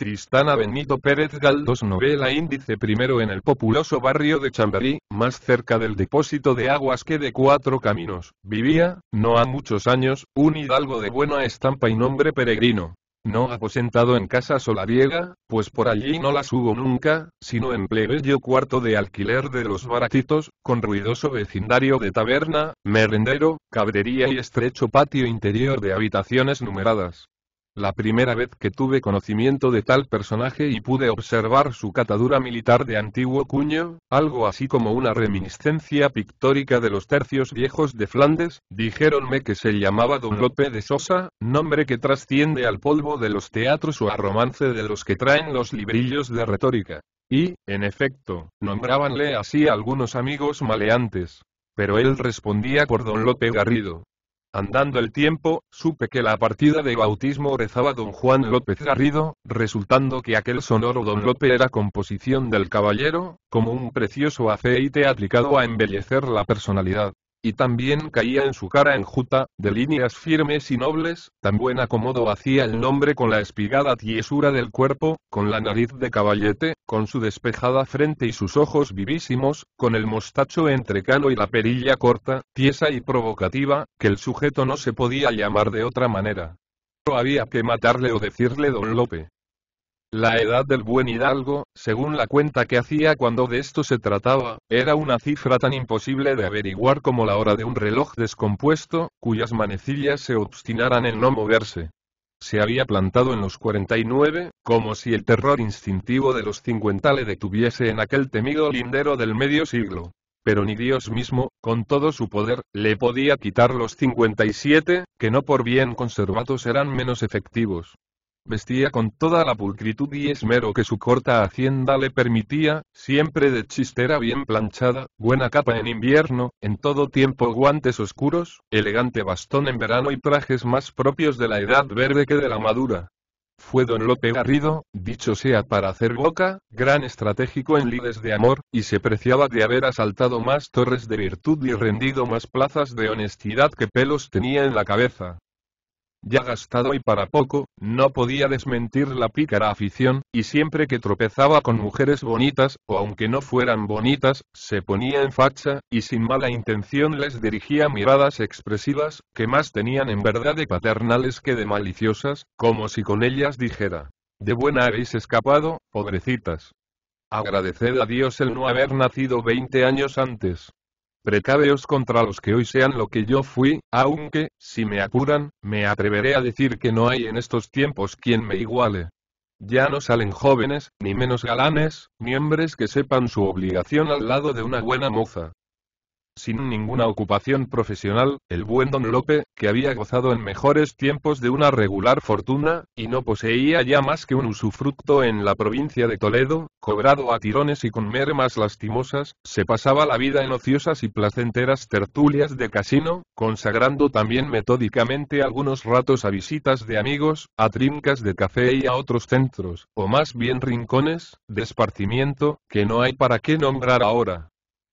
Tristana Benito Pérez Galdós novela índice primero en el populoso barrio de Chamberí, más cerca del depósito de aguas que de Cuatro Caminos. Vivía, no ha muchos años, un hidalgo de buena estampa y nombre peregrino. No aposentado en casa solariega, pues por allí no las hubo nunca, sino en plebeyo cuarto de alquiler de los baratitos, con ruidoso vecindario de taberna, merendero, cabrería y estrecho patio interior de habitaciones numeradas. La primera vez que tuve conocimiento de tal personaje y pude observar su catadura militar de antiguo cuño, algo así como una reminiscencia pictórica de los tercios viejos de Flandes, dijéronme que se llamaba Don Lope de Sosa, nombre que trasciende al polvo de los teatros o a romance de los que traen los librillos de retórica. Y, en efecto, nombrábanle así algunos amigos maleantes. Pero él respondía por Don Lope Garrido, Andando el tiempo, supe que la partida de bautismo rezaba don Juan López Garrido, resultando que aquel sonoro don López era composición del caballero, como un precioso aceite aplicado a embellecer la personalidad y también caía en su cara enjuta, de líneas firmes y nobles, tan buen acomodo hacía el nombre con la espigada tiesura del cuerpo, con la nariz de caballete, con su despejada frente y sus ojos vivísimos, con el mostacho entrecano y la perilla corta, tiesa y provocativa, que el sujeto no se podía llamar de otra manera. No había que matarle o decirle don Lope. La edad del buen hidalgo, según la cuenta que hacía cuando de esto se trataba, era una cifra tan imposible de averiguar como la hora de un reloj descompuesto, cuyas manecillas se obstinaran en no moverse. Se había plantado en los 49, como si el terror instintivo de los 50 le detuviese en aquel temido lindero del medio siglo. Pero ni Dios mismo, con todo su poder, le podía quitar los 57, que no por bien conservados eran menos efectivos. Vestía con toda la pulcritud y esmero que su corta hacienda le permitía, siempre de chistera bien planchada, buena capa en invierno, en todo tiempo guantes oscuros, elegante bastón en verano y trajes más propios de la edad verde que de la madura. Fue don Lope Garrido, dicho sea para hacer boca, gran estratégico en lides de amor, y se preciaba de haber asaltado más torres de virtud y rendido más plazas de honestidad que pelos tenía en la cabeza ya gastado y para poco, no podía desmentir la pícara afición, y siempre que tropezaba con mujeres bonitas, o aunque no fueran bonitas, se ponía en facha, y sin mala intención les dirigía miradas expresivas, que más tenían en verdad de paternales que de maliciosas, como si con ellas dijera, de buena habéis escapado, pobrecitas. Agradeced a Dios el no haber nacido veinte años antes. Precaveos contra los que hoy sean lo que yo fui, aunque, si me apuran, me atreveré a decir que no hay en estos tiempos quien me iguale. Ya no salen jóvenes, ni menos galanes, miembros que sepan su obligación al lado de una buena moza sin ninguna ocupación profesional, el buen don Lope, que había gozado en mejores tiempos de una regular fortuna, y no poseía ya más que un usufructo en la provincia de Toledo, cobrado a tirones y con mermas lastimosas, se pasaba la vida en ociosas y placenteras tertulias de casino, consagrando también metódicamente algunos ratos a visitas de amigos, a trincas de café y a otros centros, o más bien rincones, de esparcimiento, que no hay para qué nombrar ahora.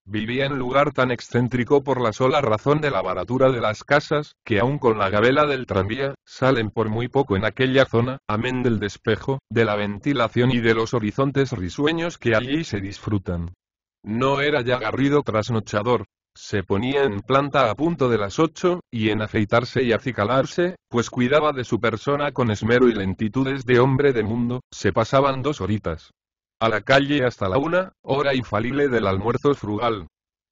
Vivía en lugar tan excéntrico por la sola razón de la baratura de las casas, que aún con la gavela del tranvía, salen por muy poco en aquella zona, amén del despejo, de la ventilación y de los horizontes risueños que allí se disfrutan. No era ya garrido trasnochador. Se ponía en planta a punto de las ocho, y en afeitarse y acicalarse, pues cuidaba de su persona con esmero y lentitudes de hombre de mundo, se pasaban dos horitas. A la calle hasta la una, hora infalible del almuerzo frugal.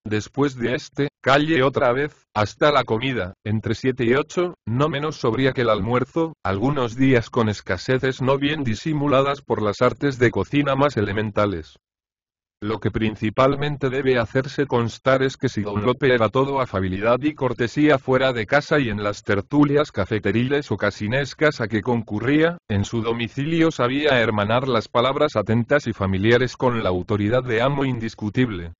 Después de este, calle otra vez, hasta la comida, entre 7 y 8, no menos sobria que el almuerzo, algunos días con escaseces no bien disimuladas por las artes de cocina más elementales. Lo que principalmente debe hacerse constar es que si Don Lope era todo afabilidad y cortesía fuera de casa y en las tertulias cafeteriles o casinescas a que concurría, en su domicilio sabía hermanar las palabras atentas y familiares con la autoridad de amo indiscutible,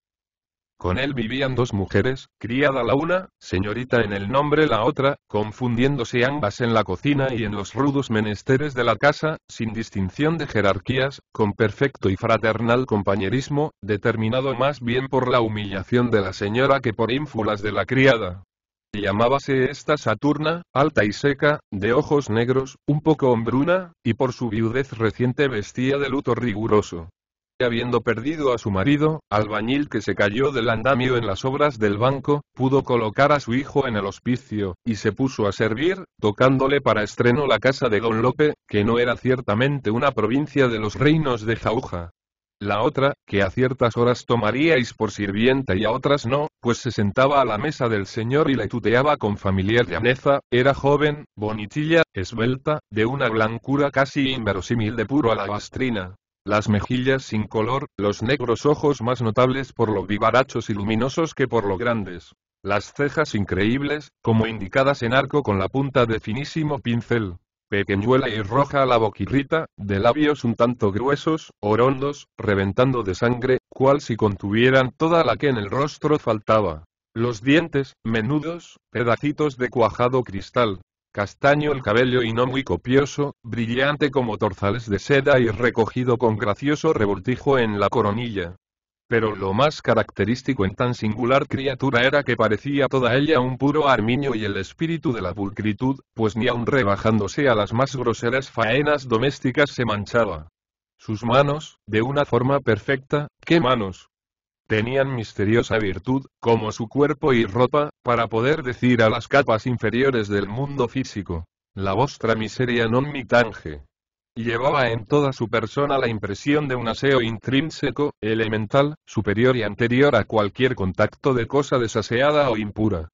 con él vivían dos mujeres, criada la una, señorita en el nombre la otra, confundiéndose ambas en la cocina y en los rudos menesteres de la casa, sin distinción de jerarquías, con perfecto y fraternal compañerismo, determinado más bien por la humillación de la señora que por ínfulas de la criada. Llamábase esta Saturna, alta y seca, de ojos negros, un poco hombruna, y por su viudez reciente vestía de luto riguroso habiendo perdido a su marido, albañil que se cayó del andamio en las obras del banco, pudo colocar a su hijo en el hospicio, y se puso a servir, tocándole para estreno la casa de Don Lope, que no era ciertamente una provincia de los reinos de Jauja. La otra, que a ciertas horas tomaríais por sirvienta y a otras no, pues se sentaba a la mesa del señor y le tuteaba con familiar llaneza, era joven, bonitilla, esbelta, de una blancura casi inverosímil de puro alabastrina, las mejillas sin color, los negros ojos más notables por lo vivarachos y luminosos que por lo grandes, las cejas increíbles, como indicadas en arco con la punta de finísimo pincel, pequeñuela y roja la boquirrita, de labios un tanto gruesos, orondos, reventando de sangre, cual si contuvieran toda la que en el rostro faltaba. Los dientes, menudos, pedacitos de cuajado cristal, castaño el cabello y no muy copioso, brillante como torzales de seda y recogido con gracioso revoltijo en la coronilla. Pero lo más característico en tan singular criatura era que parecía toda ella un puro armiño y el espíritu de la pulcritud, pues ni aun rebajándose a las más groseras faenas domésticas se manchaba. Sus manos, de una forma perfecta, ¿qué manos? Tenían misteriosa virtud, como su cuerpo y ropa, para poder decir a las capas inferiores del mundo físico, la vostra miseria non mi tange. Llevaba en toda su persona la impresión de un aseo intrínseco, elemental, superior y anterior a cualquier contacto de cosa desaseada o impura.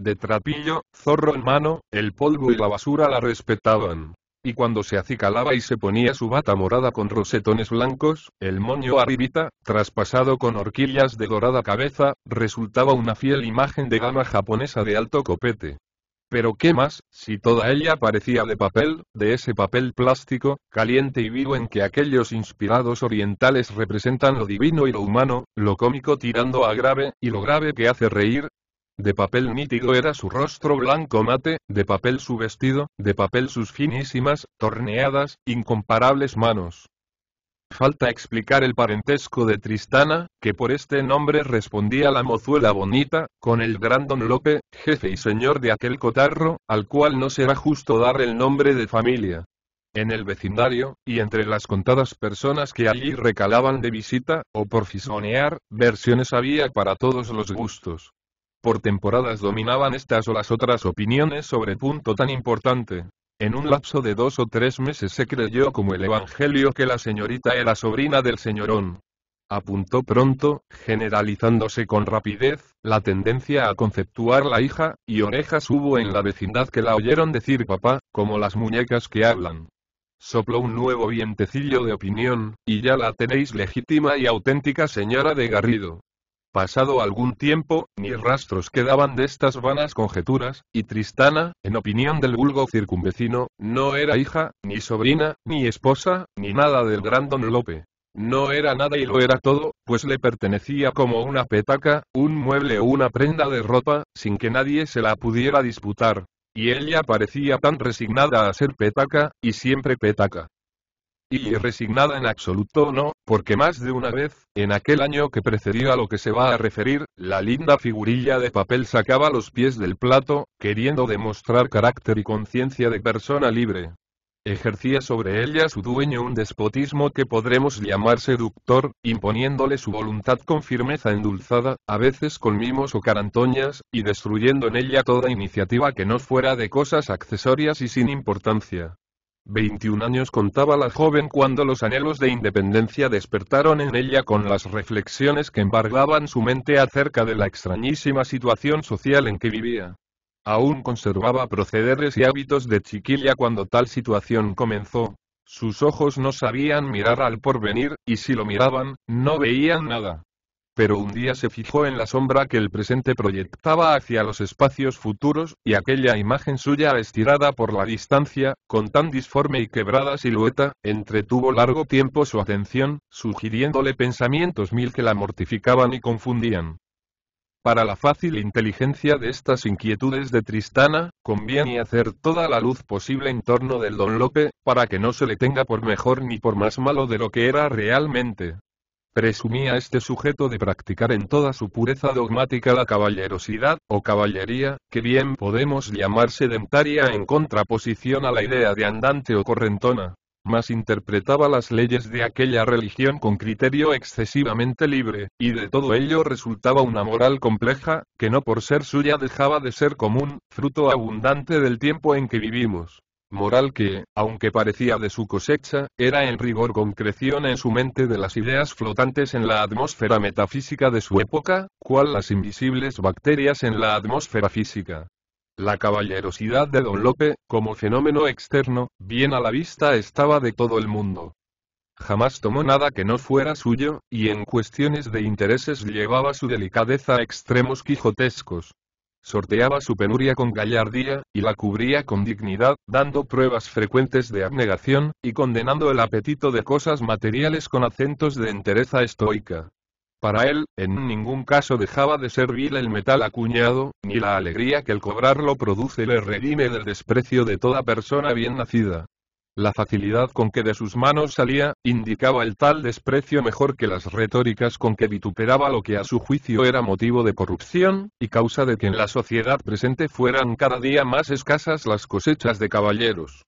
De trapillo, zorro en mano, el polvo y la basura la respetaban y cuando se acicalaba y se ponía su bata morada con rosetones blancos, el moño arribita, traspasado con horquillas de dorada cabeza, resultaba una fiel imagen de gama japonesa de alto copete. Pero qué más, si toda ella parecía de papel, de ese papel plástico, caliente y vivo en que aquellos inspirados orientales representan lo divino y lo humano, lo cómico tirando a grave, y lo grave que hace reír, de papel nítido era su rostro blanco mate, de papel su vestido, de papel sus finísimas, torneadas, incomparables manos. Falta explicar el parentesco de Tristana, que por este nombre respondía la mozuela bonita, con el gran don Lope, jefe y señor de aquel cotarro, al cual no será justo dar el nombre de familia. En el vecindario, y entre las contadas personas que allí recalaban de visita, o por fisonear, versiones había para todos los gustos por temporadas dominaban estas o las otras opiniones sobre punto tan importante. En un lapso de dos o tres meses se creyó como el Evangelio que la señorita era sobrina del señorón. Apuntó pronto, generalizándose con rapidez, la tendencia a conceptuar la hija, y orejas hubo en la vecindad que la oyeron decir papá, como las muñecas que hablan. Sopló un nuevo vientecillo de opinión, y ya la tenéis legítima y auténtica señora de Garrido. Pasado algún tiempo, ni rastros quedaban de estas vanas conjeturas, y Tristana, en opinión del vulgo circunvecino, no era hija, ni sobrina, ni esposa, ni nada del gran don Lope. No era nada y lo era todo, pues le pertenecía como una petaca, un mueble o una prenda de ropa, sin que nadie se la pudiera disputar. Y ella parecía tan resignada a ser petaca, y siempre petaca y resignada en absoluto no, porque más de una vez, en aquel año que precedió a lo que se va a referir, la linda figurilla de papel sacaba los pies del plato, queriendo demostrar carácter y conciencia de persona libre. Ejercía sobre ella su dueño un despotismo que podremos llamar seductor, imponiéndole su voluntad con firmeza endulzada, a veces con mimos o carantoñas, y destruyendo en ella toda iniciativa que no fuera de cosas accesorias y sin importancia. 21 años contaba la joven cuando los anhelos de independencia despertaron en ella con las reflexiones que embargaban su mente acerca de la extrañísima situación social en que vivía. Aún conservaba procederes y hábitos de chiquilla cuando tal situación comenzó. Sus ojos no sabían mirar al porvenir, y si lo miraban, no veían nada pero un día se fijó en la sombra que el presente proyectaba hacia los espacios futuros, y aquella imagen suya estirada por la distancia, con tan disforme y quebrada silueta, entretuvo largo tiempo su atención, sugiriéndole pensamientos mil que la mortificaban y confundían. Para la fácil inteligencia de estas inquietudes de Tristana, conviene hacer toda la luz posible en torno del don Lope, para que no se le tenga por mejor ni por más malo de lo que era realmente presumía este sujeto de practicar en toda su pureza dogmática la caballerosidad, o caballería, que bien podemos llamar sedentaria en contraposición a la idea de andante o correntona, mas interpretaba las leyes de aquella religión con criterio excesivamente libre, y de todo ello resultaba una moral compleja, que no por ser suya dejaba de ser común, fruto abundante del tiempo en que vivimos moral que, aunque parecía de su cosecha, era en rigor concreción en su mente de las ideas flotantes en la atmósfera metafísica de su época, cual las invisibles bacterias en la atmósfera física. La caballerosidad de Don Lope, como fenómeno externo, bien a la vista estaba de todo el mundo. Jamás tomó nada que no fuera suyo, y en cuestiones de intereses llevaba su delicadeza a extremos quijotescos sorteaba su penuria con gallardía, y la cubría con dignidad, dando pruebas frecuentes de abnegación, y condenando el apetito de cosas materiales con acentos de entereza estoica. Para él, en ningún caso dejaba de ser vil el metal acuñado, ni la alegría que el cobrarlo produce le redime del desprecio de toda persona bien nacida. La facilidad con que de sus manos salía, indicaba el tal desprecio mejor que las retóricas con que vituperaba lo que a su juicio era motivo de corrupción, y causa de que en la sociedad presente fueran cada día más escasas las cosechas de caballeros.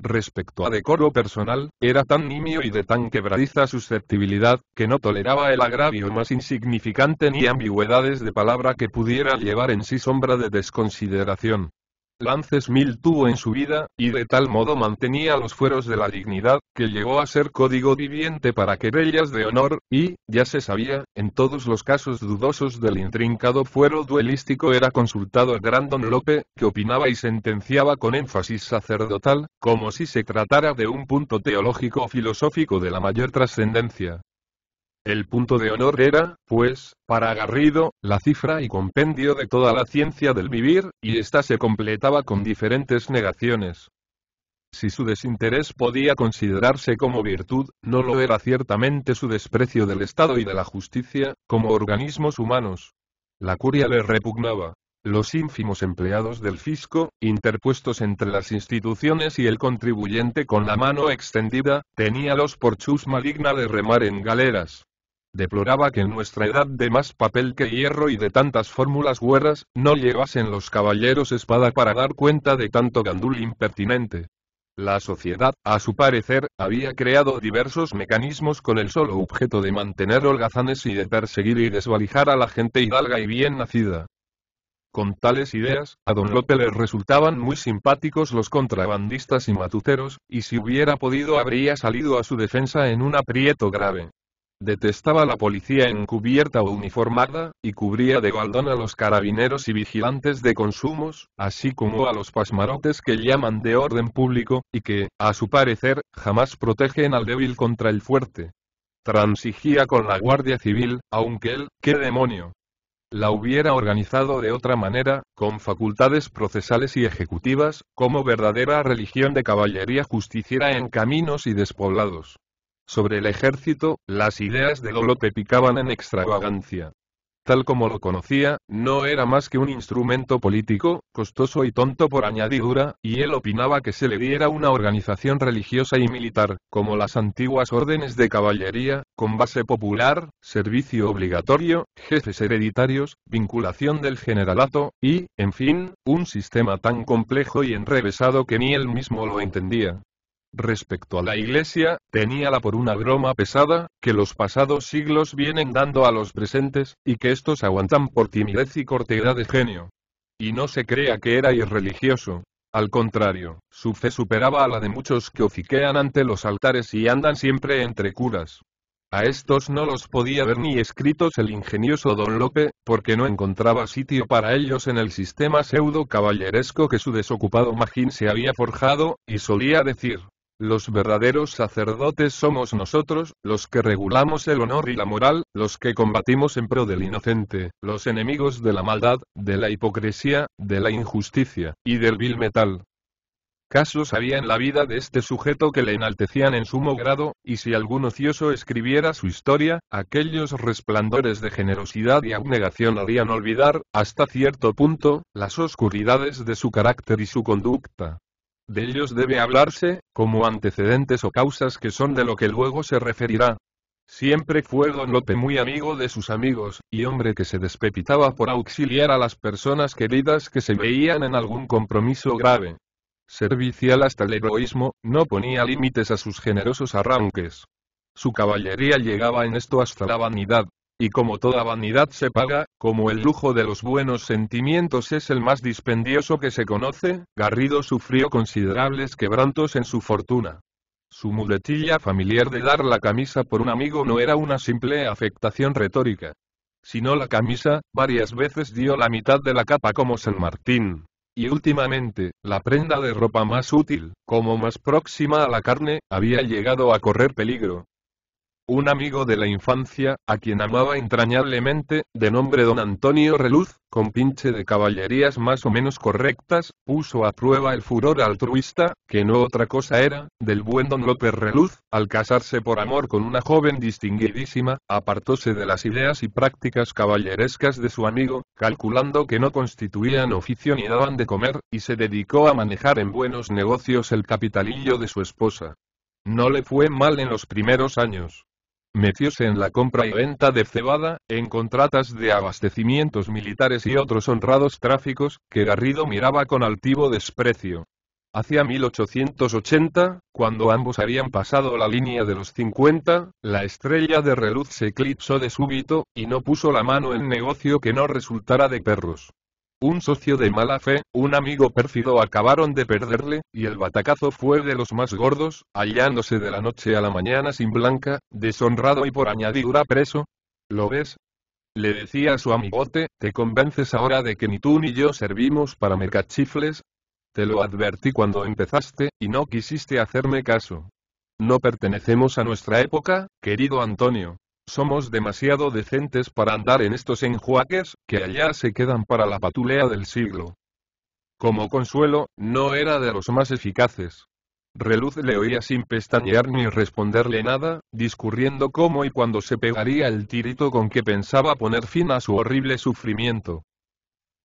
Respecto a decoro personal, era tan nimio y de tan quebradiza susceptibilidad, que no toleraba el agravio más insignificante ni ambigüedades de palabra que pudiera llevar en sí sombra de desconsideración lances mil tuvo en su vida, y de tal modo mantenía los fueros de la dignidad, que llegó a ser código viviente para querellas de honor, y, ya se sabía, en todos los casos dudosos del intrincado fuero duelístico era consultado el Don Lope, que opinaba y sentenciaba con énfasis sacerdotal, como si se tratara de un punto teológico o filosófico de la mayor trascendencia. El punto de honor era, pues, para Garrido, la cifra y compendio de toda la ciencia del vivir, y ésta se completaba con diferentes negaciones. Si su desinterés podía considerarse como virtud, no lo era ciertamente su desprecio del Estado y de la justicia, como organismos humanos. La curia le repugnaba. Los ínfimos empleados del fisco, interpuestos entre las instituciones y el contribuyente con la mano extendida, teníalos por chus maligna de remar en galeras. Deploraba que en nuestra edad de más papel que hierro y de tantas fórmulas guerras, no llevasen los caballeros espada para dar cuenta de tanto gandul impertinente. La sociedad, a su parecer, había creado diversos mecanismos con el solo objeto de mantener holgazanes y de perseguir y desvalijar a la gente hidalga y bien nacida. Con tales ideas, a don Lope le resultaban muy simpáticos los contrabandistas y matuceros, y si hubiera podido habría salido a su defensa en un aprieto grave. Detestaba la policía encubierta o uniformada, y cubría de baldón a los carabineros y vigilantes de consumos, así como a los pasmarotes que llaman de orden público, y que, a su parecer, jamás protegen al débil contra el fuerte. Transigía con la Guardia Civil, aunque él, qué demonio, la hubiera organizado de otra manera, con facultades procesales y ejecutivas, como verdadera religión de caballería justiciera en caminos y despoblados. Sobre el ejército, las ideas de te picaban en extravagancia. Tal como lo conocía, no era más que un instrumento político, costoso y tonto por añadidura, y él opinaba que se le diera una organización religiosa y militar, como las antiguas órdenes de caballería, con base popular, servicio obligatorio, jefes hereditarios, vinculación del generalato, y, en fin, un sistema tan complejo y enrevesado que ni él mismo lo entendía. Respecto a la Iglesia, teníala por una broma pesada, que los pasados siglos vienen dando a los presentes, y que estos aguantan por timidez y cortedad de genio. Y no se crea que era irreligioso. Al contrario, su fe superaba a la de muchos que hociquean ante los altares y andan siempre entre curas. A estos no los podía ver ni escritos el ingenioso don Lope, porque no encontraba sitio para ellos en el sistema pseudo caballeresco que su desocupado magín se había forjado, y solía decir, los verdaderos sacerdotes somos nosotros, los que regulamos el honor y la moral, los que combatimos en pro del inocente, los enemigos de la maldad, de la hipocresía, de la injusticia, y del vil metal. Casos había en la vida de este sujeto que le enaltecían en sumo grado, y si algún ocioso escribiera su historia, aquellos resplandores de generosidad y abnegación harían olvidar, hasta cierto punto, las oscuridades de su carácter y su conducta. De ellos debe hablarse, como antecedentes o causas que son de lo que luego se referirá. Siempre fue don Lope muy amigo de sus amigos, y hombre que se despepitaba por auxiliar a las personas queridas que se veían en algún compromiso grave. Servicial hasta el heroísmo, no ponía límites a sus generosos arranques. Su caballería llegaba en esto hasta la vanidad, y como toda vanidad se paga, como el lujo de los buenos sentimientos es el más dispendioso que se conoce, Garrido sufrió considerables quebrantos en su fortuna. Su muletilla familiar de dar la camisa por un amigo no era una simple afectación retórica. Sino la camisa, varias veces dio la mitad de la capa como San Martín. Y últimamente, la prenda de ropa más útil, como más próxima a la carne, había llegado a correr peligro, un amigo de la infancia, a quien amaba entrañablemente, de nombre don Antonio Reluz, con pinche de caballerías más o menos correctas, puso a prueba el furor altruista, que no otra cosa era, del buen don López Reluz, al casarse por amor con una joven distinguidísima, apartóse de las ideas y prácticas caballerescas de su amigo, calculando que no constituían oficio ni daban de comer, y se dedicó a manejar en buenos negocios el capitalillo de su esposa. No le fue mal en los primeros años, Mecióse en la compra y venta de cebada, en contratas de abastecimientos militares y otros honrados tráficos, que Garrido miraba con altivo desprecio. Hacia 1880, cuando ambos habían pasado la línea de los 50, la estrella de reluz se eclipsó de súbito, y no puso la mano en negocio que no resultara de perros. Un socio de mala fe, un amigo pérfido acabaron de perderle, y el batacazo fue de los más gordos, hallándose de la noche a la mañana sin Blanca, deshonrado y por añadidura preso. ¿Lo ves? Le decía a su amigote, ¿te convences ahora de que ni tú ni yo servimos para mercachifles? Te lo advertí cuando empezaste, y no quisiste hacerme caso. No pertenecemos a nuestra época, querido Antonio. Somos demasiado decentes para andar en estos enjuagues, que allá se quedan para la patulea del siglo. Como consuelo, no era de los más eficaces. Reluz le oía sin pestañear ni responderle nada, discurriendo cómo y cuándo se pegaría el tirito con que pensaba poner fin a su horrible sufrimiento.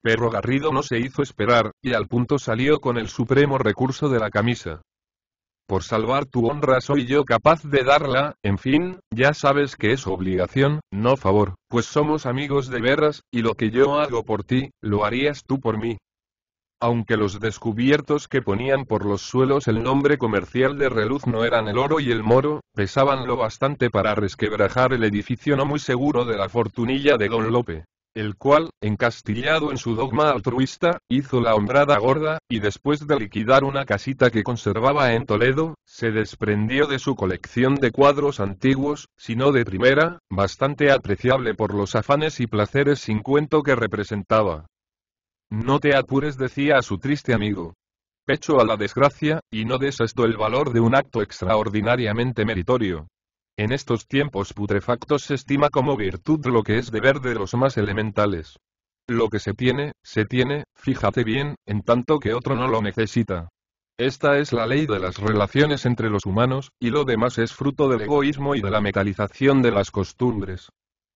Pero Garrido no se hizo esperar, y al punto salió con el supremo recurso de la camisa. Por salvar tu honra soy yo capaz de darla, en fin, ya sabes que es obligación, no favor, pues somos amigos de veras, y lo que yo hago por ti, lo harías tú por mí. Aunque los descubiertos que ponían por los suelos el nombre comercial de Reluz no eran el oro y el moro, pesaban lo bastante para resquebrajar el edificio no muy seguro de la fortunilla de Don Lope el cual, encastillado en su dogma altruista, hizo la hombrada gorda, y después de liquidar una casita que conservaba en Toledo, se desprendió de su colección de cuadros antiguos, sino de primera, bastante apreciable por los afanes y placeres sin cuento que representaba. No te apures decía a su triste amigo. Pecho a la desgracia, y no esto el valor de un acto extraordinariamente meritorio, en estos tiempos putrefactos se estima como virtud lo que es deber de los más elementales. Lo que se tiene, se tiene, fíjate bien, en tanto que otro no lo necesita. Esta es la ley de las relaciones entre los humanos, y lo demás es fruto del egoísmo y de la metalización de las costumbres.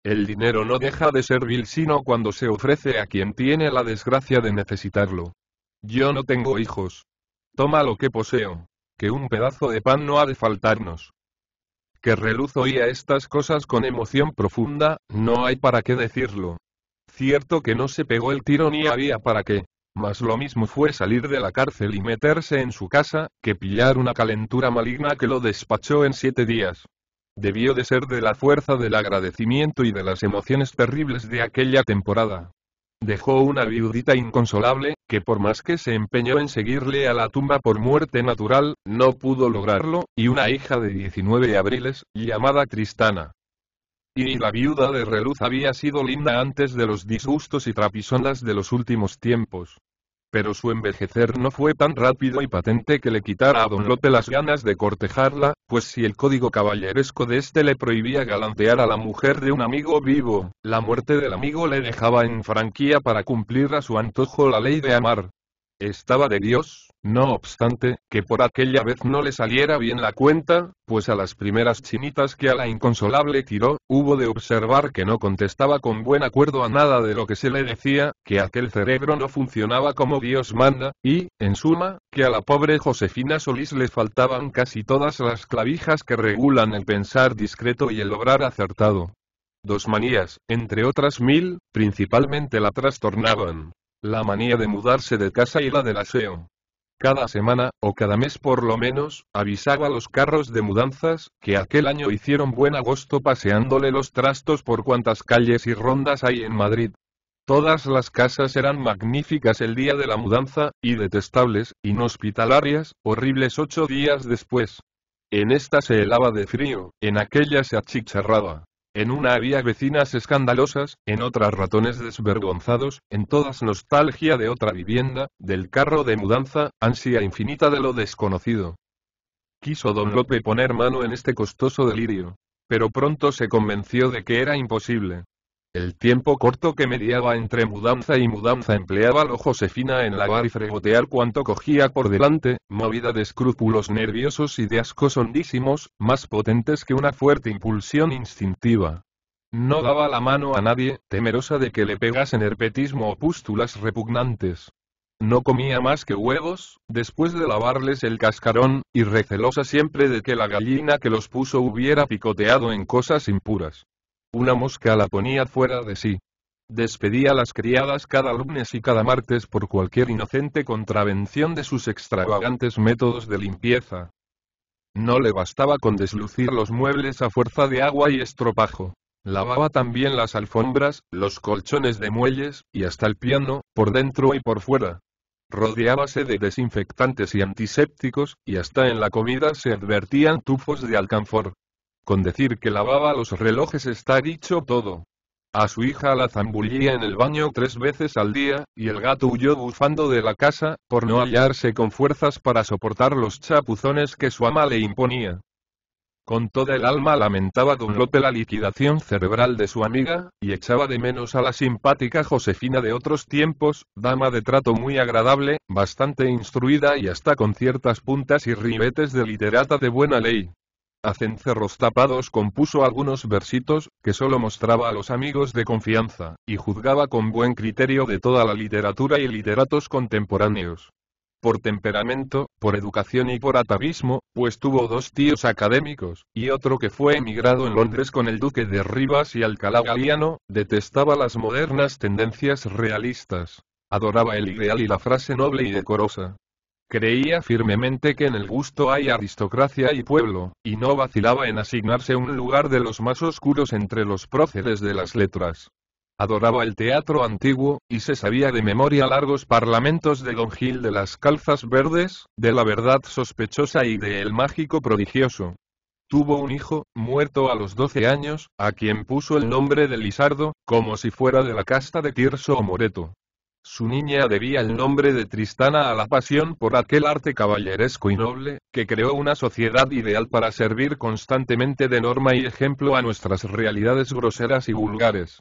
El dinero no deja de ser vil sino cuando se ofrece a quien tiene la desgracia de necesitarlo. Yo no tengo hijos. Toma lo que poseo. Que un pedazo de pan no ha de faltarnos que reluz oía estas cosas con emoción profunda, no hay para qué decirlo. Cierto que no se pegó el tiro ni había para qué. Mas lo mismo fue salir de la cárcel y meterse en su casa, que pillar una calentura maligna que lo despachó en siete días. Debió de ser de la fuerza del agradecimiento y de las emociones terribles de aquella temporada dejó una viudita inconsolable, que por más que se empeñó en seguirle a la tumba por muerte natural, no pudo lograrlo, y una hija de 19 abriles, llamada Tristana. Y la viuda de Reluz había sido linda antes de los disgustos y trapisondas de los últimos tiempos pero su envejecer no fue tan rápido y patente que le quitara a Don Lope las ganas de cortejarla, pues si el código caballeresco de este le prohibía galantear a la mujer de un amigo vivo, la muerte del amigo le dejaba en franquía para cumplir a su antojo la ley de amar, estaba de Dios, no obstante, que por aquella vez no le saliera bien la cuenta, pues a las primeras chinitas que a la inconsolable tiró, hubo de observar que no contestaba con buen acuerdo a nada de lo que se le decía, que aquel cerebro no funcionaba como Dios manda, y, en suma, que a la pobre Josefina Solís le faltaban casi todas las clavijas que regulan el pensar discreto y el obrar acertado. Dos manías, entre otras mil, principalmente la trastornaban. La manía de mudarse de casa y la del aseo. Cada semana, o cada mes por lo menos, avisaba a los carros de mudanzas, que aquel año hicieron buen agosto paseándole los trastos por cuantas calles y rondas hay en Madrid. Todas las casas eran magníficas el día de la mudanza, y detestables, inhospitalarias, horribles ocho días después. En esta se helaba de frío, en aquella se achicharraba. En una había vecinas escandalosas, en otras ratones desvergonzados, en todas nostalgia de otra vivienda, del carro de mudanza, ansia infinita de lo desconocido. Quiso don Lope poner mano en este costoso delirio. Pero pronto se convenció de que era imposible. El tiempo corto que mediaba entre mudanza y mudanza empleaba lo Josefina en lavar y fregotear cuanto cogía por delante, movida de escrúpulos nerviosos y de ascos hondísimos, más potentes que una fuerte impulsión instintiva. No daba la mano a nadie, temerosa de que le pegasen herpetismo o pústulas repugnantes. No comía más que huevos, después de lavarles el cascarón, y recelosa siempre de que la gallina que los puso hubiera picoteado en cosas impuras. Una mosca la ponía fuera de sí. Despedía a las criadas cada lunes y cada martes por cualquier inocente contravención de sus extravagantes métodos de limpieza. No le bastaba con deslucir los muebles a fuerza de agua y estropajo. Lavaba también las alfombras, los colchones de muelles, y hasta el piano, por dentro y por fuera. Rodeábase de desinfectantes y antisépticos, y hasta en la comida se advertían tufos de alcanfor. Con decir que lavaba los relojes está dicho todo. A su hija la zambullía en el baño tres veces al día, y el gato huyó bufando de la casa, por no hallarse con fuerzas para soportar los chapuzones que su ama le imponía. Con toda el alma lamentaba don Lope la liquidación cerebral de su amiga, y echaba de menos a la simpática Josefina de otros tiempos, dama de trato muy agradable, bastante instruida y hasta con ciertas puntas y ribetes de literata de buena ley a cencerros tapados compuso algunos versitos, que solo mostraba a los amigos de confianza, y juzgaba con buen criterio de toda la literatura y literatos contemporáneos. Por temperamento, por educación y por atavismo, pues tuvo dos tíos académicos, y otro que fue emigrado en Londres con el duque de Rivas y Alcalá Galiano, detestaba las modernas tendencias realistas. Adoraba el ideal y la frase noble y decorosa. Creía firmemente que en el gusto hay aristocracia y pueblo, y no vacilaba en asignarse un lugar de los más oscuros entre los próceres de las letras. Adoraba el teatro antiguo, y se sabía de memoria largos parlamentos de Don Gil de las Calzas Verdes, de la verdad sospechosa y de El Mágico Prodigioso. Tuvo un hijo, muerto a los doce años, a quien puso el nombre de Lisardo, como si fuera de la casta de Tirso o Moreto. Su niña debía el nombre de Tristana a la pasión por aquel arte caballeresco y noble, que creó una sociedad ideal para servir constantemente de norma y ejemplo a nuestras realidades groseras y vulgares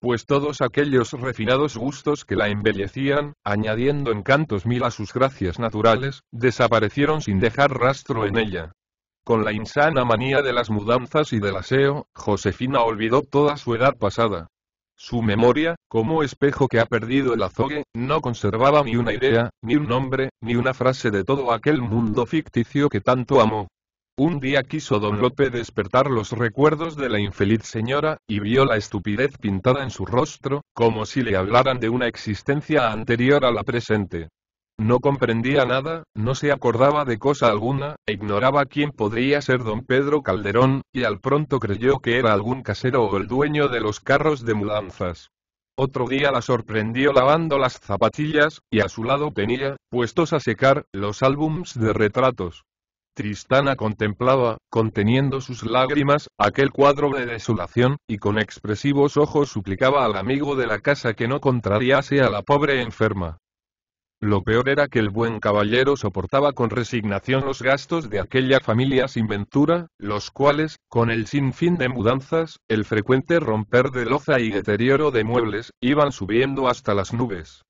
pues todos aquellos refinados gustos que la embellecían, añadiendo encantos mil a sus gracias naturales, desaparecieron sin dejar rastro en ella. Con la insana manía de las mudanzas y del aseo, Josefina olvidó toda su edad pasada. Su memoria, como espejo que ha perdido el azogue, no conservaba ni una idea, ni un nombre, ni una frase de todo aquel mundo ficticio que tanto amó. Un día quiso don Lope despertar los recuerdos de la infeliz señora, y vio la estupidez pintada en su rostro, como si le hablaran de una existencia anterior a la presente. No comprendía nada, no se acordaba de cosa alguna, e ignoraba quién podría ser don Pedro Calderón, y al pronto creyó que era algún casero o el dueño de los carros de mudanzas. Otro día la sorprendió lavando las zapatillas, y a su lado tenía, puestos a secar, los álbums de retratos. Tristana contemplaba, conteniendo sus lágrimas, aquel cuadro de desolación, y con expresivos ojos suplicaba al amigo de la casa que no contrariase a la pobre enferma. Lo peor era que el buen caballero soportaba con resignación los gastos de aquella familia sin ventura, los cuales, con el sinfín de mudanzas, el frecuente romper de loza y deterioro de muebles, iban subiendo hasta las nubes.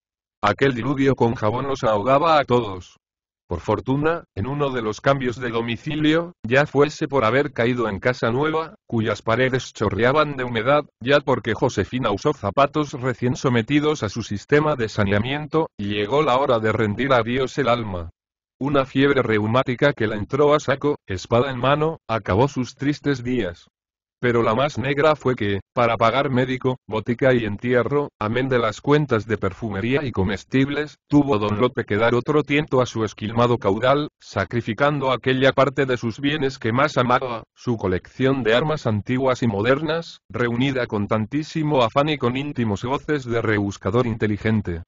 Aquel diluvio con jabón los ahogaba a todos. Por fortuna, en uno de los cambios de domicilio, ya fuese por haber caído en casa nueva, cuyas paredes chorreaban de humedad, ya porque Josefina usó zapatos recién sometidos a su sistema de saneamiento, llegó la hora de rendir a Dios el alma. Una fiebre reumática que la entró a saco, espada en mano, acabó sus tristes días pero la más negra fue que, para pagar médico, botica y entierro, amén de las cuentas de perfumería y comestibles, tuvo don Lope que dar otro tiento a su esquilmado caudal, sacrificando aquella parte de sus bienes que más amaba, su colección de armas antiguas y modernas, reunida con tantísimo afán y con íntimos goces de rebuscador inteligente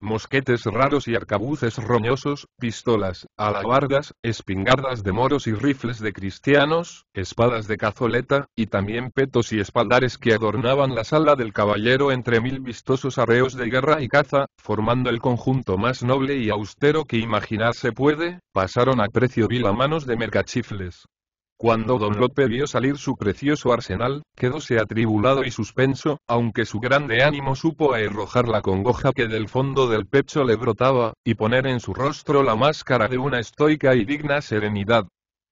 mosquetes raros y arcabuces roñosos, pistolas, alabardas, espingardas de moros y rifles de cristianos, espadas de cazoleta, y también petos y espaldares que adornaban la sala del caballero entre mil vistosos arreos de guerra y caza, formando el conjunto más noble y austero que imaginarse puede, pasaron a precio vil a manos de mercachifles, cuando don Lope vio salir su precioso arsenal, quedóse atribulado y suspenso, aunque su grande ánimo supo arrojar la congoja que del fondo del pecho le brotaba, y poner en su rostro la máscara de una estoica y digna serenidad,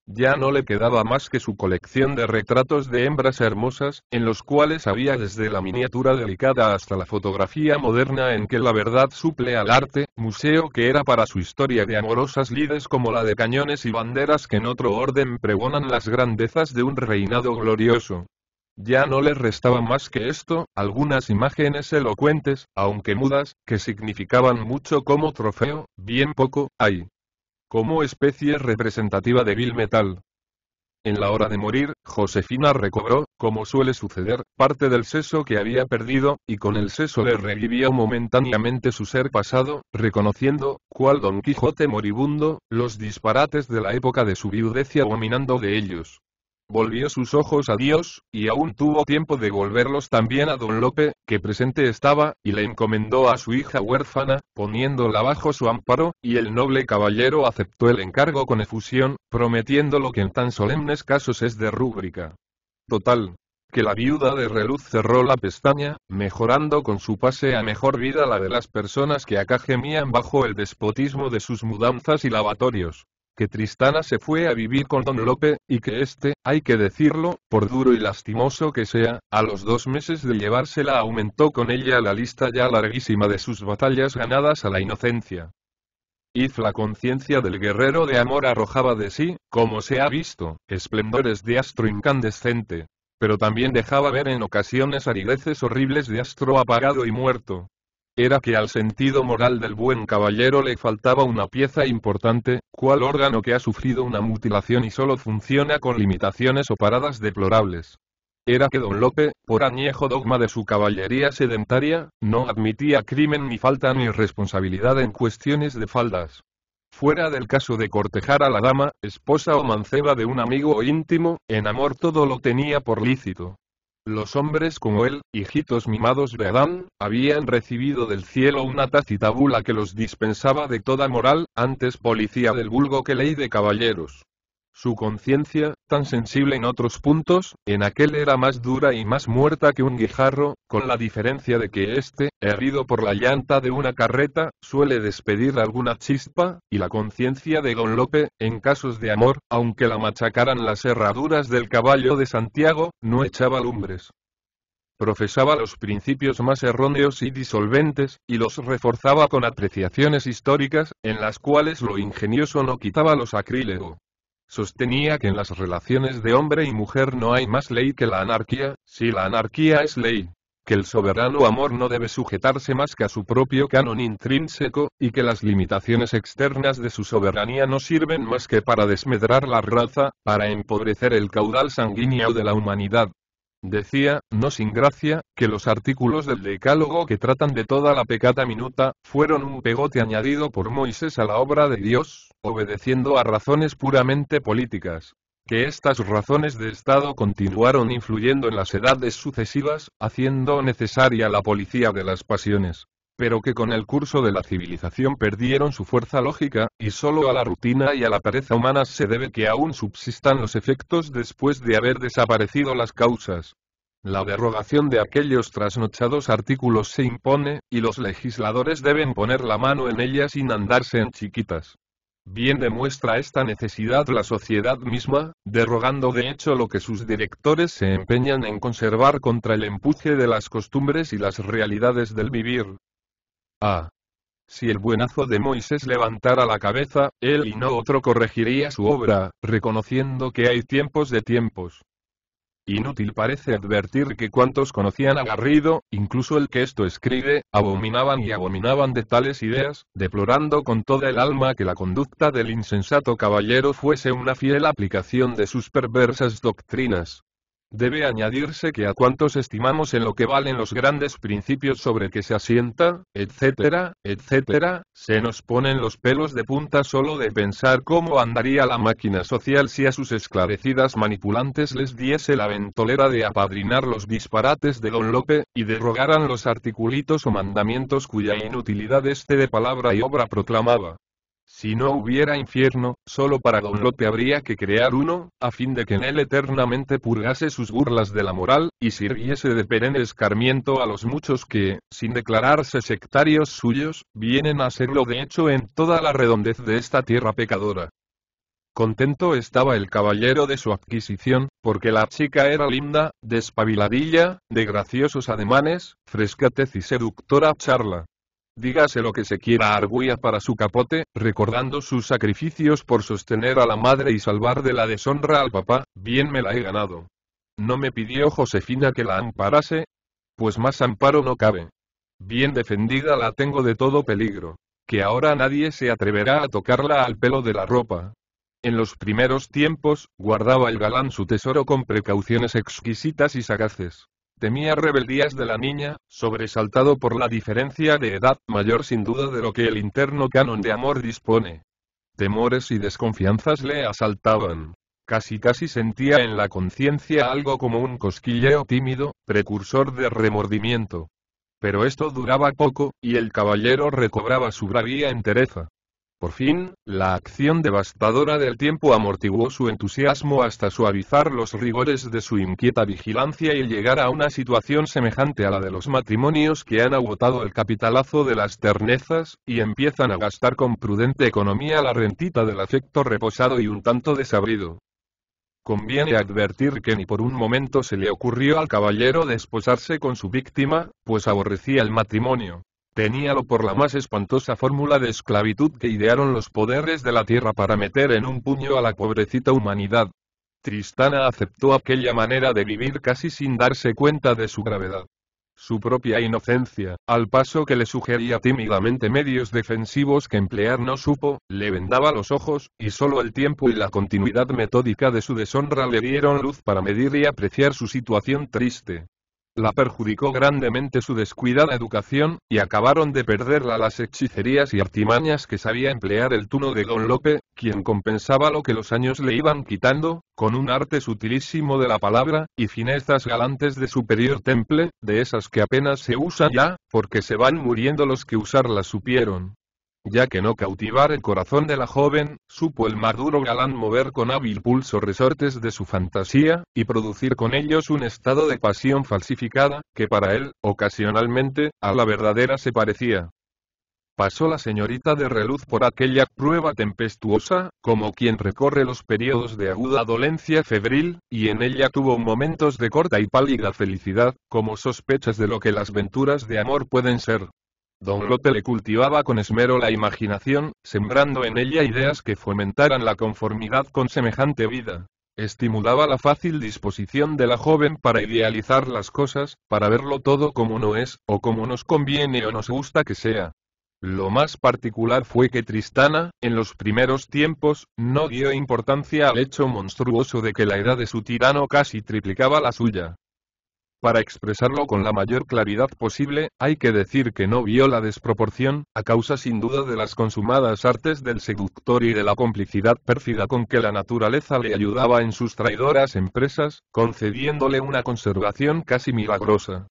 ya no le quedaba más que su colección de retratos de hembras hermosas, en los cuales había desde la miniatura delicada hasta la fotografía moderna en que la verdad suple al arte, museo que era para su historia de amorosas lides como la de cañones y banderas que en otro orden pregonan las grandezas de un reinado glorioso. Ya no le restaba más que esto, algunas imágenes elocuentes, aunque mudas, que significaban mucho como trofeo, bien poco, hay. Como especie representativa de Bill Metal. En la hora de morir, Josefina recobró, como suele suceder, parte del seso que había perdido, y con el seso le revivía momentáneamente su ser pasado, reconociendo, cual Don Quijote moribundo, los disparates de la época de su viudez y abominando de ellos volvió sus ojos a Dios, y aún tuvo tiempo de volverlos también a don Lope, que presente estaba, y le encomendó a su hija huérfana, poniéndola bajo su amparo, y el noble caballero aceptó el encargo con efusión, prometiendo lo que en tan solemnes casos es de rúbrica. Total, que la viuda de Reluz cerró la pestaña, mejorando con su pase a mejor vida la de las personas que acá gemían bajo el despotismo de sus mudanzas y lavatorios que Tristana se fue a vivir con Don Lope, y que éste, hay que decirlo, por duro y lastimoso que sea, a los dos meses de llevársela aumentó con ella la lista ya larguísima de sus batallas ganadas a la inocencia. Y la conciencia del guerrero de amor arrojaba de sí, como se ha visto, esplendores de astro incandescente. Pero también dejaba ver en ocasiones arideces horribles de astro apagado y muerto, era que al sentido moral del buen caballero le faltaba una pieza importante, cual órgano que ha sufrido una mutilación y solo funciona con limitaciones o paradas deplorables. Era que don Lope, por añejo dogma de su caballería sedentaria, no admitía crimen ni falta ni responsabilidad en cuestiones de faldas. Fuera del caso de cortejar a la dama, esposa o manceba de un amigo o íntimo, en amor todo lo tenía por lícito. Los hombres como él, hijitos mimados de Adán, habían recibido del cielo una tácita bula que los dispensaba de toda moral, antes policía del vulgo que ley de caballeros. Su conciencia, tan sensible en otros puntos, en aquel era más dura y más muerta que un guijarro, con la diferencia de que éste, herido por la llanta de una carreta, suele despedir alguna chispa, y la conciencia de don Lope, en casos de amor, aunque la machacaran las herraduras del caballo de Santiago, no echaba lumbres profesaba los principios más erróneos y disolventes, y los reforzaba con apreciaciones históricas, en las cuales lo ingenioso no quitaba lo sacrílego. Sostenía que en las relaciones de hombre y mujer no hay más ley que la anarquía, si la anarquía es ley, que el soberano amor no debe sujetarse más que a su propio canon intrínseco, y que las limitaciones externas de su soberanía no sirven más que para desmedrar la raza, para empobrecer el caudal sanguíneo de la humanidad, Decía, no sin gracia, que los artículos del Decálogo que tratan de toda la pecata minuta, fueron un pegote añadido por Moisés a la obra de Dios, obedeciendo a razones puramente políticas. Que estas razones de Estado continuaron influyendo en las edades sucesivas, haciendo necesaria la policía de las pasiones pero que con el curso de la civilización perdieron su fuerza lógica, y solo a la rutina y a la pereza humanas se debe que aún subsistan los efectos después de haber desaparecido las causas. La derogación de aquellos trasnochados artículos se impone, y los legisladores deben poner la mano en ellas sin andarse en chiquitas. Bien demuestra esta necesidad la sociedad misma, derogando de hecho lo que sus directores se empeñan en conservar contra el empuje de las costumbres y las realidades del vivir, Ah. Si el buenazo de Moisés levantara la cabeza, él y no otro corregiría su obra, reconociendo que hay tiempos de tiempos. Inútil parece advertir que cuantos conocían a Garrido, incluso el que esto escribe, abominaban y abominaban de tales ideas, deplorando con toda el alma que la conducta del insensato caballero fuese una fiel aplicación de sus perversas doctrinas. Debe añadirse que a cuantos estimamos en lo que valen los grandes principios sobre que se asienta, etcétera, etcétera, se nos ponen los pelos de punta solo de pensar cómo andaría la máquina social si a sus esclarecidas manipulantes les diese la ventolera de apadrinar los disparates de Don Lope, y derogaran los articulitos o mandamientos cuya inutilidad este de palabra y obra proclamaba. Si no hubiera infierno, solo para Don Lope habría que crear uno, a fin de que en él eternamente purgase sus burlas de la moral, y sirviese de perenne escarmiento a los muchos que, sin declararse sectarios suyos, vienen a serlo de hecho en toda la redondez de esta tierra pecadora. Contento estaba el caballero de su adquisición, porque la chica era linda, despabiladilla, de graciosos ademanes, frescatez y seductora charla. Dígase lo que se quiera argüía para su capote, recordando sus sacrificios por sostener a la madre y salvar de la deshonra al papá, bien me la he ganado. ¿No me pidió Josefina que la amparase? Pues más amparo no cabe. Bien defendida la tengo de todo peligro. Que ahora nadie se atreverá a tocarla al pelo de la ropa. En los primeros tiempos, guardaba el galán su tesoro con precauciones exquisitas y sagaces. Temía rebeldías de la niña, sobresaltado por la diferencia de edad mayor sin duda de lo que el interno canon de amor dispone. Temores y desconfianzas le asaltaban. Casi casi sentía en la conciencia algo como un cosquilleo tímido, precursor de remordimiento. Pero esto duraba poco, y el caballero recobraba su bravía entereza. Por fin, la acción devastadora del tiempo amortiguó su entusiasmo hasta suavizar los rigores de su inquieta vigilancia y llegar a una situación semejante a la de los matrimonios que han agotado el capitalazo de las ternezas, y empiezan a gastar con prudente economía la rentita del afecto reposado y un tanto desabrido. Conviene advertir que ni por un momento se le ocurrió al caballero desposarse con su víctima, pues aborrecía el matrimonio, Teníalo por la más espantosa fórmula de esclavitud que idearon los poderes de la tierra para meter en un puño a la pobrecita humanidad. Tristana aceptó aquella manera de vivir casi sin darse cuenta de su gravedad. Su propia inocencia, al paso que le sugería tímidamente medios defensivos que emplear no supo, le vendaba los ojos, y solo el tiempo y la continuidad metódica de su deshonra le dieron luz para medir y apreciar su situación triste. La perjudicó grandemente su descuidada educación, y acabaron de perderla las hechicerías y artimañas que sabía emplear el tuno de Don Lope, quien compensaba lo que los años le iban quitando, con un arte sutilísimo de la palabra, y finezas galantes de superior temple, de esas que apenas se usan ya, porque se van muriendo los que usarlas supieron ya que no cautivar el corazón de la joven, supo el maduro galán mover con hábil pulso resortes de su fantasía, y producir con ellos un estado de pasión falsificada, que para él, ocasionalmente, a la verdadera se parecía. Pasó la señorita de reluz por aquella prueba tempestuosa, como quien recorre los periodos de aguda dolencia febril, y en ella tuvo momentos de corta y pálida felicidad, como sospechas de lo que las venturas de amor pueden ser. Don López le cultivaba con esmero la imaginación, sembrando en ella ideas que fomentaran la conformidad con semejante vida. Estimulaba la fácil disposición de la joven para idealizar las cosas, para verlo todo como no es, o como nos conviene o nos gusta que sea. Lo más particular fue que Tristana, en los primeros tiempos, no dio importancia al hecho monstruoso de que la edad de su tirano casi triplicaba la suya. Para expresarlo con la mayor claridad posible, hay que decir que no vio la desproporción, a causa sin duda de las consumadas artes del seductor y de la complicidad pérfida con que la naturaleza le ayudaba en sus traidoras empresas, concediéndole una conservación casi milagrosa.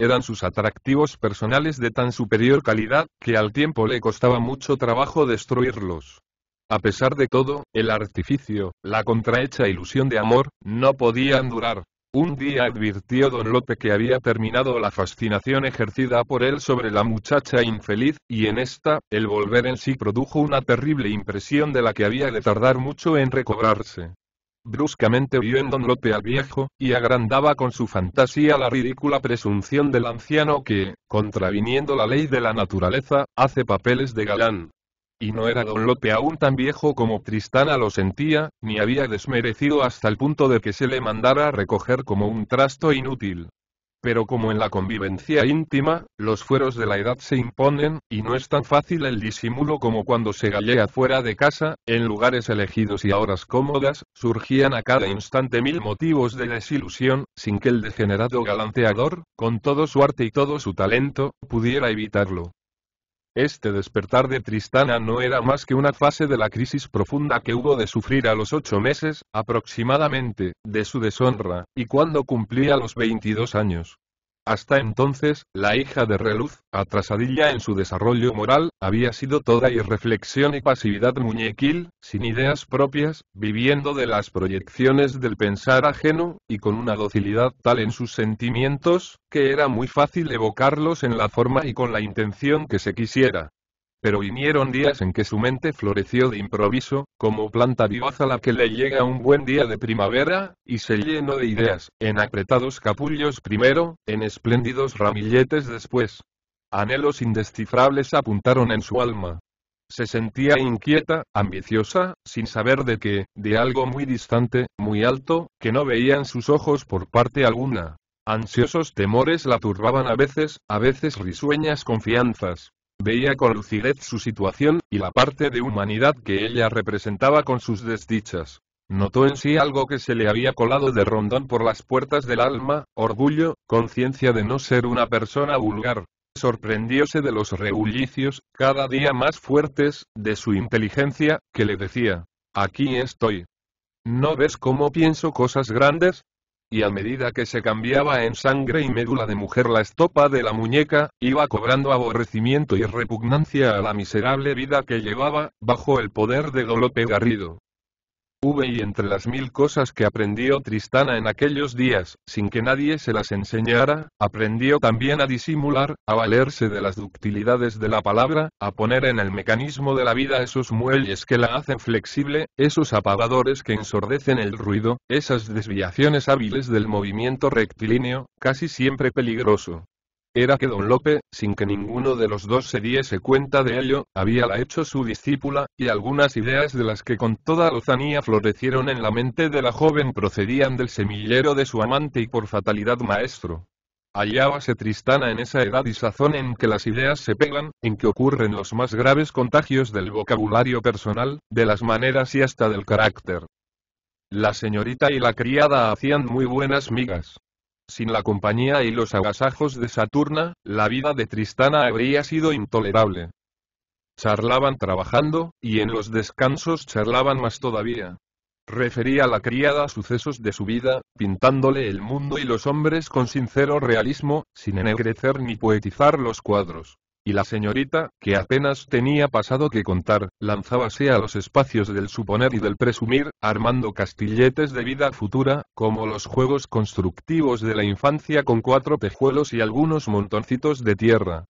Eran sus atractivos personales de tan superior calidad, que al tiempo le costaba mucho trabajo destruirlos. A pesar de todo, el artificio, la contrahecha ilusión de amor, no podían durar, un día advirtió don Lope que había terminado la fascinación ejercida por él sobre la muchacha infeliz, y en esta, el volver en sí produjo una terrible impresión de la que había de tardar mucho en recobrarse. Bruscamente vio en don Lope al viejo, y agrandaba con su fantasía la ridícula presunción del anciano que, contraviniendo la ley de la naturaleza, hace papeles de galán, y no era don Lope aún tan viejo como Tristana lo sentía, ni había desmerecido hasta el punto de que se le mandara a recoger como un trasto inútil. Pero como en la convivencia íntima, los fueros de la edad se imponen, y no es tan fácil el disimulo como cuando se gallea fuera de casa, en lugares elegidos y a horas cómodas, surgían a cada instante mil motivos de desilusión, sin que el degenerado galanteador, con todo su arte y todo su talento, pudiera evitarlo. Este despertar de Tristana no era más que una fase de la crisis profunda que hubo de sufrir a los ocho meses, aproximadamente, de su deshonra, y cuando cumplía los 22 años, hasta entonces, la hija de Reluz, atrasadilla en su desarrollo moral, había sido toda irreflexión y pasividad muñequil, sin ideas propias, viviendo de las proyecciones del pensar ajeno, y con una docilidad tal en sus sentimientos, que era muy fácil evocarlos en la forma y con la intención que se quisiera. Pero vinieron días en que su mente floreció de improviso, como planta vivaz a la que le llega un buen día de primavera, y se llenó de ideas, en apretados capullos primero, en espléndidos ramilletes después. Anhelos indescifrables apuntaron en su alma. Se sentía inquieta, ambiciosa, sin saber de qué, de algo muy distante, muy alto, que no veían sus ojos por parte alguna. Ansiosos temores la turbaban a veces, a veces risueñas confianzas. Veía con lucidez su situación, y la parte de humanidad que ella representaba con sus desdichas. Notó en sí algo que se le había colado de rondón por las puertas del alma, orgullo, conciencia de no ser una persona vulgar. Sorprendióse de los reullicios, cada día más fuertes, de su inteligencia, que le decía, aquí estoy. ¿No ves cómo pienso cosas grandes? y a medida que se cambiaba en sangre y médula de mujer la estopa de la muñeca, iba cobrando aborrecimiento y repugnancia a la miserable vida que llevaba, bajo el poder de Golope Garrido. V y entre las mil cosas que aprendió Tristana en aquellos días, sin que nadie se las enseñara, aprendió también a disimular, a valerse de las ductilidades de la palabra, a poner en el mecanismo de la vida esos muelles que la hacen flexible, esos apagadores que ensordecen el ruido, esas desviaciones hábiles del movimiento rectilíneo, casi siempre peligroso, era que don Lope, sin que ninguno de los dos se diese cuenta de ello, había la hecho su discípula, y algunas ideas de las que con toda lozanía florecieron en la mente de la joven procedían del semillero de su amante y por fatalidad maestro. Hallábase Tristana en esa edad y sazón en que las ideas se pegan, en que ocurren los más graves contagios del vocabulario personal, de las maneras y hasta del carácter. La señorita y la criada hacían muy buenas migas. Sin la compañía y los agasajos de Saturna, la vida de Tristana habría sido intolerable. Charlaban trabajando, y en los descansos charlaban más todavía. Refería a la criada sucesos de su vida, pintándole el mundo y los hombres con sincero realismo, sin enegrecer ni poetizar los cuadros y la señorita, que apenas tenía pasado que contar, lanzábase a los espacios del suponer y del presumir, armando castilletes de vida futura, como los juegos constructivos de la infancia con cuatro pejuelos y algunos montoncitos de tierra.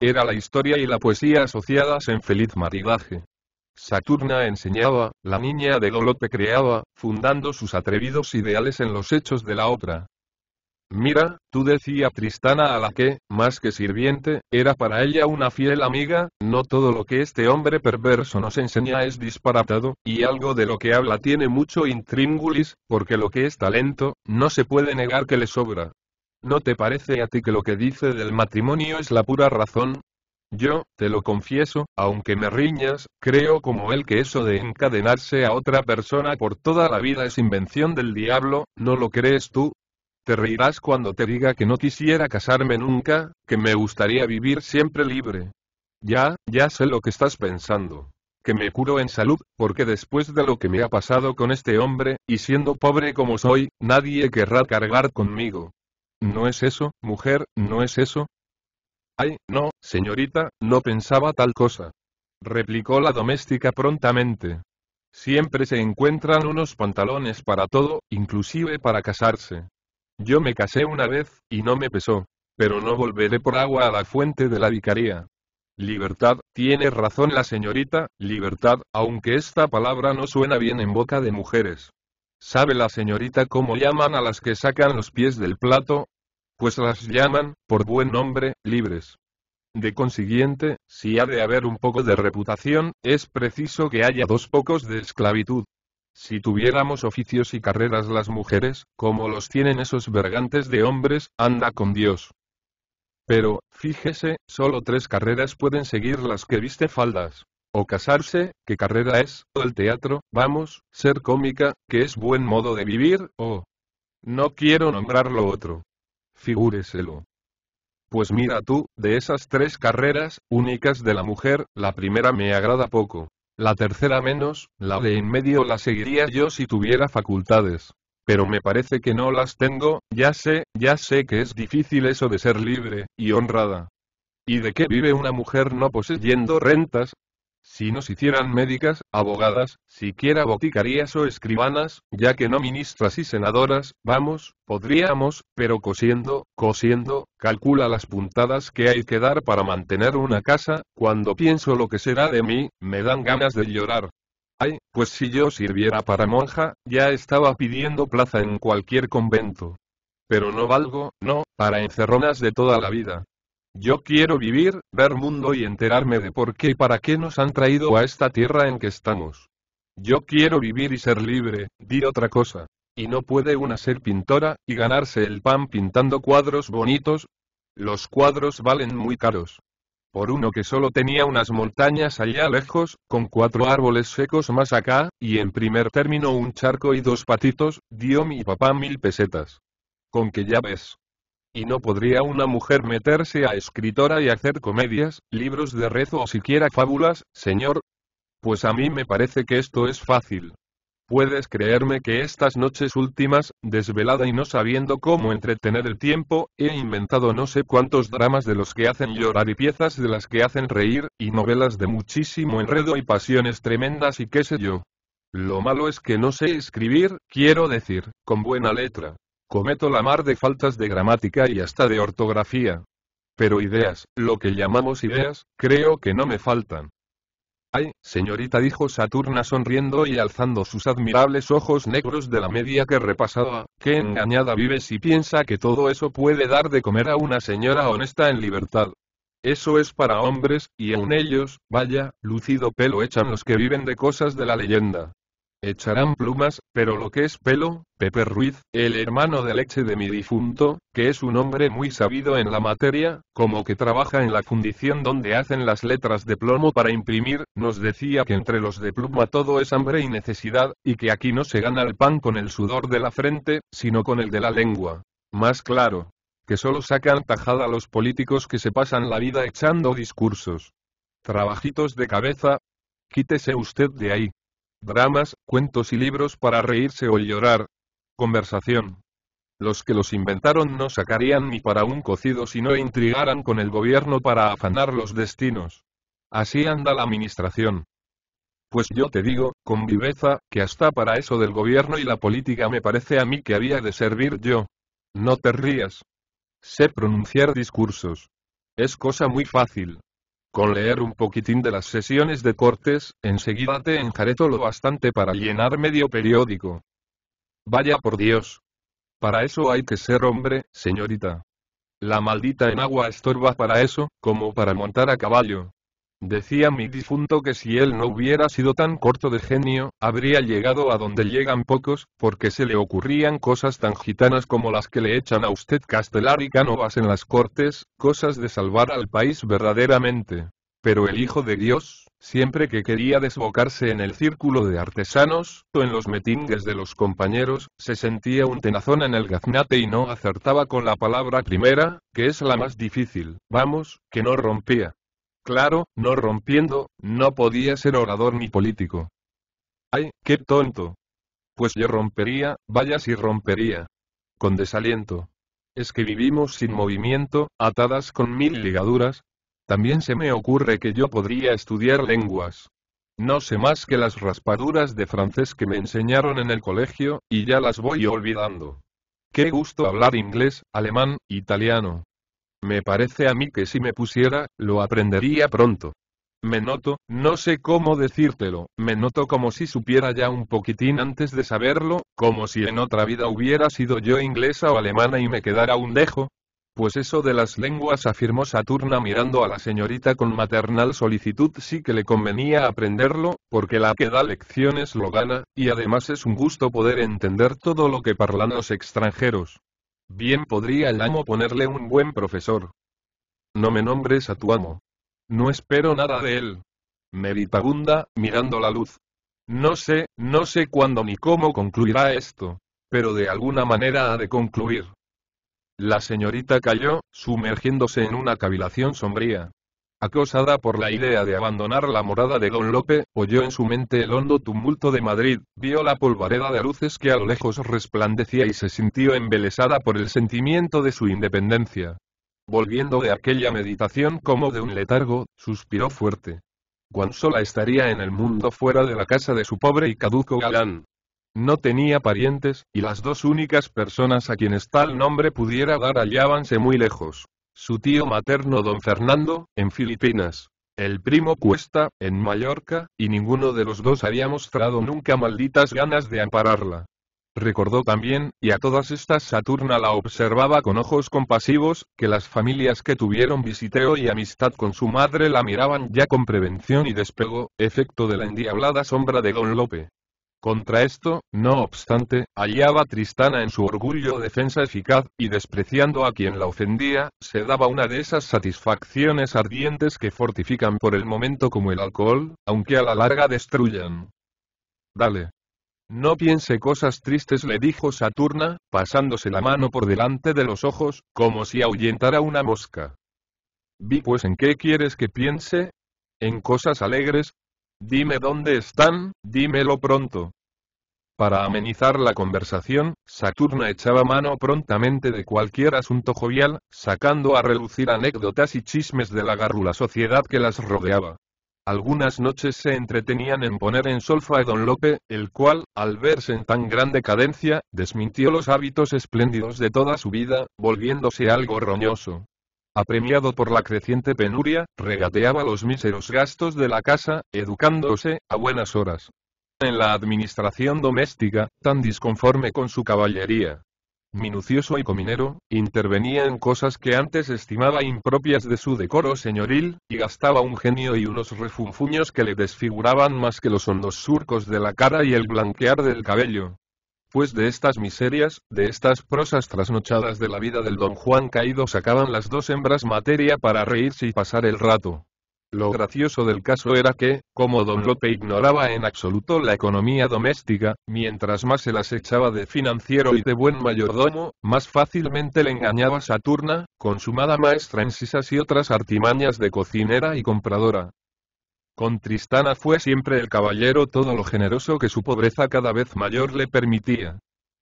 Era la historia y la poesía asociadas en feliz maridaje. Saturna enseñaba, la niña de Dolope creaba, fundando sus atrevidos ideales en los hechos de la otra. Mira, tú decía Tristana a la que, más que sirviente, era para ella una fiel amiga, no todo lo que este hombre perverso nos enseña es disparatado, y algo de lo que habla tiene mucho intríngulis, porque lo que es talento, no se puede negar que le sobra. ¿No te parece a ti que lo que dice del matrimonio es la pura razón? Yo, te lo confieso, aunque me riñas, creo como él que eso de encadenarse a otra persona por toda la vida es invención del diablo, ¿no lo crees tú? Te reirás cuando te diga que no quisiera casarme nunca, que me gustaría vivir siempre libre. Ya, ya sé lo que estás pensando. Que me curo en salud, porque después de lo que me ha pasado con este hombre, y siendo pobre como soy, nadie querrá cargar conmigo. ¿No es eso, mujer, no es eso? Ay, no, señorita, no pensaba tal cosa. Replicó la doméstica prontamente. Siempre se encuentran unos pantalones para todo, inclusive para casarse. Yo me casé una vez, y no me pesó. Pero no volveré por agua a la fuente de la vicaría. Libertad, tiene razón la señorita, libertad, aunque esta palabra no suena bien en boca de mujeres. ¿Sabe la señorita cómo llaman a las que sacan los pies del plato? Pues las llaman, por buen nombre, libres. De consiguiente, si ha de haber un poco de reputación, es preciso que haya dos pocos de esclavitud, si tuviéramos oficios y carreras las mujeres, como los tienen esos vergantes de hombres, anda con Dios. Pero, fíjese, solo tres carreras pueden seguir las que viste faldas. O casarse, qué carrera es, o el teatro, vamos, ser cómica, que es buen modo de vivir, o... No quiero nombrar lo otro. Figúreselo. Pues mira tú, de esas tres carreras, únicas de la mujer, la primera me agrada poco. La tercera menos, la de en medio la seguiría yo si tuviera facultades. Pero me parece que no las tengo, ya sé, ya sé que es difícil eso de ser libre, y honrada. ¿Y de qué vive una mujer no poseyendo rentas, si nos hicieran médicas, abogadas, siquiera boticarias o escribanas, ya que no ministras y senadoras, vamos, podríamos, pero cosiendo, cosiendo, calcula las puntadas que hay que dar para mantener una casa, cuando pienso lo que será de mí, me dan ganas de llorar. Ay, pues si yo sirviera para monja, ya estaba pidiendo plaza en cualquier convento. Pero no valgo, no, para encerronas de toda la vida. Yo quiero vivir, ver mundo y enterarme de por qué y para qué nos han traído a esta tierra en que estamos. Yo quiero vivir y ser libre, di otra cosa. ¿Y no puede una ser pintora, y ganarse el pan pintando cuadros bonitos? Los cuadros valen muy caros. Por uno que solo tenía unas montañas allá lejos, con cuatro árboles secos más acá, y en primer término un charco y dos patitos, dio mi papá mil pesetas. Con que ya ves, ¿Y no podría una mujer meterse a escritora y hacer comedias, libros de rezo o siquiera fábulas, señor? Pues a mí me parece que esto es fácil. Puedes creerme que estas noches últimas, desvelada y no sabiendo cómo entretener el tiempo, he inventado no sé cuántos dramas de los que hacen llorar y piezas de las que hacen reír, y novelas de muchísimo enredo y pasiones tremendas y qué sé yo. Lo malo es que no sé escribir, quiero decir, con buena letra. Cometo la mar de faltas de gramática y hasta de ortografía. Pero ideas, lo que llamamos ideas, creo que no me faltan. Ay, señorita dijo Saturna sonriendo y alzando sus admirables ojos negros de la media que repasaba, qué engañada vives si piensa que todo eso puede dar de comer a una señora honesta en libertad. Eso es para hombres, y aun ellos, vaya, lucido pelo echan los que viven de cosas de la leyenda, Echarán plumas, pero lo que es pelo, Pepe Ruiz, el hermano de leche de mi difunto, que es un hombre muy sabido en la materia, como que trabaja en la fundición donde hacen las letras de plomo para imprimir, nos decía que entre los de pluma todo es hambre y necesidad, y que aquí no se gana el pan con el sudor de la frente, sino con el de la lengua. Más claro. Que solo sacan tajada a los políticos que se pasan la vida echando discursos. Trabajitos de cabeza. Quítese usted de ahí dramas, cuentos y libros para reírse o llorar. Conversación. Los que los inventaron no sacarían ni para un cocido si no intrigaran con el gobierno para afanar los destinos. Así anda la administración. Pues yo te digo, con viveza, que hasta para eso del gobierno y la política me parece a mí que había de servir yo. No te rías. Sé pronunciar discursos. Es cosa muy fácil. Con leer un poquitín de las sesiones de cortes, enseguida te enjareto lo bastante para llenar medio periódico. Vaya por Dios. Para eso hay que ser hombre, señorita. La maldita enagua estorba para eso, como para montar a caballo. Decía mi difunto que si él no hubiera sido tan corto de genio, habría llegado a donde llegan pocos, porque se le ocurrían cosas tan gitanas como las que le echan a usted Castelar y Cánovas en las cortes, cosas de salvar al país verdaderamente. Pero el Hijo de Dios, siempre que quería desbocarse en el círculo de artesanos, o en los metingues de los compañeros, se sentía un tenazón en el gaznate y no acertaba con la palabra primera, que es la más difícil, vamos, que no rompía. Claro, no rompiendo, no podía ser orador ni político. ¡Ay, qué tonto! Pues yo rompería, vaya si rompería. Con desaliento. Es que vivimos sin movimiento, atadas con mil ligaduras. También se me ocurre que yo podría estudiar lenguas. No sé más que las raspaduras de francés que me enseñaron en el colegio, y ya las voy olvidando. Qué gusto hablar inglés, alemán, italiano. Me parece a mí que si me pusiera, lo aprendería pronto. Me noto, no sé cómo decírtelo, me noto como si supiera ya un poquitín antes de saberlo, como si en otra vida hubiera sido yo inglesa o alemana y me quedara un dejo. Pues eso de las lenguas, afirmó Saturna mirando a la señorita con maternal solicitud, sí que le convenía aprenderlo, porque la que da lecciones lo gana, y además es un gusto poder entender todo lo que parlan los extranjeros. Bien podría el amo ponerle un buen profesor. No me nombres a tu amo. No espero nada de él. Meditabunda, mirando la luz. No sé, no sé cuándo ni cómo concluirá esto, pero de alguna manera ha de concluir. La señorita cayó, sumergiéndose en una cavilación sombría. Acosada por la idea de abandonar la morada de Don Lope, oyó en su mente el hondo tumulto de Madrid, vio la polvareda de luces que a lo lejos resplandecía y se sintió embelesada por el sentimiento de su independencia. Volviendo de aquella meditación como de un letargo, suspiró fuerte. Cuán sola estaría en el mundo fuera de la casa de su pobre y caduco galán. No tenía parientes, y las dos únicas personas a quienes tal nombre pudiera dar hallábanse muy lejos. Su tío materno don Fernando, en Filipinas. El primo Cuesta, en Mallorca, y ninguno de los dos había mostrado nunca malditas ganas de ampararla. Recordó también, y a todas estas Saturna la observaba con ojos compasivos, que las familias que tuvieron visiteo y amistad con su madre la miraban ya con prevención y despego, efecto de la endiablada sombra de Don Lope. Contra esto, no obstante, hallaba Tristana en su orgullo defensa eficaz, y despreciando a quien la ofendía, se daba una de esas satisfacciones ardientes que fortifican por el momento como el alcohol, aunque a la larga destruyan. Dale. No piense cosas tristes, le dijo Saturna, pasándose la mano por delante de los ojos, como si ahuyentara una mosca. Vi pues en qué quieres que piense, en cosas alegres, Dime dónde están, dímelo pronto. Para amenizar la conversación, Saturna echaba mano prontamente de cualquier asunto jovial, sacando a relucir anécdotas y chismes de la garrula sociedad que las rodeaba. Algunas noches se entretenían en poner en solfa a don Lope, el cual, al verse en tan gran decadencia, desmintió los hábitos espléndidos de toda su vida, volviéndose algo roñoso. Apremiado por la creciente penuria, regateaba los míseros gastos de la casa, educándose, a buenas horas. En la administración doméstica, tan disconforme con su caballería, minucioso y cominero, intervenía en cosas que antes estimaba impropias de su decoro señoril, y gastaba un genio y unos refunfuños que le desfiguraban más que los hondos surcos de la cara y el blanquear del cabello. Pues de estas miserias, de estas prosas trasnochadas de la vida del don Juan caído sacaban las dos hembras materia para reírse y pasar el rato. Lo gracioso del caso era que, como don Lope ignoraba en absoluto la economía doméstica, mientras más se las echaba de financiero y de buen mayordomo, más fácilmente le engañaba Saturna, consumada maestra en sisas y otras artimañas de cocinera y compradora. Con Tristana fue siempre el caballero todo lo generoso que su pobreza cada vez mayor le permitía.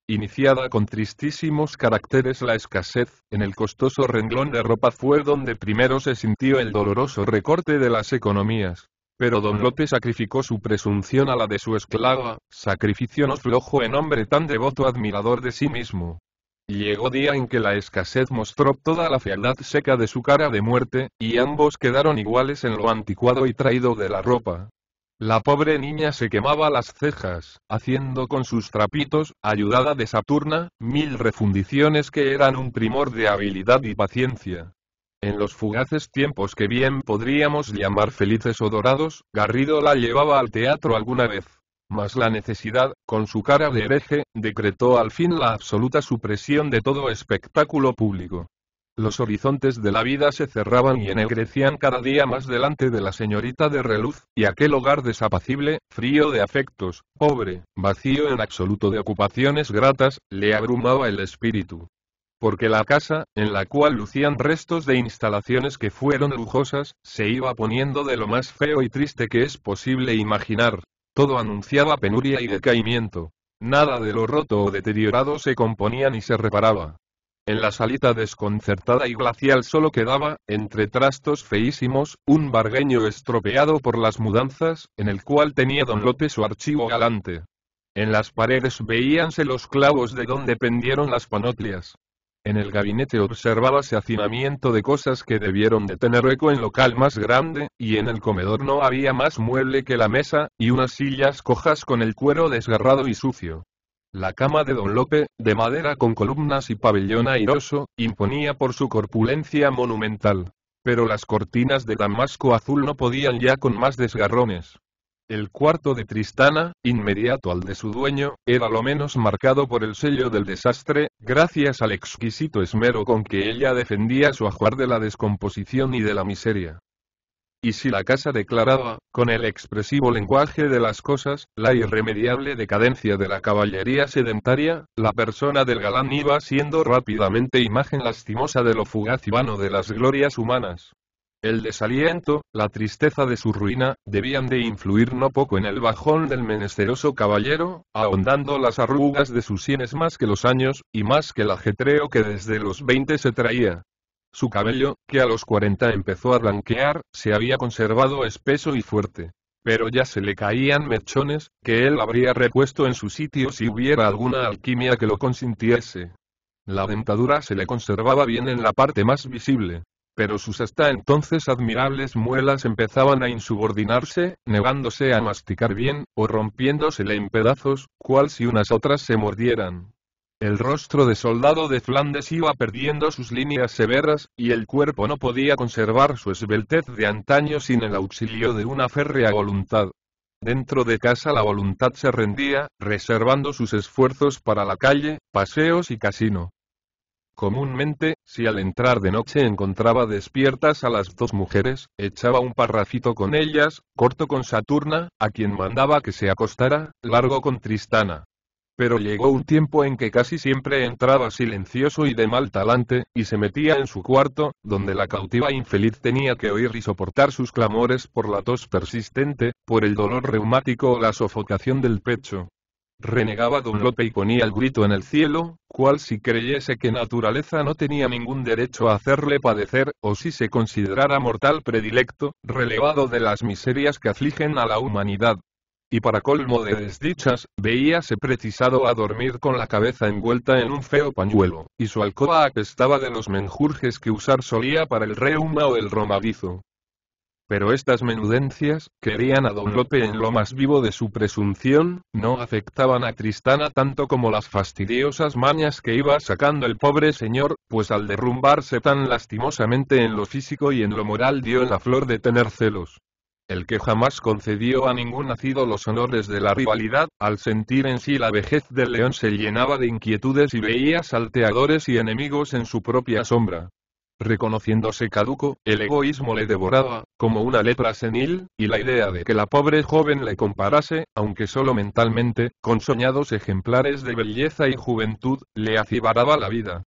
Iniciada con tristísimos caracteres la escasez, en el costoso renglón de ropa fue donde primero se sintió el doloroso recorte de las economías. Pero don Lope sacrificó su presunción a la de su esclava, sacrificio no flojo en hombre tan devoto admirador de sí mismo. Llegó día en que la escasez mostró toda la fealdad seca de su cara de muerte, y ambos quedaron iguales en lo anticuado y traído de la ropa. La pobre niña se quemaba las cejas, haciendo con sus trapitos, ayudada de Saturna, mil refundiciones que eran un primor de habilidad y paciencia. En los fugaces tiempos que bien podríamos llamar felices o dorados, Garrido la llevaba al teatro alguna vez mas la necesidad, con su cara de hereje, decretó al fin la absoluta supresión de todo espectáculo público. Los horizontes de la vida se cerraban y ennegrecían cada día más delante de la señorita de reluz, y aquel hogar desapacible, frío de afectos, pobre, vacío en absoluto de ocupaciones gratas, le abrumaba el espíritu. Porque la casa, en la cual lucían restos de instalaciones que fueron lujosas, se iba poniendo de lo más feo y triste que es posible imaginar, todo anunciaba penuria y decaimiento. Nada de lo roto o deteriorado se componía ni se reparaba. En la salita desconcertada y glacial solo quedaba, entre trastos feísimos, un bargueño estropeado por las mudanzas, en el cual tenía don López su archivo galante. En las paredes veíanse los clavos de donde pendieron las panoplias. En el gabinete observábase hacinamiento de cosas que debieron de tener eco en local más grande, y en el comedor no había más mueble que la mesa, y unas sillas cojas con el cuero desgarrado y sucio. La cama de Don Lope, de madera con columnas y pabellón airoso, imponía por su corpulencia monumental. Pero las cortinas de damasco azul no podían ya con más desgarrones. El cuarto de Tristana, inmediato al de su dueño, era lo menos marcado por el sello del desastre, gracias al exquisito esmero con que ella defendía su ajuar de la descomposición y de la miseria. Y si la casa declaraba, con el expresivo lenguaje de las cosas, la irremediable decadencia de la caballería sedentaria, la persona del galán iba siendo rápidamente imagen lastimosa de lo fugaz y vano de las glorias humanas. El desaliento, la tristeza de su ruina, debían de influir no poco en el bajón del menesteroso caballero, ahondando las arrugas de sus sienes más que los años, y más que el ajetreo que desde los veinte se traía. Su cabello, que a los cuarenta empezó a blanquear, se había conservado espeso y fuerte. Pero ya se le caían mechones, que él habría repuesto en su sitio si hubiera alguna alquimia que lo consintiese. La dentadura se le conservaba bien en la parte más visible pero sus hasta entonces admirables muelas empezaban a insubordinarse, negándose a masticar bien, o rompiéndosele en pedazos, cual si unas otras se mordieran. El rostro de soldado de Flandes iba perdiendo sus líneas severas, y el cuerpo no podía conservar su esbeltez de antaño sin el auxilio de una férrea voluntad. Dentro de casa la voluntad se rendía, reservando sus esfuerzos para la calle, paseos y casino. Comúnmente, si al entrar de noche encontraba despiertas a las dos mujeres, echaba un parracito con ellas, corto con Saturna, a quien mandaba que se acostara, largo con Tristana. Pero llegó un tiempo en que casi siempre entraba silencioso y de mal talante, y se metía en su cuarto, donde la cautiva infeliz tenía que oír y soportar sus clamores por la tos persistente, por el dolor reumático o la sofocación del pecho, renegaba don Lope y ponía el grito en el cielo, cual si creyese que naturaleza no tenía ningún derecho a hacerle padecer, o si se considerara mortal predilecto, relevado de las miserias que afligen a la humanidad. Y para colmo de desdichas, veíase precisado a dormir con la cabeza envuelta en un feo pañuelo, y su alcoba apestaba de los menjurjes que usar solía para el reuma o el romadizo, pero estas menudencias, querían a don Lope en lo más vivo de su presunción, no afectaban a Tristana tanto como las fastidiosas mañas que iba sacando el pobre señor, pues al derrumbarse tan lastimosamente en lo físico y en lo moral dio en la flor de tener celos el que jamás concedió a ningún nacido los honores de la rivalidad, al sentir en sí la vejez del león se llenaba de inquietudes y veía salteadores y enemigos en su propia sombra. Reconociéndose caduco, el egoísmo le devoraba, como una lepra senil, y la idea de que la pobre joven le comparase, aunque solo mentalmente, con soñados ejemplares de belleza y juventud, le acibaraba la vida.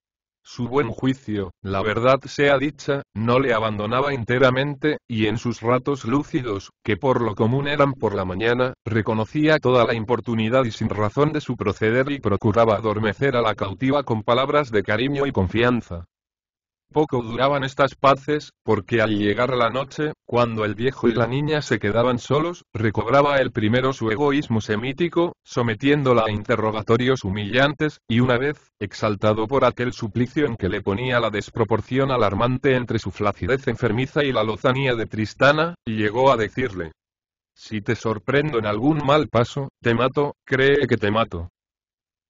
Su buen juicio, la verdad sea dicha, no le abandonaba enteramente, y en sus ratos lúcidos, que por lo común eran por la mañana, reconocía toda la importunidad y sin razón de su proceder y procuraba adormecer a la cautiva con palabras de cariño y confianza. Poco duraban estas paces, porque al llegar la noche, cuando el viejo y la niña se quedaban solos, recobraba el primero su egoísmo semítico, sometiéndola a interrogatorios humillantes, y una vez, exaltado por aquel suplicio en que le ponía la desproporción alarmante entre su flacidez enfermiza y la lozanía de Tristana, llegó a decirle, Si te sorprendo en algún mal paso, te mato, cree que te mato.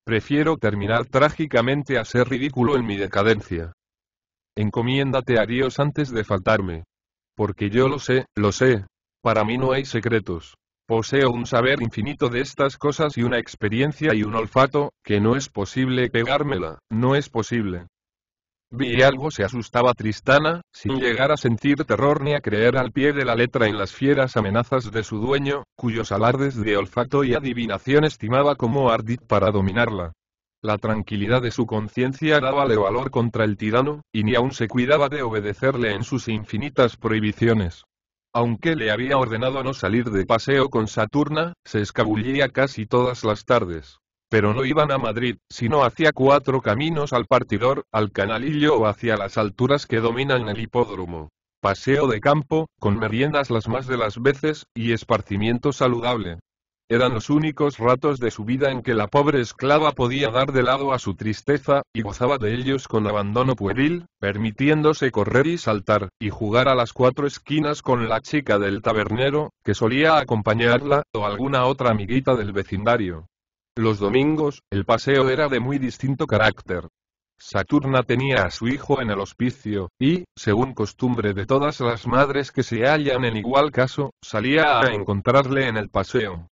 Prefiero terminar trágicamente a ser ridículo en mi decadencia encomiéndate a Dios antes de faltarme. Porque yo lo sé, lo sé. Para mí no hay secretos. Poseo un saber infinito de estas cosas y una experiencia y un olfato, que no es posible pegármela, no es posible. Vi algo se asustaba Tristana, sin llegar a sentir terror ni a creer al pie de la letra en las fieras amenazas de su dueño, cuyos alardes de olfato y adivinación estimaba como ardid para dominarla. La tranquilidad de su conciencia dábale valor contra el tirano, y ni aun se cuidaba de obedecerle en sus infinitas prohibiciones. Aunque le había ordenado no salir de paseo con Saturna, se escabullía casi todas las tardes. Pero no iban a Madrid, sino hacia cuatro caminos al partidor, al canalillo o hacia las alturas que dominan el hipódromo. Paseo de campo, con meriendas las más de las veces, y esparcimiento saludable, eran los únicos ratos de su vida en que la pobre esclava podía dar de lado a su tristeza, y gozaba de ellos con abandono pueril, permitiéndose correr y saltar, y jugar a las cuatro esquinas con la chica del tabernero, que solía acompañarla, o alguna otra amiguita del vecindario. Los domingos, el paseo era de muy distinto carácter. Saturna tenía a su hijo en el hospicio, y, según costumbre de todas las madres que se hallan en igual caso, salía a encontrarle en el paseo.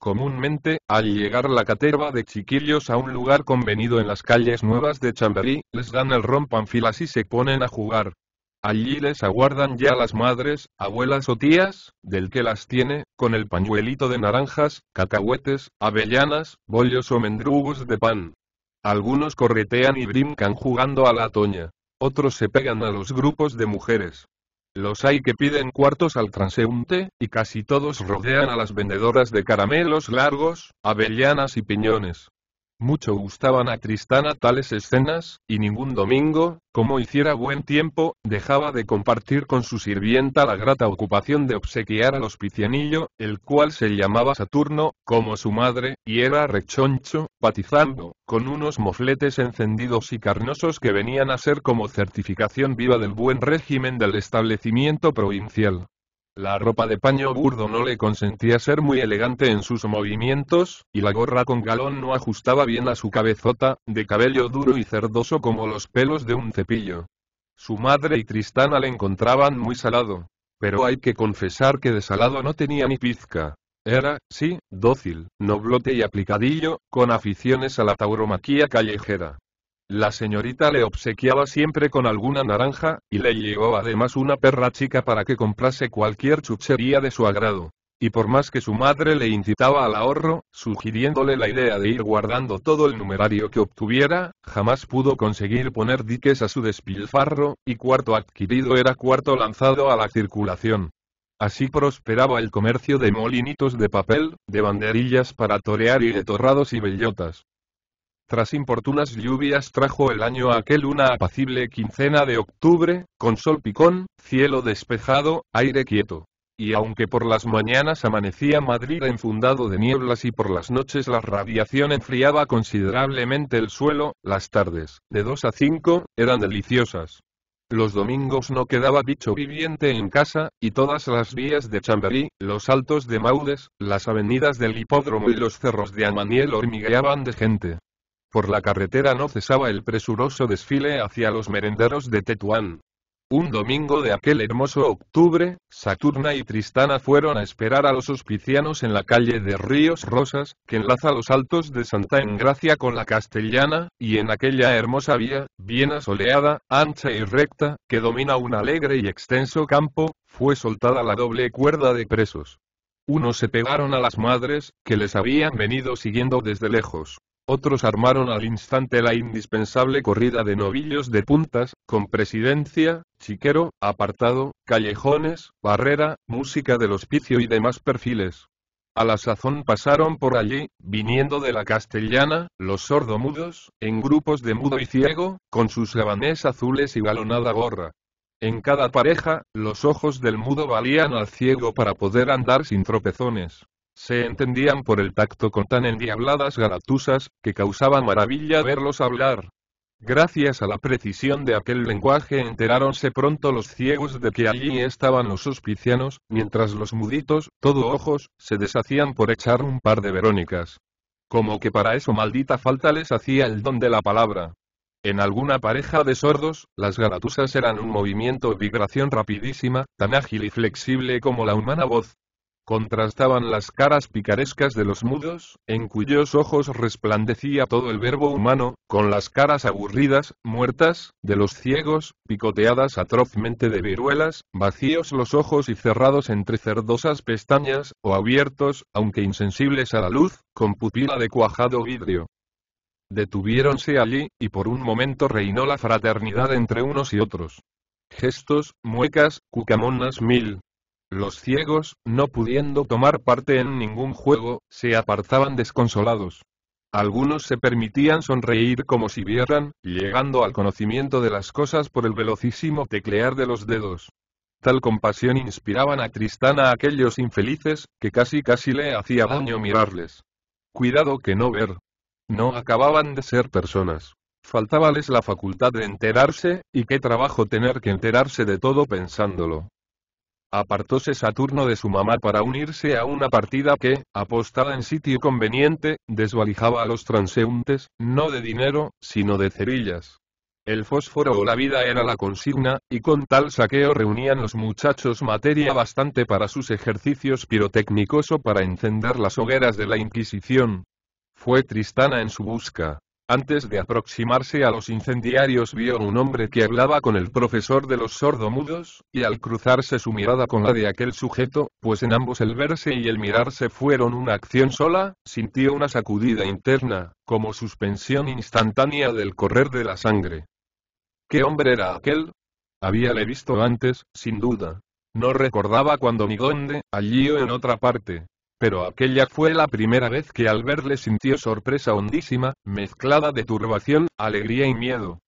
Comúnmente, al llegar la caterva de chiquillos a un lugar convenido en las calles nuevas de Chamberí, les dan el rompanfilas y se ponen a jugar. Allí les aguardan ya las madres, abuelas o tías, del que las tiene, con el pañuelito de naranjas, cacahuetes, avellanas, bollos o mendrugos de pan. Algunos corretean y brincan jugando a la toña. Otros se pegan a los grupos de mujeres. Los hay que piden cuartos al transeúnte, y casi todos rodean a las vendedoras de caramelos largos, avellanas y piñones. Mucho gustaban a Tristana tales escenas, y ningún domingo, como hiciera buen tiempo, dejaba de compartir con su sirvienta la grata ocupación de obsequiar al hospicianillo, el cual se llamaba Saturno, como su madre, y era rechoncho, patizando, con unos mofletes encendidos y carnosos que venían a ser como certificación viva del buen régimen del establecimiento provincial. La ropa de paño burdo no le consentía ser muy elegante en sus movimientos, y la gorra con galón no ajustaba bien a su cabezota, de cabello duro y cerdoso como los pelos de un cepillo. Su madre y Tristana le encontraban muy salado. Pero hay que confesar que de salado no tenía ni pizca. Era, sí, dócil, noblote y aplicadillo, con aficiones a la tauromaquía callejera. La señorita le obsequiaba siempre con alguna naranja, y le llegó además una perra chica para que comprase cualquier chuchería de su agrado. Y por más que su madre le incitaba al ahorro, sugiriéndole la idea de ir guardando todo el numerario que obtuviera, jamás pudo conseguir poner diques a su despilfarro, y cuarto adquirido era cuarto lanzado a la circulación. Así prosperaba el comercio de molinitos de papel, de banderillas para torear y de torrados y bellotas. Tras importunas lluvias trajo el año aquel una apacible quincena de octubre, con sol picón, cielo despejado, aire quieto. Y aunque por las mañanas amanecía Madrid enfundado de nieblas y por las noches la radiación enfriaba considerablemente el suelo, las tardes, de 2 a 5, eran deliciosas. Los domingos no quedaba bicho viviente en casa, y todas las vías de Chamberí, los altos de Maudes, las avenidas del hipódromo y los cerros de Amaniel hormigueaban de gente. Por la carretera no cesaba el presuroso desfile hacia los merenderos de Tetuán. Un domingo de aquel hermoso octubre, Saturna y Tristana fueron a esperar a los hospicianos en la calle de Ríos Rosas, que enlaza los altos de Santa Engracia con la castellana, y en aquella hermosa vía, bien asoleada, ancha y recta, que domina un alegre y extenso campo, fue soltada la doble cuerda de presos. Unos se pegaron a las madres, que les habían venido siguiendo desde lejos. Otros armaron al instante la indispensable corrida de novillos de puntas, con presidencia, chiquero, apartado, callejones, barrera, música del hospicio y demás perfiles. A la sazón pasaron por allí, viniendo de la castellana, los sordomudos, en grupos de mudo y ciego, con sus gabanés azules y galonada gorra. En cada pareja, los ojos del mudo valían al ciego para poder andar sin tropezones. Se entendían por el tacto con tan endiabladas garatusas, que causaba maravilla verlos hablar. Gracias a la precisión de aquel lenguaje enteráronse pronto los ciegos de que allí estaban los hospicianos, mientras los muditos, todo ojos, se deshacían por echar un par de verónicas. Como que para eso maldita falta les hacía el don de la palabra. En alguna pareja de sordos, las garatusas eran un movimiento de vibración rapidísima, tan ágil y flexible como la humana voz, contrastaban las caras picarescas de los mudos, en cuyos ojos resplandecía todo el verbo humano, con las caras aburridas, muertas, de los ciegos, picoteadas atrozmente de viruelas, vacíos los ojos y cerrados entre cerdosas pestañas, o abiertos, aunque insensibles a la luz, con pupila de cuajado vidrio. Detuviéronse allí, y por un momento reinó la fraternidad entre unos y otros. Gestos, muecas, cucamonas mil, los ciegos, no pudiendo tomar parte en ningún juego, se apartaban desconsolados. Algunos se permitían sonreír como si vieran, llegando al conocimiento de las cosas por el velocísimo teclear de los dedos. Tal compasión inspiraban a Tristana a aquellos infelices, que casi casi le hacía daño mirarles. Cuidado que no ver. No acababan de ser personas. Faltábales la facultad de enterarse, y qué trabajo tener que enterarse de todo pensándolo. Apartóse Saturno de su mamá para unirse a una partida que, apostada en sitio conveniente, desvalijaba a los transeúntes, no de dinero, sino de cerillas. El fósforo o la vida era la consigna, y con tal saqueo reunían los muchachos materia bastante para sus ejercicios pirotécnicos o para encender las hogueras de la Inquisición. Fue Tristana en su busca. Antes de aproximarse a los incendiarios vio un hombre que hablaba con el profesor de los sordomudos, y al cruzarse su mirada con la de aquel sujeto, pues en ambos el verse y el mirarse fueron una acción sola, sintió una sacudida interna, como suspensión instantánea del correr de la sangre. ¿Qué hombre era aquel? Habíale visto antes, sin duda. No recordaba cuándo ni dónde, allí o en otra parte, pero aquella fue la primera vez que al verle sintió sorpresa hondísima, mezclada de turbación, alegría y miedo.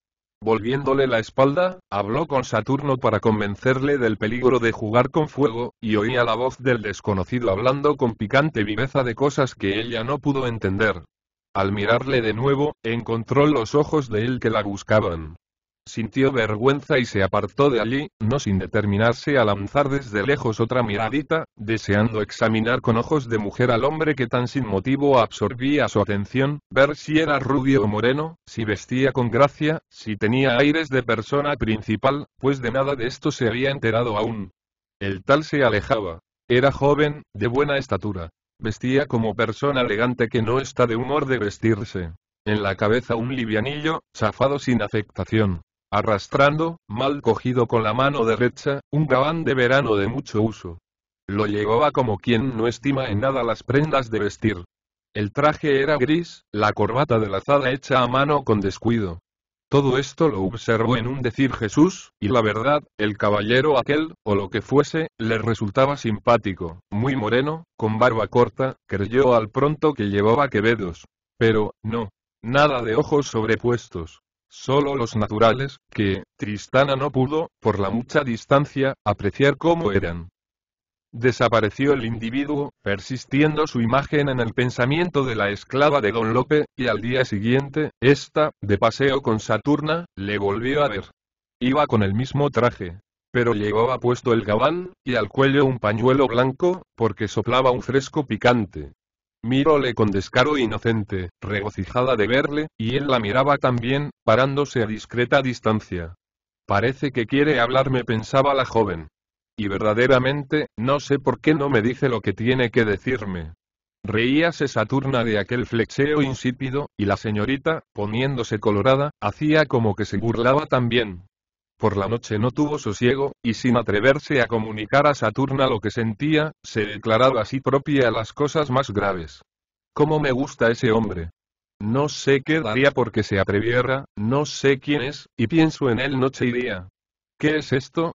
Volviéndole la espalda, habló con Saturno para convencerle del peligro de jugar con fuego, y oía la voz del desconocido hablando con picante viveza de cosas que ella no pudo entender. Al mirarle de nuevo, encontró los ojos de él que la buscaban. Sintió vergüenza y se apartó de allí, no sin determinarse a lanzar desde lejos otra miradita, deseando examinar con ojos de mujer al hombre que tan sin motivo absorbía su atención, ver si era rubio o moreno, si vestía con gracia, si tenía aires de persona principal, pues de nada de esto se había enterado aún. El tal se alejaba. Era joven, de buena estatura. Vestía como persona elegante que no está de humor de vestirse. En la cabeza un livianillo, zafado sin afectación arrastrando, mal cogido con la mano derecha, un gabán de verano de mucho uso. Lo llevaba como quien no estima en nada las prendas de vestir. El traje era gris, la corbata de lazada hecha a mano con descuido. Todo esto lo observó en un decir Jesús, y la verdad, el caballero aquel, o lo que fuese, le resultaba simpático, muy moreno, con barba corta, creyó al pronto que llevaba quevedos. Pero, no. Nada de ojos sobrepuestos. Solo los naturales, que, Tristana no pudo, por la mucha distancia, apreciar cómo eran. Desapareció el individuo, persistiendo su imagen en el pensamiento de la esclava de Don Lope, y al día siguiente, ésta, de paseo con Saturna, le volvió a ver. Iba con el mismo traje, pero llevaba puesto el gabán, y al cuello un pañuelo blanco, porque soplaba un fresco picante. Mírole con descaro inocente, regocijada de verle, y él la miraba también, parándose a discreta distancia. Parece que quiere hablarme pensaba la joven. Y verdaderamente, no sé por qué no me dice lo que tiene que decirme. Reíase Saturna de aquel flexeo insípido, y la señorita, poniéndose colorada, hacía como que se burlaba también. Por la noche no tuvo sosiego, y sin atreverse a comunicar a Saturna lo que sentía, se declaraba a sí propia las cosas más graves. ¿Cómo me gusta ese hombre? No sé qué daría porque se atreviera, no sé quién es, y pienso en él noche y día. ¿Qué es esto?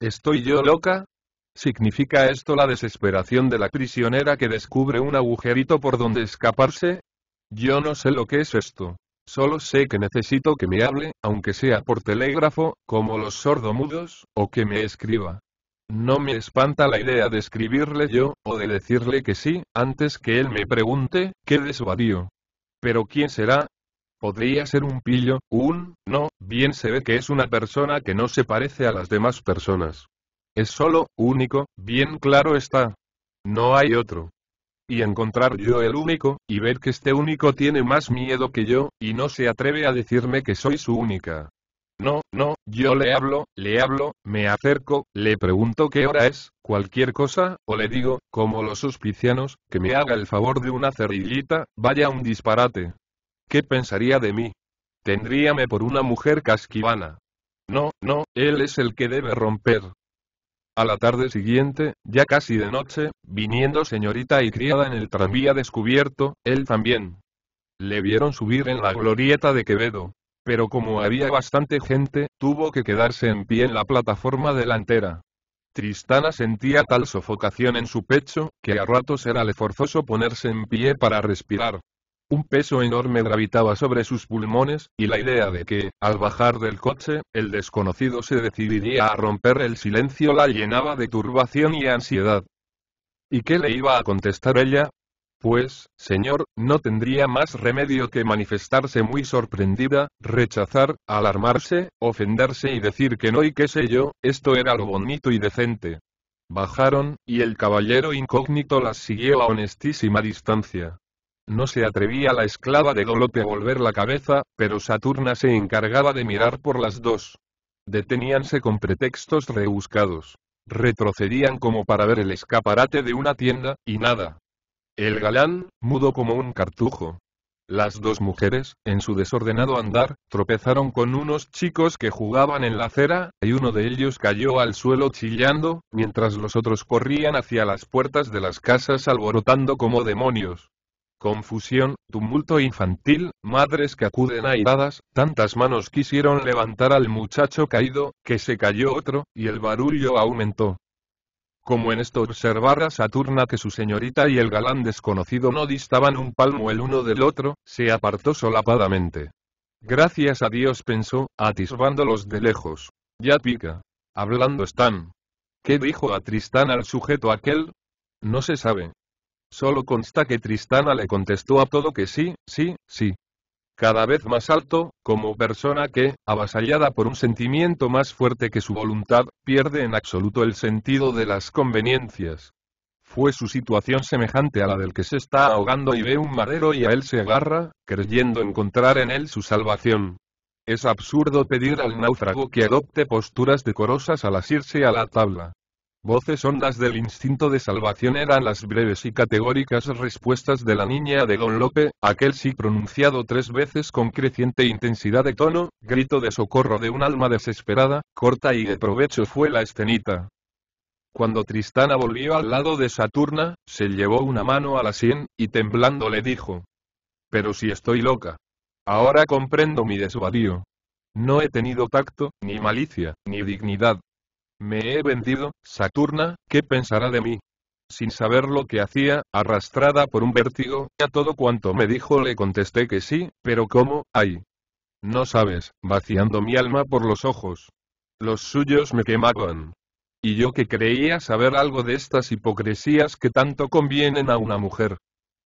¿Estoy yo loca? ¿Significa esto la desesperación de la prisionera que descubre un agujerito por donde escaparse? Yo no sé lo que es esto. Solo sé que necesito que me hable, aunque sea por telégrafo, como los sordomudos, o que me escriba. No me espanta la idea de escribirle yo, o de decirle que sí, antes que él me pregunte, qué desvadío. Pero ¿quién será? Podría ser un pillo, un, no, bien se ve que es una persona que no se parece a las demás personas. Es solo, único, bien claro está. No hay otro y encontrar yo el único, y ver que este único tiene más miedo que yo, y no se atreve a decirme que soy su única. No, no, yo le hablo, le hablo, me acerco, le pregunto qué hora es, cualquier cosa, o le digo, como los suspicianos, que me haga el favor de una cerrillita, vaya un disparate. ¿Qué pensaría de mí? Tendríame por una mujer casquivana. No, no, él es el que debe romper, a la tarde siguiente, ya casi de noche, viniendo señorita y criada en el tranvía descubierto, él también. Le vieron subir en la glorieta de Quevedo. Pero como había bastante gente, tuvo que quedarse en pie en la plataforma delantera. Tristana sentía tal sofocación en su pecho, que a ratos era le forzoso ponerse en pie para respirar. Un peso enorme gravitaba sobre sus pulmones, y la idea de que, al bajar del coche, el desconocido se decidiría a romper el silencio la llenaba de turbación y ansiedad. ¿Y qué le iba a contestar ella? Pues, señor, no tendría más remedio que manifestarse muy sorprendida, rechazar, alarmarse, ofenderse y decir que no y qué sé yo, esto era lo bonito y decente. Bajaron, y el caballero incógnito las siguió a honestísima distancia. No se atrevía la esclava de Dolote a volver la cabeza, pero Saturna se encargaba de mirar por las dos. Deteníanse con pretextos rebuscados. Retrocedían como para ver el escaparate de una tienda, y nada. El galán, mudo como un cartujo. Las dos mujeres, en su desordenado andar, tropezaron con unos chicos que jugaban en la acera, y uno de ellos cayó al suelo chillando, mientras los otros corrían hacia las puertas de las casas alborotando como demonios. Confusión, tumulto infantil, madres que acuden airadas, tantas manos quisieron levantar al muchacho caído, que se cayó otro, y el barullo aumentó. Como en esto observara Saturna que su señorita y el galán desconocido no distaban un palmo el uno del otro, se apartó solapadamente. Gracias a Dios pensó, atisbándolos de lejos. Ya pica. Hablando están. ¿Qué dijo a Tristán al sujeto aquel? No se sabe. Solo consta que Tristana le contestó a todo que sí, sí, sí. Cada vez más alto, como persona que, avasallada por un sentimiento más fuerte que su voluntad, pierde en absoluto el sentido de las conveniencias. Fue su situación semejante a la del que se está ahogando y ve un madero y a él se agarra, creyendo encontrar en él su salvación. Es absurdo pedir al náufrago que adopte posturas decorosas al asirse a la tabla voces hondas del instinto de salvación eran las breves y categóricas respuestas de la niña de Don Lope, aquel sí pronunciado tres veces con creciente intensidad de tono, grito de socorro de un alma desesperada, corta y de provecho fue la escenita. Cuando Tristana volvió al lado de Saturna, se llevó una mano a la sien, y temblando le dijo. Pero si estoy loca. Ahora comprendo mi desvadío. No he tenido tacto, ni malicia, ni dignidad, me he vendido, Saturna, ¿qué pensará de mí? Sin saber lo que hacía, arrastrada por un vértigo, a todo cuanto me dijo le contesté que sí, pero ¿cómo? ¡Ay! No sabes, vaciando mi alma por los ojos. Los suyos me quemaban. Y yo que creía saber algo de estas hipocresías que tanto convienen a una mujer.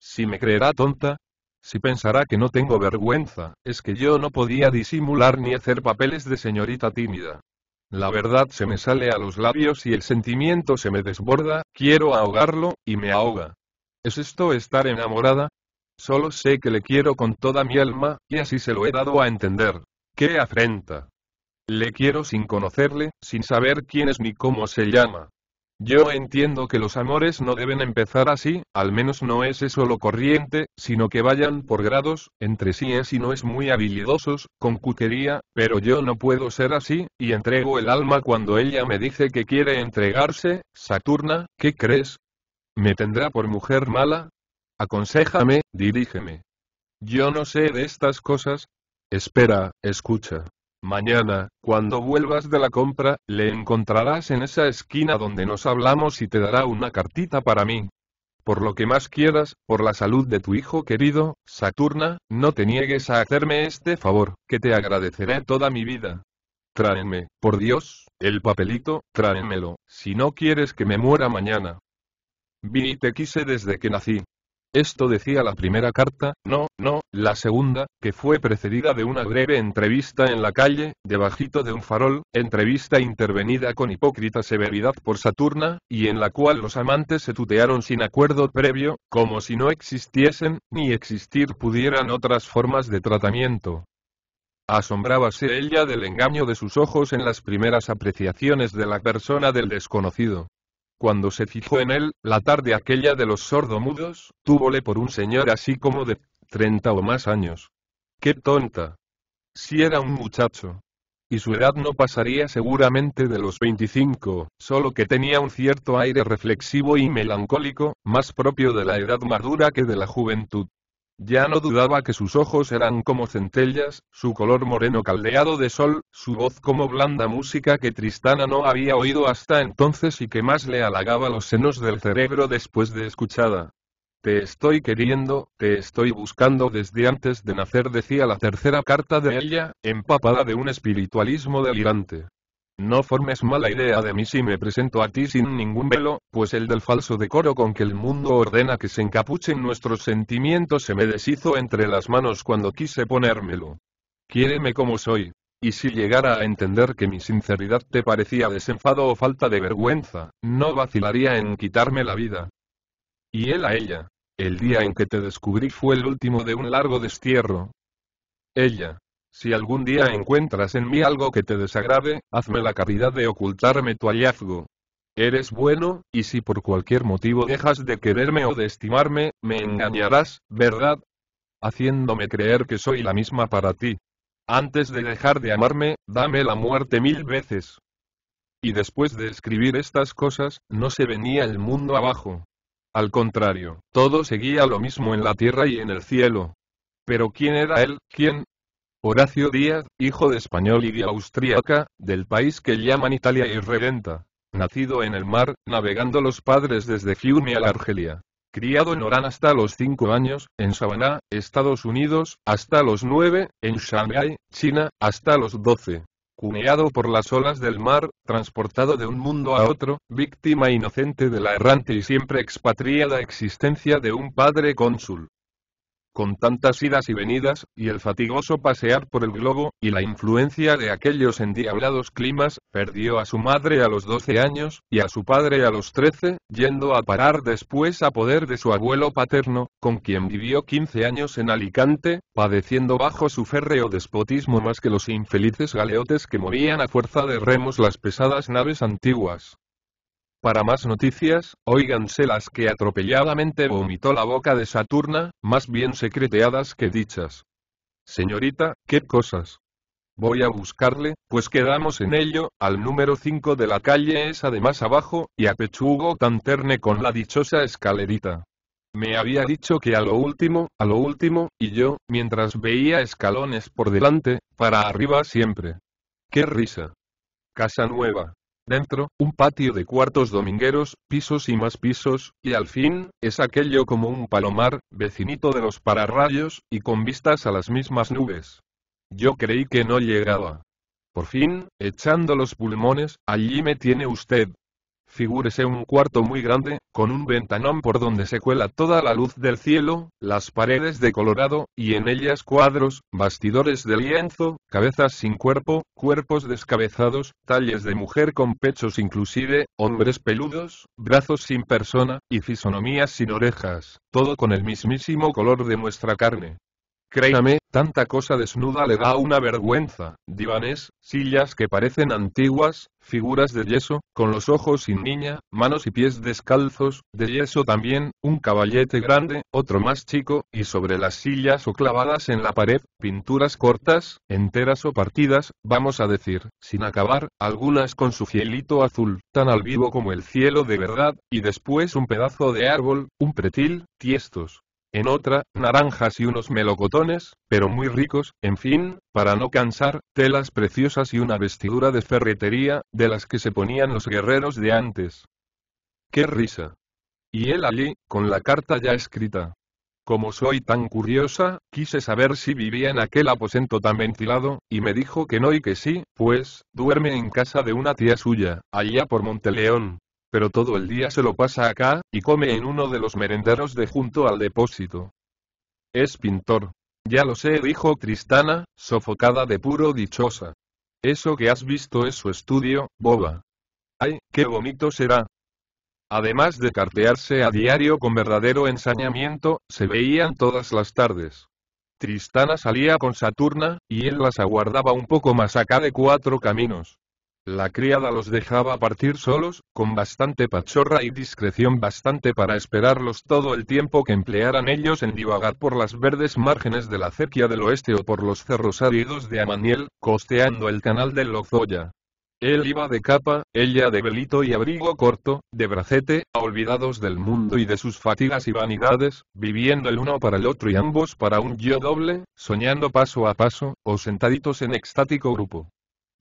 Si me creerá tonta, si pensará que no tengo vergüenza, es que yo no podía disimular ni hacer papeles de señorita tímida. La verdad se me sale a los labios y el sentimiento se me desborda, quiero ahogarlo, y me ahoga. ¿Es esto estar enamorada? Solo sé que le quiero con toda mi alma, y así se lo he dado a entender. ¡Qué afrenta! Le quiero sin conocerle, sin saber quién es ni cómo se llama. Yo entiendo que los amores no deben empezar así, al menos no es eso lo corriente, sino que vayan por grados, entre sí es y no es muy habilidosos, con cuquería, pero yo no puedo ser así, y entrego el alma cuando ella me dice que quiere entregarse, Saturna, ¿qué crees? ¿Me tendrá por mujer mala? Aconséjame, dirígeme. Yo no sé de estas cosas. Espera, escucha. Mañana, cuando vuelvas de la compra, le encontrarás en esa esquina donde nos hablamos y te dará una cartita para mí. Por lo que más quieras, por la salud de tu hijo querido, Saturna, no te niegues a hacerme este favor, que te agradeceré toda mi vida. Tráenme, por Dios, el papelito, tráenmelo, si no quieres que me muera mañana. Vi y te quise desde que nací. Esto decía la primera carta, no, no, la segunda, que fue precedida de una breve entrevista en la calle, debajito de un farol, entrevista intervenida con hipócrita severidad por Saturna, y en la cual los amantes se tutearon sin acuerdo previo, como si no existiesen, ni existir pudieran otras formas de tratamiento. Asombrábase ella del engaño de sus ojos en las primeras apreciaciones de la persona del desconocido. Cuando se fijó en él, la tarde aquella de los sordomudos, túvole por un señor así como de treinta o más años. ¡Qué tonta! Si era un muchacho. Y su edad no pasaría seguramente de los 25, solo que tenía un cierto aire reflexivo y melancólico, más propio de la edad madura que de la juventud. Ya no dudaba que sus ojos eran como centellas, su color moreno caldeado de sol, su voz como blanda música que Tristana no había oído hasta entonces y que más le halagaba los senos del cerebro después de escuchada. Te estoy queriendo, te estoy buscando desde antes de nacer, decía la tercera carta de ella, empapada de un espiritualismo delirante. No formes mala idea de mí si me presento a ti sin ningún velo, pues el del falso decoro con que el mundo ordena que se encapuchen nuestros sentimientos se me deshizo entre las manos cuando quise ponérmelo. Quiéreme como soy. Y si llegara a entender que mi sinceridad te parecía desenfado o falta de vergüenza, no vacilaría en quitarme la vida. Y él a ella. El día en que te descubrí fue el último de un largo destierro. Ella, si algún día encuentras en mí algo que te desagrade, hazme la caridad de ocultarme tu hallazgo. Eres bueno, y si por cualquier motivo dejas de quererme o de estimarme, me engañarás, ¿verdad? Haciéndome creer que soy la misma para ti. Antes de dejar de amarme, dame la muerte mil veces. Y después de escribir estas cosas, no se venía el mundo abajo. Al contrario, todo seguía lo mismo en la tierra y en el cielo. Pero ¿quién era él? ¿Quién? Horacio Díaz, hijo de español y de austriaca, del país que llaman Italia y Nacido en el mar, navegando los padres desde Fiume a la Argelia. Criado en Orán hasta los 5 años, en Savannah, Estados Unidos, hasta los 9, en Shanghai, China, hasta los 12. Cuneado por las olas del mar, transportado de un mundo a otro, víctima inocente de la errante y siempre expatriada existencia de un padre cónsul, con tantas idas y venidas, y el fatigoso pasear por el globo, y la influencia de aquellos endiablados climas, perdió a su madre a los doce años, y a su padre a los trece, yendo a parar después a poder de su abuelo paterno, con quien vivió quince años en Alicante, padeciendo bajo su férreo despotismo más que los infelices galeotes que movían a fuerza de remos las pesadas naves antiguas. Para más noticias, óiganse las que atropelladamente vomitó la boca de Saturna, más bien secreteadas que dichas. Señorita, qué cosas. Voy a buscarle, pues quedamos en ello, al número 5 de la calle esa de más abajo, y pechugo tan terne con la dichosa escalerita. Me había dicho que a lo último, a lo último, y yo, mientras veía escalones por delante, para arriba siempre. ¡Qué risa! Casa nueva. Dentro, un patio de cuartos domingueros, pisos y más pisos, y al fin, es aquello como un palomar, vecinito de los pararrayos, y con vistas a las mismas nubes. Yo creí que no llegaba. Por fin, echando los pulmones, allí me tiene usted, Figúrese un cuarto muy grande, con un ventanón por donde se cuela toda la luz del cielo, las paredes de colorado, y en ellas cuadros, bastidores de lienzo, cabezas sin cuerpo, cuerpos descabezados, talles de mujer con pechos inclusive, hombres peludos, brazos sin persona, y fisonomías sin orejas, todo con el mismísimo color de nuestra carne. Créame, tanta cosa desnuda le da una vergüenza, divanes, sillas que parecen antiguas, figuras de yeso, con los ojos sin niña, manos y pies descalzos, de yeso también, un caballete grande, otro más chico, y sobre las sillas o clavadas en la pared, pinturas cortas, enteras o partidas, vamos a decir, sin acabar, algunas con su cielito azul, tan al vivo como el cielo de verdad, y después un pedazo de árbol, un pretil, tiestos, en otra, naranjas y unos melocotones, pero muy ricos, en fin, para no cansar, telas preciosas y una vestidura de ferretería, de las que se ponían los guerreros de antes. ¡Qué risa! Y él allí, con la carta ya escrita. Como soy tan curiosa, quise saber si vivía en aquel aposento tan ventilado, y me dijo que no y que sí, pues, duerme en casa de una tía suya, allá por Monteleón, pero todo el día se lo pasa acá, y come en uno de los merenderos de junto al depósito. Es pintor. Ya lo sé, dijo Tristana, sofocada de puro dichosa. Eso que has visto es su estudio, boba. ¡Ay, qué bonito será! Además de cartearse a diario con verdadero ensañamiento, se veían todas las tardes. Tristana salía con Saturna, y él las aguardaba un poco más acá de cuatro caminos. La criada los dejaba partir solos, con bastante pachorra y discreción bastante para esperarlos todo el tiempo que emplearan ellos en divagar por las verdes márgenes de la acequia del oeste o por los cerros áridos de Amaniel, costeando el canal del Lozoya. Él iba de capa, ella de velito y abrigo corto, de bracete, olvidados del mundo y de sus fatigas y vanidades, viviendo el uno para el otro y ambos para un yo doble, soñando paso a paso, o sentaditos en extático grupo.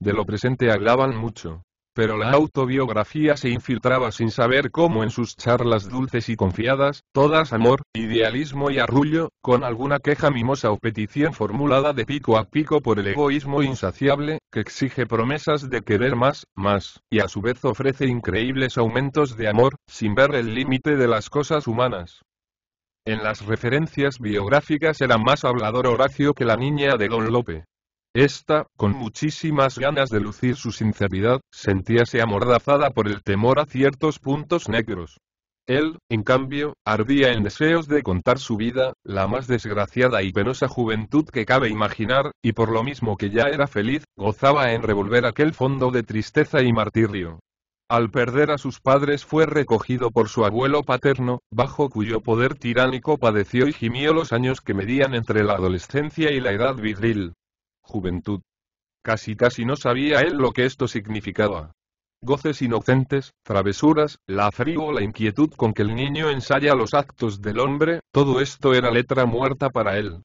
De lo presente hablaban mucho. Pero la autobiografía se infiltraba sin saber cómo en sus charlas dulces y confiadas, todas amor, idealismo y arrullo, con alguna queja mimosa o petición formulada de pico a pico por el egoísmo insaciable, que exige promesas de querer más, más, y a su vez ofrece increíbles aumentos de amor, sin ver el límite de las cosas humanas. En las referencias biográficas era más hablador Horacio que la niña de Don Lope. Esta, con muchísimas ganas de lucir su sinceridad, sentíase amordazada por el temor a ciertos puntos negros. Él, en cambio, ardía en deseos de contar su vida, la más desgraciada y penosa juventud que cabe imaginar, y por lo mismo que ya era feliz, gozaba en revolver aquel fondo de tristeza y martirio. Al perder a sus padres fue recogido por su abuelo paterno, bajo cuyo poder tiránico padeció y gimió los años que medían entre la adolescencia y la edad viril. Juventud. Casi casi no sabía él lo que esto significaba. Goces inocentes, travesuras, la la inquietud con que el niño ensaya los actos del hombre, todo esto era letra muerta para él.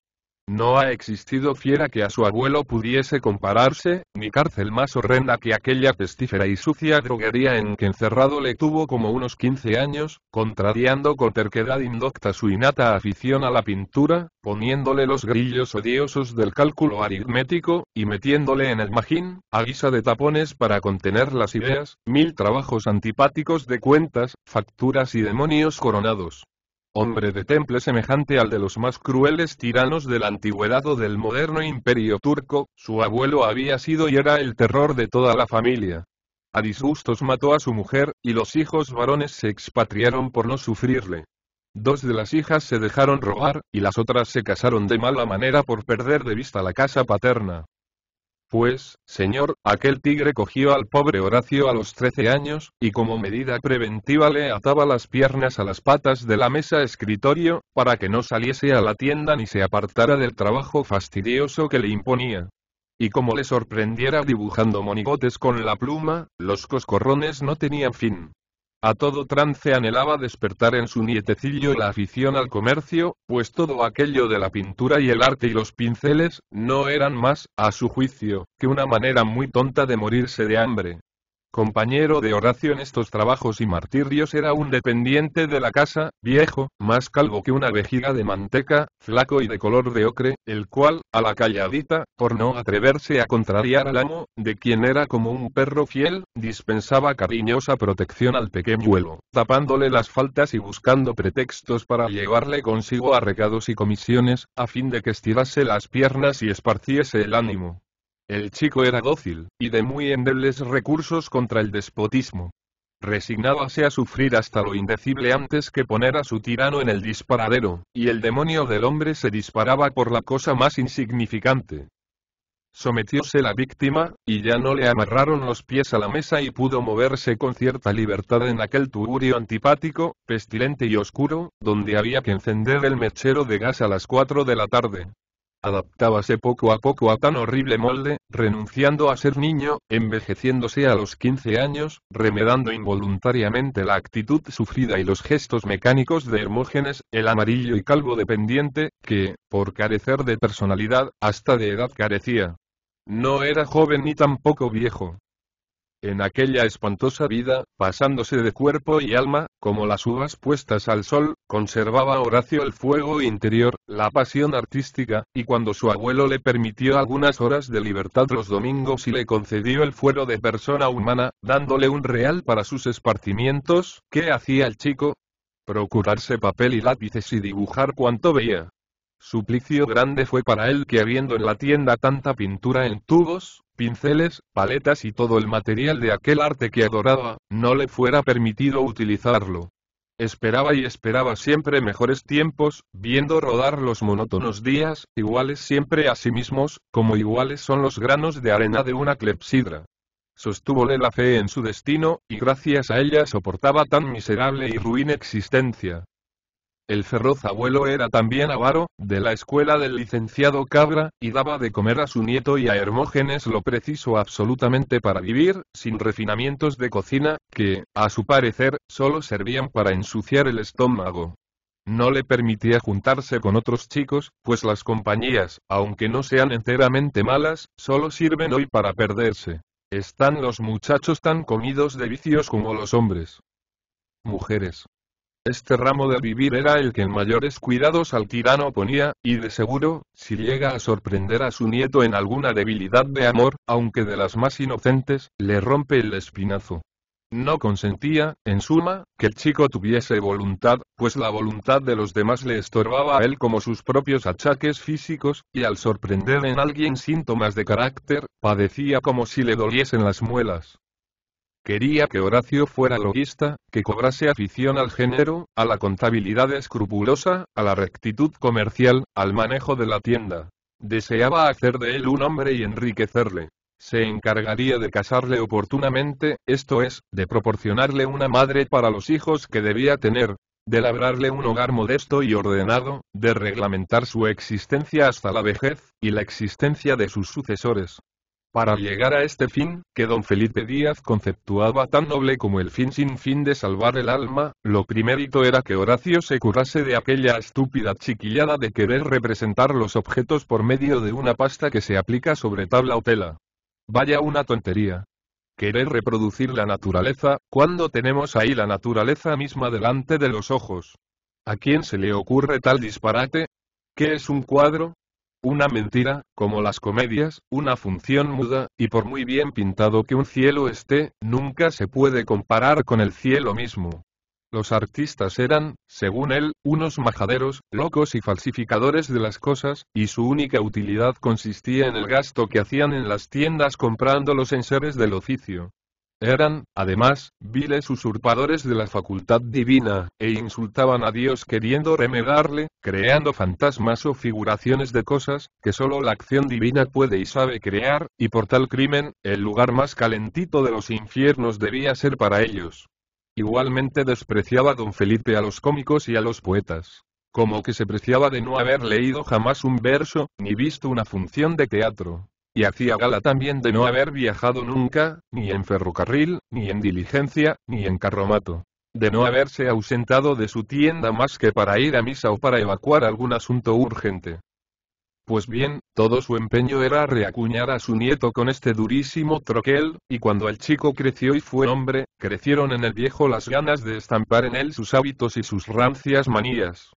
No ha existido fiera que a su abuelo pudiese compararse, ni cárcel más horrenda que aquella pestífera y sucia droguería en que encerrado le tuvo como unos 15 años, contrariando con terquedad indocta su innata afición a la pintura, poniéndole los grillos odiosos del cálculo aritmético, y metiéndole en el magín, a guisa de tapones para contener las ideas, mil trabajos antipáticos de cuentas, facturas y demonios coronados hombre de temple semejante al de los más crueles tiranos de la antigüedad o del moderno imperio turco, su abuelo había sido y era el terror de toda la familia. A disgustos mató a su mujer, y los hijos varones se expatriaron por no sufrirle. Dos de las hijas se dejaron robar, y las otras se casaron de mala manera por perder de vista la casa paterna. Pues, señor, aquel tigre cogió al pobre Horacio a los trece años, y como medida preventiva le ataba las piernas a las patas de la mesa escritorio, para que no saliese a la tienda ni se apartara del trabajo fastidioso que le imponía. Y como le sorprendiera dibujando monigotes con la pluma, los coscorrones no tenían fin. A todo trance anhelaba despertar en su nietecillo la afición al comercio, pues todo aquello de la pintura y el arte y los pinceles, no eran más, a su juicio, que una manera muy tonta de morirse de hambre compañero de Horacio en estos trabajos y martirios era un dependiente de la casa, viejo, más calvo que una vejiga de manteca, flaco y de color de ocre, el cual, a la calladita, por no atreverse a contrariar al amo, de quien era como un perro fiel, dispensaba cariñosa protección al pequeñuelo, tapándole las faltas y buscando pretextos para llevarle consigo a recados y comisiones, a fin de que estirase las piernas y esparciese el ánimo. El chico era dócil, y de muy endebles recursos contra el despotismo. Resignábase a sufrir hasta lo indecible antes que poner a su tirano en el disparadero, y el demonio del hombre se disparaba por la cosa más insignificante. Sometióse la víctima, y ya no le amarraron los pies a la mesa y pudo moverse con cierta libertad en aquel tugurio antipático, pestilente y oscuro, donde había que encender el mechero de gas a las cuatro de la tarde, adaptábase poco a poco a tan horrible molde, renunciando a ser niño, envejeciéndose a los 15 años, remedando involuntariamente la actitud sufrida y los gestos mecánicos de Hermógenes, el amarillo y calvo dependiente, que, por carecer de personalidad, hasta de edad carecía. No era joven ni tampoco viejo, en aquella espantosa vida, pasándose de cuerpo y alma, como las uvas puestas al sol, conservaba Horacio el fuego interior, la pasión artística, y cuando su abuelo le permitió algunas horas de libertad los domingos y le concedió el fuero de persona humana, dándole un real para sus esparcimientos, ¿qué hacía el chico? Procurarse papel y lápices y dibujar cuanto veía. Suplicio grande fue para él que habiendo en la tienda tanta pintura en tubos, pinceles, paletas y todo el material de aquel arte que adoraba, no le fuera permitido utilizarlo. Esperaba y esperaba siempre mejores tiempos, viendo rodar los monótonos días, iguales siempre a sí mismos, como iguales son los granos de arena de una clepsidra. Sostúvole la fe en su destino, y gracias a ella soportaba tan miserable y ruin existencia. El ferroz abuelo era también avaro, de la escuela del licenciado Cabra, y daba de comer a su nieto y a Hermógenes lo preciso absolutamente para vivir, sin refinamientos de cocina, que, a su parecer, solo servían para ensuciar el estómago. No le permitía juntarse con otros chicos, pues las compañías, aunque no sean enteramente malas, solo sirven hoy para perderse. Están los muchachos tan comidos de vicios como los hombres. Mujeres. Este ramo de vivir era el que en mayores cuidados al tirano ponía, y de seguro, si llega a sorprender a su nieto en alguna debilidad de amor, aunque de las más inocentes, le rompe el espinazo. No consentía, en suma, que el chico tuviese voluntad, pues la voluntad de los demás le estorbaba a él como sus propios achaques físicos, y al sorprender en alguien síntomas de carácter, padecía como si le doliesen las muelas. Quería que Horacio fuera logista, que cobrase afición al género, a la contabilidad escrupulosa, a la rectitud comercial, al manejo de la tienda. Deseaba hacer de él un hombre y enriquecerle. Se encargaría de casarle oportunamente, esto es, de proporcionarle una madre para los hijos que debía tener, de labrarle un hogar modesto y ordenado, de reglamentar su existencia hasta la vejez, y la existencia de sus sucesores. Para llegar a este fin, que don Felipe Díaz conceptuaba tan noble como el fin sin fin de salvar el alma, lo primerito era que Horacio se curase de aquella estúpida chiquillada de querer representar los objetos por medio de una pasta que se aplica sobre tabla o tela. Vaya una tontería. Querer reproducir la naturaleza, cuando tenemos ahí la naturaleza misma delante de los ojos. ¿A quién se le ocurre tal disparate? ¿Qué es un cuadro? una mentira, como las comedias, una función muda, y por muy bien pintado que un cielo esté, nunca se puede comparar con el cielo mismo. Los artistas eran, según él, unos majaderos, locos y falsificadores de las cosas, y su única utilidad consistía en el gasto que hacían en las tiendas comprando los enseres del oficio. Eran, además, viles usurpadores de la facultad divina, e insultaban a Dios queriendo remedarle, creando fantasmas o figuraciones de cosas, que solo la acción divina puede y sabe crear, y por tal crimen, el lugar más calentito de los infiernos debía ser para ellos. Igualmente despreciaba don Felipe a los cómicos y a los poetas. Como que se preciaba de no haber leído jamás un verso, ni visto una función de teatro y hacía gala también de no haber viajado nunca, ni en ferrocarril, ni en diligencia, ni en carromato, de no haberse ausentado de su tienda más que para ir a misa o para evacuar algún asunto urgente. Pues bien, todo su empeño era reacuñar a su nieto con este durísimo troquel, y cuando el chico creció y fue hombre, crecieron en el viejo las ganas de estampar en él sus hábitos y sus rancias manías.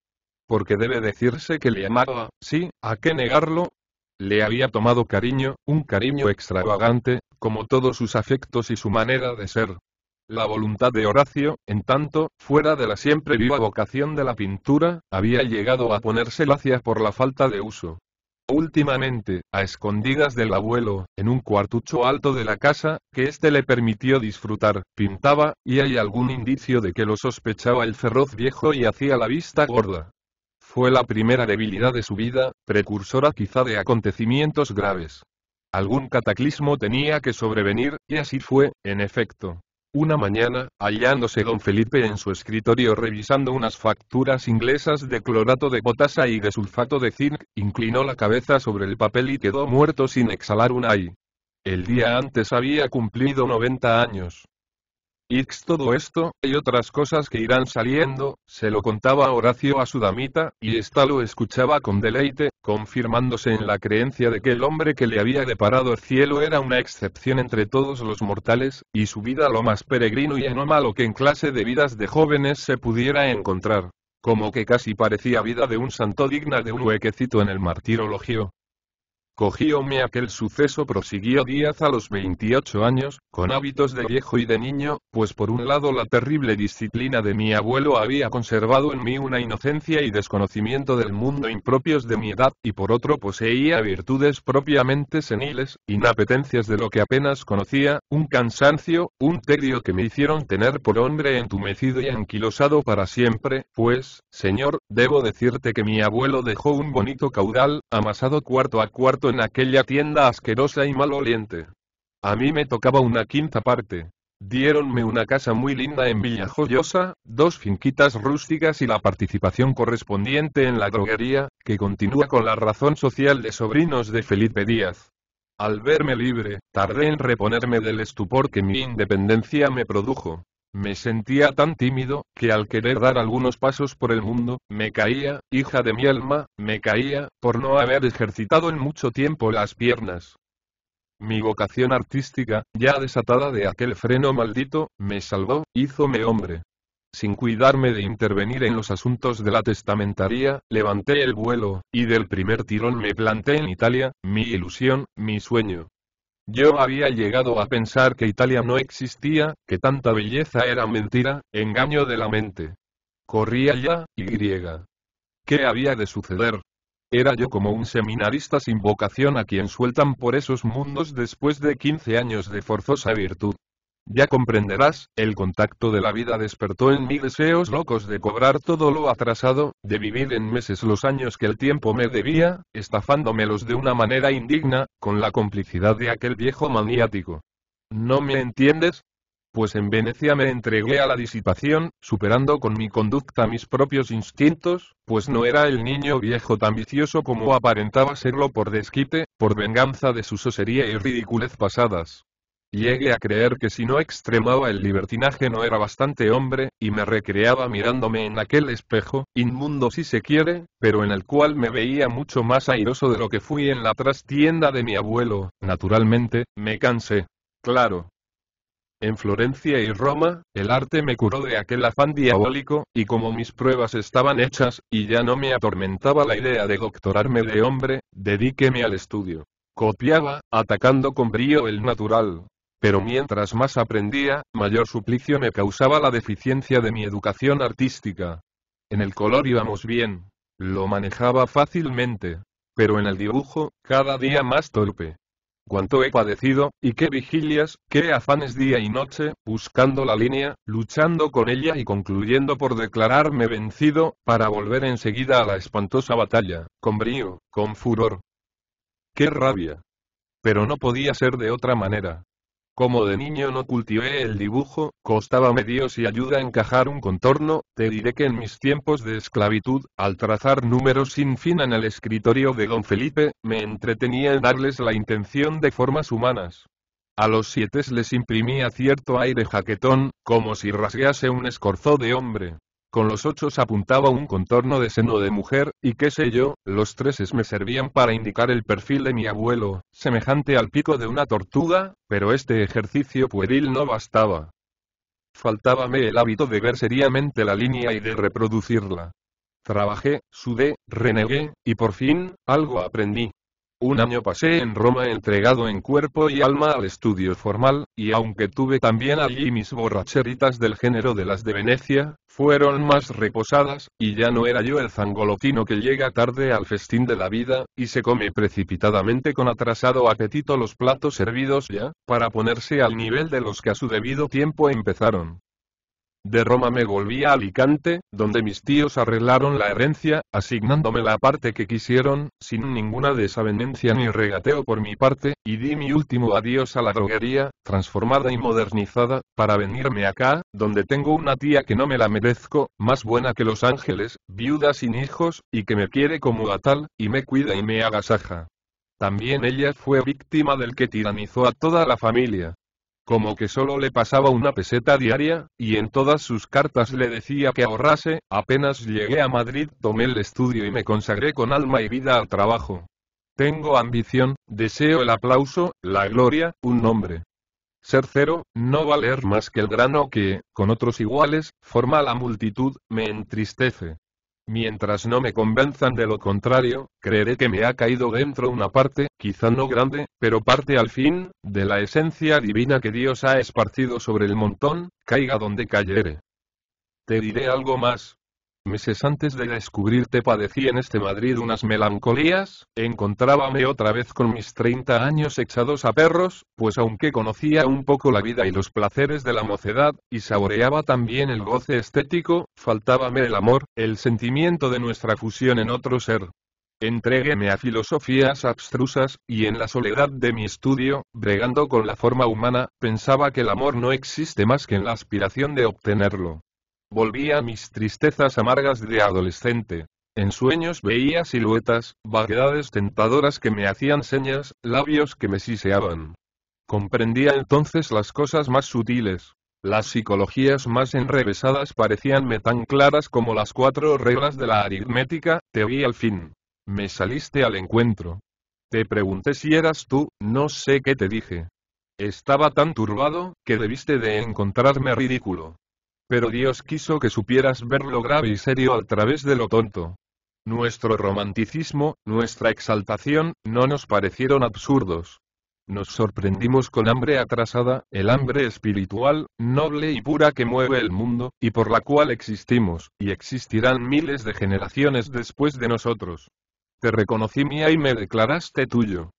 Porque debe decirse que le amaba, sí, ¿a qué negarlo? Le había tomado cariño, un cariño extravagante, como todos sus afectos y su manera de ser. La voluntad de Horacio, en tanto, fuera de la siempre viva vocación de la pintura, había llegado a ponerse lacia por la falta de uso. Últimamente, a escondidas del abuelo, en un cuartucho alto de la casa, que éste le permitió disfrutar, pintaba, y hay algún indicio de que lo sospechaba el ferroz viejo y hacía la vista gorda. Fue la primera debilidad de su vida, precursora quizá de acontecimientos graves. Algún cataclismo tenía que sobrevenir, y así fue, en efecto. Una mañana, hallándose don Felipe en su escritorio revisando unas facturas inglesas de clorato de potasa y de sulfato de zinc, inclinó la cabeza sobre el papel y quedó muerto sin exhalar un ay. El día antes había cumplido 90 años. Ix todo esto, y otras cosas que irán saliendo, se lo contaba Horacio a su damita, y esta lo escuchaba con deleite, confirmándose en la creencia de que el hombre que le había deparado el cielo era una excepción entre todos los mortales, y su vida lo más peregrino y anómalo que en clase de vidas de jóvenes se pudiera encontrar. Como que casi parecía vida de un santo digna de un huequecito en el martirologio cogíome aquel suceso prosiguió Díaz a los 28 años, con hábitos de viejo y de niño, pues por un lado la terrible disciplina de mi abuelo había conservado en mí una inocencia y desconocimiento del mundo impropios de mi edad, y por otro poseía virtudes propiamente seniles, inapetencias de lo que apenas conocía, un cansancio, un tedio que me hicieron tener por hombre entumecido y anquilosado para siempre, pues, señor, debo decirte que mi abuelo dejó un bonito caudal, amasado cuarto a cuarto en aquella tienda asquerosa y maloliente. A mí me tocaba una quinta parte. Diéronme una casa muy linda en Villa Joyosa, dos finquitas rústicas y la participación correspondiente en la droguería, que continúa con la razón social de sobrinos de Felipe Díaz. Al verme libre, tardé en reponerme del estupor que mi independencia me produjo. Me sentía tan tímido, que al querer dar algunos pasos por el mundo, me caía, hija de mi alma, me caía, por no haber ejercitado en mucho tiempo las piernas. Mi vocación artística, ya desatada de aquel freno maldito, me salvó, hízome hombre. Sin cuidarme de intervenir en los asuntos de la testamentaría, levanté el vuelo, y del primer tirón me planté en Italia, mi ilusión, mi sueño. Yo había llegado a pensar que Italia no existía, que tanta belleza era mentira, engaño de la mente. Corría ya, y griega. ¿Qué había de suceder? Era yo como un seminarista sin vocación a quien sueltan por esos mundos después de 15 años de forzosa virtud. Ya comprenderás, el contacto de la vida despertó en mí deseos locos de cobrar todo lo atrasado, de vivir en meses los años que el tiempo me debía, estafándomelos de una manera indigna, con la complicidad de aquel viejo maniático. ¿No me entiendes? Pues en Venecia me entregué a la disipación, superando con mi conducta mis propios instintos, pues no era el niño viejo tan vicioso como aparentaba serlo por desquite, por venganza de su sosería y ridiculez pasadas. Llegué a creer que si no extremaba el libertinaje no era bastante hombre, y me recreaba mirándome en aquel espejo, inmundo si se quiere, pero en el cual me veía mucho más airoso de lo que fui en la trastienda de mi abuelo. Naturalmente, me cansé. Claro. En Florencia y Roma, el arte me curó de aquel afán diabólico, y como mis pruebas estaban hechas, y ya no me atormentaba la idea de doctorarme de hombre, dediquéme al estudio copiaba, atacando con brío el natural, pero mientras más aprendía, mayor suplicio me causaba la deficiencia de mi educación artística. En el color íbamos bien. Lo manejaba fácilmente. Pero en el dibujo, cada día más torpe. Cuánto he padecido, y qué vigilias, qué afanes día y noche, buscando la línea, luchando con ella y concluyendo por declararme vencido, para volver enseguida a la espantosa batalla, con brío, con furor. ¡Qué rabia! Pero no podía ser de otra manera. Como de niño no cultivé el dibujo, costaba Dios y ayuda a encajar un contorno, te diré que en mis tiempos de esclavitud, al trazar números sin fin en el escritorio de don Felipe, me entretenía en darles la intención de formas humanas. A los siete les imprimía cierto aire jaquetón, como si rasgase un escorzo de hombre. Con los ochos apuntaba un contorno de seno de mujer, y qué sé yo, los treses me servían para indicar el perfil de mi abuelo, semejante al pico de una tortuga, pero este ejercicio pueril no bastaba. Faltábame el hábito de ver seriamente la línea y de reproducirla. Trabajé, sudé, renegué, y por fin, algo aprendí. Un año pasé en Roma entregado en cuerpo y alma al estudio formal, y aunque tuve también allí mis borracheritas del género de las de Venecia, fueron más reposadas, y ya no era yo el zangolotino que llega tarde al festín de la vida, y se come precipitadamente con atrasado apetito los platos servidos ya, para ponerse al nivel de los que a su debido tiempo empezaron. De Roma me volví a Alicante, donde mis tíos arreglaron la herencia, asignándome la parte que quisieron, sin ninguna desavenencia ni regateo por mi parte, y di mi último adiós a la droguería, transformada y modernizada, para venirme acá, donde tengo una tía que no me la merezco, más buena que los ángeles, viuda sin hijos, y que me quiere como a tal, y me cuida y me agasaja. También ella fue víctima del que tiranizó a toda la familia, como que solo le pasaba una peseta diaria, y en todas sus cartas le decía que ahorrase, apenas llegué a Madrid tomé el estudio y me consagré con alma y vida al trabajo. Tengo ambición, deseo el aplauso, la gloria, un nombre. Ser cero, no valer más que el grano que, con otros iguales, forma la multitud, me entristece. Mientras no me convenzan de lo contrario, creeré que me ha caído dentro una parte, quizá no grande, pero parte al fin, de la esencia divina que Dios ha esparcido sobre el montón, caiga donde cayere. Te diré algo más, Meses antes de descubrirte padecí en este Madrid unas melancolías, encontrábame otra vez con mis 30 años echados a perros, pues aunque conocía un poco la vida y los placeres de la mocedad, y saboreaba también el goce estético, faltábame el amor, el sentimiento de nuestra fusión en otro ser. Entrégueme a filosofías abstrusas, y en la soledad de mi estudio, bregando con la forma humana, pensaba que el amor no existe más que en la aspiración de obtenerlo. Volví a mis tristezas amargas de adolescente. En sueños veía siluetas, vaguedades tentadoras que me hacían señas, labios que me siseaban. Comprendía entonces las cosas más sutiles. Las psicologías más enrevesadas parecíanme tan claras como las cuatro reglas de la aritmética, te vi al fin. Me saliste al encuentro. Te pregunté si eras tú, no sé qué te dije. Estaba tan turbado, que debiste de encontrarme ridículo. Pero Dios quiso que supieras ver lo grave y serio a través de lo tonto. Nuestro romanticismo, nuestra exaltación, no nos parecieron absurdos. Nos sorprendimos con hambre atrasada, el hambre espiritual, noble y pura que mueve el mundo, y por la cual existimos, y existirán miles de generaciones después de nosotros. Te reconocí mía y me declaraste tuyo.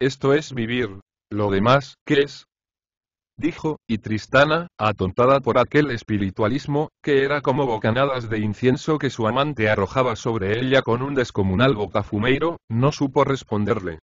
Esto es vivir. Lo demás, ¿qué es? dijo, y Tristana, atontada por aquel espiritualismo, que era como bocanadas de incienso que su amante arrojaba sobre ella con un descomunal bocafumeiro, no supo responderle.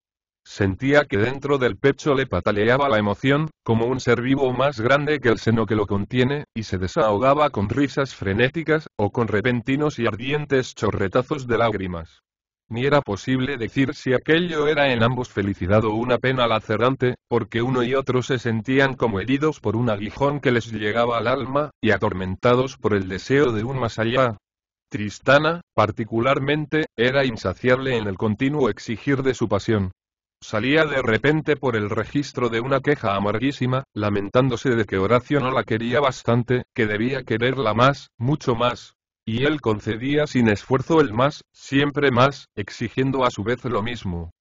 Sentía que dentro del pecho le pataleaba la emoción, como un ser vivo más grande que el seno que lo contiene, y se desahogaba con risas frenéticas, o con repentinos y ardientes chorretazos de lágrimas ni era posible decir si aquello era en ambos felicidad o una pena lacerante, porque uno y otro se sentían como heridos por un aguijón que les llegaba al alma, y atormentados por el deseo de un más allá. Tristana, particularmente, era insaciable en el continuo exigir de su pasión. Salía de repente por el registro de una queja amarguísima, lamentándose de que Horacio no la quería bastante, que debía quererla más, mucho más, y él concedía sin esfuerzo el más, siempre más, exigiendo a su vez lo mismo.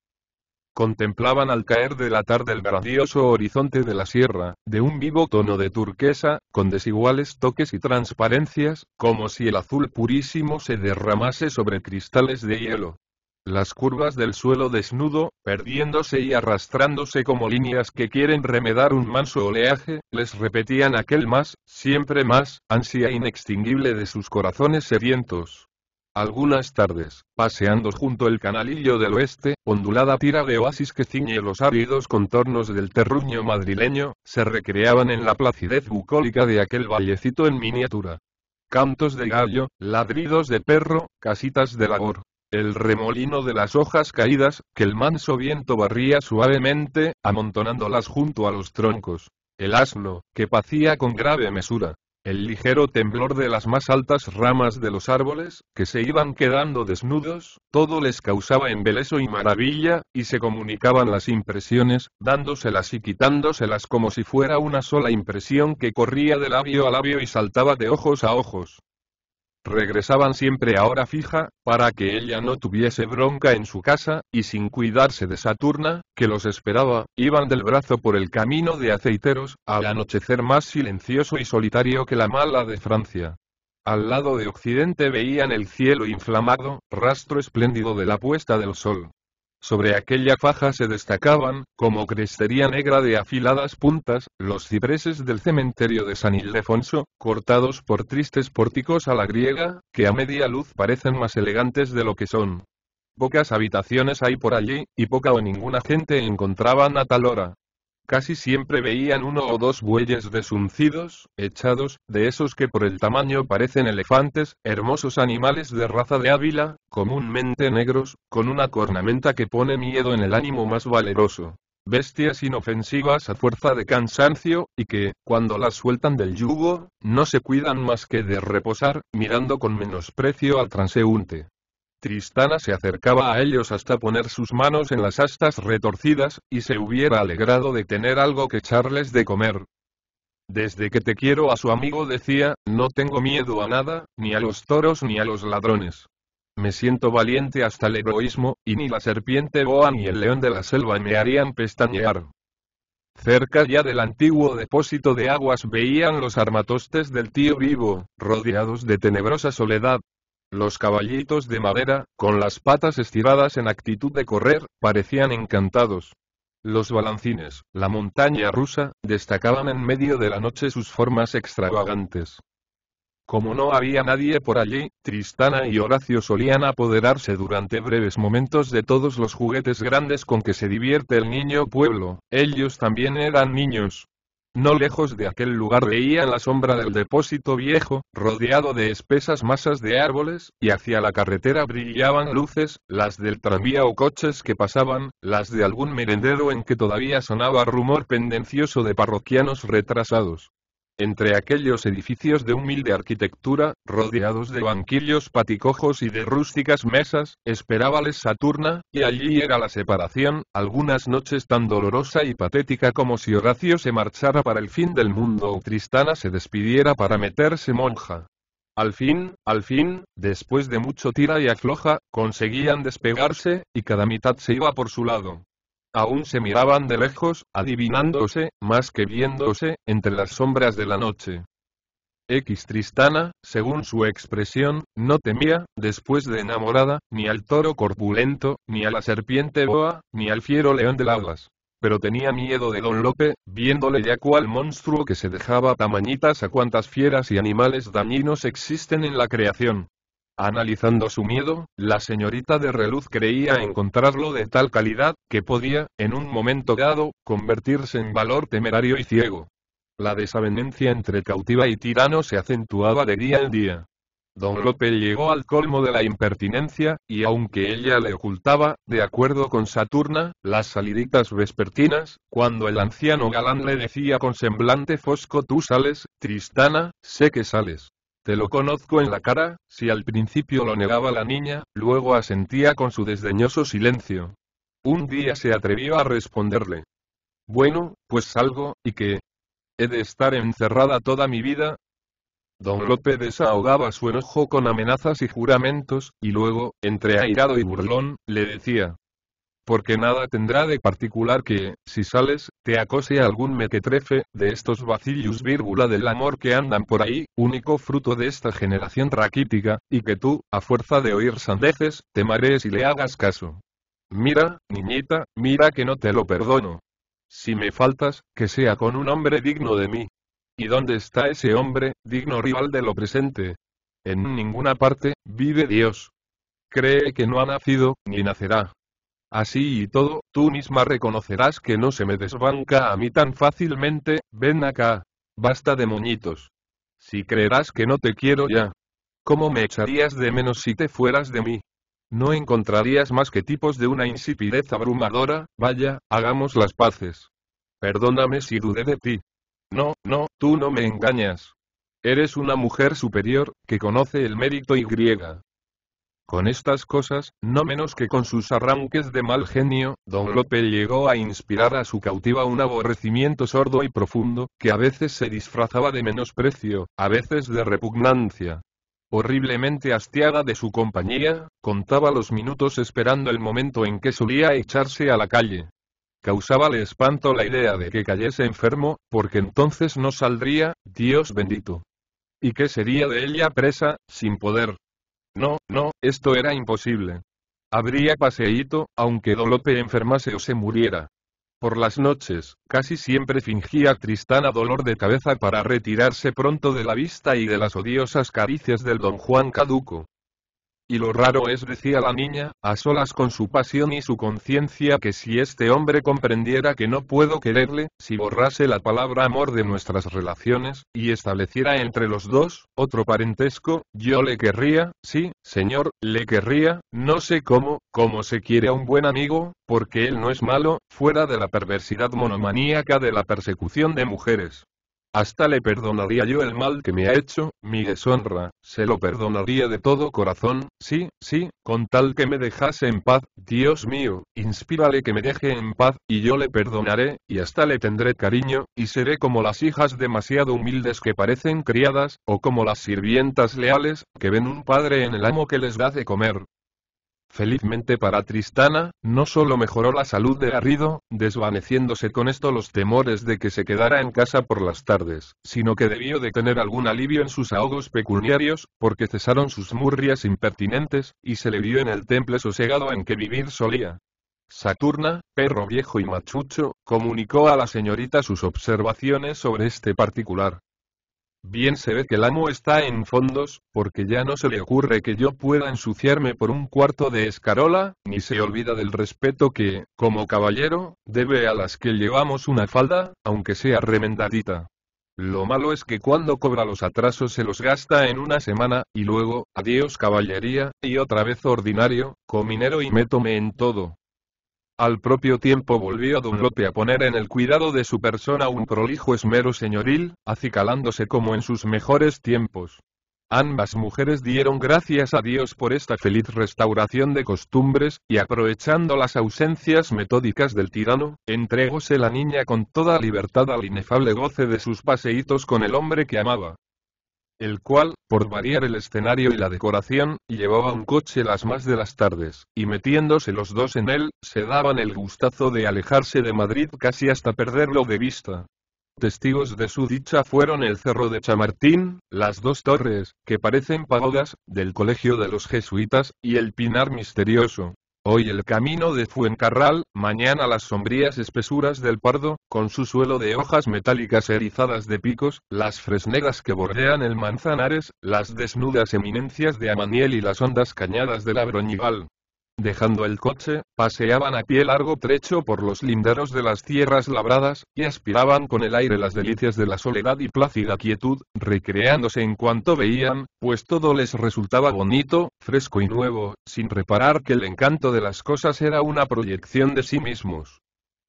Contemplaban al caer de la tarde el grandioso horizonte de la sierra, de un vivo tono de turquesa, con desiguales toques y transparencias, como si el azul purísimo se derramase sobre cristales de hielo las curvas del suelo desnudo, perdiéndose y arrastrándose como líneas que quieren remedar un manso oleaje, les repetían aquel más, siempre más, ansia inextinguible de sus corazones sedientos. Algunas tardes, paseando junto el canalillo del oeste, ondulada tira de oasis que ciñe los áridos contornos del terruño madrileño, se recreaban en la placidez bucólica de aquel vallecito en miniatura. Cantos de gallo, ladridos de perro, casitas de labor, el remolino de las hojas caídas, que el manso viento barría suavemente, amontonándolas junto a los troncos. El asno, que pacía con grave mesura. El ligero temblor de las más altas ramas de los árboles, que se iban quedando desnudos, todo les causaba embeleso y maravilla, y se comunicaban las impresiones, dándoselas y quitándoselas como si fuera una sola impresión que corría de labio a labio y saltaba de ojos a ojos. Regresaban siempre a hora fija, para que ella no tuviese bronca en su casa, y sin cuidarse de Saturna, que los esperaba, iban del brazo por el camino de aceiteros, al anochecer más silencioso y solitario que la mala de Francia. Al lado de Occidente veían el cielo inflamado, rastro espléndido de la puesta del sol, sobre aquella faja se destacaban, como crestería negra de afiladas puntas, los cipreses del cementerio de San Ildefonso, cortados por tristes pórticos a la griega, que a media luz parecen más elegantes de lo que son. Pocas habitaciones hay por allí, y poca o ninguna gente encontraban a tal hora. Casi siempre veían uno o dos bueyes desuncidos, echados, de esos que por el tamaño parecen elefantes, hermosos animales de raza de Ávila, comúnmente negros, con una cornamenta que pone miedo en el ánimo más valeroso bestias inofensivas a fuerza de cansancio, y que, cuando las sueltan del yugo, no se cuidan más que de reposar, mirando con menosprecio al transeúnte. Tristana se acercaba a ellos hasta poner sus manos en las astas retorcidas, y se hubiera alegrado de tener algo que echarles de comer. Desde que te quiero a su amigo decía, no tengo miedo a nada, ni a los toros ni a los ladrones. Me siento valiente hasta el heroísmo, y ni la serpiente boa ni el león de la selva me harían pestañear. Cerca ya del antiguo depósito de aguas veían los armatostes del tío vivo, rodeados de tenebrosa soledad, los caballitos de madera, con las patas estiradas en actitud de correr, parecían encantados. Los balancines, la montaña rusa, destacaban en medio de la noche sus formas extravagantes. Como no había nadie por allí, Tristana y Horacio solían apoderarse durante breves momentos de todos los juguetes grandes con que se divierte el niño pueblo, ellos también eran niños, no lejos de aquel lugar veían la sombra del depósito viejo, rodeado de espesas masas de árboles, y hacia la carretera brillaban luces, las del tranvía o coches que pasaban, las de algún merendero en que todavía sonaba rumor pendencioso de parroquianos retrasados entre aquellos edificios de humilde arquitectura, rodeados de banquillos paticojos y de rústicas mesas, esperábales Saturna, y allí era la separación, algunas noches tan dolorosa y patética como si Horacio se marchara para el fin del mundo o Tristana se despidiera para meterse monja. Al fin, al fin, después de mucho tira y afloja, conseguían despegarse, y cada mitad se iba por su lado. Aún se miraban de lejos, adivinándose, más que viéndose, entre las sombras de la noche. X Tristana, según su expresión, no temía, después de enamorada, ni al toro corpulento, ni a la serpiente boa, ni al fiero león de Lagas. Pero tenía miedo de Don Lope, viéndole ya cual monstruo que se dejaba tamañitas a cuantas fieras y animales dañinos existen en la creación. Analizando su miedo, la señorita de reluz creía encontrarlo de tal calidad, que podía, en un momento dado, convertirse en valor temerario y ciego. La desavenencia entre cautiva y tirano se acentuaba de día en día. Don Lope llegó al colmo de la impertinencia, y aunque ella le ocultaba, de acuerdo con Saturna, las saliditas vespertinas, cuando el anciano galán le decía con semblante fosco tú sales, Tristana, sé que sales. Te lo conozco en la cara, si al principio lo negaba la niña, luego asentía con su desdeñoso silencio. Un día se atrevió a responderle. Bueno, pues salgo, ¿y qué? ¿He de estar encerrada toda mi vida? Don López desahogaba su enojo con amenazas y juramentos, y luego, entre airado y burlón, le decía, porque nada tendrá de particular que, si sales, te acose algún mequetrefe, de estos vacillos vírgula del amor que andan por ahí, único fruto de esta generación raquítica, y que tú, a fuerza de oír sandeces, te marees y le hagas caso. Mira, niñita, mira que no te lo perdono. Si me faltas, que sea con un hombre digno de mí. ¿Y dónde está ese hombre, digno rival de lo presente? En ninguna parte, vive Dios. Cree que no ha nacido, ni nacerá. Así y todo, tú misma reconocerás que no se me desbanca a mí tan fácilmente, ven acá. Basta de moñitos. Si creerás que no te quiero ya. ¿Cómo me echarías de menos si te fueras de mí? No encontrarías más que tipos de una insipidez abrumadora, vaya, hagamos las paces. Perdóname si dudé de ti. No, no, tú no me engañas. Eres una mujer superior, que conoce el mérito y griega. Con estas cosas, no menos que con sus arranques de mal genio, don Lope llegó a inspirar a su cautiva un aborrecimiento sordo y profundo, que a veces se disfrazaba de menosprecio, a veces de repugnancia. Horriblemente hastiada de su compañía, contaba los minutos esperando el momento en que solía echarse a la calle. Causábale espanto la idea de que cayese enfermo, porque entonces no saldría, Dios bendito. ¿Y qué sería de ella presa, sin poder, no, no, esto era imposible. Habría paseíto, aunque Dolope enfermase o se muriera. Por las noches, casi siempre fingía Tristana dolor de cabeza para retirarse pronto de la vista y de las odiosas caricias del don Juan Caduco. Y lo raro es, decía la niña, a solas con su pasión y su conciencia, que si este hombre comprendiera que no puedo quererle, si borrase la palabra amor de nuestras relaciones, y estableciera entre los dos, otro parentesco, yo le querría, sí, señor, le querría, no sé cómo, cómo se quiere a un buen amigo, porque él no es malo, fuera de la perversidad monomaníaca de la persecución de mujeres. Hasta le perdonaría yo el mal que me ha hecho, mi deshonra, se lo perdonaría de todo corazón, sí, sí, con tal que me dejase en paz, Dios mío, inspírale que me deje en paz, y yo le perdonaré, y hasta le tendré cariño, y seré como las hijas demasiado humildes que parecen criadas, o como las sirvientas leales, que ven un padre en el amo que les da de comer, Felizmente para Tristana, no solo mejoró la salud de Garrido, desvaneciéndose con esto los temores de que se quedara en casa por las tardes, sino que debió de tener algún alivio en sus ahogos pecuniarios, porque cesaron sus murrias impertinentes, y se le vio en el temple sosegado en que vivir solía. Saturna, perro viejo y machucho, comunicó a la señorita sus observaciones sobre este particular, Bien se ve que el amo está en fondos, porque ya no se le ocurre que yo pueda ensuciarme por un cuarto de escarola, ni se olvida del respeto que, como caballero, debe a las que llevamos una falda, aunque sea remendadita. Lo malo es que cuando cobra los atrasos se los gasta en una semana, y luego, adiós caballería, y otra vez ordinario, cominero y métome en todo. Al propio tiempo volvió don Lope a poner en el cuidado de su persona un prolijo esmero señoril, acicalándose como en sus mejores tiempos. Ambas mujeres dieron gracias a Dios por esta feliz restauración de costumbres, y aprovechando las ausencias metódicas del tirano, entregóse la niña con toda libertad al inefable goce de sus paseitos con el hombre que amaba el cual, por variar el escenario y la decoración, llevaba un coche las más de las tardes, y metiéndose los dos en él, se daban el gustazo de alejarse de Madrid casi hasta perderlo de vista. Testigos de su dicha fueron el Cerro de Chamartín, las dos torres, que parecen pagodas, del Colegio de los Jesuitas, y el Pinar Misterioso, Hoy el camino de Fuencarral, mañana las sombrías espesuras del Pardo, con su suelo de hojas metálicas erizadas de picos, las fresnegas que bordean el Manzanares, las desnudas eminencias de Amaniel y las hondas cañadas de la Broñival. Dejando el coche, paseaban a pie largo trecho por los linderos de las tierras labradas, y aspiraban con el aire las delicias de la soledad y plácida quietud, recreándose en cuanto veían, pues todo les resultaba bonito, fresco y nuevo, sin reparar que el encanto de las cosas era una proyección de sí mismos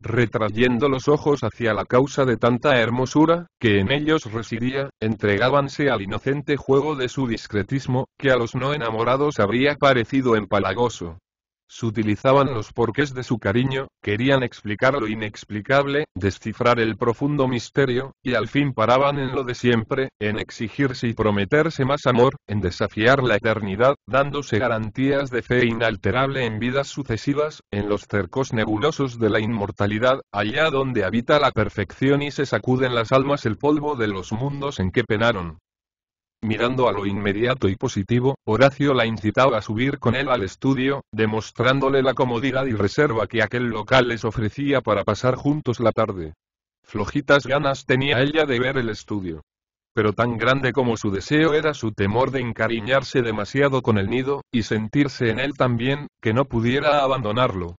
retrayendo los ojos hacia la causa de tanta hermosura, que en ellos residía, entregábanse al inocente juego de su discretismo, que a los no enamorados habría parecido empalagoso utilizaban los porqués de su cariño, querían explicar lo inexplicable, descifrar el profundo misterio, y al fin paraban en lo de siempre, en exigirse y prometerse más amor, en desafiar la eternidad, dándose garantías de fe inalterable en vidas sucesivas, en los cercos nebulosos de la inmortalidad, allá donde habita la perfección y se sacuden las almas el polvo de los mundos en que penaron. Mirando a lo inmediato y positivo, Horacio la incitaba a subir con él al estudio, demostrándole la comodidad y reserva que aquel local les ofrecía para pasar juntos la tarde. Flojitas ganas tenía ella de ver el estudio. Pero tan grande como su deseo era su temor de encariñarse demasiado con el nido, y sentirse en él también, que no pudiera abandonarlo.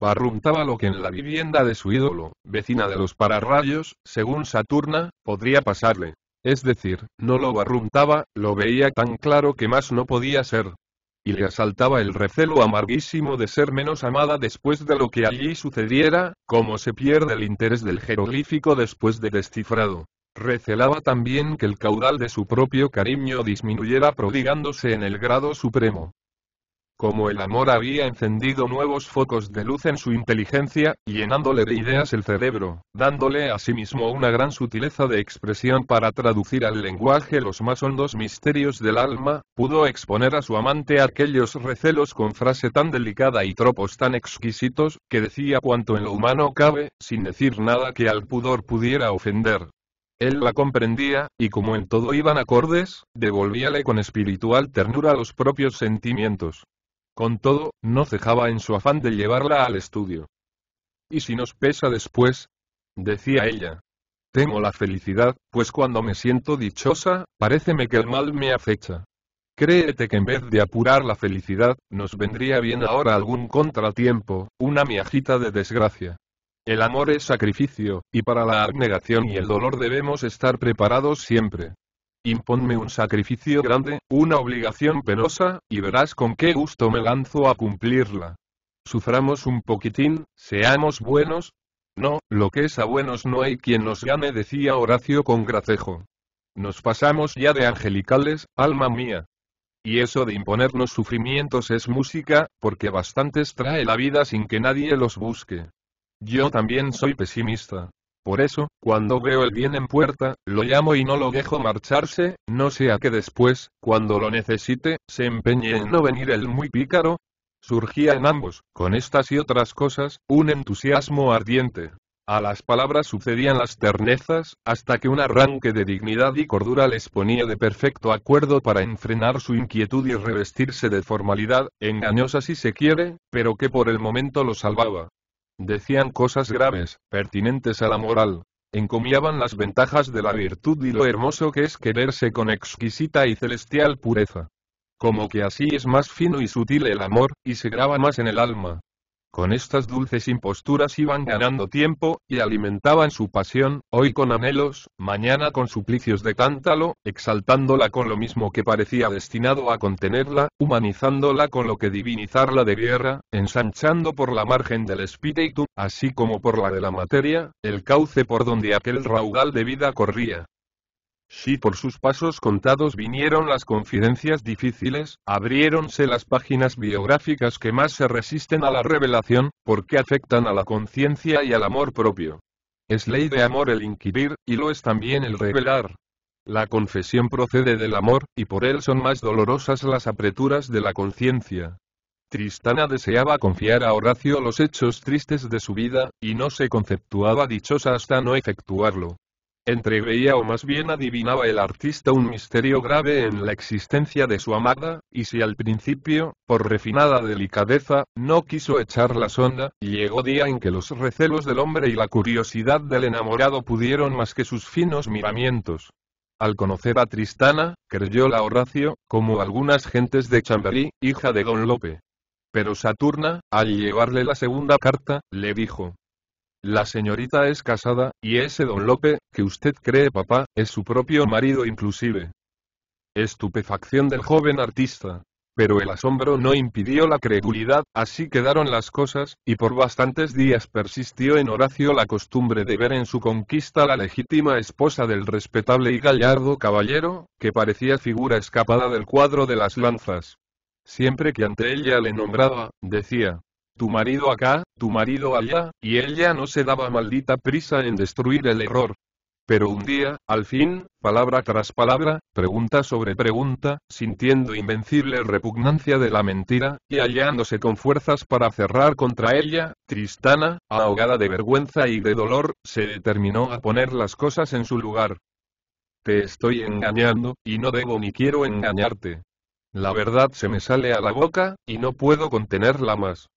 Barruntaba lo que en la vivienda de su ídolo, vecina de los pararrayos, según Saturna, podría pasarle. Es decir, no lo barruntaba, lo veía tan claro que más no podía ser. Y le asaltaba el recelo amarguísimo de ser menos amada después de lo que allí sucediera, como se pierde el interés del jeroglífico después de descifrado. Recelaba también que el caudal de su propio cariño disminuyera prodigándose en el grado supremo. Como el amor había encendido nuevos focos de luz en su inteligencia, llenándole de ideas el cerebro, dándole a sí mismo una gran sutileza de expresión para traducir al lenguaje los más hondos misterios del alma, pudo exponer a su amante aquellos recelos con frase tan delicada y tropos tan exquisitos, que decía cuanto en lo humano cabe, sin decir nada que al pudor pudiera ofender. Él la comprendía, y como en todo iban acordes, devolvíale con espiritual ternura los propios sentimientos. Con todo, no cejaba en su afán de llevarla al estudio. ¿Y si nos pesa después? decía ella. Temo la felicidad, pues cuando me siento dichosa, paréceme que el mal me acecha. Créete que en vez de apurar la felicidad, nos vendría bien ahora algún contratiempo, una miajita de desgracia. El amor es sacrificio, y para la abnegación y el dolor debemos estar preparados siempre imponme un sacrificio grande, una obligación penosa, y verás con qué gusto me lanzo a cumplirla. Suframos un poquitín, seamos buenos. No, lo que es a buenos no hay quien nos gane, decía Horacio con gracejo. Nos pasamos ya de angelicales, alma mía. Y eso de imponernos sufrimientos es música, porque bastantes trae la vida sin que nadie los busque. Yo también soy pesimista. Por eso, cuando veo el bien en puerta, lo llamo y no lo dejo marcharse, no sea que después, cuando lo necesite, se empeñe en no venir el muy pícaro. Surgía en ambos, con estas y otras cosas, un entusiasmo ardiente. A las palabras sucedían las ternezas, hasta que un arranque de dignidad y cordura les ponía de perfecto acuerdo para enfrenar su inquietud y revestirse de formalidad, engañosa si se quiere, pero que por el momento lo salvaba. Decían cosas graves, pertinentes a la moral. Encomiaban las ventajas de la virtud y lo hermoso que es quererse con exquisita y celestial pureza. Como que así es más fino y sutil el amor, y se graba más en el alma. Con estas dulces imposturas iban ganando tiempo, y alimentaban su pasión, hoy con anhelos, mañana con suplicios de cántalo, exaltándola con lo mismo que parecía destinado a contenerla, humanizándola con lo que divinizarla debiera, ensanchando por la margen del espíritu, así como por la de la materia, el cauce por donde aquel raudal de vida corría. Si por sus pasos contados vinieron las confidencias difíciles, abriéronse las páginas biográficas que más se resisten a la revelación, porque afectan a la conciencia y al amor propio. Es ley de amor el inquirir, y lo es también el revelar. La confesión procede del amor, y por él son más dolorosas las apreturas de la conciencia. Tristana deseaba confiar a Horacio los hechos tristes de su vida, y no se conceptuaba dichosa hasta no efectuarlo. Entreveía o más bien adivinaba el artista un misterio grave en la existencia de su amada, y si al principio, por refinada delicadeza, no quiso echar la sonda, llegó día en que los recelos del hombre y la curiosidad del enamorado pudieron más que sus finos miramientos. Al conocer a Tristana, creyó la Horacio, como algunas gentes de Chamberí, hija de Don Lope. Pero Saturna, al llevarle la segunda carta, le dijo, la señorita es casada, y ese don Lope, que usted cree papá, es su propio marido inclusive. Estupefacción del joven artista. Pero el asombro no impidió la credulidad, así quedaron las cosas, y por bastantes días persistió en Horacio la costumbre de ver en su conquista la legítima esposa del respetable y gallardo caballero, que parecía figura escapada del cuadro de las lanzas. Siempre que ante ella le nombraba, decía, tu marido acá, tu marido allá, y ella no se daba maldita prisa en destruir el error. Pero un día, al fin, palabra tras palabra, pregunta sobre pregunta, sintiendo invencible repugnancia de la mentira, y hallándose con fuerzas para cerrar contra ella, Tristana, ahogada de vergüenza y de dolor, se determinó a poner las cosas en su lugar. Te estoy engañando, y no debo ni quiero engañarte. La verdad se me sale a la boca, y no puedo contenerla más.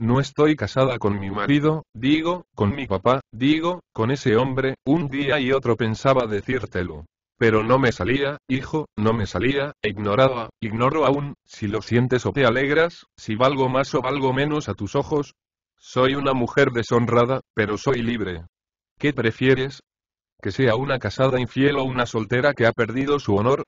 No estoy casada con mi marido, digo, con mi papá, digo, con ese hombre, un día y otro pensaba decírtelo. Pero no me salía, hijo, no me salía, ignoraba, ignoro aún, si lo sientes o te alegras, si valgo más o valgo menos a tus ojos. Soy una mujer deshonrada, pero soy libre. ¿Qué prefieres? ¿Que sea una casada infiel o una soltera que ha perdido su honor?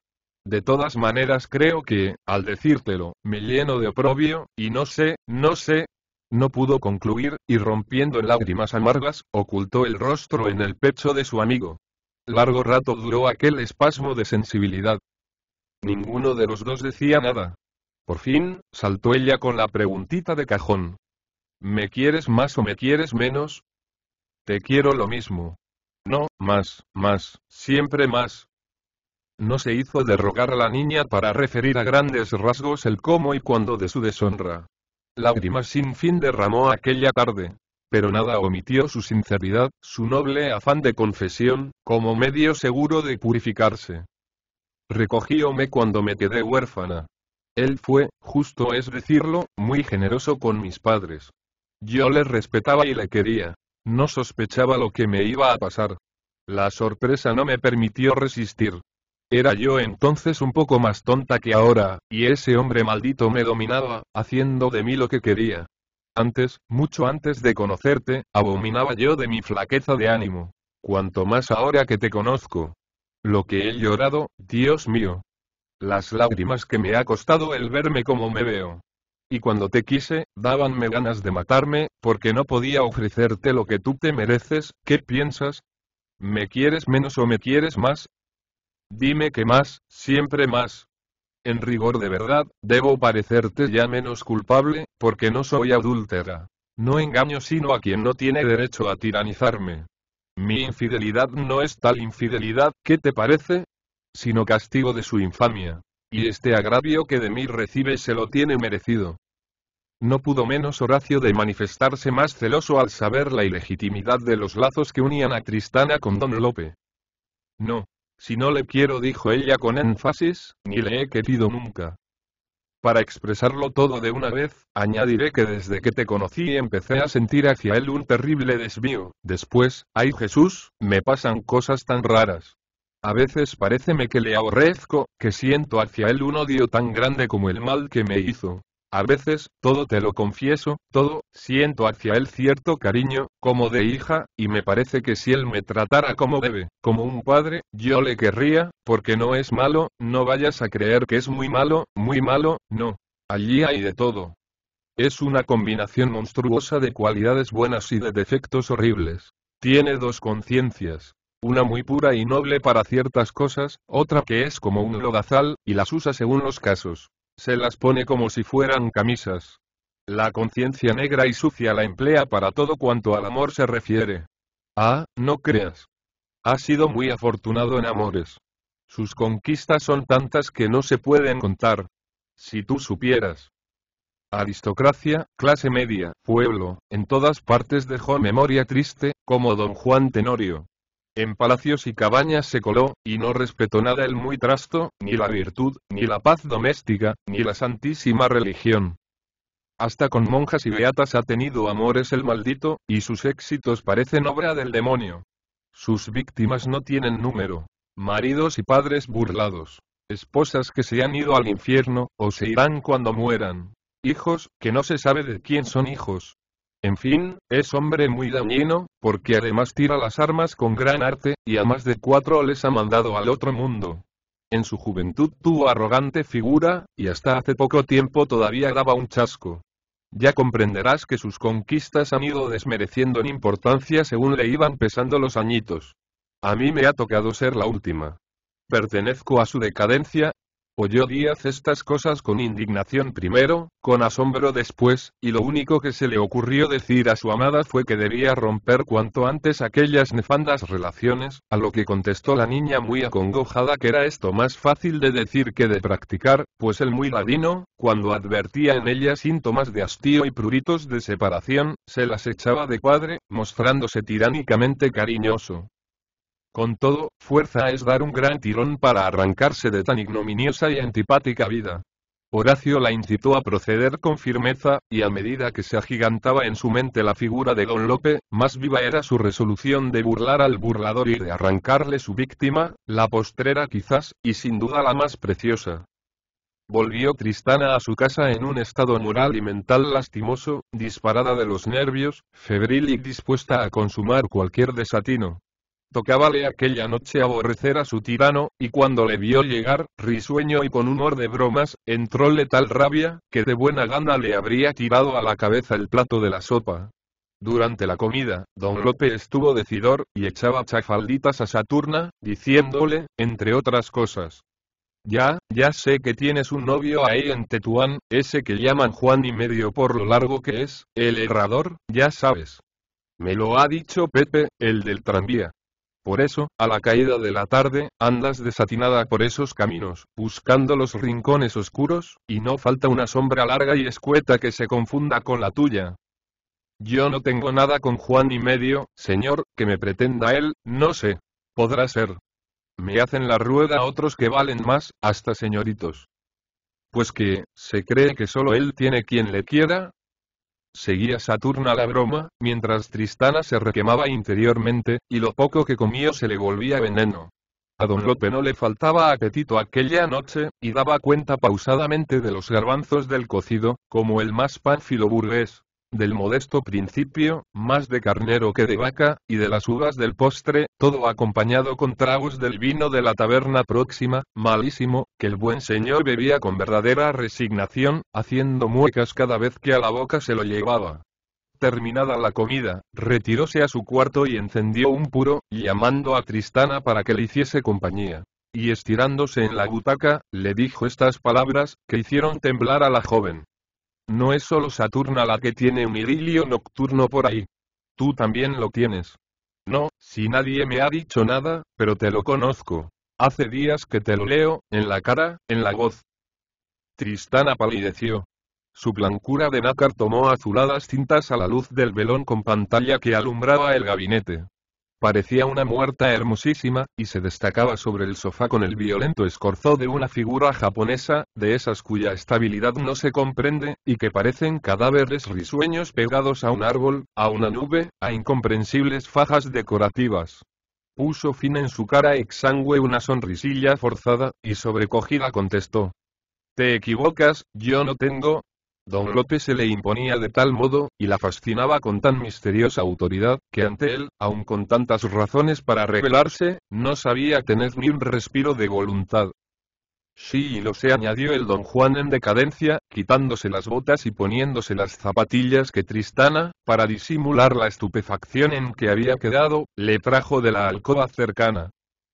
De todas maneras creo que, al decírtelo, me lleno de oprobio, y no sé, no sé, no pudo concluir, y rompiendo en lágrimas amargas, ocultó el rostro en el pecho de su amigo. Largo rato duró aquel espasmo de sensibilidad. Ninguno de los dos decía nada. Por fin, saltó ella con la preguntita de cajón. ¿Me quieres más o me quieres menos? Te quiero lo mismo. No, más, más, siempre más. No se hizo de rogar a la niña para referir a grandes rasgos el cómo y cuándo de su deshonra. Lágrimas sin fin derramó aquella tarde. Pero nada omitió su sinceridad, su noble afán de confesión, como medio seguro de purificarse. Recogióme cuando me quedé huérfana. Él fue, justo es decirlo, muy generoso con mis padres. Yo le respetaba y le quería. No sospechaba lo que me iba a pasar. La sorpresa no me permitió resistir. Era yo entonces un poco más tonta que ahora, y ese hombre maldito me dominaba, haciendo de mí lo que quería. Antes, mucho antes de conocerte, abominaba yo de mi flaqueza de ánimo. Cuanto más ahora que te conozco. Lo que he llorado, Dios mío. Las lágrimas que me ha costado el verme como me veo. Y cuando te quise, dábanme ganas de matarme, porque no podía ofrecerte lo que tú te mereces, ¿qué piensas? ¿Me quieres menos o me quieres más? Dime qué más, siempre más. En rigor de verdad, debo parecerte ya menos culpable, porque no soy adúltera. No engaño sino a quien no tiene derecho a tiranizarme. Mi infidelidad no es tal infidelidad, ¿qué te parece? Sino castigo de su infamia. Y este agravio que de mí recibe se lo tiene merecido. No pudo menos Horacio de manifestarse más celoso al saber la ilegitimidad de los lazos que unían a Tristana con Don Lope. No, si no le quiero dijo ella con énfasis, ni le he querido nunca. Para expresarlo todo de una vez, añadiré que desde que te conocí empecé a sentir hacia él un terrible desvío. Después, ay Jesús, me pasan cosas tan raras. A veces paréceme que le aborrezco, que siento hacia él un odio tan grande como el mal que me hizo. A veces, todo te lo confieso, todo, siento hacia él cierto cariño, como de hija, y me parece que si él me tratara como debe, como un padre, yo le querría, porque no es malo, no vayas a creer que es muy malo, muy malo, no. Allí hay de todo. Es una combinación monstruosa de cualidades buenas y de defectos horribles. Tiene dos conciencias, una muy pura y noble para ciertas cosas, otra que es como un lodazal, y las usa según los casos. Se las pone como si fueran camisas. La conciencia negra y sucia la emplea para todo cuanto al amor se refiere. Ah, no creas. Ha sido muy afortunado en amores. Sus conquistas son tantas que no se pueden contar. Si tú supieras. Aristocracia, clase media, pueblo, en todas partes dejó memoria triste, como don Juan Tenorio. En palacios y cabañas se coló, y no respetó nada el muy trasto, ni la virtud, ni la paz doméstica, ni la santísima religión. Hasta con monjas y beatas ha tenido amores el maldito, y sus éxitos parecen obra del demonio. Sus víctimas no tienen número. Maridos y padres burlados. Esposas que se han ido al infierno, o se irán cuando mueran. Hijos, que no se sabe de quién son hijos, en fin, es hombre muy dañino, porque además tira las armas con gran arte, y a más de cuatro les ha mandado al otro mundo. En su juventud tuvo arrogante figura, y hasta hace poco tiempo todavía daba un chasco. Ya comprenderás que sus conquistas han ido desmereciendo en importancia según le iban pesando los añitos. A mí me ha tocado ser la última. Pertenezco a su decadencia, Oyó Díaz estas cosas con indignación primero, con asombro después, y lo único que se le ocurrió decir a su amada fue que debía romper cuanto antes aquellas nefandas relaciones, a lo que contestó la niña muy acongojada que era esto más fácil de decir que de practicar, pues el muy ladino, cuando advertía en ella síntomas de hastío y pruritos de separación, se las echaba de cuadre, mostrándose tiránicamente cariñoso, con todo, fuerza es dar un gran tirón para arrancarse de tan ignominiosa y antipática vida. Horacio la incitó a proceder con firmeza, y a medida que se agigantaba en su mente la figura de Don Lope, más viva era su resolución de burlar al burlador y de arrancarle su víctima, la postrera quizás, y sin duda la más preciosa. Volvió Tristana a su casa en un estado moral y mental lastimoso, disparada de los nervios, febril y dispuesta a consumar cualquier desatino. Tocábale aquella noche aborrecer a su tirano, y cuando le vio llegar, risueño y con humor de bromas, entróle tal rabia, que de buena gana le habría tirado a la cabeza el plato de la sopa. Durante la comida, don Lope estuvo decidor, y echaba chafalditas a Saturna, diciéndole, entre otras cosas, ya, ya sé que tienes un novio ahí en Tetuán, ese que llaman Juan y medio por lo largo que es, el errador, ya sabes. Me lo ha dicho Pepe, el del tranvía. Por eso, a la caída de la tarde, andas desatinada por esos caminos, buscando los rincones oscuros, y no falta una sombra larga y escueta que se confunda con la tuya. Yo no tengo nada con Juan y medio, señor, que me pretenda él, no sé. Podrá ser. Me hacen la rueda otros que valen más, hasta señoritos. Pues que, se cree que solo él tiene quien le quiera, Seguía Saturna la broma, mientras Tristana se requemaba interiormente, y lo poco que comió se le volvía veneno. A don Lope no le faltaba apetito aquella noche, y daba cuenta pausadamente de los garbanzos del cocido, como el más pánfilo burgués, del modesto principio, más de carnero que de vaca, y de las uvas del postre, todo acompañado con tragos del vino de la taberna próxima, malísimo, que el buen señor bebía con verdadera resignación, haciendo muecas cada vez que a la boca se lo llevaba. Terminada la comida, retiróse a su cuarto y encendió un puro, llamando a Tristana para que le hiciese compañía. Y estirándose en la butaca, le dijo estas palabras, que hicieron temblar a la joven. No es solo Saturna la que tiene un idilio nocturno por ahí. Tú también lo tienes. No, si nadie me ha dicho nada, pero te lo conozco. Hace días que te lo leo, en la cara, en la voz. Tristana palideció. Su blancura de nácar tomó azuladas cintas a la luz del velón con pantalla que alumbraba el gabinete. Parecía una muerta hermosísima, y se destacaba sobre el sofá con el violento escorzo de una figura japonesa, de esas cuya estabilidad no se comprende, y que parecen cadáveres risueños pegados a un árbol, a una nube, a incomprensibles fajas decorativas. Puso fin en su cara exangüe una sonrisilla forzada, y sobrecogida contestó. Te equivocas, yo no tengo, Don López se le imponía de tal modo, y la fascinaba con tan misteriosa autoridad, que ante él, aun con tantas razones para rebelarse, no sabía tener ni un respiro de voluntad. Sí, y lo se añadió el don Juan en decadencia, quitándose las botas y poniéndose las zapatillas que Tristana, para disimular la estupefacción en que había quedado, le trajo de la alcoba cercana.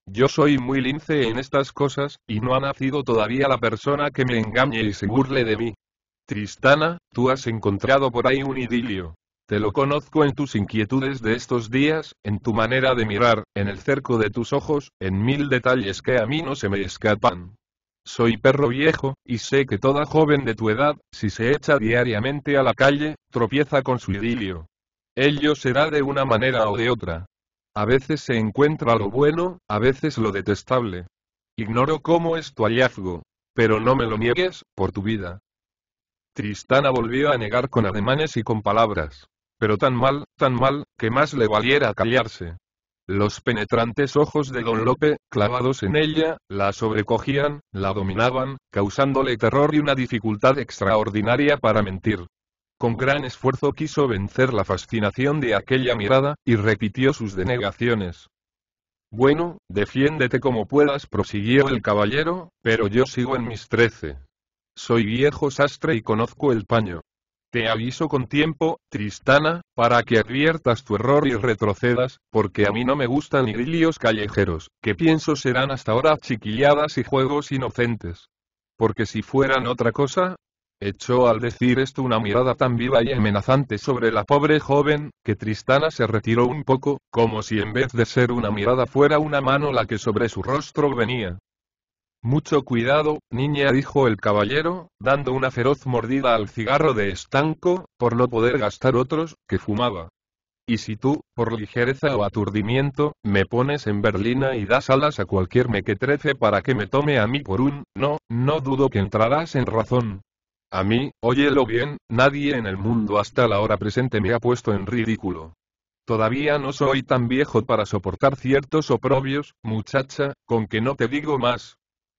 Yo soy muy lince en estas cosas, y no ha nacido todavía la persona que me engañe y se burle de mí. Tristana, tú has encontrado por ahí un idilio. Te lo conozco en tus inquietudes de estos días, en tu manera de mirar, en el cerco de tus ojos, en mil detalles que a mí no se me escapan. Soy perro viejo, y sé que toda joven de tu edad, si se echa diariamente a la calle, tropieza con su idilio. Ello será de una manera o de otra. A veces se encuentra lo bueno, a veces lo detestable. Ignoro cómo es tu hallazgo. Pero no me lo niegues, por tu vida. Tristana volvió a negar con ademanes y con palabras. Pero tan mal, tan mal, que más le valiera callarse. Los penetrantes ojos de don Lope, clavados en ella, la sobrecogían, la dominaban, causándole terror y una dificultad extraordinaria para mentir. Con gran esfuerzo quiso vencer la fascinación de aquella mirada, y repitió sus denegaciones. Bueno, defiéndete como puedas, prosiguió el caballero, pero yo sigo en mis trece. Soy viejo sastre y conozco el paño. Te aviso con tiempo, Tristana, para que adviertas tu error y retrocedas, porque a mí no me gustan idilios callejeros, que pienso serán hasta ahora chiquilladas y juegos inocentes. Porque si fueran otra cosa, Echó al decir esto una mirada tan viva y amenazante sobre la pobre joven, que Tristana se retiró un poco, como si en vez de ser una mirada fuera una mano la que sobre su rostro venía. Mucho cuidado, niña, dijo el caballero, dando una feroz mordida al cigarro de estanco, por no poder gastar otros, que fumaba. Y si tú, por ligereza o aturdimiento, me pones en berlina y das alas a cualquier mequetrefe para que me tome a mí por un, no, no dudo que entrarás en razón. A mí, óyelo bien, nadie en el mundo hasta la hora presente me ha puesto en ridículo. Todavía no soy tan viejo para soportar ciertos oprobios, muchacha, con que no te digo más,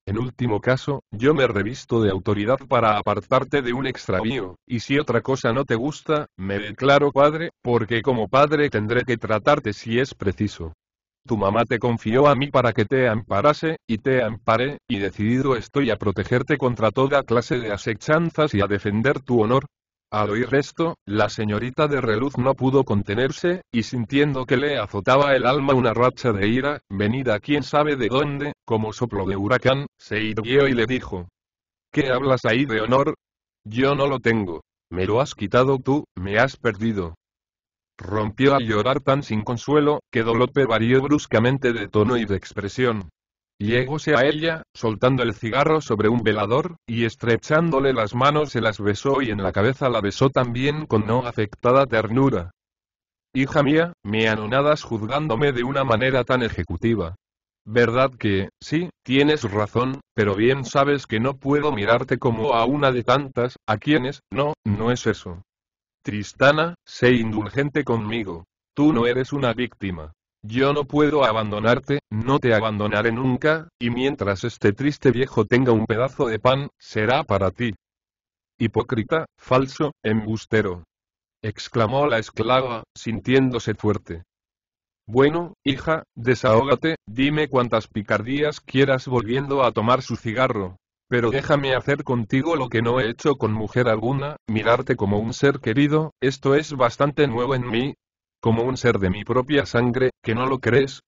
en último caso, yo me revisto de autoridad para apartarte de un extravío, y si otra cosa no te gusta, me declaro padre, porque como padre tendré que tratarte si es preciso. Tu mamá te confió a mí para que te amparase, y te amparé, y decidido estoy a protegerte contra toda clase de asechanzas y a defender tu honor, al oír esto, la señorita de reluz no pudo contenerse, y sintiendo que le azotaba el alma una racha de ira, venida quién sabe de dónde, como soplo de huracán, se irguió y le dijo. ¿Qué hablas ahí de honor? Yo no lo tengo. Me lo has quitado tú, me has perdido. Rompió a llorar tan sin consuelo, que Dolope varió bruscamente de tono y de expresión. Llegóse a ella, soltando el cigarro sobre un velador, y estrechándole las manos se las besó y en la cabeza la besó también con no afectada ternura. Hija mía, me anonadas juzgándome de una manera tan ejecutiva. Verdad que, sí, tienes razón, pero bien sabes que no puedo mirarte como a una de tantas, a quienes, no, no es eso. Tristana, sé indulgente conmigo. Tú no eres una víctima. Yo no puedo abandonarte, no te abandonaré nunca, y mientras este triste viejo tenga un pedazo de pan, será para ti. Hipócrita, falso, embustero. exclamó la esclava, sintiéndose fuerte. Bueno, hija, desahógate, dime cuantas picardías quieras volviendo a tomar su cigarro. Pero déjame hacer contigo lo que no he hecho con mujer alguna, mirarte como un ser querido, esto es bastante nuevo en mí, como un ser de mi propia sangre, que no lo crees?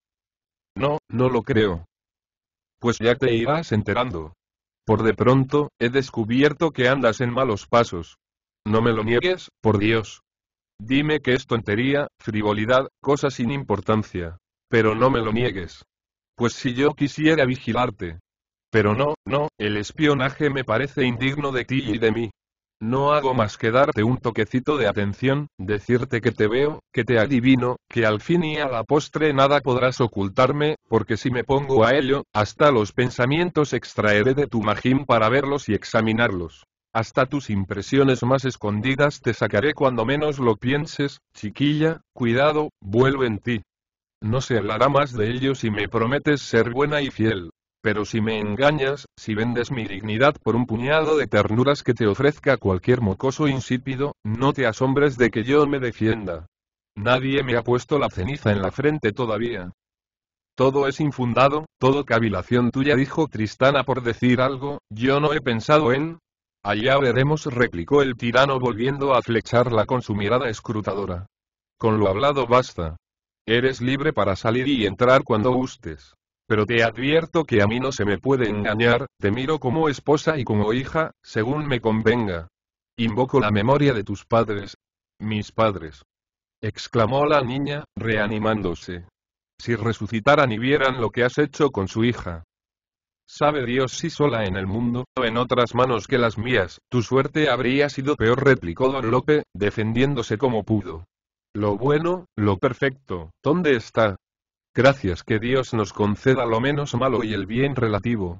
No, no lo creo. Pues ya te irás enterando. Por de pronto, he descubierto que andas en malos pasos. No me lo niegues, por Dios. Dime que es tontería, frivolidad, cosa sin importancia. Pero no me lo niegues. Pues si yo quisiera vigilarte. Pero no, no, el espionaje me parece indigno de ti y de mí. No hago más que darte un toquecito de atención, decirte que te veo, que te adivino, que al fin y a la postre nada podrás ocultarme, porque si me pongo a ello, hasta los pensamientos extraeré de tu magín para verlos y examinarlos. Hasta tus impresiones más escondidas te sacaré cuando menos lo pienses, chiquilla, cuidado, vuelve en ti. No se hablará más de ello si me prometes ser buena y fiel. Pero si me engañas, si vendes mi dignidad por un puñado de ternuras que te ofrezca cualquier mocoso insípido, no te asombres de que yo me defienda. Nadie me ha puesto la ceniza en la frente todavía. Todo es infundado, todo cavilación tuya, dijo Tristana por decir algo, yo no he pensado en... Allá veremos, replicó el tirano volviendo a flecharla con su mirada escrutadora. Con lo hablado basta. Eres libre para salir y entrar cuando gustes pero te advierto que a mí no se me puede engañar, te miro como esposa y como hija, según me convenga. Invoco la memoria de tus padres. Mis padres. exclamó la niña, reanimándose. Si resucitaran y vieran lo que has hecho con su hija. Sabe Dios si sola en el mundo, o en otras manos que las mías, tu suerte habría sido peor, replicó don Lope, defendiéndose como pudo. Lo bueno, lo perfecto, ¿dónde está? Gracias que Dios nos conceda lo menos malo y el bien relativo.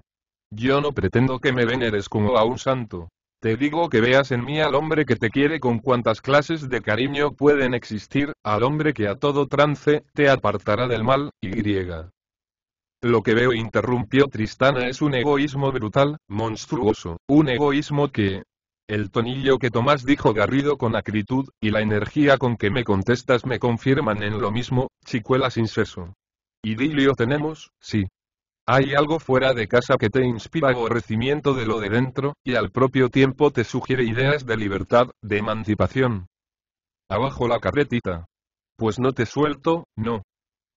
Yo no pretendo que me veneres como a un santo. Te digo que veas en mí al hombre que te quiere con cuantas clases de cariño pueden existir, al hombre que a todo trance te apartará del mal, y lo que veo, interrumpió Tristana, es un egoísmo brutal, monstruoso, un egoísmo que... El tonillo que Tomás dijo Garrido con acritud, y la energía con que me contestas me confirman en lo mismo, chicuela sin seso. Idilio tenemos, sí. Hay algo fuera de casa que te inspira aborrecimiento de lo de dentro, y al propio tiempo te sugiere ideas de libertad, de emancipación. Abajo la carretita. Pues no te suelto, no.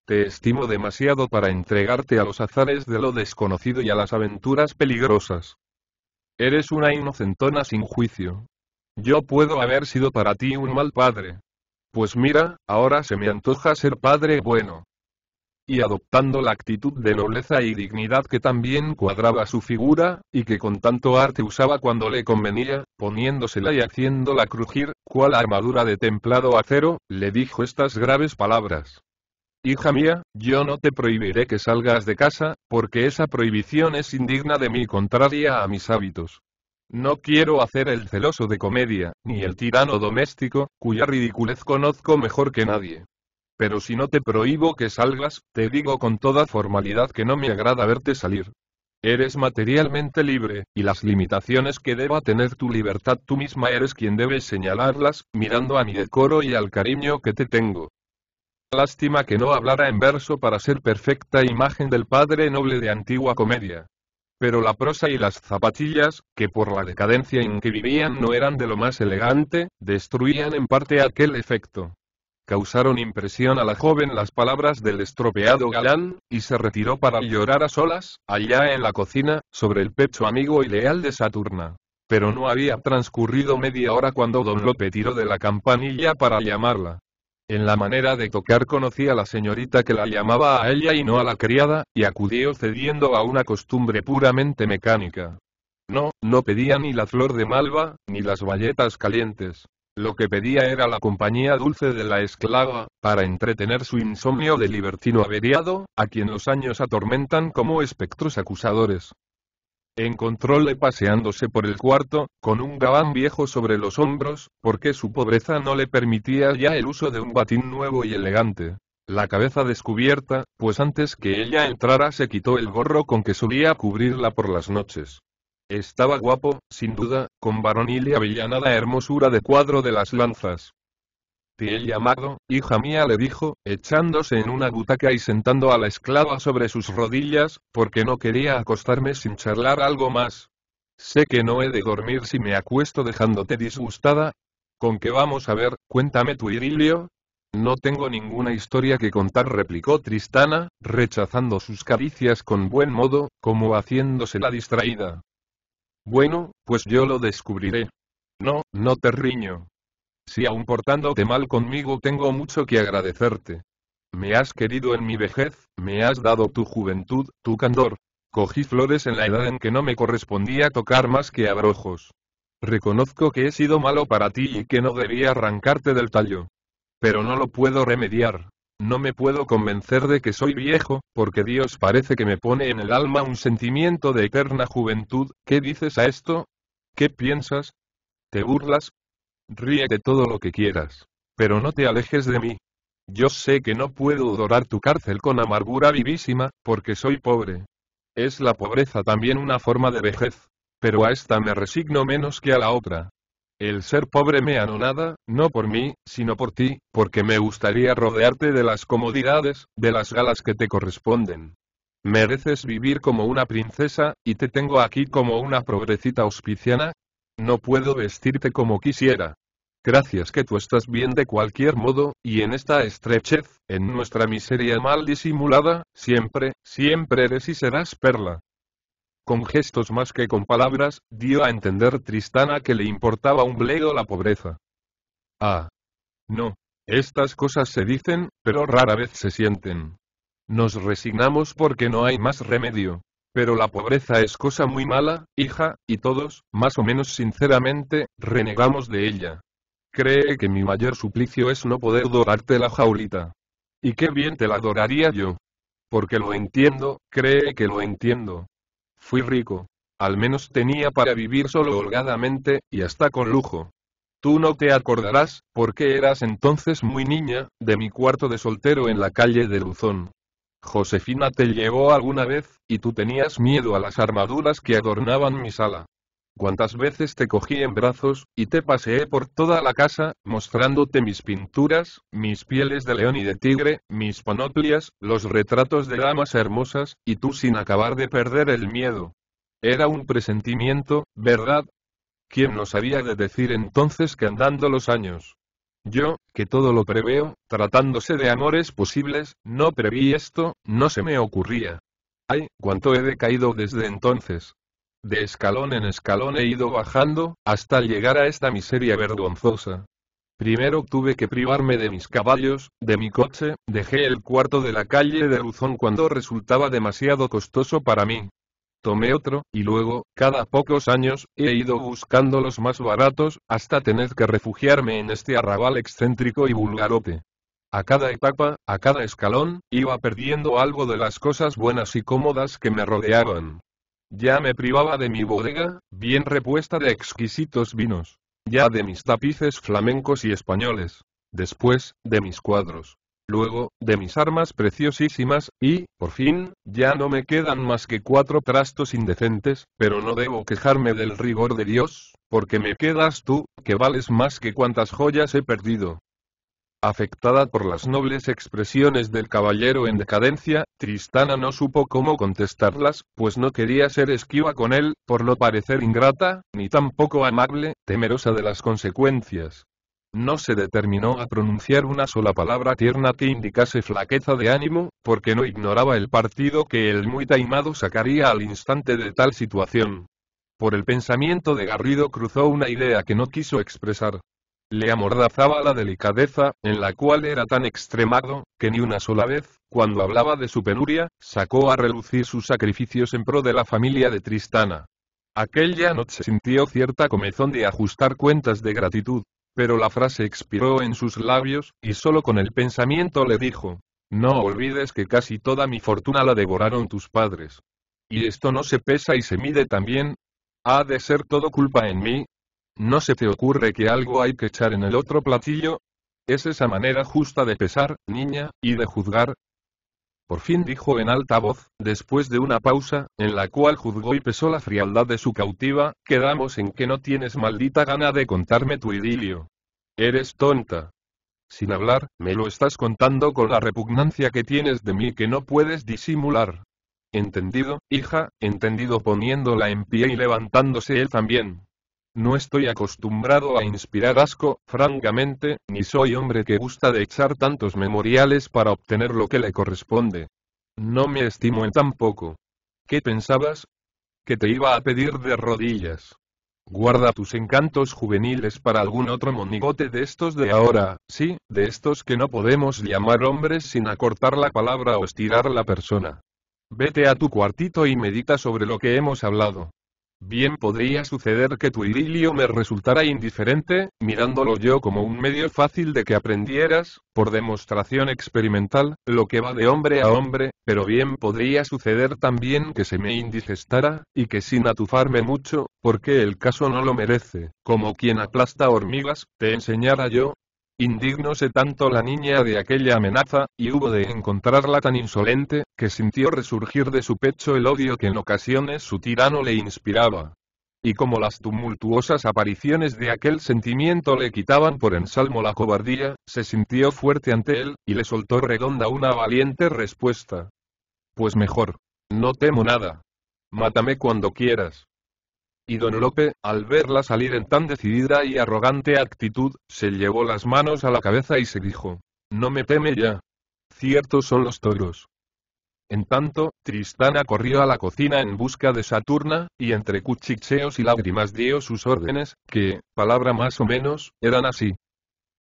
Te estimo demasiado para entregarte a los azares de lo desconocido y a las aventuras peligrosas. Eres una inocentona sin juicio. Yo puedo haber sido para ti un mal padre. Pues mira, ahora se me antoja ser padre bueno y adoptando la actitud de nobleza y dignidad que también cuadraba su figura, y que con tanto arte usaba cuando le convenía, poniéndosela y haciéndola crujir, cual armadura de templado acero, le dijo estas graves palabras. Hija mía, yo no te prohibiré que salgas de casa, porque esa prohibición es indigna de mí contraria a mis hábitos. No quiero hacer el celoso de comedia, ni el tirano doméstico, cuya ridiculez conozco mejor que nadie. Pero si no te prohíbo que salgas, te digo con toda formalidad que no me agrada verte salir. Eres materialmente libre, y las limitaciones que deba tener tu libertad tú misma eres quien debes señalarlas, mirando a mi decoro y al cariño que te tengo. Lástima que no hablara en verso para ser perfecta imagen del padre noble de antigua comedia. Pero la prosa y las zapatillas, que por la decadencia en que vivían no eran de lo más elegante, destruían en parte aquel efecto. Causaron impresión a la joven las palabras del estropeado galán, y se retiró para llorar a solas, allá en la cocina, sobre el pecho amigo y leal de Saturna. Pero no había transcurrido media hora cuando don Lope tiró de la campanilla para llamarla. En la manera de tocar conocía a la señorita que la llamaba a ella y no a la criada, y acudió cediendo a una costumbre puramente mecánica. No, no pedía ni la flor de malva, ni las bayetas calientes. Lo que pedía era la compañía dulce de la esclava, para entretener su insomnio de libertino averiado, a quien los años atormentan como espectros acusadores. Encontróle paseándose por el cuarto, con un gabán viejo sobre los hombros, porque su pobreza no le permitía ya el uso de un batín nuevo y elegante. La cabeza descubierta, pues antes que ella entrara se quitó el gorro con que solía cubrirla por las noches. Estaba guapo, sin duda, con varonil y avellanada hermosura de cuadro de las lanzas. Tiel llamado, hija mía le dijo, echándose en una butaca y sentando a la esclava sobre sus rodillas, porque no quería acostarme sin charlar algo más. Sé que no he de dormir si me acuesto dejándote disgustada. ¿Con qué vamos a ver? Cuéntame tu idilio. No tengo ninguna historia que contar, replicó Tristana, rechazando sus caricias con buen modo, como haciéndosela distraída. Bueno, pues yo lo descubriré. No, no te riño. Si aún portándote mal conmigo tengo mucho que agradecerte. Me has querido en mi vejez, me has dado tu juventud, tu candor. Cogí flores en la edad en que no me correspondía tocar más que abrojos. Reconozco que he sido malo para ti y que no debía arrancarte del tallo. Pero no lo puedo remediar. No me puedo convencer de que soy viejo, porque Dios parece que me pone en el alma un sentimiento de eterna juventud. ¿Qué dices a esto? ¿Qué piensas? ¿Te burlas? de todo lo que quieras. Pero no te alejes de mí. Yo sé que no puedo dorar tu cárcel con amargura vivísima, porque soy pobre. Es la pobreza también una forma de vejez. Pero a esta me resigno menos que a la otra. El ser pobre me anonada, no por mí, sino por ti, porque me gustaría rodearte de las comodidades, de las galas que te corresponden. Mereces vivir como una princesa, y te tengo aquí como una pobrecita auspiciana. No puedo vestirte como quisiera. Gracias que tú estás bien de cualquier modo, y en esta estrechez, en nuestra miseria mal disimulada, siempre, siempre eres y serás perla con gestos más que con palabras, dio a entender Tristana que le importaba un bledo la pobreza. Ah. No. Estas cosas se dicen, pero rara vez se sienten. Nos resignamos porque no hay más remedio. Pero la pobreza es cosa muy mala, hija, y todos, más o menos sinceramente, renegamos de ella. Cree que mi mayor suplicio es no poder dorarte la jaulita. Y qué bien te la doraría yo. Porque lo entiendo, cree que lo entiendo. Fui rico. Al menos tenía para vivir solo holgadamente, y hasta con lujo. Tú no te acordarás, porque eras entonces muy niña, de mi cuarto de soltero en la calle de Luzón. Josefina te llevó alguna vez, y tú tenías miedo a las armaduras que adornaban mi sala. «¿Cuántas veces te cogí en brazos, y te paseé por toda la casa, mostrándote mis pinturas, mis pieles de león y de tigre, mis panoplias, los retratos de damas hermosas, y tú sin acabar de perder el miedo. Era un presentimiento, ¿verdad? ¿Quién nos había de decir entonces que andando los años? Yo, que todo lo preveo, tratándose de amores posibles, no preví esto, no se me ocurría. Ay, cuánto he decaído desde entonces. De escalón en escalón he ido bajando, hasta llegar a esta miseria vergonzosa. Primero tuve que privarme de mis caballos, de mi coche, dejé el cuarto de la calle de Luzón cuando resultaba demasiado costoso para mí. Tomé otro, y luego, cada pocos años, he ido buscando los más baratos, hasta tener que refugiarme en este arrabal excéntrico y vulgarote. A cada etapa, a cada escalón, iba perdiendo algo de las cosas buenas y cómodas que me rodeaban. Ya me privaba de mi bodega, bien repuesta de exquisitos vinos. Ya de mis tapices flamencos y españoles. Después, de mis cuadros. Luego, de mis armas preciosísimas, y, por fin, ya no me quedan más que cuatro trastos indecentes, pero no debo quejarme del rigor de Dios, porque me quedas tú, que vales más que cuantas joyas he perdido. Afectada por las nobles expresiones del caballero en decadencia, Tristana no supo cómo contestarlas, pues no quería ser esquiva con él, por no parecer ingrata, ni tampoco amable, temerosa de las consecuencias. No se determinó a pronunciar una sola palabra tierna que indicase flaqueza de ánimo, porque no ignoraba el partido que el muy taimado sacaría al instante de tal situación. Por el pensamiento de Garrido cruzó una idea que no quiso expresar le amordazaba la delicadeza, en la cual era tan extremado, que ni una sola vez, cuando hablaba de su penuria, sacó a relucir sus sacrificios en pro de la familia de Tristana. Aquella noche sintió cierta comezón de ajustar cuentas de gratitud, pero la frase expiró en sus labios, y solo con el pensamiento le dijo, no olvides que casi toda mi fortuna la devoraron tus padres. Y esto no se pesa y se mide también. Ha de ser todo culpa en mí, ¿No se te ocurre que algo hay que echar en el otro platillo? ¿Es esa manera justa de pesar, niña, y de juzgar? Por fin dijo en alta voz, después de una pausa, en la cual juzgó y pesó la frialdad de su cautiva, quedamos en que no tienes maldita gana de contarme tu idilio. Eres tonta. Sin hablar, me lo estás contando con la repugnancia que tienes de mí que no puedes disimular. Entendido, hija, entendido poniéndola en pie y levantándose él también. No estoy acostumbrado a inspirar asco, francamente, ni soy hombre que gusta de echar tantos memoriales para obtener lo que le corresponde. No me estimo en tan ¿Qué pensabas? Que te iba a pedir de rodillas. Guarda tus encantos juveniles para algún otro monigote de estos de ahora, sí, de estos que no podemos llamar hombres sin acortar la palabra o estirar la persona. Vete a tu cuartito y medita sobre lo que hemos hablado. Bien podría suceder que tu idilio me resultara indiferente, mirándolo yo como un medio fácil de que aprendieras, por demostración experimental, lo que va de hombre a hombre, pero bien podría suceder también que se me indigestara, y que sin atufarme mucho, porque el caso no lo merece, como quien aplasta hormigas, te enseñara yo, Indignóse tanto la niña de aquella amenaza, y hubo de encontrarla tan insolente, que sintió resurgir de su pecho el odio que en ocasiones su tirano le inspiraba. Y como las tumultuosas apariciones de aquel sentimiento le quitaban por ensalmo la cobardía, se sintió fuerte ante él, y le soltó redonda una valiente respuesta. Pues mejor. No temo nada. Mátame cuando quieras. Y don Lope, al verla salir en tan decidida y arrogante actitud, se llevó las manos a la cabeza y se dijo, No me teme ya. Ciertos son los toros. En tanto, Tristana corrió a la cocina en busca de Saturna, y entre cuchicheos y lágrimas dio sus órdenes, que, palabra más o menos, eran así.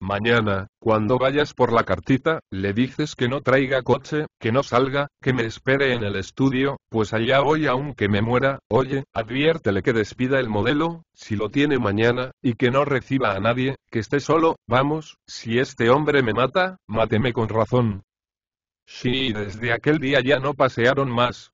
Mañana, cuando vayas por la cartita, le dices que no traiga coche, que no salga, que me espere en el estudio, pues allá voy aunque me muera, oye, adviértele que despida el modelo, si lo tiene mañana, y que no reciba a nadie, que esté solo, vamos, si este hombre me mata, máteme con razón. Sí, desde aquel día ya no pasearon más,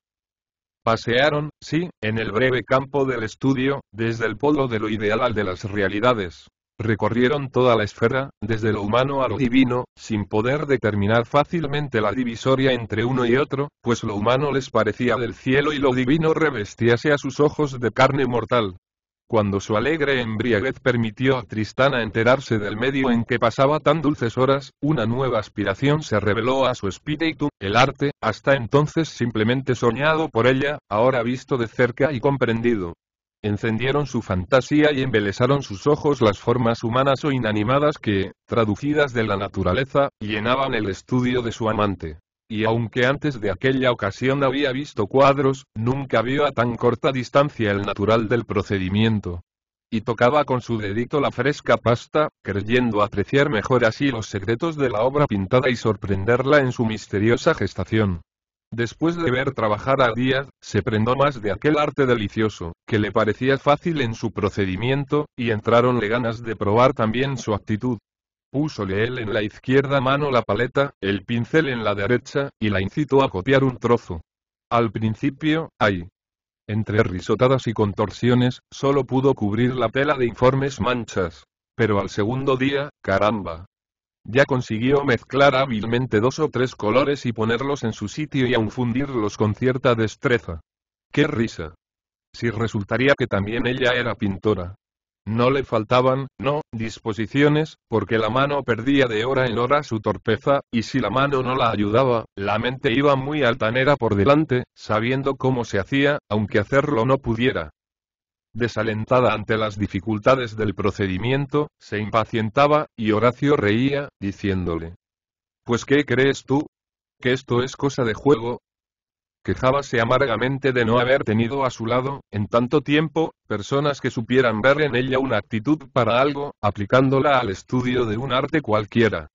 Pasearon, sí, en el breve campo del estudio, desde el polo de lo ideal al de las realidades recorrieron toda la esfera, desde lo humano a lo divino, sin poder determinar fácilmente la divisoria entre uno y otro, pues lo humano les parecía del cielo y lo divino revestíase a sus ojos de carne mortal. Cuando su alegre embriaguez permitió a Tristana enterarse del medio en que pasaba tan dulces horas, una nueva aspiración se reveló a su espíritu, el arte, hasta entonces simplemente soñado por ella, ahora visto de cerca y comprendido encendieron su fantasía y embelesaron sus ojos las formas humanas o inanimadas que, traducidas de la naturaleza, llenaban el estudio de su amante. Y aunque antes de aquella ocasión había visto cuadros, nunca vio a tan corta distancia el natural del procedimiento. Y tocaba con su dedito la fresca pasta, creyendo apreciar mejor así los secretos de la obra pintada y sorprenderla en su misteriosa gestación. Después de ver trabajar a Díaz, se prendó más de aquel arte delicioso, que le parecía fácil en su procedimiento, y entraronle ganas de probar también su actitud. Púsole él en la izquierda mano la paleta, el pincel en la derecha, y la incitó a copiar un trozo. Al principio, ay. Entre risotadas y contorsiones, solo pudo cubrir la tela de informes manchas. Pero al segundo día, caramba, ya consiguió mezclar hábilmente dos o tres colores y ponerlos en su sitio y aun fundirlos con cierta destreza. ¡Qué risa! Si resultaría que también ella era pintora. No le faltaban, no, disposiciones, porque la mano perdía de hora en hora su torpeza, y si la mano no la ayudaba, la mente iba muy altanera por delante, sabiendo cómo se hacía, aunque hacerlo no pudiera desalentada ante las dificultades del procedimiento, se impacientaba, y Horacio reía, diciéndole. Pues ¿qué crees tú? ¿Que esto es cosa de juego? Quejábase amargamente de no haber tenido a su lado, en tanto tiempo, personas que supieran ver en ella una actitud para algo, aplicándola al estudio de un arte cualquiera.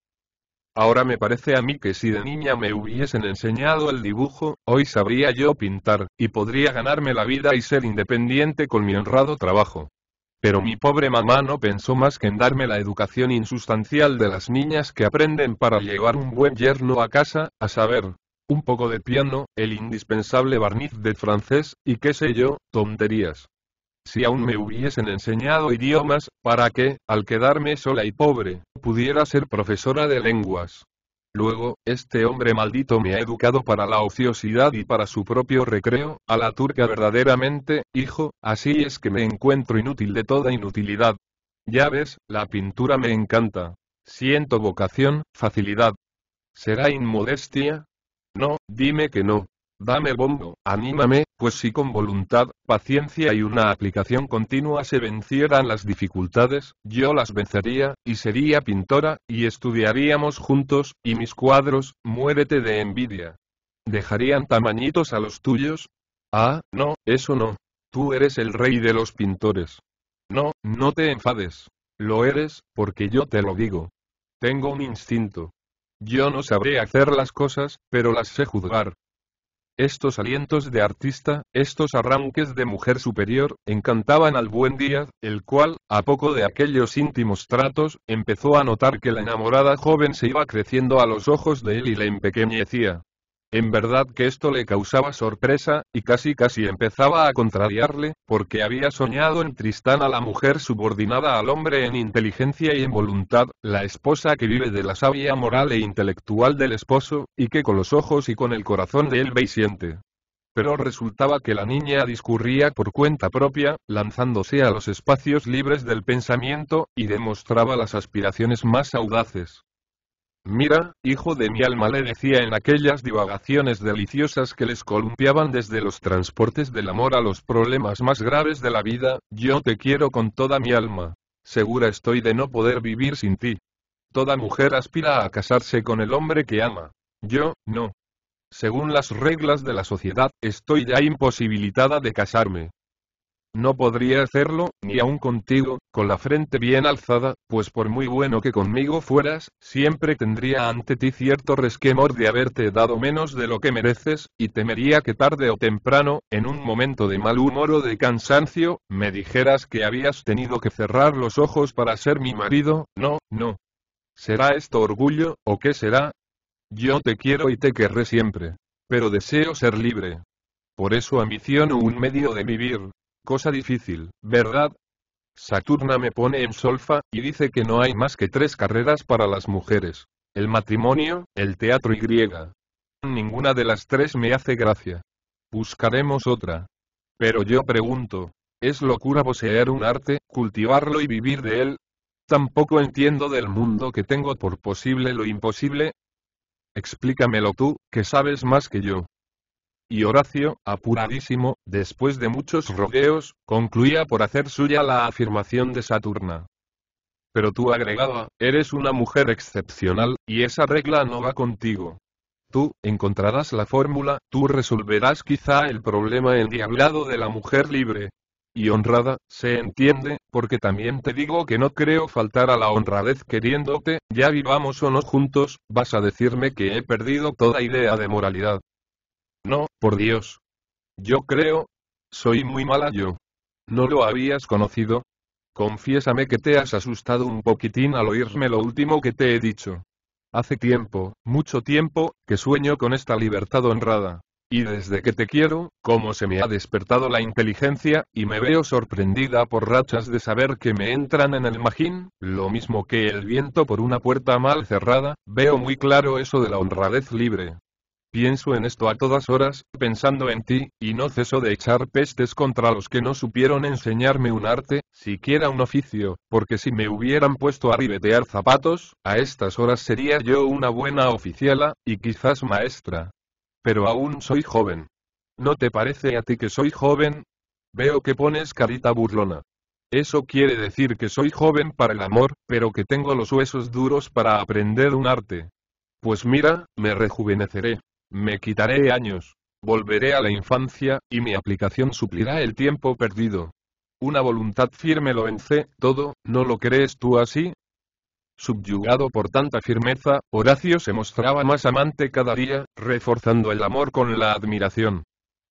Ahora me parece a mí que si de niña me hubiesen enseñado el dibujo, hoy sabría yo pintar, y podría ganarme la vida y ser independiente con mi honrado trabajo. Pero mi pobre mamá no pensó más que en darme la educación insustancial de las niñas que aprenden para llevar un buen yerno a casa, a saber, un poco de piano, el indispensable barniz de francés, y qué sé yo, tonterías si aún me hubiesen enseñado idiomas, para que, al quedarme sola y pobre, pudiera ser profesora de lenguas. Luego, este hombre maldito me ha educado para la ociosidad y para su propio recreo, a la turca verdaderamente, hijo, así es que me encuentro inútil de toda inutilidad. Ya ves, la pintura me encanta. Siento vocación, facilidad. ¿Será inmodestia? No, dime que no. Dame bombo, anímame, pues si con voluntad, paciencia y una aplicación continua se vencieran las dificultades, yo las vencería, y sería pintora, y estudiaríamos juntos, y mis cuadros, muérete de envidia. ¿Dejarían tamañitos a los tuyos? Ah, no, eso no. Tú eres el rey de los pintores. No, no te enfades. Lo eres, porque yo te lo digo. Tengo un instinto. Yo no sabré hacer las cosas, pero las sé juzgar, estos alientos de artista, estos arranques de mujer superior, encantaban al buen Díaz, el cual, a poco de aquellos íntimos tratos, empezó a notar que la enamorada joven se iba creciendo a los ojos de él y le empequeñecía. En verdad que esto le causaba sorpresa, y casi casi empezaba a contrariarle, porque había soñado en Tristán a la mujer subordinada al hombre en inteligencia y en voluntad, la esposa que vive de la sabia moral e intelectual del esposo, y que con los ojos y con el corazón de él ve y siente pero resultaba que la niña discurría por cuenta propia, lanzándose a los espacios libres del pensamiento, y demostraba las aspiraciones más audaces. Mira, hijo de mi alma le decía en aquellas divagaciones deliciosas que les columpiaban desde los transportes del amor a los problemas más graves de la vida, yo te quiero con toda mi alma. Segura estoy de no poder vivir sin ti. Toda mujer aspira a casarse con el hombre que ama. Yo, no. Según las reglas de la sociedad, estoy ya imposibilitada de casarme. No podría hacerlo, ni aun contigo, con la frente bien alzada, pues por muy bueno que conmigo fueras, siempre tendría ante ti cierto resquemor de haberte dado menos de lo que mereces, y temería que tarde o temprano, en un momento de mal humor o de cansancio, me dijeras que habías tenido que cerrar los ojos para ser mi marido, no, no. ¿Será esto orgullo, o qué será? Yo te quiero y te querré siempre. Pero deseo ser libre. Por eso ambiciono un medio de vivir, Cosa difícil, ¿verdad? Saturna me pone en solfa, y dice que no hay más que tres carreras para las mujeres. El matrimonio, el teatro y griega. Ninguna de las tres me hace gracia. Buscaremos otra. Pero yo pregunto, ¿es locura poseer un arte, cultivarlo y vivir de él? Tampoco entiendo del mundo que tengo por posible lo imposible. Explícamelo tú, que sabes más que yo y Horacio, apuradísimo, después de muchos rodeos, concluía por hacer suya la afirmación de Saturna. Pero tú agregaba, eres una mujer excepcional, y esa regla no va contigo. Tú encontrarás la fórmula, tú resolverás quizá el problema endiablado de la mujer libre. Y honrada, se entiende, porque también te digo que no creo faltar a la honradez queriéndote, ya vivamos o no juntos, vas a decirme que he perdido toda idea de moralidad. No, por Dios. Yo creo. Soy muy mala yo. ¿No lo habías conocido? Confiésame que te has asustado un poquitín al oírme lo último que te he dicho. Hace tiempo, mucho tiempo, que sueño con esta libertad honrada. Y desde que te quiero, como se me ha despertado la inteligencia, y me veo sorprendida por rachas de saber que me entran en el magín, lo mismo que el viento por una puerta mal cerrada, veo muy claro eso de la honradez libre. Pienso en esto a todas horas, pensando en ti, y no ceso de echar pestes contra los que no supieron enseñarme un arte, siquiera un oficio, porque si me hubieran puesto a ribetear zapatos, a estas horas sería yo una buena oficiala, y quizás maestra. Pero aún soy joven. ¿No te parece a ti que soy joven? Veo que pones carita burlona. Eso quiere decir que soy joven para el amor, pero que tengo los huesos duros para aprender un arte. Pues mira, me rejuveneceré. Me quitaré años, volveré a la infancia, y mi aplicación suplirá el tiempo perdido. Una voluntad firme lo vence todo, ¿no lo crees tú así? Subyugado por tanta firmeza, Horacio se mostraba más amante cada día, reforzando el amor con la admiración.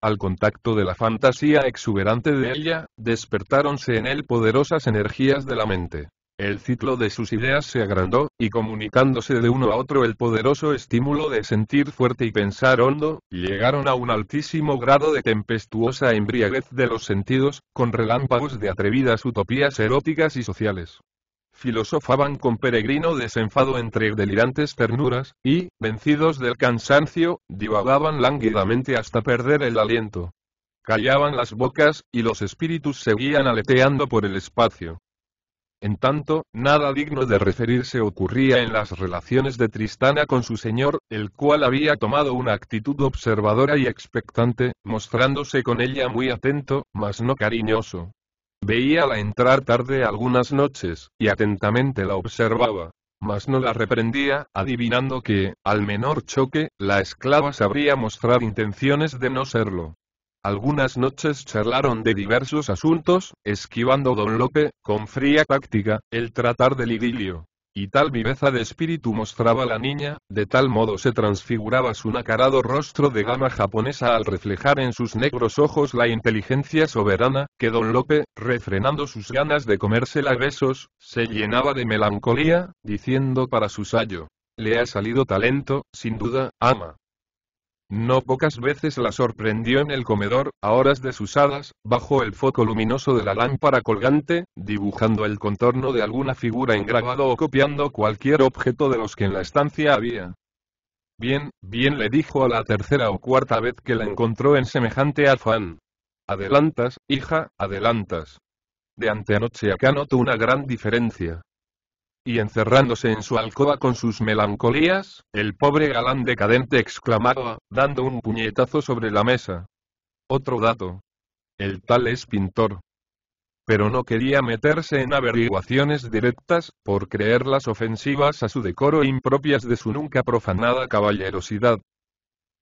Al contacto de la fantasía exuberante de ella, despertáronse en él poderosas energías de la mente. El ciclo de sus ideas se agrandó, y comunicándose de uno a otro el poderoso estímulo de sentir fuerte y pensar hondo, llegaron a un altísimo grado de tempestuosa embriaguez de los sentidos, con relámpagos de atrevidas utopías eróticas y sociales filosofaban con peregrino desenfado entre delirantes ternuras, y, vencidos del cansancio, divagaban lánguidamente hasta perder el aliento. Callaban las bocas, y los espíritus seguían aleteando por el espacio. En tanto, nada digno de referirse ocurría en las relaciones de Tristana con su señor, el cual había tomado una actitud observadora y expectante, mostrándose con ella muy atento, mas no cariñoso. Veíala entrar tarde algunas noches, y atentamente la observaba. Mas no la reprendía, adivinando que, al menor choque, la esclava sabría mostrar intenciones de no serlo. Algunas noches charlaron de diversos asuntos, esquivando Don Lope, con fría táctica, el tratar del idilio. Y tal viveza de espíritu mostraba la niña, de tal modo se transfiguraba su nacarado rostro de gama japonesa al reflejar en sus negros ojos la inteligencia soberana, que don Lope, refrenando sus ganas de comérsela a besos, se llenaba de melancolía, diciendo para su sayo, le ha salido talento, sin duda, ama. No pocas veces la sorprendió en el comedor, a horas desusadas, bajo el foco luminoso de la lámpara colgante, dibujando el contorno de alguna figura en grabado o copiando cualquier objeto de los que en la estancia había. Bien, bien le dijo a la tercera o cuarta vez que la encontró en semejante afán. Adelantas, hija, adelantas. De anteanoche acá noto una gran diferencia. Y encerrándose en su alcoba con sus melancolías, el pobre galán decadente exclamaba, dando un puñetazo sobre la mesa. Otro dato. El tal es pintor. Pero no quería meterse en averiguaciones directas, por creerlas ofensivas a su decoro e impropias de su nunca profanada caballerosidad.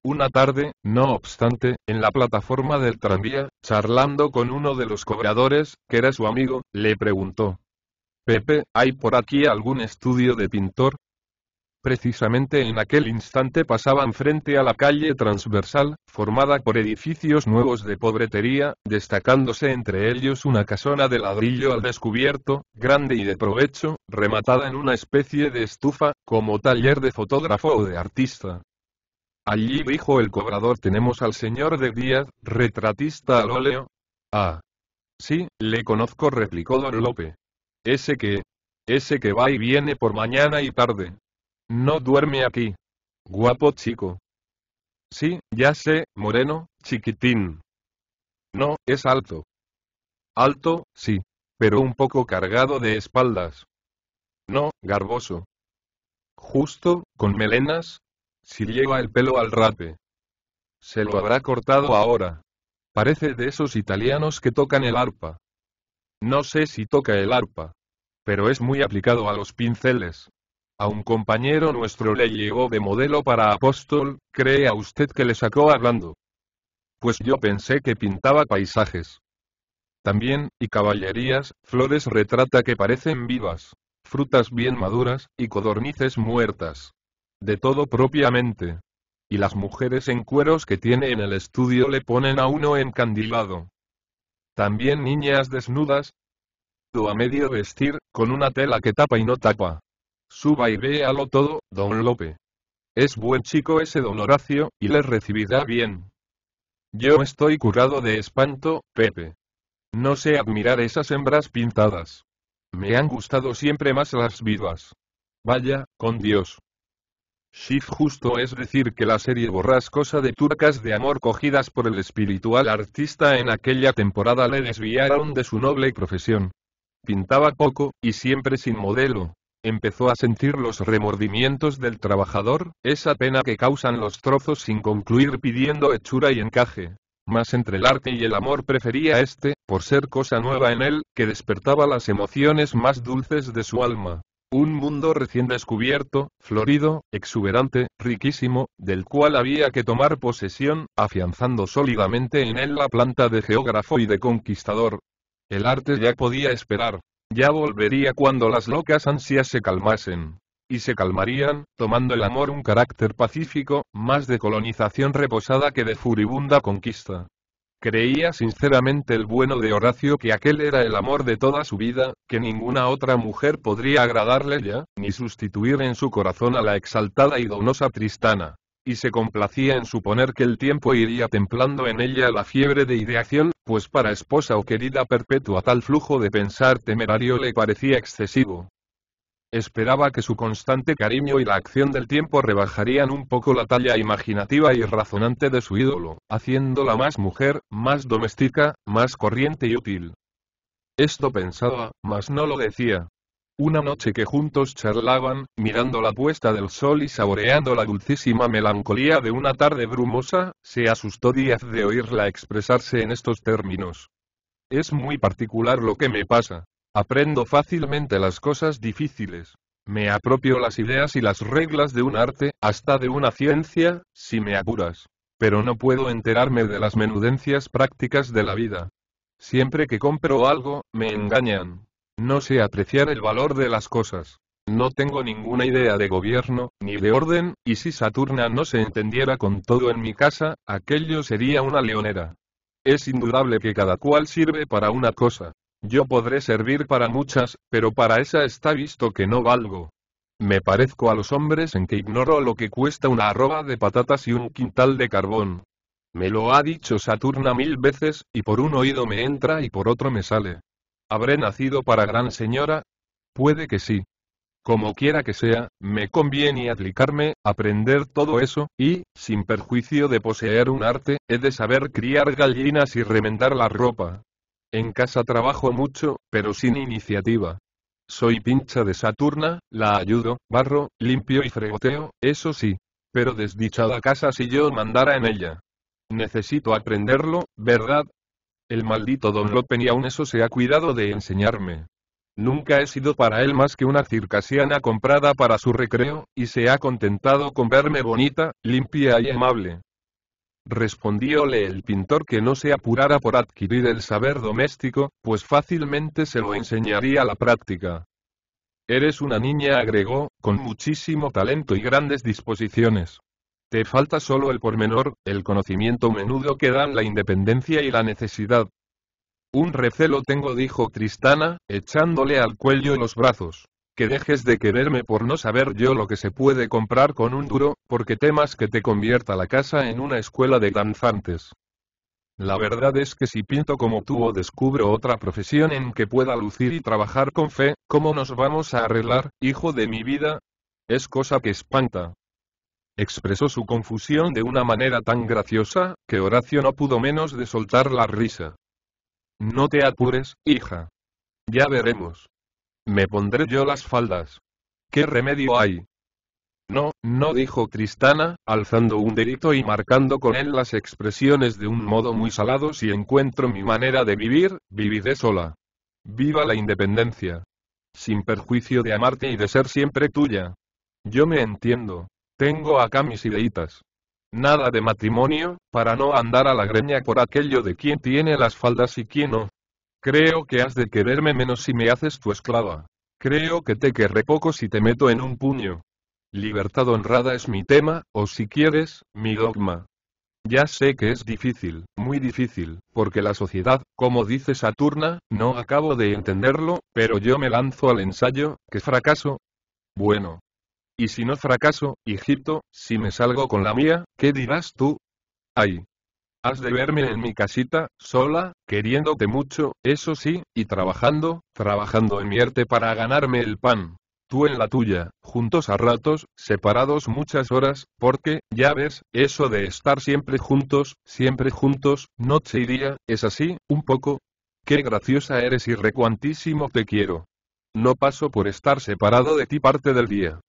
Una tarde, no obstante, en la plataforma del tranvía, charlando con uno de los cobradores, que era su amigo, le preguntó. Pepe, ¿hay por aquí algún estudio de pintor? Precisamente en aquel instante pasaban frente a la calle transversal, formada por edificios nuevos de pobretería, destacándose entre ellos una casona de ladrillo al descubierto, grande y de provecho, rematada en una especie de estufa, como taller de fotógrafo o de artista. Allí dijo el cobrador tenemos al señor de Díaz, retratista al óleo. Ah. Sí, le conozco replicó don Lope. Ese que... Ese que va y viene por mañana y tarde. No duerme aquí. Guapo chico. Sí, ya sé, moreno, chiquitín. No, es alto. Alto, sí, pero un poco cargado de espaldas. No, garboso. Justo, con melenas. Si lleva el pelo al rape. Se lo habrá cortado ahora. Parece de esos italianos que tocan el arpa. No sé si toca el arpa. Pero es muy aplicado a los pinceles. A un compañero nuestro le llegó de modelo para apóstol, a usted que le sacó hablando. Pues yo pensé que pintaba paisajes. También, y caballerías, flores retrata que parecen vivas, frutas bien maduras, y codornices muertas. De todo propiamente. Y las mujeres en cueros que tiene en el estudio le ponen a uno encandilado también niñas desnudas, Tú a medio vestir, con una tela que tapa y no tapa. Suba y véalo todo, don Lope. Es buen chico ese don Horacio, y le recibirá bien. Yo estoy curado de espanto, Pepe. No sé admirar esas hembras pintadas. Me han gustado siempre más las vivas. Vaya, con Dios. Shift justo es decir que la serie borrascosa de Turcas de Amor cogidas por el espiritual artista en aquella temporada le desviaron de su noble profesión. Pintaba poco, y siempre sin modelo. Empezó a sentir los remordimientos del trabajador, esa pena que causan los trozos sin concluir pidiendo hechura y encaje. Más entre el arte y el amor prefería este, por ser cosa nueva en él, que despertaba las emociones más dulces de su alma. Un mundo recién descubierto, florido, exuberante, riquísimo, del cual había que tomar posesión, afianzando sólidamente en él la planta de geógrafo y de conquistador. El arte ya podía esperar. Ya volvería cuando las locas ansias se calmasen. Y se calmarían, tomando el amor un carácter pacífico, más de colonización reposada que de furibunda conquista. Creía sinceramente el bueno de Horacio que aquel era el amor de toda su vida, que ninguna otra mujer podría agradarle ya, ni sustituir en su corazón a la exaltada y donosa Tristana. Y se complacía en suponer que el tiempo iría templando en ella la fiebre de ideación, pues para esposa o querida perpetua tal flujo de pensar temerario le parecía excesivo, Esperaba que su constante cariño y la acción del tiempo rebajarían un poco la talla imaginativa y razonante de su ídolo, haciéndola más mujer, más doméstica, más corriente y útil. Esto pensaba, mas no lo decía. Una noche que juntos charlaban, mirando la puesta del sol y saboreando la dulcísima melancolía de una tarde brumosa, se asustó Díaz de oírla expresarse en estos términos. Es muy particular lo que me pasa. Aprendo fácilmente las cosas difíciles. Me apropio las ideas y las reglas de un arte, hasta de una ciencia, si me apuras. Pero no puedo enterarme de las menudencias prácticas de la vida. Siempre que compro algo, me engañan. No sé apreciar el valor de las cosas. No tengo ninguna idea de gobierno, ni de orden, y si Saturna no se entendiera con todo en mi casa, aquello sería una leonera. Es indudable que cada cual sirve para una cosa. Yo podré servir para muchas, pero para esa está visto que no valgo. Me parezco a los hombres en que ignoro lo que cuesta una arroba de patatas y un quintal de carbón. Me lo ha dicho Saturna mil veces, y por un oído me entra y por otro me sale. ¿Habré nacido para gran señora? Puede que sí. Como quiera que sea, me conviene aplicarme, aprender todo eso, y, sin perjuicio de poseer un arte, he de saber criar gallinas y remendar la ropa. En casa trabajo mucho, pero sin iniciativa. Soy pincha de Saturna, la ayudo, barro, limpio y fregoteo, eso sí. Pero desdichada casa si yo mandara en ella. Necesito aprenderlo, ¿verdad? El maldito don Lopen y aún eso se ha cuidado de enseñarme. Nunca he sido para él más que una circasiana comprada para su recreo, y se ha contentado con verme bonita, limpia y amable. Respondióle el pintor que no se apurara por adquirir el saber doméstico, pues fácilmente se lo enseñaría la práctica. Eres una niña, agregó, con muchísimo talento y grandes disposiciones. Te falta solo el pormenor, el conocimiento menudo que dan la independencia y la necesidad. Un recelo tengo, dijo Tristana, echándole al cuello los brazos que dejes de quererme por no saber yo lo que se puede comprar con un duro, porque temas que te convierta la casa en una escuela de danzantes. La verdad es que si pinto como tú o descubro otra profesión en que pueda lucir y trabajar con fe, ¿cómo nos vamos a arreglar, hijo de mi vida? Es cosa que espanta. Expresó su confusión de una manera tan graciosa, que Horacio no pudo menos de soltar la risa. No te apures, hija. Ya veremos. Me pondré yo las faldas. ¿Qué remedio hay? No, no dijo Tristana, alzando un dedito y marcando con él las expresiones de un modo muy salado si encuentro mi manera de vivir, viviré sola. Viva la independencia. Sin perjuicio de amarte y de ser siempre tuya. Yo me entiendo. Tengo acá mis ideitas. Nada de matrimonio, para no andar a la greña por aquello de quién tiene las faldas y quién no. Creo que has de quererme menos si me haces tu esclava. Creo que te querré poco si te meto en un puño. Libertad honrada es mi tema, o si quieres, mi dogma. Ya sé que es difícil, muy difícil, porque la sociedad, como dice Saturna, no acabo de entenderlo, pero yo me lanzo al ensayo, que fracaso. Bueno. Y si no fracaso, Egipto, si me salgo con la mía, ¿qué dirás tú? Ay, Has de verme en mi casita, sola, queriéndote mucho, eso sí, y trabajando, trabajando en mi arte para ganarme el pan. Tú en la tuya, juntos a ratos, separados muchas horas, porque, ya ves, eso de estar siempre juntos, siempre juntos, noche y día, es así, un poco. Qué graciosa eres y recuantísimo te quiero. No paso por estar separado de ti parte del día.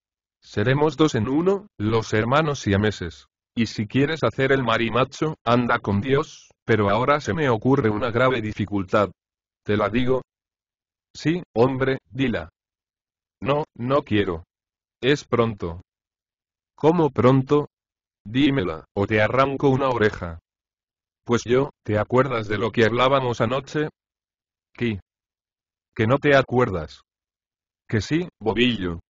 Seremos dos en uno, los hermanos siameses. Y si quieres hacer el marimacho, anda con Dios, pero ahora se me ocurre una grave dificultad. ¿Te la digo? Sí, hombre, dila. No, no quiero. Es pronto. ¿Cómo pronto? Dímela, o te arranco una oreja. Pues yo, ¿te acuerdas de lo que hablábamos anoche? ¿Qué? Que no te acuerdas. Que sí, bobillo.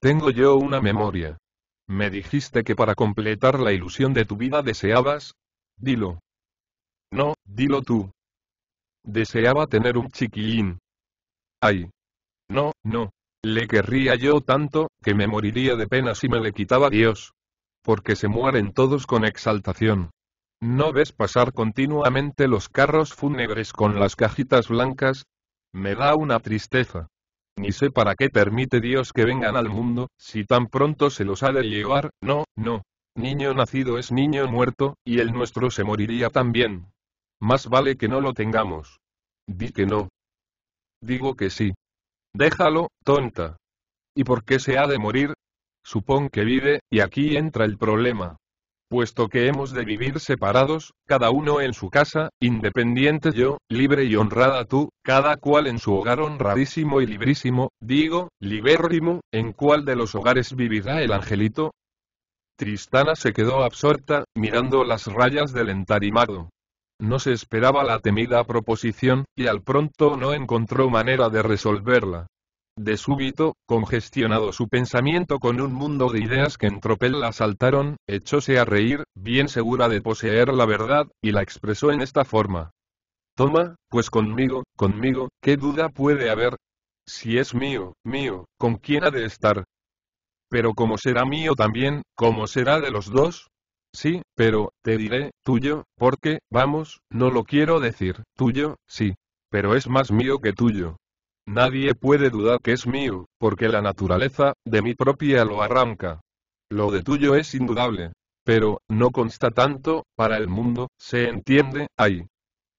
Tengo yo una memoria. Me dijiste que para completar la ilusión de tu vida deseabas... Dilo. No, dilo tú. Deseaba tener un chiquillín. Ay. No, no. Le querría yo tanto, que me moriría de pena si me le quitaba Dios. Porque se mueren todos con exaltación. ¿No ves pasar continuamente los carros fúnebres con las cajitas blancas? Me da una tristeza. Ni sé para qué permite Dios que vengan al mundo, si tan pronto se los ha de llevar, no, no. Niño nacido es niño muerto, y el nuestro se moriría también. Más vale que no lo tengamos. Di que no. Digo que sí. Déjalo, tonta. ¿Y por qué se ha de morir? Supón que vive, y aquí entra el problema puesto que hemos de vivir separados, cada uno en su casa, independiente yo, libre y honrada tú, cada cual en su hogar honradísimo y librísimo, digo, liberrimo, ¿en cuál de los hogares vivirá el angelito? Tristana se quedó absorta, mirando las rayas del entarimado. No se esperaba la temida proposición, y al pronto no encontró manera de resolverla. De súbito, congestionado su pensamiento con un mundo de ideas que en tropel la asaltaron, echóse a reír, bien segura de poseer la verdad, y la expresó en esta forma. Toma, pues conmigo, conmigo, ¿qué duda puede haber? Si es mío, mío, ¿con quién ha de estar? Pero como será mío también, ¿cómo será de los dos? Sí, pero, te diré, tuyo, porque, vamos, no lo quiero decir, tuyo, sí. Pero es más mío que tuyo, Nadie puede dudar que es mío, porque la naturaleza, de mi propia lo arranca. Lo de tuyo es indudable. Pero, no consta tanto, para el mundo, se entiende, ahí.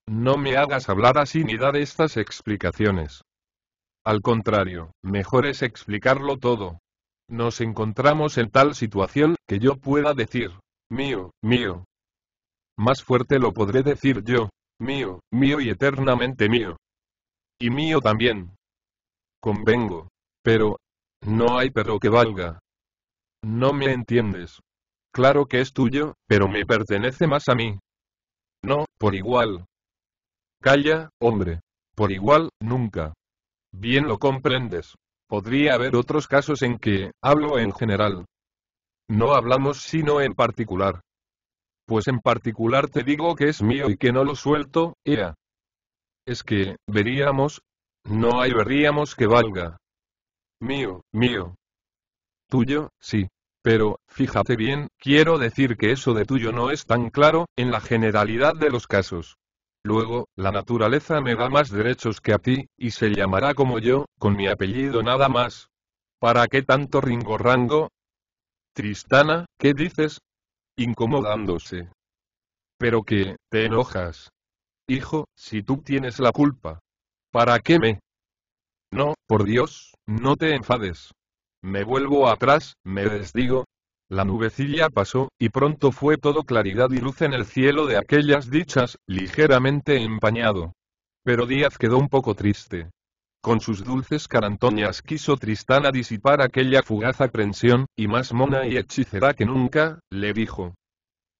No me hagas hablar así ni dar estas explicaciones. Al contrario, mejor es explicarlo todo. Nos encontramos en tal situación, que yo pueda decir, mío, mío. Más fuerte lo podré decir yo, mío, mío y eternamente mío. Y mío también. Convengo. Pero... No hay perro que valga. No me entiendes. Claro que es tuyo, pero me pertenece más a mí. No, por igual. Calla, hombre. Por igual, nunca. Bien lo comprendes. Podría haber otros casos en que, hablo en general. No hablamos sino en particular. Pues en particular te digo que es mío y que no lo suelto, ea es que, veríamos, no hay veríamos que valga. Mío, mío. Tuyo, sí. Pero, fíjate bien, quiero decir que eso de tuyo no es tan claro, en la generalidad de los casos. Luego, la naturaleza me da más derechos que a ti, y se llamará como yo, con mi apellido nada más. ¿Para qué tanto rango? Tristana, ¿qué dices? Incomodándose. Pero que, te enojas. Hijo, si tú tienes la culpa. ¿Para qué me? No, por Dios, no te enfades. Me vuelvo atrás, me desdigo. La nubecilla pasó, y pronto fue todo claridad y luz en el cielo de aquellas dichas, ligeramente empañado. Pero Díaz quedó un poco triste. Con sus dulces carantoñas quiso Tristana disipar aquella fugaz aprensión, y más mona y hechicera que nunca, le dijo.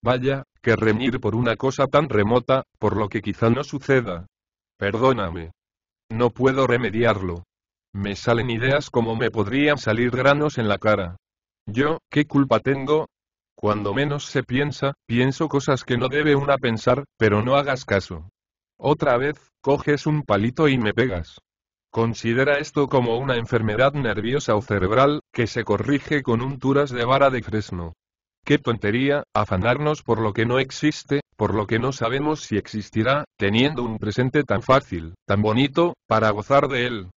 Vaya, que reñir por una cosa tan remota, por lo que quizá no suceda. Perdóname. No puedo remediarlo. Me salen ideas como me podrían salir granos en la cara. Yo, ¿qué culpa tengo? Cuando menos se piensa, pienso cosas que no debe una pensar, pero no hagas caso. Otra vez, coges un palito y me pegas. Considera esto como una enfermedad nerviosa o cerebral, que se corrige con unturas de vara de fresno. Qué tontería, afanarnos por lo que no existe, por lo que no sabemos si existirá, teniendo un presente tan fácil, tan bonito, para gozar de él.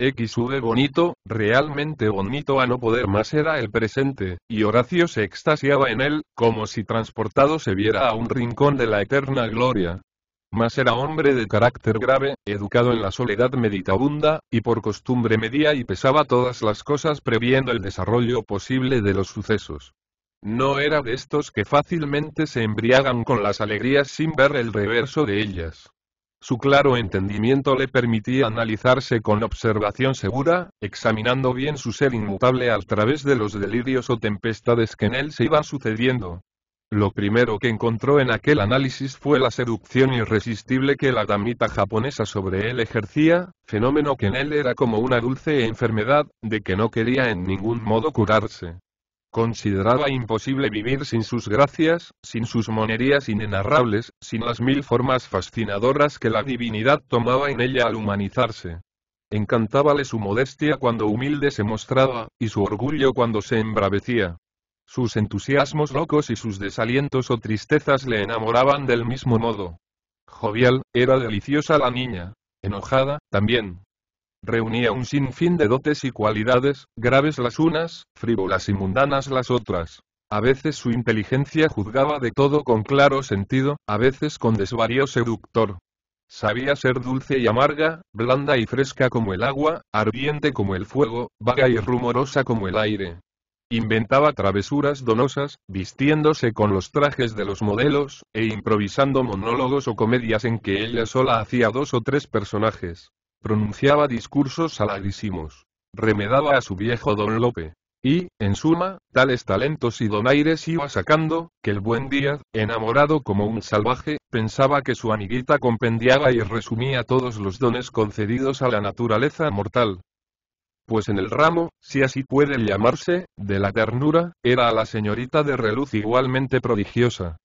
XV bonito, realmente bonito a no poder más era el presente, y Horacio se extasiaba en él, como si transportado se viera a un rincón de la eterna gloria. Mas era hombre de carácter grave, educado en la soledad meditabunda, y por costumbre medía y pesaba todas las cosas previendo el desarrollo posible de los sucesos. No era de estos que fácilmente se embriagan con las alegrías sin ver el reverso de ellas. Su claro entendimiento le permitía analizarse con observación segura, examinando bien su ser inmutable a través de los delirios o tempestades que en él se iban sucediendo. Lo primero que encontró en aquel análisis fue la seducción irresistible que la damita japonesa sobre él ejercía, fenómeno que en él era como una dulce enfermedad, de que no quería en ningún modo curarse. Consideraba imposible vivir sin sus gracias, sin sus monerías inenarrables, sin las mil formas fascinadoras que la divinidad tomaba en ella al humanizarse. Encantábale su modestia cuando humilde se mostraba, y su orgullo cuando se embravecía. Sus entusiasmos locos y sus desalientos o tristezas le enamoraban del mismo modo. Jovial, era deliciosa la niña. Enojada, también. Reunía un sinfín de dotes y cualidades, graves las unas, frívolas y mundanas las otras. A veces su inteligencia juzgaba de todo con claro sentido, a veces con desvarío seductor. Sabía ser dulce y amarga, blanda y fresca como el agua, ardiente como el fuego, vaga y rumorosa como el aire. Inventaba travesuras donosas, vistiéndose con los trajes de los modelos, e improvisando monólogos o comedias en que ella sola hacía dos o tres personajes. Pronunciaba discursos saladísimos. Remedaba a su viejo don Lope. Y, en suma, tales talentos y donaires iba sacando, que el buen día, enamorado como un salvaje, pensaba que su amiguita compendiaba y resumía todos los dones concedidos a la naturaleza mortal. Pues en el ramo, si así puede llamarse, de la ternura, era a la señorita de reluz igualmente prodigiosa.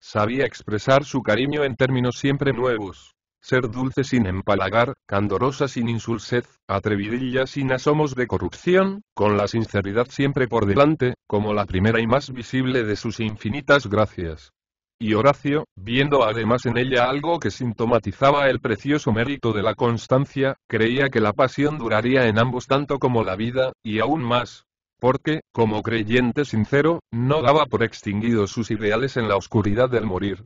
Sabía expresar su cariño en términos siempre nuevos, ser dulce sin empalagar, candorosa sin insulsez, atrevidilla sin asomos de corrupción, con la sinceridad siempre por delante, como la primera y más visible de sus infinitas gracias. Y Horacio, viendo además en ella algo que sintomatizaba el precioso mérito de la constancia, creía que la pasión duraría en ambos tanto como la vida, y aún más, porque, como creyente sincero, no daba por extinguidos sus ideales en la oscuridad del morir,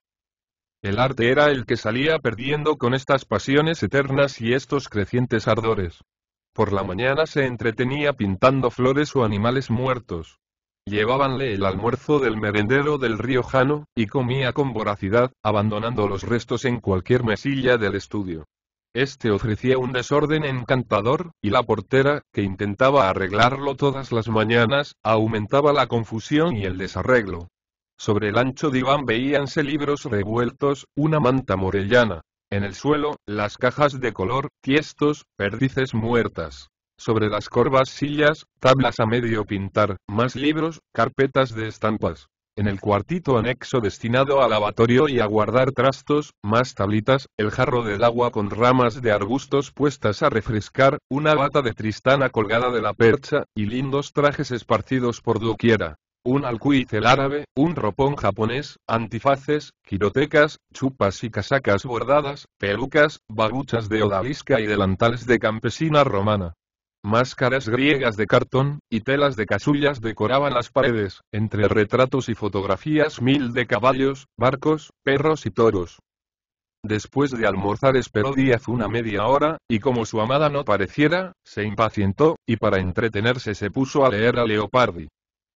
el arte era el que salía perdiendo con estas pasiones eternas y estos crecientes ardores. Por la mañana se entretenía pintando flores o animales muertos. Llevábanle el almuerzo del merendero del río Jano, y comía con voracidad, abandonando los restos en cualquier mesilla del estudio. Este ofrecía un desorden encantador, y la portera, que intentaba arreglarlo todas las mañanas, aumentaba la confusión y el desarreglo. Sobre el ancho diván veíanse libros revueltos, una manta morellana. En el suelo, las cajas de color, tiestos, perdices muertas. Sobre las corvas sillas, tablas a medio pintar, más libros, carpetas de estampas. En el cuartito anexo destinado al lavatorio y a guardar trastos, más tablitas, el jarro del agua con ramas de arbustos puestas a refrescar, una bata de tristana colgada de la percha, y lindos trajes esparcidos por doquiera un alcuicel árabe, un ropón japonés, antifaces, quirotecas, chupas y casacas bordadas, pelucas, babuchas de odalisca y delantales de campesina romana. Máscaras griegas de cartón, y telas de casullas decoraban las paredes, entre retratos y fotografías mil de caballos, barcos, perros y toros. Después de almorzar esperó Díaz una media hora, y como su amada no pareciera, se impacientó, y para entretenerse se puso a leer a Leopardi.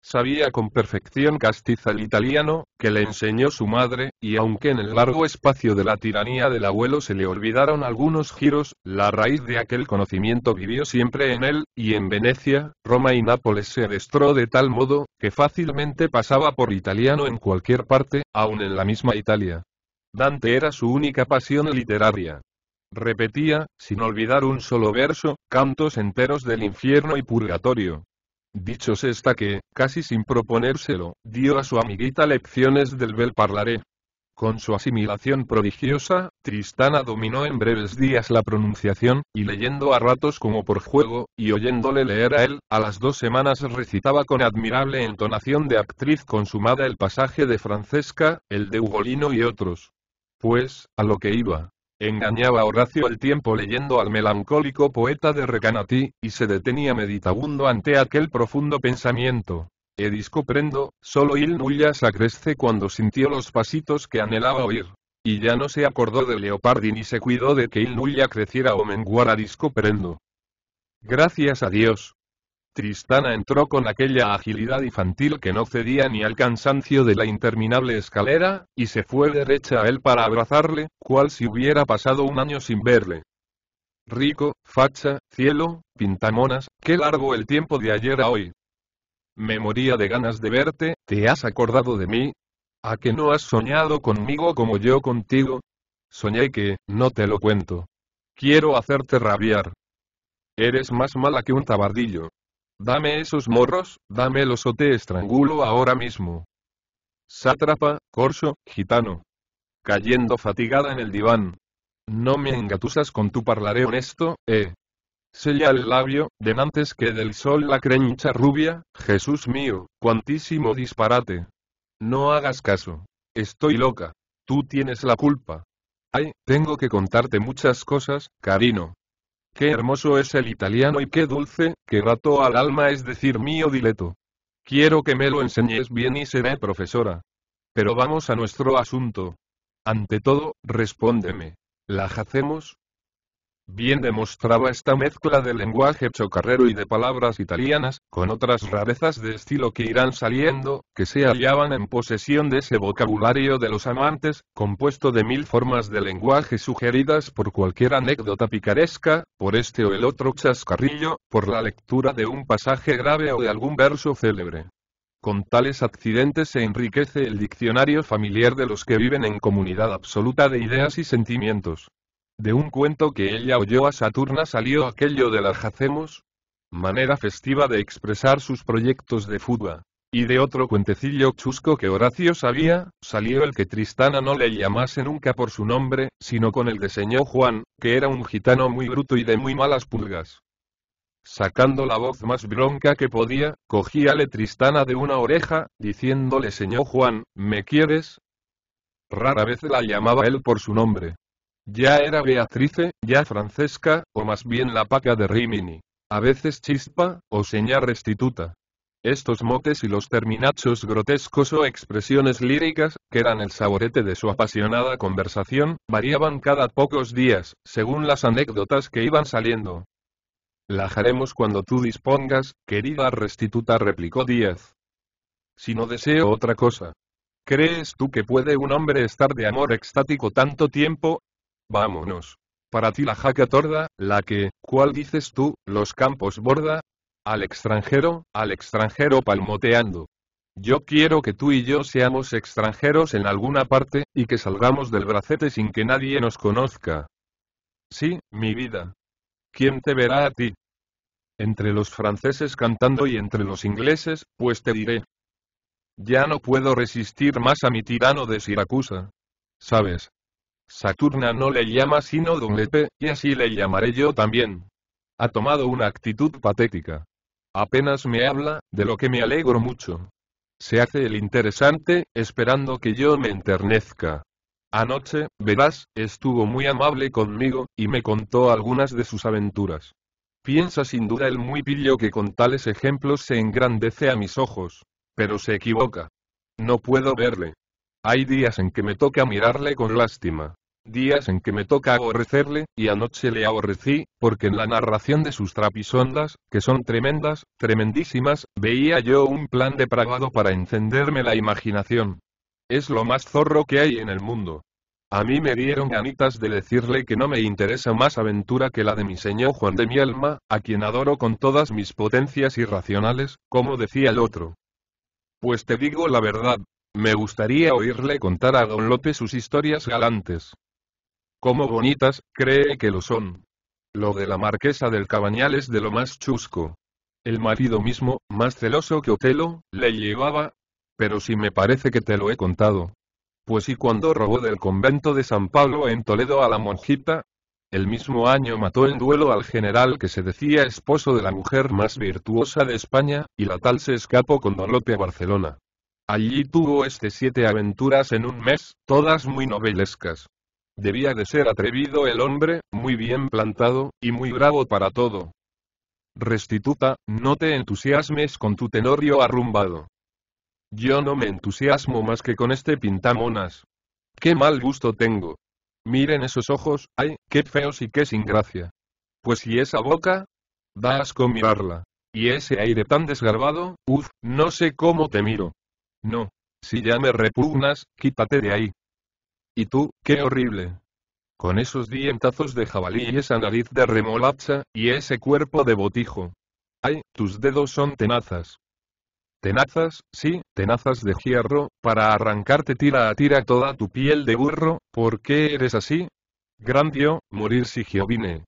Sabía con perfección castiza el italiano, que le enseñó su madre, y aunque en el largo espacio de la tiranía del abuelo se le olvidaron algunos giros, la raíz de aquel conocimiento vivió siempre en él, y en Venecia, Roma y Nápoles se adestró de tal modo, que fácilmente pasaba por italiano en cualquier parte, aun en la misma Italia. Dante era su única pasión literaria. Repetía, sin olvidar un solo verso, cantos enteros del infierno y purgatorio, Dicho se está que, casi sin proponérselo, dio a su amiguita lecciones del bel parlaré. Con su asimilación prodigiosa, Tristana dominó en breves días la pronunciación, y leyendo a ratos como por juego, y oyéndole leer a él, a las dos semanas recitaba con admirable entonación de actriz consumada el pasaje de Francesca, el de Ugolino y otros. Pues, a lo que iba, Engañaba a Horacio el tiempo leyendo al melancólico poeta de Recanati, y se detenía meditabundo ante aquel profundo pensamiento. Edisco prendo, solo il nulla s'acresce cuando sintió los pasitos que anhelaba oír. Y ya no se acordó de Leopardi ni se cuidó de que il nulla creciera o menguara discoprendo. Gracias a Dios, Tristana entró con aquella agilidad infantil que no cedía ni al cansancio de la interminable escalera, y se fue derecha a él para abrazarle, cual si hubiera pasado un año sin verle. Rico, facha, cielo, pintamonas, qué largo el tiempo de ayer a hoy. Me moría de ganas de verte, ¿te has acordado de mí? ¿A que no has soñado conmigo como yo contigo? Soñé que, no te lo cuento. Quiero hacerte rabiar. Eres más mala que un tabardillo. Dame esos morros, los o te estrangulo ahora mismo. Sátrapa, corso, gitano. Cayendo fatigada en el diván. No me engatusas con tu parlaré honesto, eh. Sella el labio, antes que del sol la crencha rubia, Jesús mío, cuantísimo disparate. No hagas caso. Estoy loca. Tú tienes la culpa. Ay, tengo que contarte muchas cosas, carino. Qué hermoso es el italiano y qué dulce, qué rato al alma es decir mío dileto. Quiero que me lo enseñes bien y seré profesora. Pero vamos a nuestro asunto. Ante todo, respóndeme. ¿La hacemos? bien demostraba esta mezcla de lenguaje chocarrero y de palabras italianas, con otras rarezas de estilo que irán saliendo, que se hallaban en posesión de ese vocabulario de los amantes, compuesto de mil formas de lenguaje sugeridas por cualquier anécdota picaresca, por este o el otro chascarrillo, por la lectura de un pasaje grave o de algún verso célebre. Con tales accidentes se enriquece el diccionario familiar de los que viven en comunidad absoluta de ideas y sentimientos. De un cuento que ella oyó a Saturna salió aquello de las hacemos, manera festiva de expresar sus proyectos de fuga. Y de otro cuentecillo chusco que Horacio sabía, salió el que Tristana no le llamase nunca por su nombre, sino con el de señor Juan, que era un gitano muy bruto y de muy malas pulgas. Sacando la voz más bronca que podía, cogíale Tristana de una oreja, diciéndole señor Juan, ¿me quieres? Rara vez la llamaba él por su nombre. Ya era Beatrice, ya Francesca, o más bien la paca de Rimini. A veces chispa, o señal restituta. Estos motes y los terminachos grotescos o expresiones líricas, que eran el saborete de su apasionada conversación, variaban cada pocos días, según las anécdotas que iban saliendo. La haremos cuando tú dispongas, querida restituta, replicó Díaz. Si no deseo otra cosa. ¿Crees tú que puede un hombre estar de amor extático tanto tiempo, Vámonos. Para ti la jaca torda, la que, ¿cuál dices tú, los campos borda? Al extranjero, al extranjero palmoteando. Yo quiero que tú y yo seamos extranjeros en alguna parte, y que salgamos del bracete sin que nadie nos conozca. Sí, mi vida. ¿Quién te verá a ti? Entre los franceses cantando y entre los ingleses, pues te diré. Ya no puedo resistir más a mi tirano de Siracusa. Sabes, Saturna no le llama sino Dunlepe, y así le llamaré yo también. Ha tomado una actitud patética. Apenas me habla, de lo que me alegro mucho. Se hace el interesante, esperando que yo me enternezca. Anoche, verás, estuvo muy amable conmigo, y me contó algunas de sus aventuras. Piensa sin duda el muy pillo que con tales ejemplos se engrandece a mis ojos. Pero se equivoca. No puedo verle. Hay días en que me toca mirarle con lástima días en que me toca aborrecerle, y anoche le aborrecí, porque en la narración de sus trapisondas, que son tremendas, tremendísimas, veía yo un plan depravado para encenderme la imaginación. Es lo más zorro que hay en el mundo. A mí me dieron ganitas de decirle que no me interesa más aventura que la de mi señor Juan de mi alma, a quien adoro con todas mis potencias irracionales, como decía el otro. Pues te digo la verdad, me gustaría oírle contar a don Lope sus historias galantes. Como bonitas, cree que lo son. Lo de la marquesa del Cabañal es de lo más chusco. El marido mismo, más celoso que Otelo, le llevaba. Pero si me parece que te lo he contado. Pues y cuando robó del convento de San Pablo en Toledo a la monjita, el mismo año mató en duelo al general que se decía esposo de la mujer más virtuosa de España, y la tal se escapó con Don Lope a Barcelona. Allí tuvo este siete aventuras en un mes, todas muy novelescas. Debía de ser atrevido el hombre, muy bien plantado, y muy bravo para todo. Restituta, no te entusiasmes con tu tenorio arrumbado. Yo no me entusiasmo más que con este pintamonas. Qué mal gusto tengo. Miren esos ojos, ay, qué feos y qué sin gracia. Pues y esa boca? Da asco mirarla. Y ese aire tan desgarbado, uff, no sé cómo te miro. No. Si ya me repugnas, quítate de ahí. Y tú, qué horrible. Con esos dientazos de jabalí y esa nariz de remolacha, y ese cuerpo de botijo. Ay, tus dedos son tenazas. Tenazas, sí, tenazas de hierro, para arrancarte tira a tira toda tu piel de burro, ¿por qué eres así? Grandio, morir si Giovine.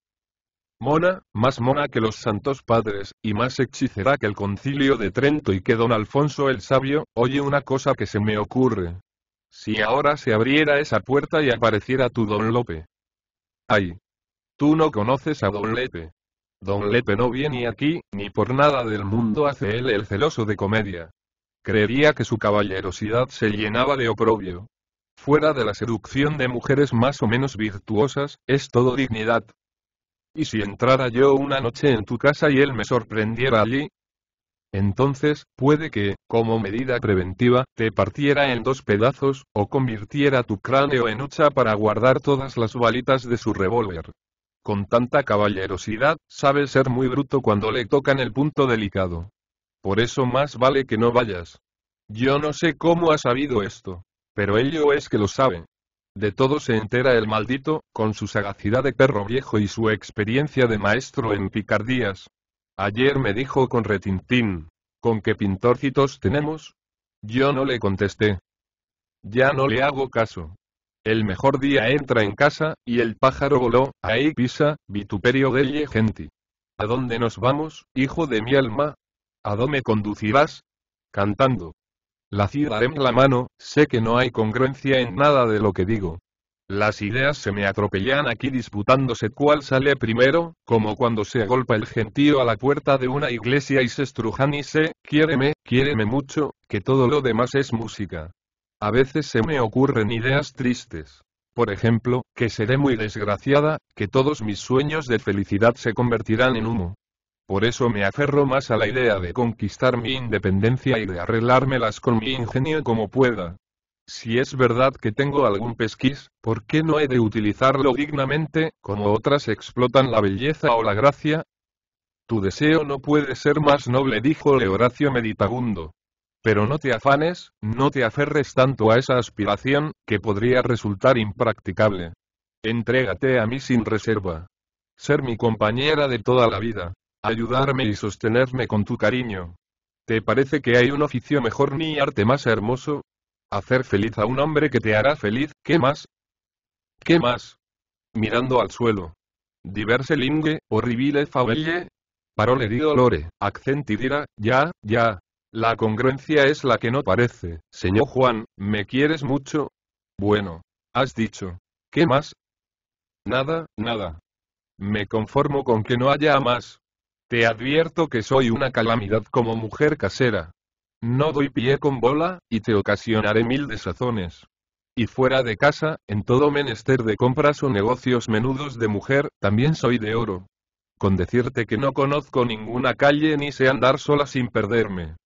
Mona, más mona que los santos padres, y más hechicera que el concilio de Trento y que don Alfonso el Sabio, oye una cosa que se me ocurre, si ahora se abriera esa puerta y apareciera tu Don Lope. Ay. Tú no conoces a Don Lepe. Don Lepe no viene aquí, ni por nada del mundo hace él el celoso de comedia. Creería que su caballerosidad se llenaba de oprobio. Fuera de la seducción de mujeres más o menos virtuosas, es todo dignidad. Y si entrara yo una noche en tu casa y él me sorprendiera allí, entonces, puede que, como medida preventiva, te partiera en dos pedazos, o convirtiera tu cráneo en hucha para guardar todas las balitas de su revólver. Con tanta caballerosidad, sabe ser muy bruto cuando le tocan el punto delicado. Por eso más vale que no vayas. Yo no sé cómo ha sabido esto. Pero ello es que lo sabe. De todo se entera el maldito, con su sagacidad de perro viejo y su experiencia de maestro en picardías. Ayer me dijo con retintín, ¿con qué pintorcitos tenemos? Yo no le contesté. Ya no le hago caso. El mejor día entra en casa, y el pájaro voló, ahí pisa, vituperio delle genti. ¿A dónde nos vamos, hijo de mi alma? ¿A dónde me conducirás? Cantando. La ciudad en la mano, sé que no hay congruencia en nada de lo que digo, las ideas se me atropellan aquí disputándose cuál sale primero, como cuando se agolpa el gentío a la puerta de una iglesia y se estrujan y se, quiéreme, quiéreme mucho, que todo lo demás es música. A veces se me ocurren ideas tristes. Por ejemplo, que seré muy desgraciada, que todos mis sueños de felicidad se convertirán en humo. Por eso me aferro más a la idea de conquistar mi independencia y de arreglármelas con mi ingenio como pueda, si es verdad que tengo algún pesquis, ¿por qué no he de utilizarlo dignamente, como otras explotan la belleza o la gracia? Tu deseo no puede ser más noble, dijo Leoracio Horacio meditabundo. Pero no te afanes, no te aferres tanto a esa aspiración, que podría resultar impracticable. Entrégate a mí sin reserva. Ser mi compañera de toda la vida. Ayudarme y sostenerme con tu cariño. ¿Te parece que hay un oficio mejor ni arte más hermoso? Hacer feliz a un hombre que te hará feliz, ¿qué más? ¿Qué más? Mirando al suelo. Diverse lingue, horrible favelle. Parole di dolore, accenti dirá, ya, ya. La congruencia es la que no parece, señor Juan, ¿me quieres mucho? Bueno. Has dicho. ¿Qué más? Nada, nada. Me conformo con que no haya más. Te advierto que soy una calamidad como mujer casera. No doy pie con bola, y te ocasionaré mil desazones. Y fuera de casa, en todo menester de compras o negocios menudos de mujer, también soy de oro. Con decirte que no conozco ninguna calle ni sé andar sola sin perderme.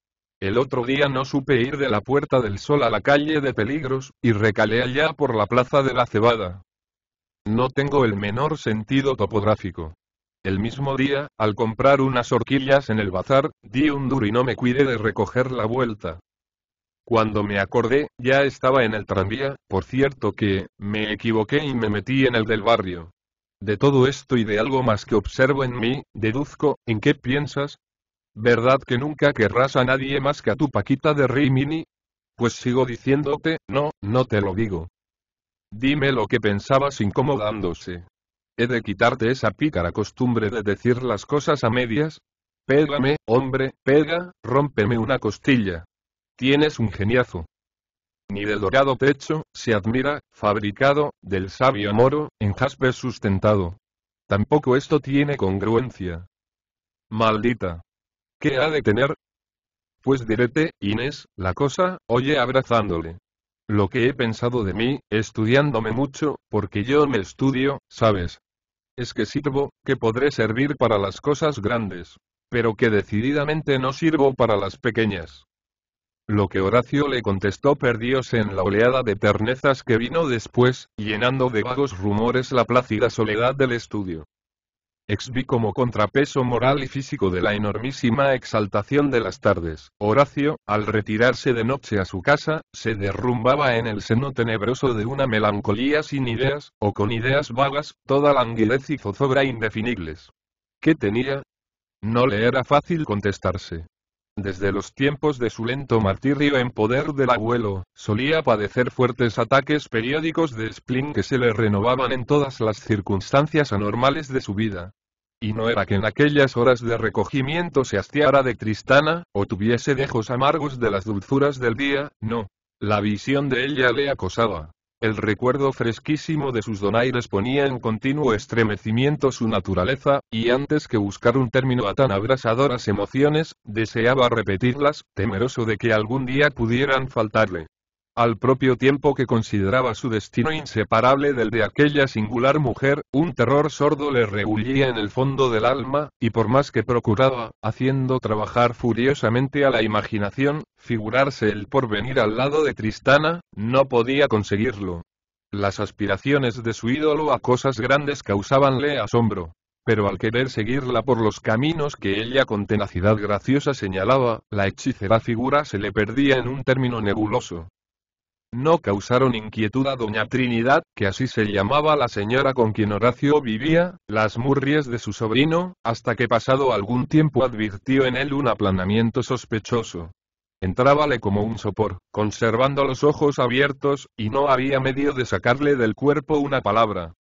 El otro día no supe ir de la Puerta del Sol a la calle de Peligros, y recalé allá por la Plaza de la Cebada. No tengo el menor sentido topográfico. El mismo día, al comprar unas horquillas en el bazar, di un duro y no me cuidé de recoger la vuelta. Cuando me acordé, ya estaba en el tranvía, por cierto que, me equivoqué y me metí en el del barrio. De todo esto y de algo más que observo en mí, deduzco, ¿en qué piensas? ¿Verdad que nunca querrás a nadie más que a tu Paquita de Rimini? Pues sigo diciéndote, no, no te lo digo. Dime lo que pensabas incomodándose. He de quitarte esa pícara costumbre de decir las cosas a medias. Pégame, hombre, pega, rómpeme una costilla. Tienes un geniazo. Ni del dorado pecho, se admira, fabricado, del sabio moro, en jaspe sustentado. Tampoco esto tiene congruencia. Maldita. ¿Qué ha de tener? Pues diréte, Inés, la cosa, oye abrazándole. Lo que he pensado de mí, estudiándome mucho, porque yo me estudio, ¿sabes? es que sirvo, que podré servir para las cosas grandes, pero que decididamente no sirvo para las pequeñas. Lo que Horacio le contestó perdióse en la oleada de ternezas que vino después, llenando de vagos rumores la plácida soledad del estudio vi como contrapeso moral y físico de la enormísima exaltación de las tardes. Horacio, al retirarse de noche a su casa, se derrumbaba en el seno tenebroso de una melancolía sin ideas, o con ideas vagas, toda languidez y zozobra indefinibles. ¿Qué tenía? No le era fácil contestarse. Desde los tiempos de su lento martirio en poder del abuelo, solía padecer fuertes ataques periódicos de spleen que se le renovaban en todas las circunstancias anormales de su vida. Y no era que en aquellas horas de recogimiento se hastiara de Tristana, o tuviese dejos amargos de las dulzuras del día, no. La visión de ella le acosaba, el recuerdo fresquísimo de sus donaires ponía en continuo estremecimiento su naturaleza, y antes que buscar un término a tan abrasadoras emociones, deseaba repetirlas, temeroso de que algún día pudieran faltarle al propio tiempo que consideraba su destino inseparable del de aquella singular mujer, un terror sordo le rehullía en el fondo del alma, y por más que procuraba, haciendo trabajar furiosamente a la imaginación, figurarse el porvenir al lado de Tristana, no podía conseguirlo. Las aspiraciones de su ídolo a cosas grandes causábanle asombro pero al querer seguirla por los caminos que ella con tenacidad graciosa señalaba, la hechicera figura se le perdía en un término nebuloso no causaron inquietud a doña Trinidad, que así se llamaba la señora con quien Horacio vivía, las murries de su sobrino, hasta que pasado algún tiempo advirtió en él un aplanamiento sospechoso. Entrábale como un sopor, conservando los ojos abiertos, y no había medio de sacarle del cuerpo una palabra.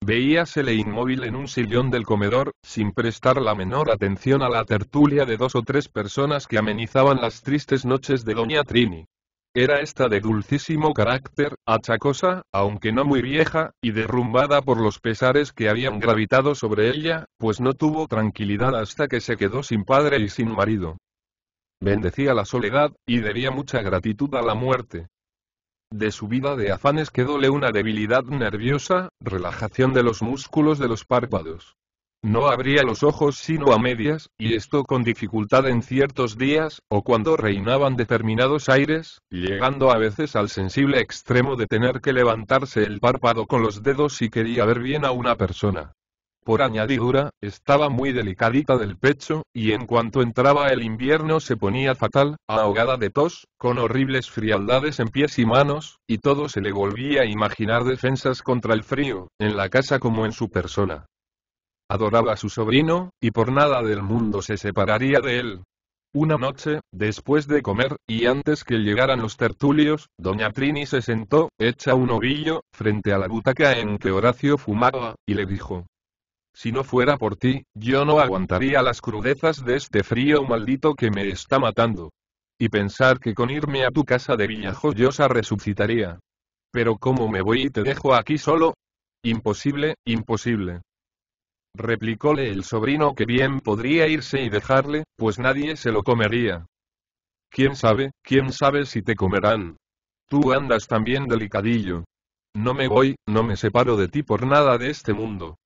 Veíasele inmóvil en un sillón del comedor, sin prestar la menor atención a la tertulia de dos o tres personas que amenizaban las tristes noches de Doña Trini. Era esta de dulcísimo carácter, achacosa, aunque no muy vieja, y derrumbada por los pesares que habían gravitado sobre ella, pues no tuvo tranquilidad hasta que se quedó sin padre y sin marido. Bendecía la soledad, y debía mucha gratitud a la muerte. De su vida de afanes quedóle una debilidad nerviosa, relajación de los músculos de los párpados. No abría los ojos sino a medias, y esto con dificultad en ciertos días, o cuando reinaban determinados aires, llegando a veces al sensible extremo de tener que levantarse el párpado con los dedos si quería ver bien a una persona. Por añadidura, estaba muy delicadita del pecho, y en cuanto entraba el invierno se ponía fatal, ahogada de tos, con horribles frialdades en pies y manos, y todo se le volvía a imaginar defensas contra el frío, en la casa como en su persona adoraba a su sobrino, y por nada del mundo se separaría de él. Una noche, después de comer, y antes que llegaran los tertulios, doña Trini se sentó, hecha un ovillo, frente a la butaca en que Horacio fumaba, y le dijo, si no fuera por ti, yo no aguantaría las crudezas de este frío maldito que me está matando. Y pensar que con irme a tu casa de Villajoyosa resucitaría. Pero ¿cómo me voy y te dejo aquí solo? Imposible, imposible replicóle el sobrino que bien podría irse y dejarle, pues nadie se lo comería. ¿Quién sabe, quién sabe si te comerán? Tú andas también delicadillo. No me voy, no me separo de ti por nada de este mundo.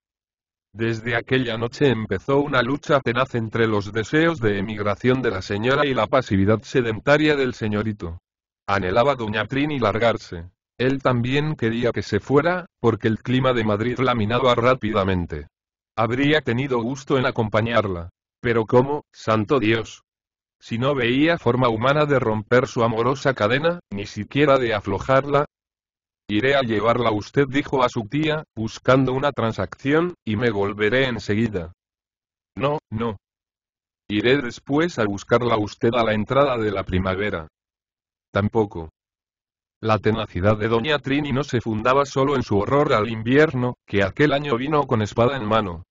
Desde aquella noche empezó una lucha tenaz entre los deseos de emigración de la señora y la pasividad sedentaria del señorito. Anhelaba doña Trini largarse. Él también quería que se fuera, porque el clima de Madrid laminaba rápidamente. Habría tenido gusto en acompañarla. Pero ¿cómo, santo Dios? Si no veía forma humana de romper su amorosa cadena, ni siquiera de aflojarla. Iré a llevarla usted, dijo a su tía, buscando una transacción, y me volveré enseguida. No, no. Iré después a buscarla usted a la entrada de la primavera. Tampoco. La tenacidad de Doña Trini no se fundaba solo en su horror al invierno, que aquel año vino con espada en mano.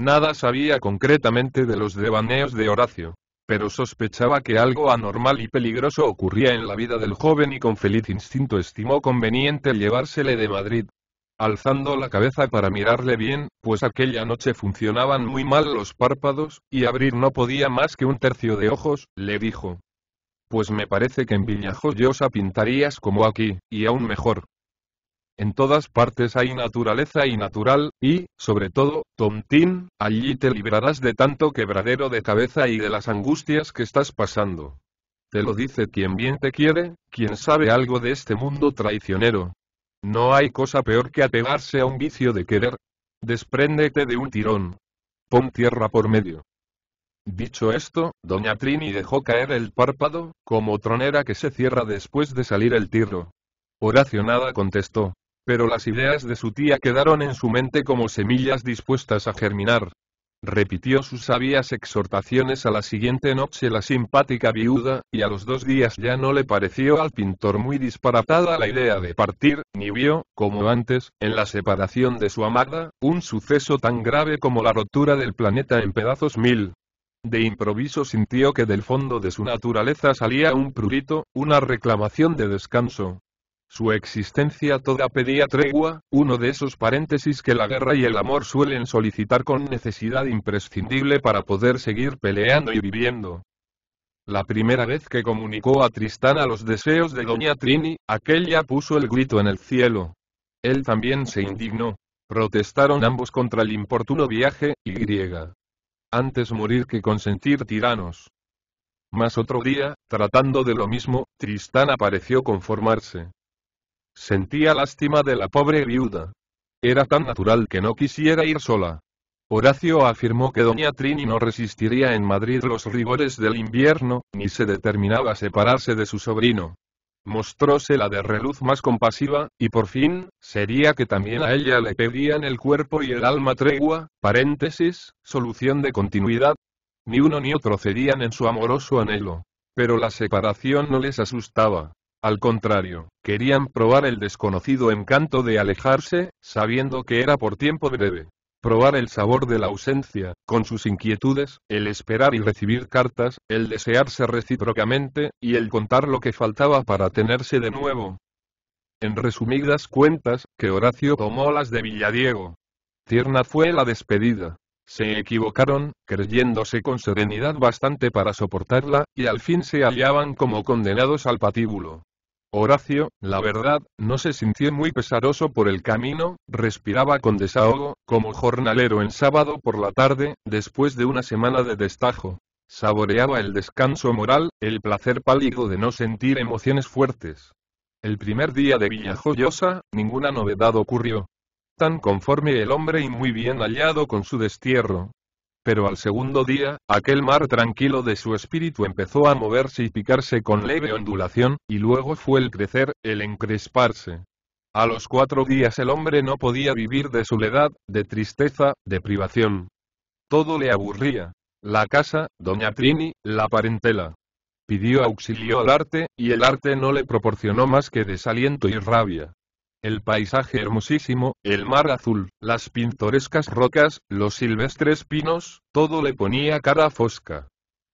Nada sabía concretamente de los devaneos de Horacio, pero sospechaba que algo anormal y peligroso ocurría en la vida del joven y con feliz instinto estimó conveniente llevársele de Madrid. Alzando la cabeza para mirarle bien, pues aquella noche funcionaban muy mal los párpados, y abrir no podía más que un tercio de ojos, le dijo. Pues me parece que en Villajoyosa pintarías como aquí, y aún mejor. En todas partes hay naturaleza y natural, y, sobre todo, Tontín, allí te librarás de tanto quebradero de cabeza y de las angustias que estás pasando. Te lo dice quien bien te quiere, quien sabe algo de este mundo traicionero. No hay cosa peor que apegarse a un vicio de querer. Despréndete de un tirón. Pon tierra por medio. Dicho esto, doña Trini dejó caer el párpado, como tronera que se cierra después de salir el tiro. Oracionada contestó pero las ideas de su tía quedaron en su mente como semillas dispuestas a germinar. Repitió sus sabias exhortaciones a la siguiente noche la simpática viuda, y a los dos días ya no le pareció al pintor muy disparatada la idea de partir, ni vio, como antes, en la separación de su amada, un suceso tan grave como la rotura del planeta en pedazos mil. De improviso sintió que del fondo de su naturaleza salía un prurito, una reclamación de descanso, su existencia toda pedía tregua, uno de esos paréntesis que la guerra y el amor suelen solicitar con necesidad imprescindible para poder seguir peleando y viviendo. La primera vez que comunicó a Tristán a los deseos de Doña Trini, aquella puso el grito en el cielo. Él también se indignó. Protestaron ambos contra el importuno viaje, y griega. Antes morir que consentir tiranos. Mas otro día, tratando de lo mismo, Tristán apareció conformarse. Sentía lástima de la pobre viuda. Era tan natural que no quisiera ir sola. Horacio afirmó que doña Trini no resistiría en Madrid los rigores del invierno, ni se determinaba a separarse de su sobrino. Mostróse la de reluz más compasiva, y por fin, sería que también a ella le pedían el cuerpo y el alma tregua, paréntesis, solución de continuidad. Ni uno ni otro cedían en su amoroso anhelo. Pero la separación no les asustaba. Al contrario, querían probar el desconocido encanto de alejarse, sabiendo que era por tiempo breve. Probar el sabor de la ausencia, con sus inquietudes, el esperar y recibir cartas, el desearse recíprocamente, y el contar lo que faltaba para tenerse de nuevo. En resumidas cuentas, que Horacio tomó las de Villadiego. Tierna fue la despedida. Se equivocaron, creyéndose con serenidad bastante para soportarla, y al fin se hallaban como condenados al patíbulo. Horacio, la verdad, no se sintió muy pesaroso por el camino, respiraba con desahogo, como jornalero en sábado por la tarde, después de una semana de destajo. Saboreaba el descanso moral, el placer pálido de no sentir emociones fuertes. El primer día de Villajoyosa, ninguna novedad ocurrió. Tan conforme el hombre y muy bien hallado con su destierro, pero al segundo día, aquel mar tranquilo de su espíritu empezó a moverse y picarse con leve ondulación, y luego fue el crecer, el encresparse. A los cuatro días el hombre no podía vivir de soledad, de tristeza, de privación. Todo le aburría. La casa, doña Trini, la parentela. Pidió auxilio al arte, y el arte no le proporcionó más que desaliento y rabia el paisaje hermosísimo, el mar azul, las pintorescas rocas, los silvestres pinos, todo le ponía cara fosca.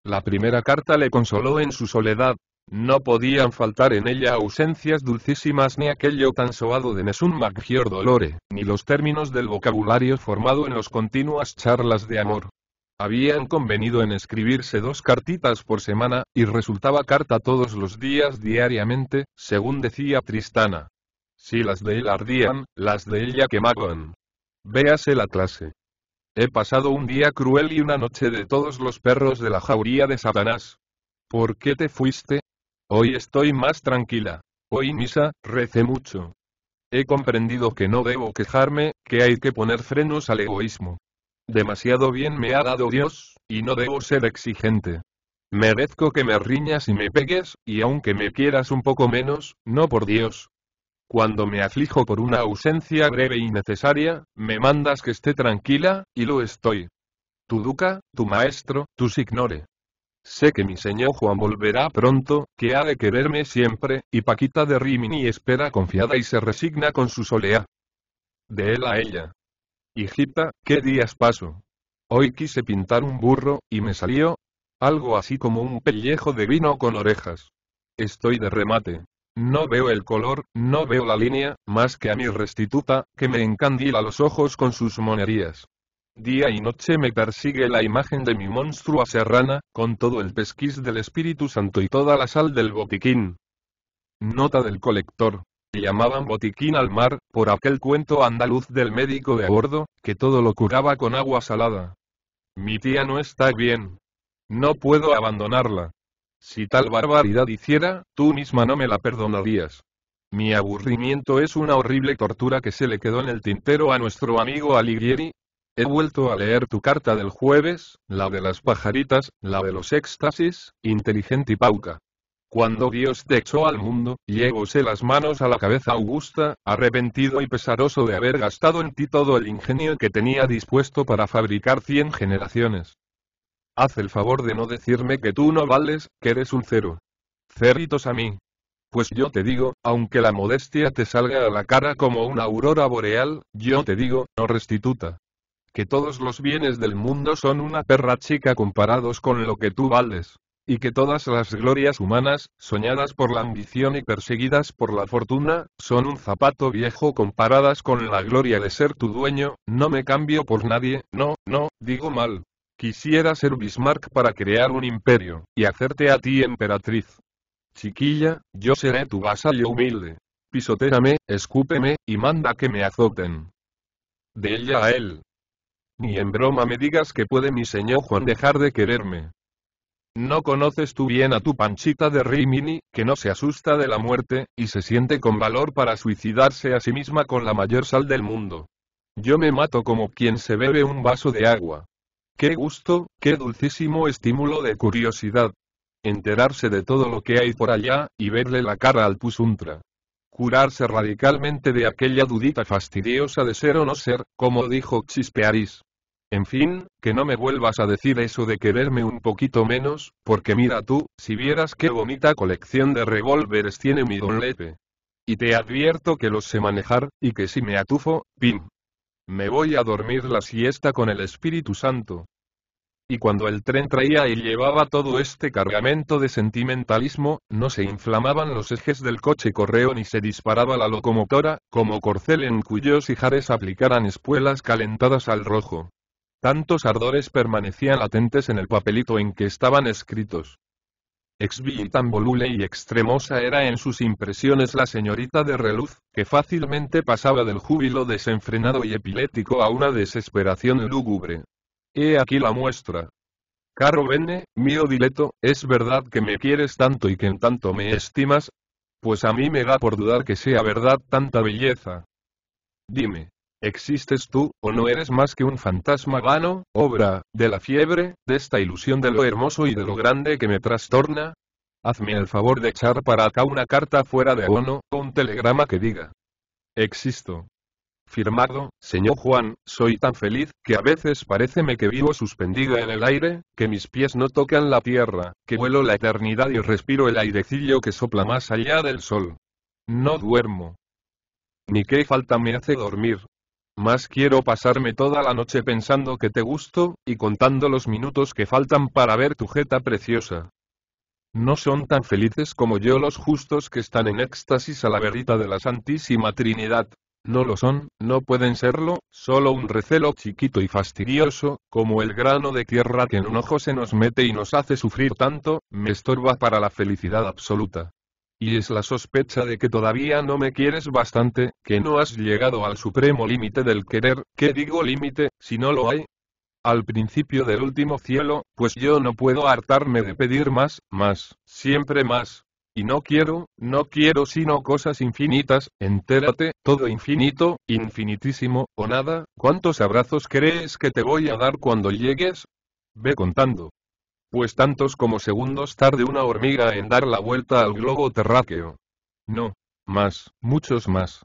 La primera carta le consoló en su soledad. No podían faltar en ella ausencias dulcísimas ni aquello tan soado de Nessun Maggior Dolore, ni los términos del vocabulario formado en las continuas charlas de amor. Habían convenido en escribirse dos cartitas por semana, y resultaba carta todos los días diariamente, según decía Tristana. Si las de él ardían, las de ella quemaban. Véase la clase. He pasado un día cruel y una noche de todos los perros de la jauría de Satanás. ¿Por qué te fuiste? Hoy estoy más tranquila. Hoy misa, recé mucho. He comprendido que no debo quejarme, que hay que poner frenos al egoísmo. Demasiado bien me ha dado Dios, y no debo ser exigente. Merezco que me riñas y me pegues, y aunque me quieras un poco menos, no por Dios, cuando me aflijo por una ausencia breve y necesaria, me mandas que esté tranquila, y lo estoy. Tu duca, tu maestro, tus ignore. Sé que mi señor Juan volverá pronto, que ha de quererme siempre, y Paquita de Rimini espera confiada y se resigna con su soleá. De él a ella. Hijita, ¿qué días paso? Hoy quise pintar un burro, y me salió algo así como un pellejo de vino con orejas. Estoy de remate. No veo el color, no veo la línea, más que a mi restituta, que me encandila los ojos con sus monerías. Día y noche me persigue la imagen de mi monstrua serrana, con todo el pesquis del Espíritu Santo y toda la sal del botiquín. Nota del colector. Llamaban botiquín al mar, por aquel cuento andaluz del médico de a bordo, que todo lo curaba con agua salada. Mi tía no está bien. No puedo abandonarla. Si tal barbaridad hiciera, tú misma no me la perdonarías. Mi aburrimiento es una horrible tortura que se le quedó en el tintero a nuestro amigo Alighieri. He vuelto a leer tu carta del jueves, la de las pajaritas, la de los éxtasis, inteligente y pauca. Cuando Dios te echó al mundo, llévose las manos a la cabeza augusta, arrepentido y pesaroso de haber gastado en ti todo el ingenio que tenía dispuesto para fabricar cien generaciones. Haz el favor de no decirme que tú no vales, que eres un cero. Cerritos a mí. Pues yo te digo, aunque la modestia te salga a la cara como una aurora boreal, yo te digo, no restituta. Que todos los bienes del mundo son una perra chica comparados con lo que tú vales. Y que todas las glorias humanas, soñadas por la ambición y perseguidas por la fortuna, son un zapato viejo comparadas con la gloria de ser tu dueño, no me cambio por nadie, no, no, digo mal, Quisiera ser Bismarck para crear un imperio, y hacerte a ti emperatriz. Chiquilla, yo seré tu vasallo humilde. Pisotéame, escúpeme, y manda que me azoten. De ella a él. Ni en broma me digas que puede mi señor Juan dejar de quererme. No conoces tú bien a tu panchita de Rimini, que no se asusta de la muerte, y se siente con valor para suicidarse a sí misma con la mayor sal del mundo. Yo me mato como quien se bebe un vaso de agua. Qué gusto, qué dulcísimo estímulo de curiosidad. Enterarse de todo lo que hay por allá, y verle la cara al Pusuntra. Curarse radicalmente de aquella dudita fastidiosa de ser o no ser, como dijo Chispearis. En fin, que no me vuelvas a decir eso de quererme un poquito menos, porque mira tú, si vieras qué bonita colección de revólveres tiene mi don Y te advierto que los sé manejar, y que si me atufo, pim, me voy a dormir la siesta con el Espíritu Santo. Y cuando el tren traía y llevaba todo este cargamento de sentimentalismo, no se inflamaban los ejes del coche correo ni se disparaba la locomotora, como corcel en cuyos ijares aplicaran espuelas calentadas al rojo. Tantos ardores permanecían latentes en el papelito en que estaban escritos. Ex tan voluble y extremosa era en sus impresiones la señorita de reluz, que fácilmente pasaba del júbilo desenfrenado y epilético a una desesperación lúgubre. He aquí la muestra. Caro Bene, mío dileto, ¿es verdad que me quieres tanto y que en tanto me estimas? Pues a mí me da por dudar que sea verdad tanta belleza. Dime, ¿Existes tú, o no eres más que un fantasma vano, obra, de la fiebre, de esta ilusión de lo hermoso y de lo grande que me trastorna? Hazme el favor de echar para acá una carta fuera de abono, o un telegrama que diga. Existo. Firmado, señor Juan, soy tan feliz, que a veces paréceme que vivo suspendido en el aire, que mis pies no tocan la tierra, que vuelo la eternidad y respiro el airecillo que sopla más allá del sol. No duermo, ni qué falta me hace dormir, más quiero pasarme toda la noche pensando que te gusto, y contando los minutos que faltan para ver tu jeta preciosa. No son tan felices como yo los justos que están en éxtasis a la verita de la Santísima Trinidad. No lo son, no pueden serlo, solo un recelo chiquito y fastidioso, como el grano de tierra que en un ojo se nos mete y nos hace sufrir tanto, me estorba para la felicidad absoluta. Y es la sospecha de que todavía no me quieres bastante, que no has llegado al supremo límite del querer, ¿qué digo límite, si no lo hay? Al principio del último cielo, pues yo no puedo hartarme de pedir más, más, siempre más, y no quiero, no quiero sino cosas infinitas, entérate, todo infinito, infinitísimo, o nada, ¿cuántos abrazos crees que te voy a dar cuando llegues? Ve contando, pues tantos como segundos tarde una hormiga en dar la vuelta al globo terráqueo. No. Más, muchos más.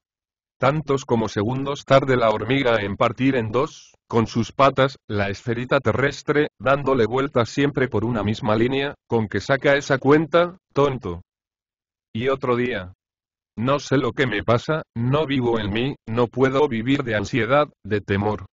Tantos como segundos tarde la hormiga en partir en dos, con sus patas, la esferita terrestre, dándole vueltas siempre por una misma línea, con que saca esa cuenta, tonto. Y otro día. No sé lo que me pasa, no vivo en mí, no puedo vivir de ansiedad, de temor.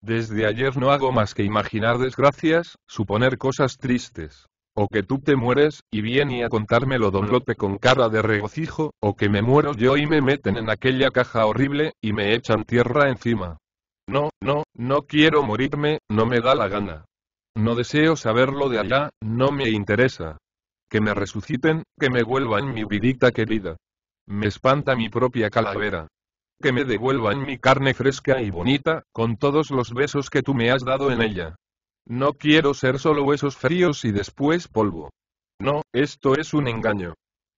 Desde ayer no hago más que imaginar desgracias, suponer cosas tristes. O que tú te mueres, y viene a contármelo don Lope con cara de regocijo, o que me muero yo y me meten en aquella caja horrible, y me echan tierra encima. No, no, no quiero morirme, no me da la gana. No deseo saberlo de allá, no me interesa. Que me resuciten, que me vuelvan mi vidita querida. Me espanta mi propia calavera que me devuelvan mi carne fresca y bonita, con todos los besos que tú me has dado en ella. No quiero ser solo huesos fríos y después polvo. No, esto es un engaño.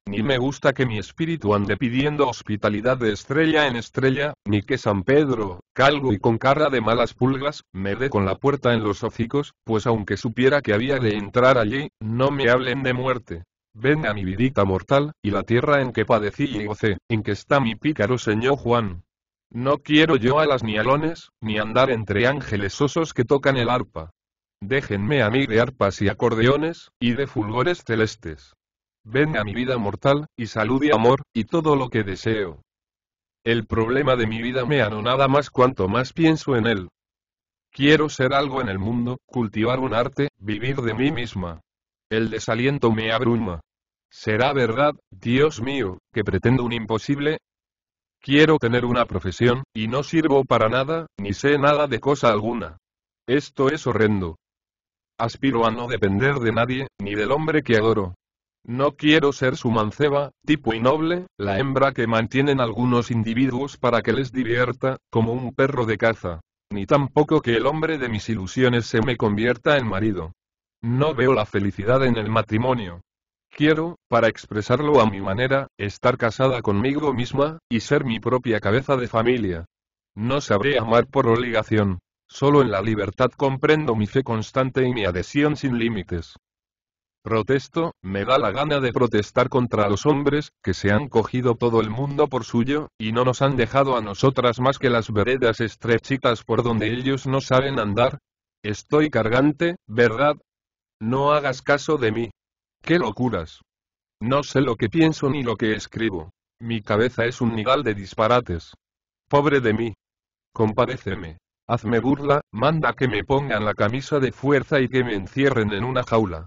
Ni me gusta que mi espíritu ande pidiendo hospitalidad de estrella en estrella, ni que San Pedro, calvo y con cara de malas pulgas, me dé con la puerta en los hocicos, pues aunque supiera que había de entrar allí, no me hablen de muerte. Ven a mi vidita mortal, y la tierra en que padecí y gocé, en que está mi pícaro señor Juan. No quiero yo alas ni alones, ni andar entre ángeles osos que tocan el arpa. Déjenme a mí de arpas y acordeones, y de fulgores celestes. Ven a mi vida mortal, y salud y amor, y todo lo que deseo. El problema de mi vida me anonada más cuanto más pienso en él. Quiero ser algo en el mundo, cultivar un arte, vivir de mí misma. El desaliento me abruma. ¿Será verdad, Dios mío, que pretendo un imposible? Quiero tener una profesión, y no sirvo para nada, ni sé nada de cosa alguna. Esto es horrendo. Aspiro a no depender de nadie, ni del hombre que adoro. No quiero ser su manceba, tipo y noble, la hembra que mantienen algunos individuos para que les divierta, como un perro de caza. Ni tampoco que el hombre de mis ilusiones se me convierta en marido. No veo la felicidad en el matrimonio. Quiero, para expresarlo a mi manera, estar casada conmigo misma, y ser mi propia cabeza de familia. No sabré amar por obligación. Solo en la libertad comprendo mi fe constante y mi adhesión sin límites. Protesto, me da la gana de protestar contra los hombres, que se han cogido todo el mundo por suyo, y no nos han dejado a nosotras más que las veredas estrechitas por donde ellos no saben andar. Estoy cargante, ¿verdad? No hagas caso de mí. ¡Qué locuras! No sé lo que pienso ni lo que escribo. Mi cabeza es un nigal de disparates. Pobre de mí. Compadéceme. Hazme burla, manda que me pongan la camisa de fuerza y que me encierren en una jaula.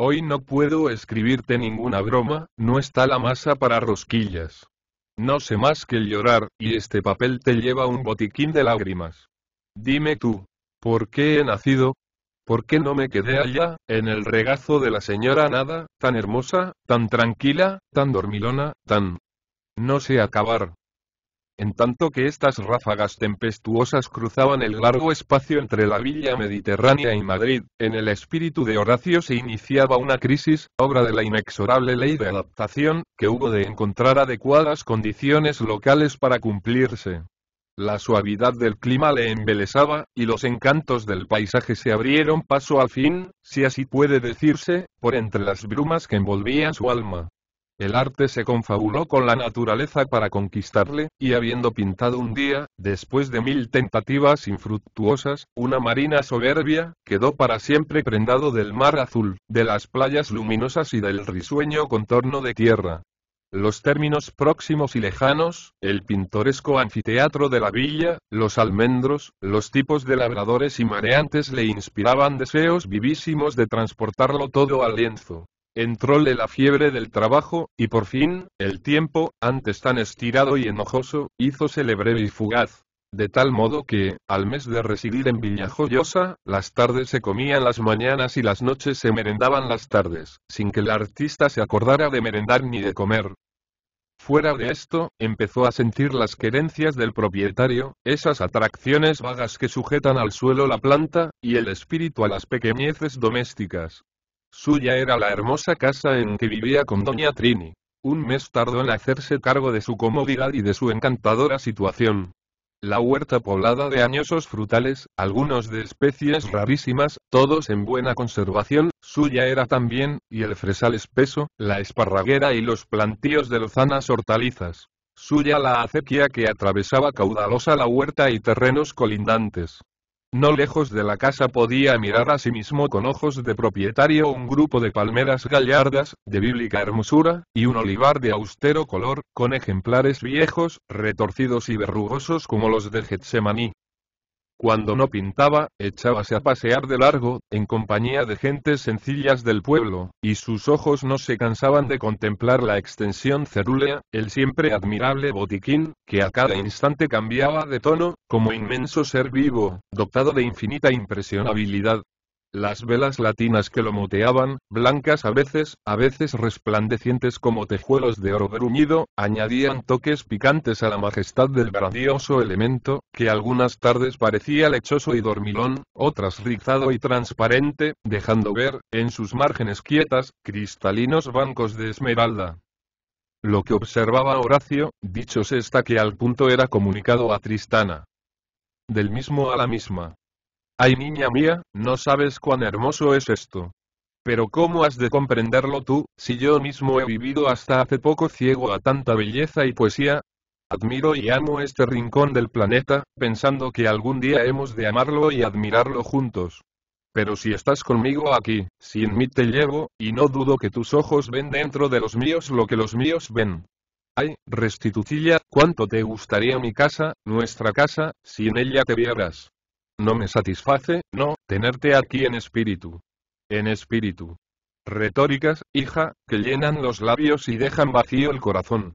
Hoy no puedo escribirte ninguna broma, no está la masa para rosquillas. No sé más que llorar, y este papel te lleva un botiquín de lágrimas. Dime tú, ¿por qué he nacido? ¿Por qué no me quedé allá, en el regazo de la señora Nada, tan hermosa, tan tranquila, tan dormilona, tan... No sé acabar. En tanto que estas ráfagas tempestuosas cruzaban el largo espacio entre la villa mediterránea y Madrid, en el espíritu de Horacio se iniciaba una crisis, obra de la inexorable ley de adaptación, que hubo de encontrar adecuadas condiciones locales para cumplirse. La suavidad del clima le embelesaba, y los encantos del paisaje se abrieron paso al fin, si así puede decirse, por entre las brumas que envolvían su alma. El arte se confabuló con la naturaleza para conquistarle, y habiendo pintado un día, después de mil tentativas infructuosas, una marina soberbia, quedó para siempre prendado del mar azul, de las playas luminosas y del risueño contorno de tierra los términos próximos y lejanos, el pintoresco anfiteatro de la villa, los almendros, los tipos de labradores y mareantes le inspiraban deseos vivísimos de transportarlo todo al lienzo. Entróle la fiebre del trabajo, y por fin, el tiempo, antes tan estirado y enojoso, hízosele breve y fugaz, de tal modo que, al mes de residir en Villajoyosa, las tardes se comían las mañanas y las noches se merendaban las tardes, sin que el artista se acordara de merendar ni de comer. Fuera de esto, empezó a sentir las querencias del propietario, esas atracciones vagas que sujetan al suelo la planta, y el espíritu a las pequeñeces domésticas. Suya era la hermosa casa en que vivía con doña Trini. Un mes tardó en hacerse cargo de su comodidad y de su encantadora situación. La huerta poblada de añosos frutales, algunos de especies rarísimas, todos en buena conservación, suya era también, y el fresal espeso, la esparraguera y los plantíos de lozanas hortalizas. Suya la acequia que atravesaba caudalosa la huerta y terrenos colindantes. No lejos de la casa podía mirar a sí mismo con ojos de propietario un grupo de palmeras gallardas, de bíblica hermosura, y un olivar de austero color, con ejemplares viejos, retorcidos y verrugosos como los de Getsemaní. Cuando no pintaba, echábase a pasear de largo, en compañía de gentes sencillas del pueblo, y sus ojos no se cansaban de contemplar la extensión cerúlea, el siempre admirable botiquín, que a cada instante cambiaba de tono, como inmenso ser vivo, dotado de infinita impresionabilidad, las velas latinas que lo moteaban, blancas a veces, a veces resplandecientes como tejuelos de oro bruñido, añadían toques picantes a la majestad del grandioso elemento, que algunas tardes parecía lechoso y dormilón, otras rizado y transparente, dejando ver, en sus márgenes quietas, cristalinos bancos de esmeralda. Lo que observaba Horacio, dicho se está que al punto era comunicado a Tristana. Del mismo a la misma. Ay niña mía, no sabes cuán hermoso es esto. Pero ¿cómo has de comprenderlo tú, si yo mismo he vivido hasta hace poco ciego a tanta belleza y poesía? Admiro y amo este rincón del planeta, pensando que algún día hemos de amarlo y admirarlo juntos. Pero si estás conmigo aquí, sin mí te llevo, y no dudo que tus ojos ven dentro de los míos lo que los míos ven. Ay, restitucilla, cuánto te gustaría mi casa, nuestra casa, si en ella te vieras. No me satisface, no, tenerte aquí en espíritu. En espíritu. Retóricas, hija, que llenan los labios y dejan vacío el corazón.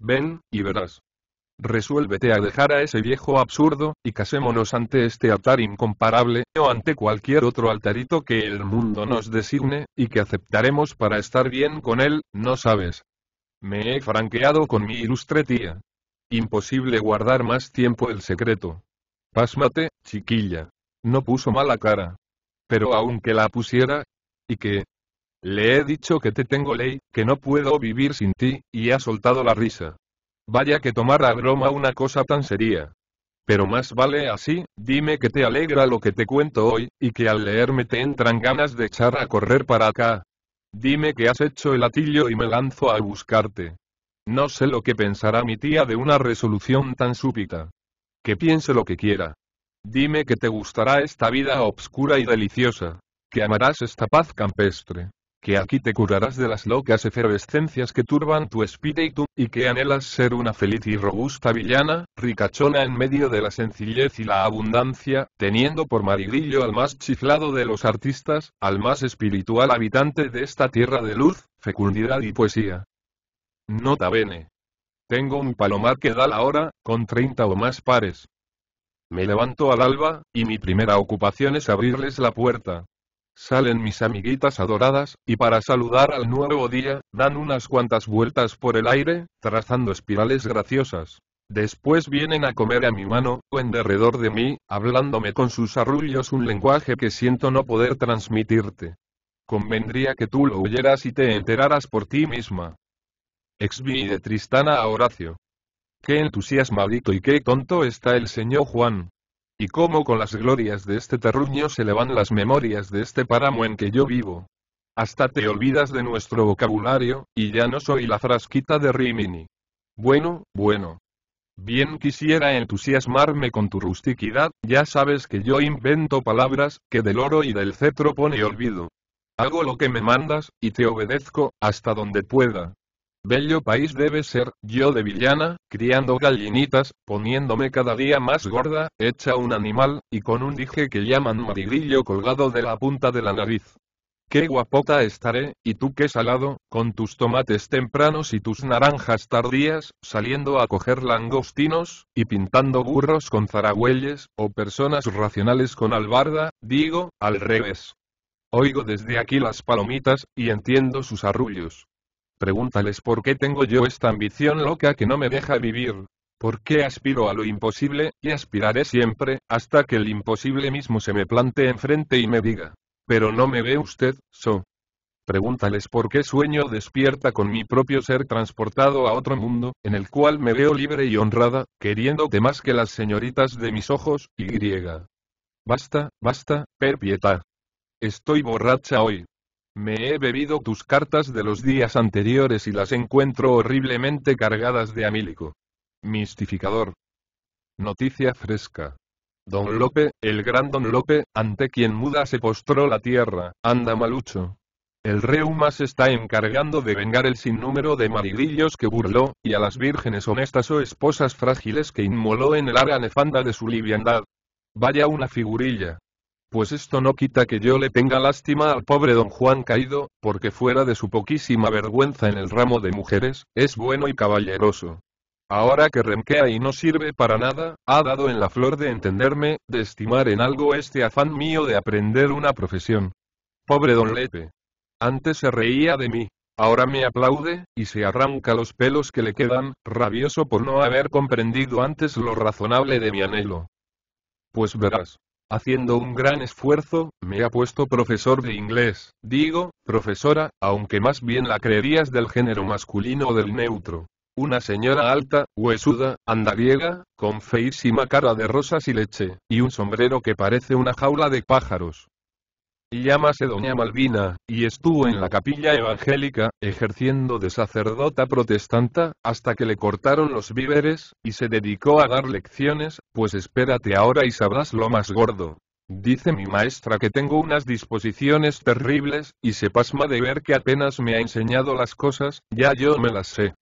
Ven, y verás. Resuélvete a dejar a ese viejo absurdo, y casémonos ante este altar incomparable, o ante cualquier otro altarito que el mundo nos designe, y que aceptaremos para estar bien con él, no sabes. Me he franqueado con mi ilustre tía. Imposible guardar más tiempo el secreto. Pásmate, chiquilla. No puso mala cara. Pero aunque la pusiera... ¿Y qué? Le he dicho que te tengo ley, que no puedo vivir sin ti, y ha soltado la risa. Vaya que tomar a broma una cosa tan seria. Pero más vale así, dime que te alegra lo que te cuento hoy, y que al leerme te entran ganas de echar a correr para acá. Dime que has hecho el atillo y me lanzo a buscarte. No sé lo que pensará mi tía de una resolución tan súbita que piense lo que quiera. Dime que te gustará esta vida obscura y deliciosa, que amarás esta paz campestre, que aquí te curarás de las locas efervescencias que turban tu espíritu, y que anhelas ser una feliz y robusta villana, ricachona en medio de la sencillez y la abundancia, teniendo por marigrillo al más chiflado de los artistas, al más espiritual habitante de esta tierra de luz, fecundidad y poesía. Nota bene. Tengo un palomar que da la hora, con 30 o más pares. Me levanto al alba, y mi primera ocupación es abrirles la puerta. Salen mis amiguitas adoradas, y para saludar al nuevo día, dan unas cuantas vueltas por el aire, trazando espirales graciosas. Después vienen a comer a mi mano, o en derredor de mí, hablándome con sus arrullos un lenguaje que siento no poder transmitirte. Convendría que tú lo oyeras y te enteraras por ti misma. Exvi de Tristana a Horacio. Qué entusiasmadito y qué tonto está el señor Juan. Y cómo con las glorias de este terruño se le van las memorias de este páramo en que yo vivo. Hasta te olvidas de nuestro vocabulario, y ya no soy la frasquita de Rimini. Bueno, bueno. Bien quisiera entusiasmarme con tu rusticidad, ya sabes que yo invento palabras, que del oro y del cetro pone olvido. Hago lo que me mandas, y te obedezco, hasta donde pueda. Bello país debe ser, yo de villana, criando gallinitas, poniéndome cada día más gorda, hecha un animal, y con un dije que llaman marigrillo colgado de la punta de la nariz. Qué guapota estaré, y tú qué salado, con tus tomates tempranos y tus naranjas tardías, saliendo a coger langostinos, y pintando burros con zaragüelles, o personas racionales con albarda, digo, al revés. Oigo desde aquí las palomitas, y entiendo sus arrullos. Pregúntales por qué tengo yo esta ambición loca que no me deja vivir. ¿Por qué aspiro a lo imposible, y aspiraré siempre, hasta que el imposible mismo se me plante enfrente y me diga? Pero no me ve usted, so. Pregúntales por qué sueño despierta con mi propio ser transportado a otro mundo, en el cual me veo libre y honrada, queriéndote más que las señoritas de mis ojos, y griega. Basta, basta, perpieta. Estoy borracha hoy, me he bebido tus cartas de los días anteriores y las encuentro horriblemente cargadas de amílico. Mistificador. Noticia fresca. Don Lope, el gran Don Lope, ante quien muda se postró la tierra, anda malucho. El reuma se está encargando de vengar el sinnúmero de maridillos que burló, y a las vírgenes honestas o esposas frágiles que inmoló en el área nefanda de su liviandad. Vaya una figurilla pues esto no quita que yo le tenga lástima al pobre don Juan caído, porque fuera de su poquísima vergüenza en el ramo de mujeres, es bueno y caballeroso. Ahora que renquea y no sirve para nada, ha dado en la flor de entenderme, de estimar en algo este afán mío de aprender una profesión. Pobre don Lepe. Antes se reía de mí, Ahora me aplaude, y se arranca los pelos que le quedan, rabioso por no haber comprendido antes lo razonable de mi anhelo. Pues verás, Haciendo un gran esfuerzo, me ha puesto profesor de inglés, digo, profesora, aunque más bien la creerías del género masculino o del neutro. Una señora alta, huesuda, andariega, con feísima cara de rosas y leche, y un sombrero que parece una jaula de pájaros llámase Doña Malvina, y estuvo en la capilla evangélica, ejerciendo de sacerdota protestanta, hasta que le cortaron los víveres, y se dedicó a dar lecciones, pues espérate ahora y sabrás lo más gordo. Dice mi maestra que tengo unas disposiciones terribles, y se pasma de ver que apenas me ha enseñado las cosas, ya yo me las sé.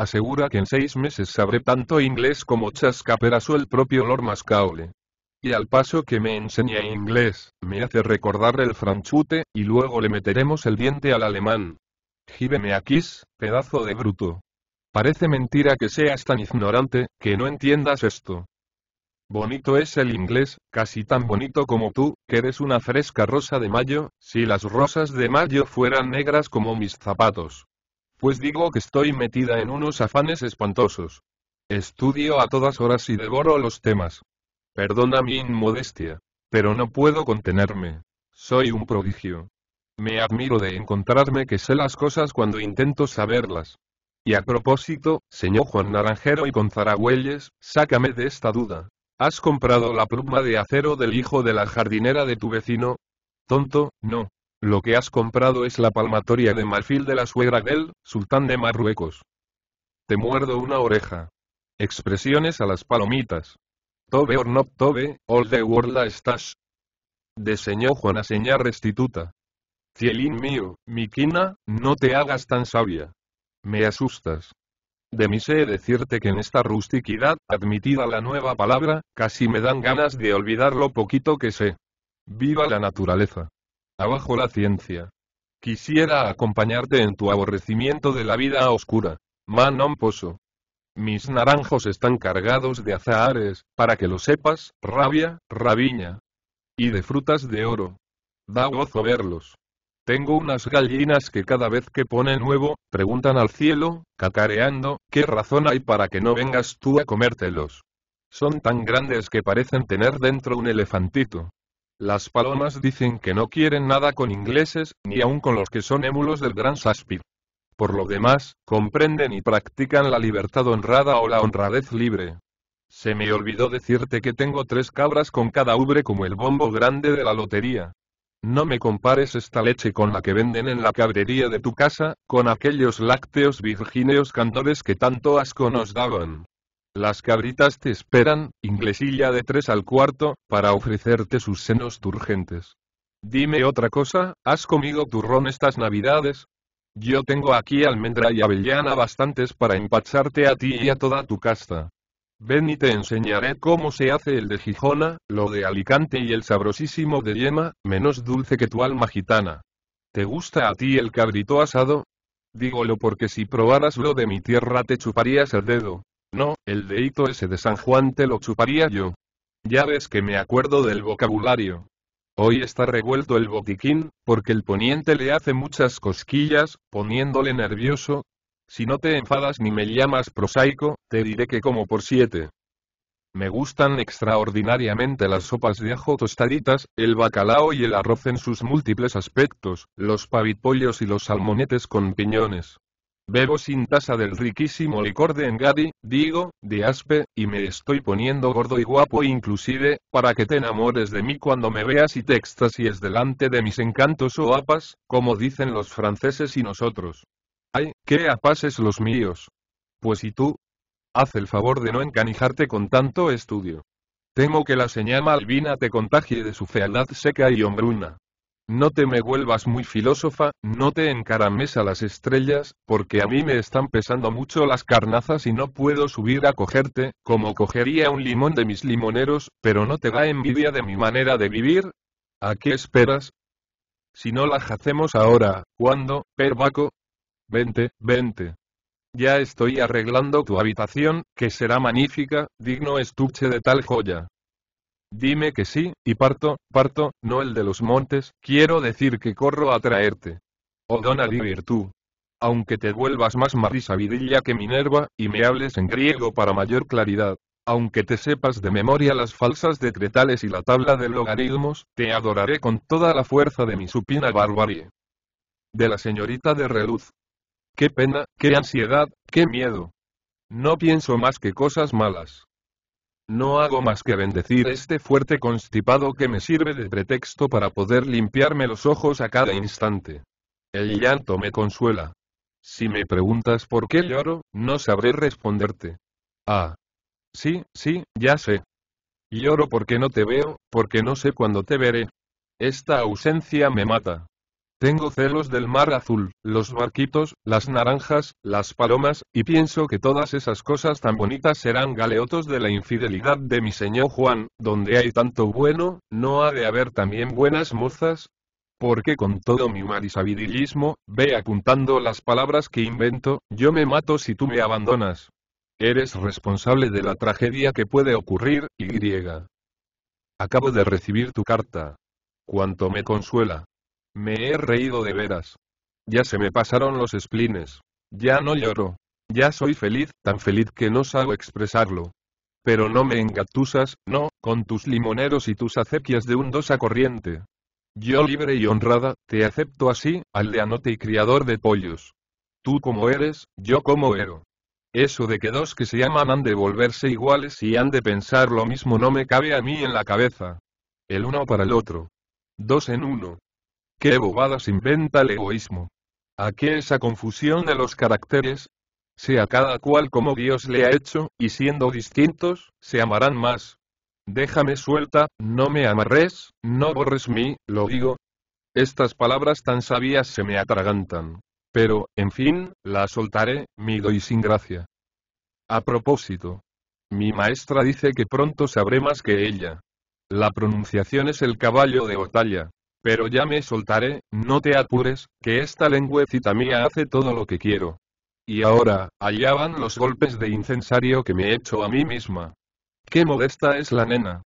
Asegura que en seis meses sabré tanto inglés como chasca el propio Lord Mascaule y al paso que me enseña inglés, me hace recordar el franchute, y luego le meteremos el diente al alemán. Gíbeme aquí, pedazo de bruto. Parece mentira que seas tan ignorante, que no entiendas esto. Bonito es el inglés, casi tan bonito como tú, que eres una fresca rosa de mayo, si las rosas de mayo fueran negras como mis zapatos. Pues digo que estoy metida en unos afanes espantosos. Estudio a todas horas y devoro los temas. Perdona mi inmodestia. Pero no puedo contenerme. Soy un prodigio. Me admiro de encontrarme que sé las cosas cuando intento saberlas. Y a propósito, señor Juan Naranjero y zaragüeyes, sácame de esta duda. ¿Has comprado la pluma de acero del hijo de la jardinera de tu vecino? Tonto, no. Lo que has comprado es la palmatoria de marfil de la suegra del sultán de Marruecos. Te muerdo una oreja. Expresiones a las palomitas. Tobe or not tobe, all the world estás. Deseñó Juana señá restituta. Cielín mío, mi quina, no te hagas tan sabia. Me asustas. De mí sé decirte que en esta rusticidad, admitida la nueva palabra, casi me dan ganas de olvidar lo poquito que sé. Viva la naturaleza. Abajo la ciencia. Quisiera acompañarte en tu aborrecimiento de la vida oscura. Manon poso. Mis naranjos están cargados de azahares, para que lo sepas, rabia, rabiña. Y de frutas de oro. Da gozo verlos. Tengo unas gallinas que cada vez que ponen nuevo, preguntan al cielo, cacareando, ¿qué razón hay para que no vengas tú a comértelos? Son tan grandes que parecen tener dentro un elefantito. Las palomas dicen que no quieren nada con ingleses, ni aun con los que son émulos del gran Shakespeare. Por lo demás, comprenden y practican la libertad honrada o la honradez libre. Se me olvidó decirte que tengo tres cabras con cada ubre como el bombo grande de la lotería. No me compares esta leche con la que venden en la cabrería de tu casa, con aquellos lácteos virgíneos cantores que tanto asco nos daban. Las cabritas te esperan, inglesilla de tres al cuarto, para ofrecerte sus senos turgentes. Dime otra cosa, ¿has comido turrón estas navidades? Yo tengo aquí almendra y avellana bastantes para empacharte a ti y a toda tu casta. Ven y te enseñaré cómo se hace el de Gijona, lo de Alicante y el sabrosísimo de yema, menos dulce que tu alma gitana. ¿Te gusta a ti el cabrito asado? Dígolo porque si probaras lo de mi tierra te chuparías el dedo. No, el deito ese de San Juan te lo chuparía yo. Ya ves que me acuerdo del vocabulario. Hoy está revuelto el botiquín, porque el poniente le hace muchas cosquillas, poniéndole nervioso. Si no te enfadas ni me llamas prosaico, te diré que como por siete. Me gustan extraordinariamente las sopas de ajo tostaditas, el bacalao y el arroz en sus múltiples aspectos, los pavipollos y los salmonetes con piñones. Bebo sin tasa del riquísimo licor de Engadi, digo, de Aspe, y me estoy poniendo gordo y guapo inclusive, para que te enamores de mí cuando me veas y te extasies delante de mis encantos o oh apas, como dicen los franceses y nosotros. ¡Ay, qué apases los míos! Pues y tú, haz el favor de no encanijarte con tanto estudio. Temo que la señal malvina te contagie de su fealdad seca y hombruna. No te me vuelvas muy filósofa, no te encarames a las estrellas, porque a mí me están pesando mucho las carnazas y no puedo subir a cogerte, como cogería un limón de mis limoneros, pero no te da envidia de mi manera de vivir. ¿A qué esperas? Si no las hacemos ahora, ¿cuándo, perbaco? Vente, vente. Ya estoy arreglando tu habitación, que será magnífica, digno estuche de tal joya. Dime que sí, y parto, parto, no el de los montes, quiero decir que corro a traerte. Oh dona virtud. Aunque te vuelvas más marisavidilla que Minerva, y me hables en griego para mayor claridad. Aunque te sepas de memoria las falsas decretales y la tabla de logaritmos, te adoraré con toda la fuerza de mi supina barbarie. De la señorita de Reluz. Qué pena, qué ansiedad, qué miedo. No pienso más que cosas malas. No hago más que bendecir este fuerte constipado que me sirve de pretexto para poder limpiarme los ojos a cada instante. El llanto me consuela. Si me preguntas por qué lloro, no sabré responderte. Ah. Sí, sí, ya sé. Lloro porque no te veo, porque no sé cuándo te veré. Esta ausencia me mata. Tengo celos del mar azul, los barquitos, las naranjas, las palomas, y pienso que todas esas cosas tan bonitas serán galeotos de la infidelidad de mi señor Juan, donde hay tanto bueno, ¿no ha de haber también buenas mozas? Porque con todo mi marisabidillismo, ve apuntando las palabras que invento, yo me mato si tú me abandonas. Eres responsable de la tragedia que puede ocurrir, y. Acabo de recibir tu carta. Cuanto me consuela, me he reído de veras. Ya se me pasaron los esplines. Ya no lloro. Ya soy feliz, tan feliz que no sabo expresarlo. Pero no me engatusas, no, con tus limoneros y tus acequias de un dos a corriente. Yo libre y honrada, te acepto así, aldeanote y criador de pollos. Tú como eres, yo como ero. Eso de que dos que se aman han de volverse iguales y han de pensar lo mismo no me cabe a mí en la cabeza. El uno para el otro. Dos en uno. ¿Qué bobadas inventa el egoísmo? ¿A qué esa confusión de los caracteres? Sea cada cual como Dios le ha hecho, y siendo distintos, se amarán más. Déjame suelta, no me amarres, no borres mí, lo digo. Estas palabras tan sabias se me atragantan. Pero, en fin, las soltaré, mido y sin gracia. A propósito. Mi maestra dice que pronto sabré más que ella. La pronunciación es el caballo de batalla. Pero ya me soltaré, no te apures, que esta lengüecita mía hace todo lo que quiero. Y ahora, allá van los golpes de incensario que me he hecho a mí misma. ¡Qué modesta es la nena!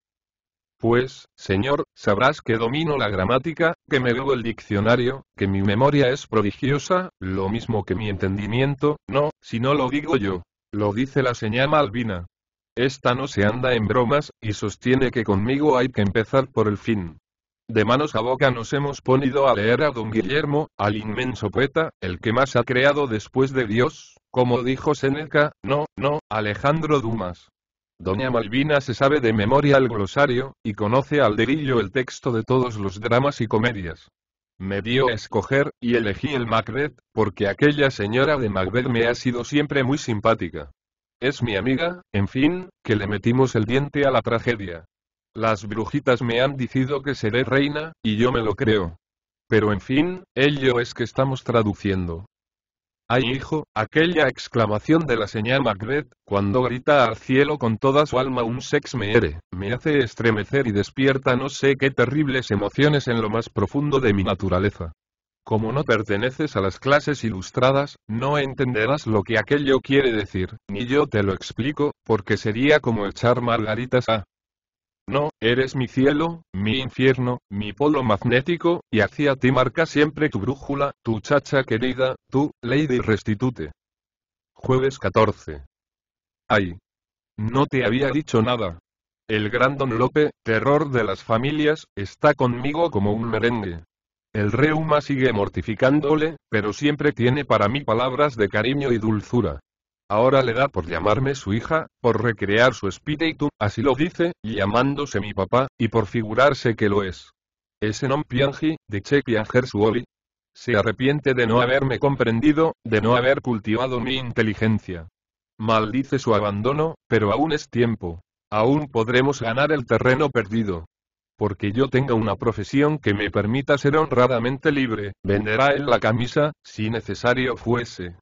Pues, señor, sabrás que domino la gramática, que me veo el diccionario, que mi memoria es prodigiosa, lo mismo que mi entendimiento, no, si no lo digo yo. Lo dice la señá Malvina. Esta no se anda en bromas, y sostiene que conmigo hay que empezar por el fin. De manos a boca nos hemos ponido a leer a don Guillermo, al inmenso poeta, el que más ha creado después de Dios, como dijo Seneca, no, no, Alejandro Dumas. Doña Malvina se sabe de memoria el glosario, y conoce al dedillo el texto de todos los dramas y comedias. Me dio a escoger, y elegí el Macbeth, porque aquella señora de Macbeth me ha sido siempre muy simpática. Es mi amiga, en fin, que le metimos el diente a la tragedia. Las brujitas me han dicho que seré reina, y yo me lo creo. Pero en fin, ello es que estamos traduciendo. ¡Ay hijo! Aquella exclamación de la señora Macbeth, cuando grita al cielo con toda su alma un sex me ere, me hace estremecer y despierta no sé qué terribles emociones en lo más profundo de mi naturaleza. Como no perteneces a las clases ilustradas, no entenderás lo que aquello quiere decir, ni yo te lo explico, porque sería como echar margaritas a no, eres mi cielo, mi infierno, mi polo magnético, y hacia ti marca siempre tu brújula, tu chacha querida, tu, Lady Restitute. Jueves 14. Ay. No te había dicho nada. El gran Don Lope, terror de las familias, está conmigo como un merengue. El reuma sigue mortificándole, pero siempre tiene para mí palabras de cariño y dulzura. Ahora le da por llamarme su hija, por recrear su espíritu, así lo dice, llamándose mi papá, y por figurarse que lo es. Ese non pianji, de che pianger suoli. Se arrepiente de no haberme comprendido, de no haber cultivado mi inteligencia. Maldice su abandono, pero aún es tiempo. Aún podremos ganar el terreno perdido porque yo tenga una profesión que me permita ser honradamente libre, venderá él la camisa, si necesario fuese,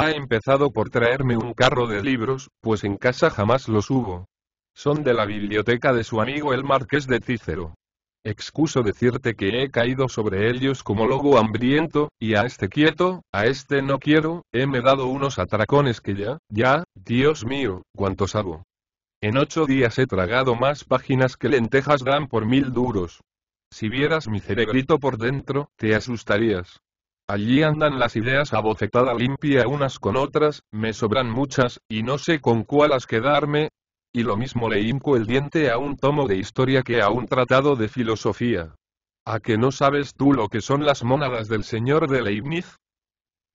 ha empezado por traerme un carro de libros, pues en casa jamás los hubo. Son de la biblioteca de su amigo el marqués de Cícero. Excuso decirte que he caído sobre ellos como lobo hambriento, y a este quieto, a este no quiero, he me dado unos atracones que ya, ya, Dios mío, cuántos hago. En ocho días he tragado más páginas que lentejas dan por mil duros. Si vieras mi cerebrito por dentro, te asustarías. Allí andan las ideas a limpia unas con otras, me sobran muchas, y no sé con cuáles quedarme. Y lo mismo le hinco el diente a un tomo de historia que a un tratado de filosofía. ¿A que no sabes tú lo que son las monadas del señor de Leibniz?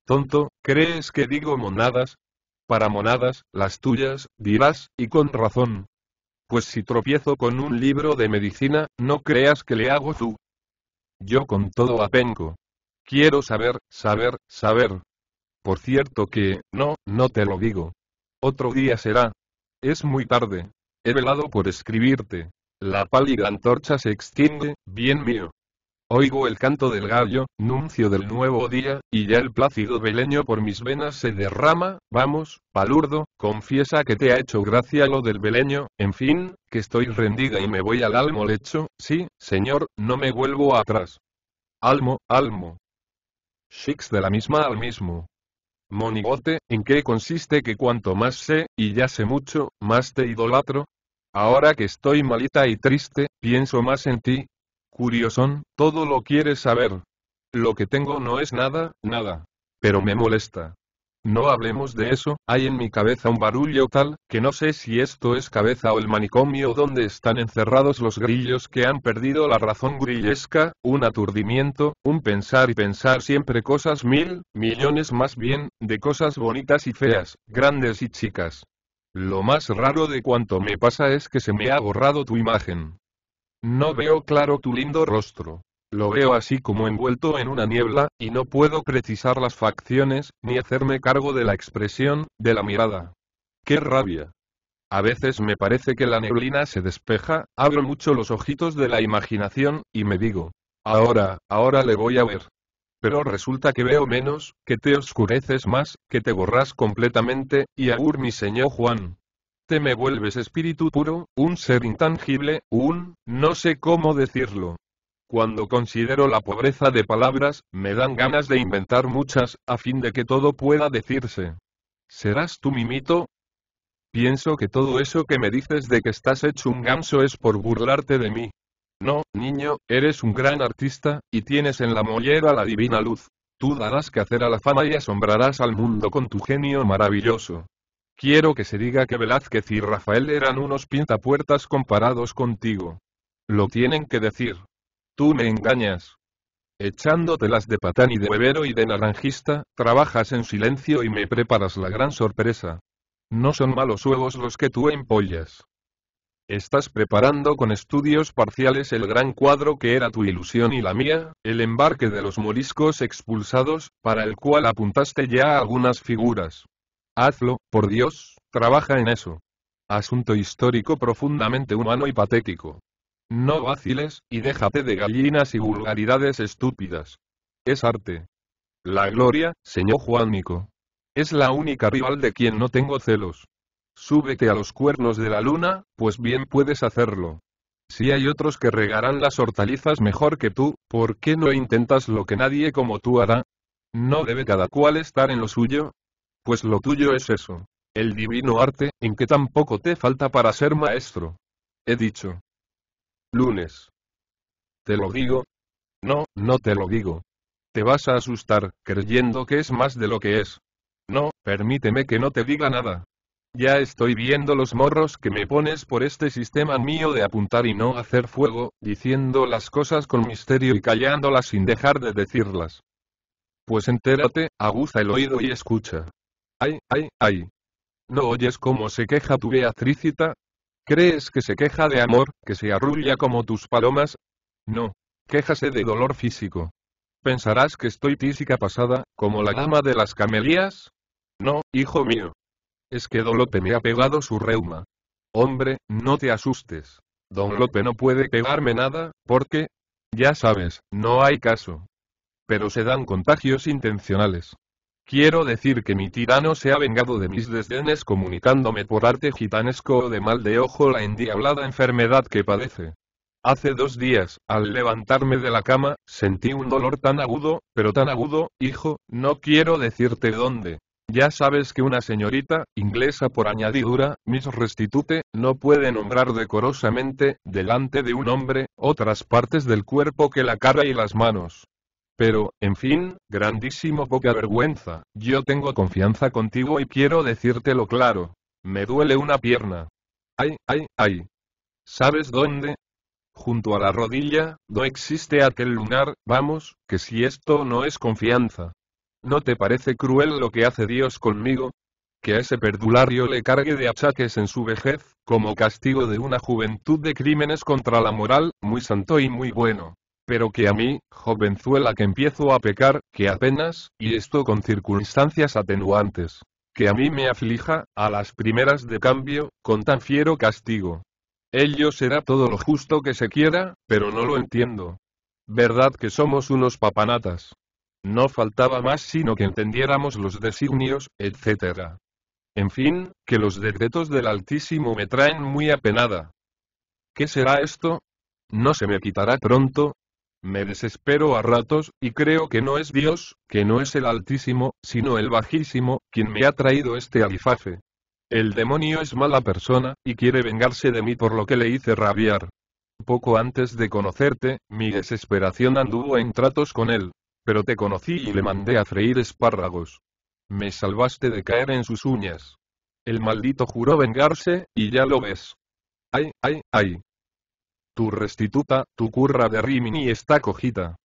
Tonto, ¿crees que digo monadas? Para monadas, las tuyas, dirás, y con razón. Pues si tropiezo con un libro de medicina, no creas que le hago tú. Yo con todo apenco. Quiero saber, saber, saber. Por cierto que, no, no te lo digo. Otro día será. Es muy tarde. He velado por escribirte. La pálida antorcha se extiende, bien mío. Oigo el canto del gallo, nuncio del nuevo día, y ya el plácido beleño por mis venas se derrama, vamos, palurdo, confiesa que te ha hecho gracia lo del beleño, en fin, que estoy rendida y me voy al almo lecho, sí, señor, no me vuelvo atrás. Almo, almo, Six de la misma al mismo. Monigote, ¿en qué consiste que cuanto más sé, y ya sé mucho, más te idolatro? Ahora que estoy malita y triste, pienso más en ti. Curiosón, todo lo quieres saber. Lo que tengo no es nada, nada. Pero me molesta. No hablemos de eso, hay en mi cabeza un barullo tal, que no sé si esto es cabeza o el manicomio donde están encerrados los grillos que han perdido la razón grillesca, un aturdimiento, un pensar y pensar siempre cosas mil, millones más bien, de cosas bonitas y feas, grandes y chicas. Lo más raro de cuanto me pasa es que se me ha borrado tu imagen. No veo claro tu lindo rostro. Lo veo así como envuelto en una niebla, y no puedo precisar las facciones, ni hacerme cargo de la expresión, de la mirada. ¡Qué rabia! A veces me parece que la neblina se despeja, abro mucho los ojitos de la imaginación, y me digo, ahora, ahora le voy a ver. Pero resulta que veo menos, que te oscureces más, que te borras completamente, y agur mi señor Juan, te me vuelves espíritu puro, un ser intangible, un, no sé cómo decirlo, cuando considero la pobreza de palabras, me dan ganas de inventar muchas, a fin de que todo pueda decirse. ¿Serás tú mi mito? Pienso que todo eso que me dices de que estás hecho un ganso es por burlarte de mí. No, niño, eres un gran artista, y tienes en la mollera la divina luz. Tú darás que hacer a la fama y asombrarás al mundo con tu genio maravilloso. Quiero que se diga que Velázquez y Rafael eran unos pintapuertas comparados contigo. Lo tienen que decir. Tú me engañas. Echándotelas de patán y de bebero y de naranjista, trabajas en silencio y me preparas la gran sorpresa. No son malos huevos los que tú empollas. Estás preparando con estudios parciales el gran cuadro que era tu ilusión y la mía, el embarque de los moriscos expulsados, para el cual apuntaste ya algunas figuras. Hazlo, por Dios, trabaja en eso. Asunto histórico profundamente humano y patético. No vaciles, y déjate de gallinas y vulgaridades estúpidas. Es arte. La gloria, señor Nico. Es la única rival de quien no tengo celos. Súbete a los cuernos de la luna, pues bien puedes hacerlo. Si hay otros que regarán las hortalizas mejor que tú, ¿por qué no intentas lo que nadie como tú hará? ¿No debe cada cual estar en lo suyo? Pues lo tuyo es eso. El divino arte, en que tampoco te falta para ser maestro. He dicho. Lunes. Te lo digo. No, no te lo digo. Te vas a asustar, creyendo que es más de lo que es. No, permíteme que no te diga nada. Ya estoy viendo los morros que me pones por este sistema mío de apuntar y no hacer fuego, diciendo las cosas con misterio y callándolas sin dejar de decirlas. Pues entérate, aguza el oído y escucha. Ay, ay, ay. ¿No oyes cómo se queja tu Beatricita? ¿Crees que se queja de amor, que se arrulla como tus palomas? No. Quéjase de dolor físico. ¿Pensarás que estoy tísica pasada, como la dama de las camelías? No, hijo mío. Es que Don Lope me ha pegado su reuma. Hombre, no te asustes. Don Lope no puede pegarme nada, porque... Ya sabes, no hay caso. Pero se dan contagios intencionales. Quiero decir que mi tirano se ha vengado de mis desdenes comunicándome por arte gitanesco o de mal de ojo la endiablada enfermedad que padece. Hace dos días, al levantarme de la cama, sentí un dolor tan agudo, pero tan agudo, hijo, no quiero decirte dónde. Ya sabes que una señorita, inglesa por añadidura, mis Restitute, no puede nombrar decorosamente, delante de un hombre, otras partes del cuerpo que la cara y las manos. Pero, en fin, grandísimo poca vergüenza, yo tengo confianza contigo y quiero decírtelo claro. Me duele una pierna. Ay, ay, ay. ¿Sabes dónde? Junto a la rodilla, no existe aquel lunar, vamos, que si esto no es confianza. ¿No te parece cruel lo que hace Dios conmigo? Que a ese perdulario le cargue de achaques en su vejez, como castigo de una juventud de crímenes contra la moral, muy santo y muy bueno pero que a mí, jovenzuela que empiezo a pecar, que apenas, y esto con circunstancias atenuantes, que a mí me aflija, a las primeras de cambio, con tan fiero castigo. Ello será todo lo justo que se quiera, pero no lo entiendo. Verdad que somos unos papanatas. No faltaba más sino que entendiéramos los designios, etc. En fin, que los decretos del Altísimo me traen muy apenada. ¿Qué será esto? No se me quitará pronto, me desespero a ratos, y creo que no es Dios, que no es el Altísimo, sino el Bajísimo, quien me ha traído este alifafe. El demonio es mala persona, y quiere vengarse de mí por lo que le hice rabiar. Poco antes de conocerte, mi desesperación anduvo en tratos con él. Pero te conocí y le mandé a freír espárragos. Me salvaste de caer en sus uñas. El maldito juró vengarse, y ya lo ves. Ay, ay, ay. Tu restituta, tu curra de Rimini está cogita.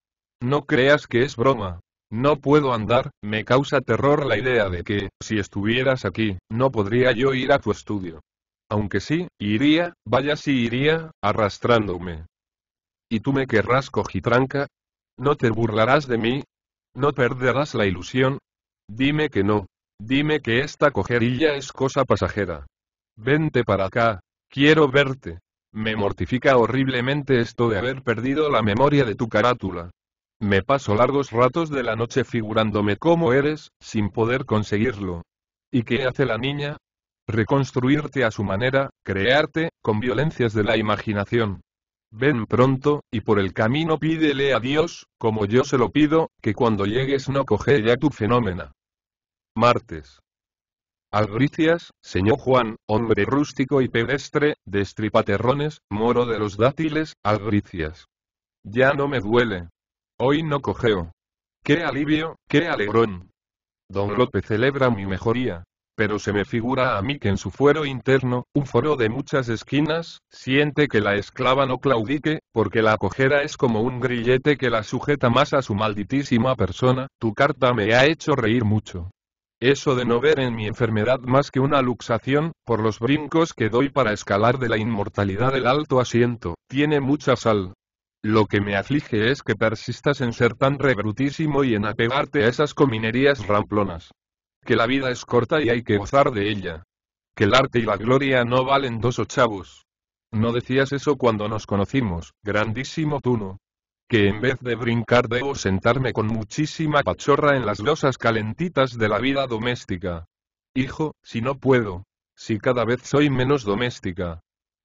No creas que es broma. No puedo andar, me causa terror la idea de que, si estuvieras aquí, no podría yo ir a tu estudio. Aunque sí, iría, vaya si iría, arrastrándome. ¿Y tú me querrás cojitranca? ¿No te burlarás de mí? ¿No perderás la ilusión? Dime que no. Dime que esta cojerilla es cosa pasajera. Vente para acá, quiero verte. Me mortifica horriblemente esto de haber perdido la memoria de tu carátula. Me paso largos ratos de la noche figurándome cómo eres, sin poder conseguirlo. ¿Y qué hace la niña? Reconstruirte a su manera, crearte, con violencias de la imaginación. Ven pronto, y por el camino pídele a Dios, como yo se lo pido, que cuando llegues no coge ya tu fenómena. Martes. Algricias, señor Juan, hombre rústico y pedestre, de estripaterrones, moro de los dátiles, Algricias. Ya no me duele. Hoy no cojeo. ¡Qué alivio, qué alegrón! Don Lope celebra mi mejoría, pero se me figura a mí que en su fuero interno, un foro de muchas esquinas, siente que la esclava no claudique, porque la cojera es como un grillete que la sujeta más a su malditísima persona, tu carta me ha hecho reír mucho. Eso de no ver en mi enfermedad más que una luxación, por los brincos que doy para escalar de la inmortalidad el alto asiento, tiene mucha sal. Lo que me aflige es que persistas en ser tan rebrutísimo y en apegarte a esas cominerías ramplonas. Que la vida es corta y hay que gozar de ella. Que el arte y la gloria no valen dos ochavos. No decías eso cuando nos conocimos, grandísimo no que en vez de brincar debo sentarme con muchísima pachorra en las losas calentitas de la vida doméstica. Hijo, si no puedo. Si cada vez soy menos doméstica.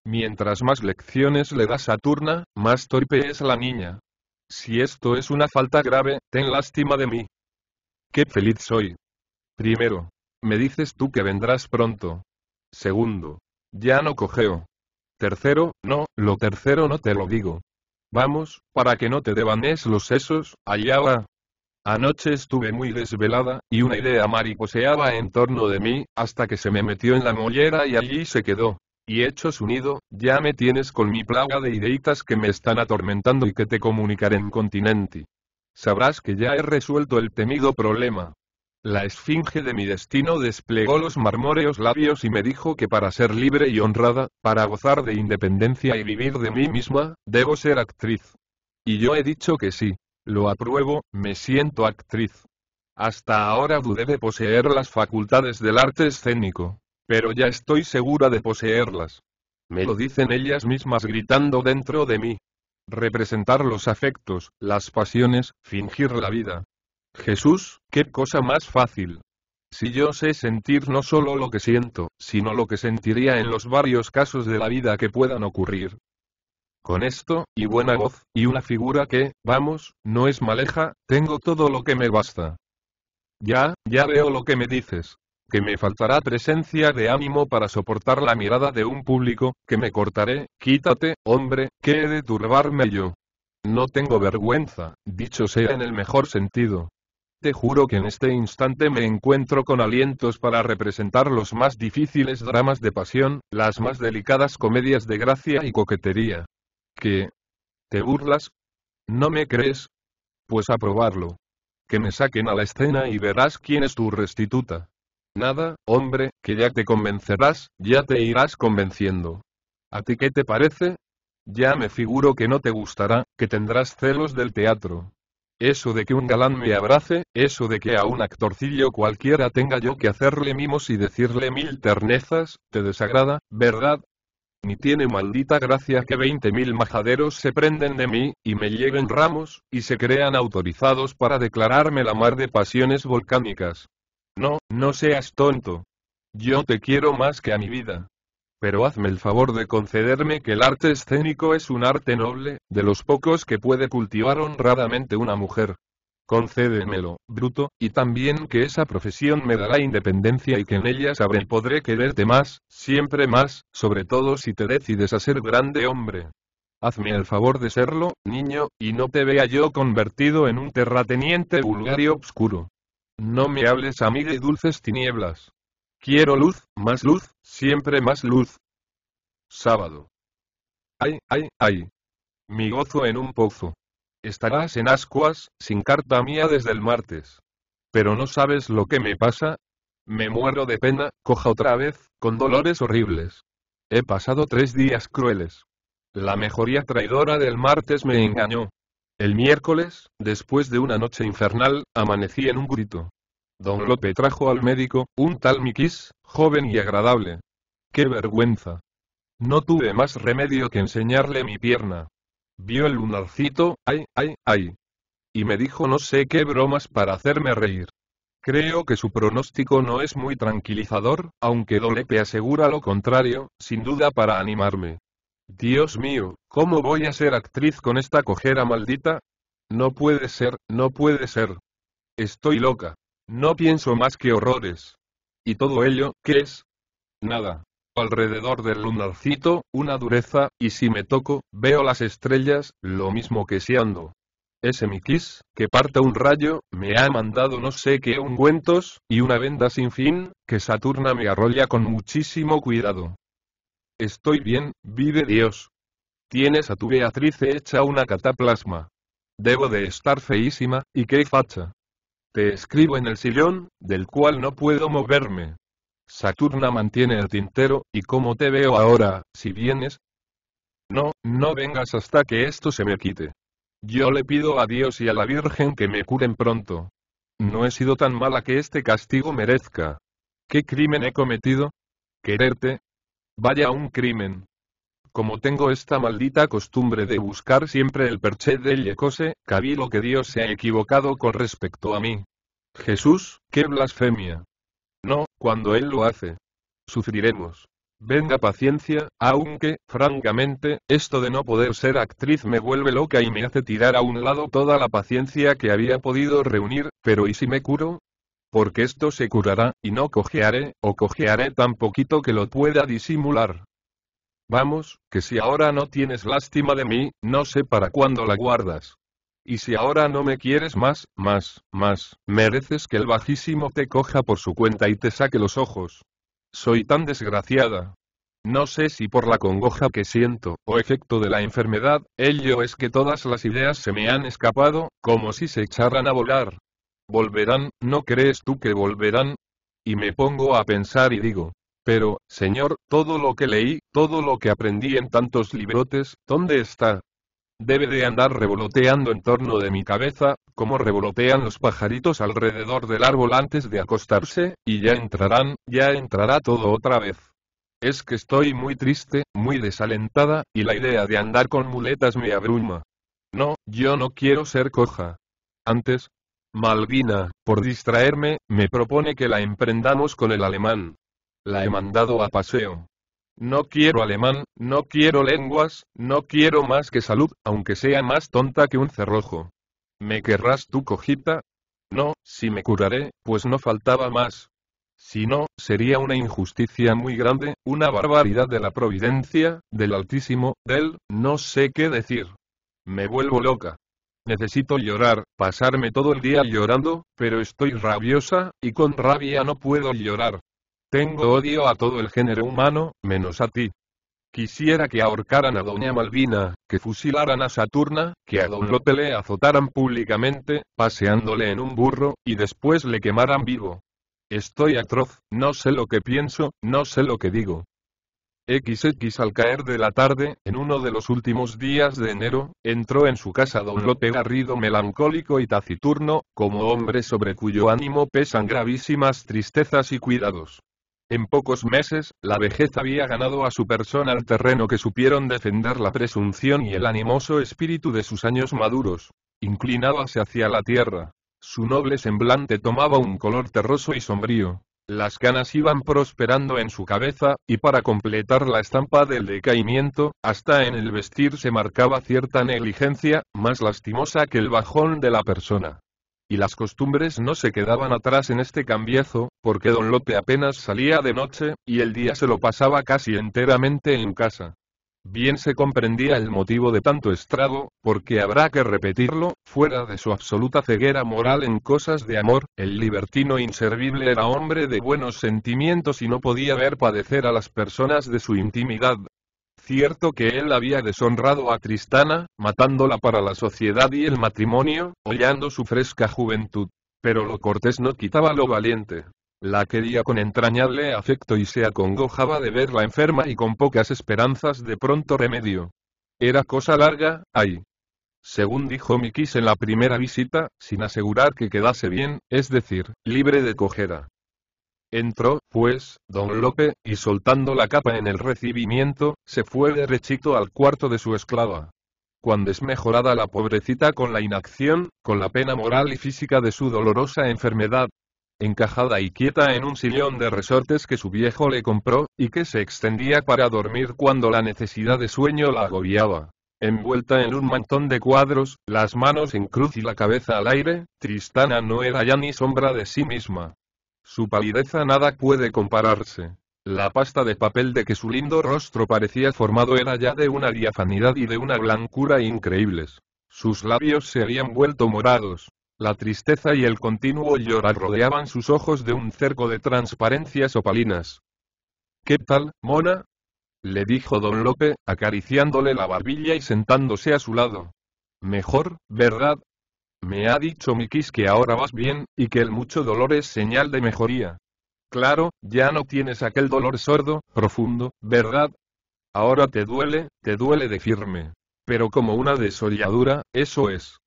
Mientras más lecciones le da Saturna, más torpe es la niña. Si esto es una falta grave, ten lástima de mí. Qué feliz soy. Primero, me dices tú que vendrás pronto. Segundo, ya no cogeo. Tercero, no, lo tercero no te lo digo. Vamos, para que no te devanes los sesos, allá va. Anoche estuve muy desvelada, y una idea mariposeaba en torno de mí, hasta que se me metió en la mollera y allí se quedó. Y hechos unido, ya me tienes con mi plaga de ideitas que me están atormentando y que te comunicaré en continente. Sabrás que ya he resuelto el temido problema. La esfinge de mi destino desplegó los marmóreos labios y me dijo que para ser libre y honrada, para gozar de independencia y vivir de mí misma, debo ser actriz. Y yo he dicho que sí. Lo apruebo, me siento actriz. Hasta ahora dudé de poseer las facultades del arte escénico. Pero ya estoy segura de poseerlas. Me lo dicen ellas mismas gritando dentro de mí. Representar los afectos, las pasiones, fingir la vida, Jesús, qué cosa más fácil. Si yo sé sentir no solo lo que siento, sino lo que sentiría en los varios casos de la vida que puedan ocurrir. Con esto, y buena voz, y una figura que, vamos, no es maleja, tengo todo lo que me basta. Ya, ya veo lo que me dices. Que me faltará presencia de ánimo para soportar la mirada de un público, que me cortaré, quítate, hombre, que he de turbarme yo. No tengo vergüenza, dicho sea en el mejor sentido, te juro que en este instante me encuentro con alientos para representar los más difíciles dramas de pasión, las más delicadas comedias de gracia y coquetería. ¿Qué? ¿Te burlas? ¿No me crees? Pues a probarlo. Que me saquen a la escena y verás quién es tu restituta. Nada, hombre, que ya te convencerás, ya te irás convenciendo. ¿A ti qué te parece? Ya me figuro que no te gustará, que tendrás celos del teatro. Eso de que un galán me abrace, eso de que a un actorcillo cualquiera tenga yo que hacerle mimos y decirle mil ternezas, te desagrada, ¿verdad? Ni tiene maldita gracia que veinte mil majaderos se prenden de mí, y me lleven ramos, y se crean autorizados para declararme la mar de pasiones volcánicas. No, no seas tonto. Yo te quiero más que a mi vida pero hazme el favor de concederme que el arte escénico es un arte noble, de los pocos que puede cultivar honradamente una mujer. Concédemelo, bruto, y también que esa profesión me dará independencia y que en ella sabré y podré quererte más, siempre más, sobre todo si te decides a ser grande hombre. Hazme el favor de serlo, niño, y no te vea yo convertido en un terrateniente vulgar y obscuro. No me hables a mí de dulces tinieblas. Quiero luz, más luz, siempre más luz. Sábado. Ay, ay, ay. Mi gozo en un pozo. Estarás en ascuas, sin carta mía desde el martes. Pero no sabes lo que me pasa. Me muero de pena, coja otra vez, con dolores horribles. He pasado tres días crueles. La mejoría traidora del martes me engañó. El miércoles, después de una noche infernal, amanecí en un grito. Don Lope trajo al médico, un tal Miquis, joven y agradable. ¡Qué vergüenza! No tuve más remedio que enseñarle mi pierna. Vio el lunarcito, ay, ay, ay. Y me dijo no sé qué bromas para hacerme reír. Creo que su pronóstico no es muy tranquilizador, aunque Dolepe asegura lo contrario, sin duda para animarme. Dios mío, ¿cómo voy a ser actriz con esta cojera maldita? No puede ser, no puede ser. Estoy loca. No pienso más que horrores. ¿Y todo ello, qué es? Nada. Alrededor del lunarcito, una dureza, y si me toco, veo las estrellas, lo mismo que si ando. Ese miquis, que parta un rayo, me ha mandado no sé qué ungüentos, y una venda sin fin, que Saturna me arrolla con muchísimo cuidado. Estoy bien, vive Dios. Tienes a tu Beatrice hecha una cataplasma. Debo de estar feísima, y qué facha. Te escribo en el sillón, del cual no puedo moverme. Saturna mantiene el tintero, y como te veo ahora, si vienes... No, no vengas hasta que esto se me quite. Yo le pido a Dios y a la Virgen que me curen pronto. No he sido tan mala que este castigo merezca. ¿Qué crimen he cometido? Quererte. Vaya un crimen como tengo esta maldita costumbre de buscar siempre el perché del cose, cabí lo que Dios se ha equivocado con respecto a mí. Jesús, qué blasfemia. No, cuando Él lo hace. Sufriremos. Venga paciencia, aunque, francamente, esto de no poder ser actriz me vuelve loca y me hace tirar a un lado toda la paciencia que había podido reunir, pero ¿y si me curo? Porque esto se curará, y no cojearé, o cojearé tan poquito que lo pueda disimular. Vamos, que si ahora no tienes lástima de mí, no sé para cuándo la guardas. Y si ahora no me quieres más, más, más, mereces que el bajísimo te coja por su cuenta y te saque los ojos. Soy tan desgraciada. No sé si por la congoja que siento, o efecto de la enfermedad, ello es que todas las ideas se me han escapado, como si se echaran a volar. Volverán, ¿no crees tú que volverán? Y me pongo a pensar y digo, pero, Señor, todo lo que leí, todo lo que aprendí en tantos librotes, ¿dónde está? Debe de andar revoloteando en torno de mi cabeza, como revolotean los pajaritos alrededor del árbol antes de acostarse, y ya entrarán, ya entrará todo otra vez. Es que estoy muy triste, muy desalentada, y la idea de andar con muletas me abruma. No, yo no quiero ser coja. Antes, Malvina, por distraerme, me propone que la emprendamos con el alemán. La he mandado a paseo. No quiero alemán, no quiero lenguas, no quiero más que salud, aunque sea más tonta que un cerrojo. ¿Me querrás tú cojita? No, si me curaré, pues no faltaba más. Si no, sería una injusticia muy grande, una barbaridad de la providencia, del Altísimo, del, no sé qué decir. Me vuelvo loca. Necesito llorar, pasarme todo el día llorando, pero estoy rabiosa, y con rabia no puedo llorar. Tengo odio a todo el género humano, menos a ti. Quisiera que ahorcaran a Doña Malvina, que fusilaran a Saturna, que a Don Lope le azotaran públicamente, paseándole en un burro, y después le quemaran vivo. Estoy atroz, no sé lo que pienso, no sé lo que digo. XX al caer de la tarde, en uno de los últimos días de enero, entró en su casa don Lope Garrido melancólico y taciturno, como hombre sobre cuyo ánimo pesan gravísimas tristezas y cuidados. En pocos meses, la vejez había ganado a su persona el terreno que supieron defender la presunción y el animoso espíritu de sus años maduros. Inclinábase hacia la tierra. Su noble semblante tomaba un color terroso y sombrío. Las canas iban prosperando en su cabeza, y para completar la estampa del decaimiento, hasta en el vestir se marcaba cierta negligencia, más lastimosa que el bajón de la persona. Y las costumbres no se quedaban atrás en este cambiezo, porque don Lope apenas salía de noche, y el día se lo pasaba casi enteramente en casa. Bien se comprendía el motivo de tanto estrago, porque habrá que repetirlo, fuera de su absoluta ceguera moral en cosas de amor, el libertino inservible era hombre de buenos sentimientos y no podía ver padecer a las personas de su intimidad, Cierto que él había deshonrado a Tristana, matándola para la sociedad y el matrimonio, hollando su fresca juventud. Pero lo cortés no quitaba lo valiente. La quería con entrañable afecto y se acongojaba de verla enferma y con pocas esperanzas de pronto remedio. Era cosa larga, ay. Según dijo Miquis en la primera visita, sin asegurar que quedase bien, es decir, libre de cojera. Entró, pues, don Lope, y soltando la capa en el recibimiento, se fue derechito al cuarto de su esclava. Cuando es mejorada la pobrecita con la inacción, con la pena moral y física de su dolorosa enfermedad, encajada y quieta en un sillón de resortes que su viejo le compró, y que se extendía para dormir cuando la necesidad de sueño la agobiaba. Envuelta en un mantón de cuadros, las manos en cruz y la cabeza al aire, Tristana no era ya ni sombra de sí misma. Su palidez nada puede compararse. La pasta de papel de que su lindo rostro parecía formado era ya de una diafanidad y de una blancura increíbles. Sus labios se habían vuelto morados. La tristeza y el continuo llorar rodeaban sus ojos de un cerco de transparencias opalinas. ¿Qué tal, mona? le dijo don Lope, acariciándole la barbilla y sentándose a su lado. Mejor, ¿verdad? Me ha dicho Mikis que ahora vas bien, y que el mucho dolor es señal de mejoría. Claro, ya no tienes aquel dolor sordo, profundo, ¿verdad? Ahora te duele, te duele de firme. Pero como una desolladura, eso es.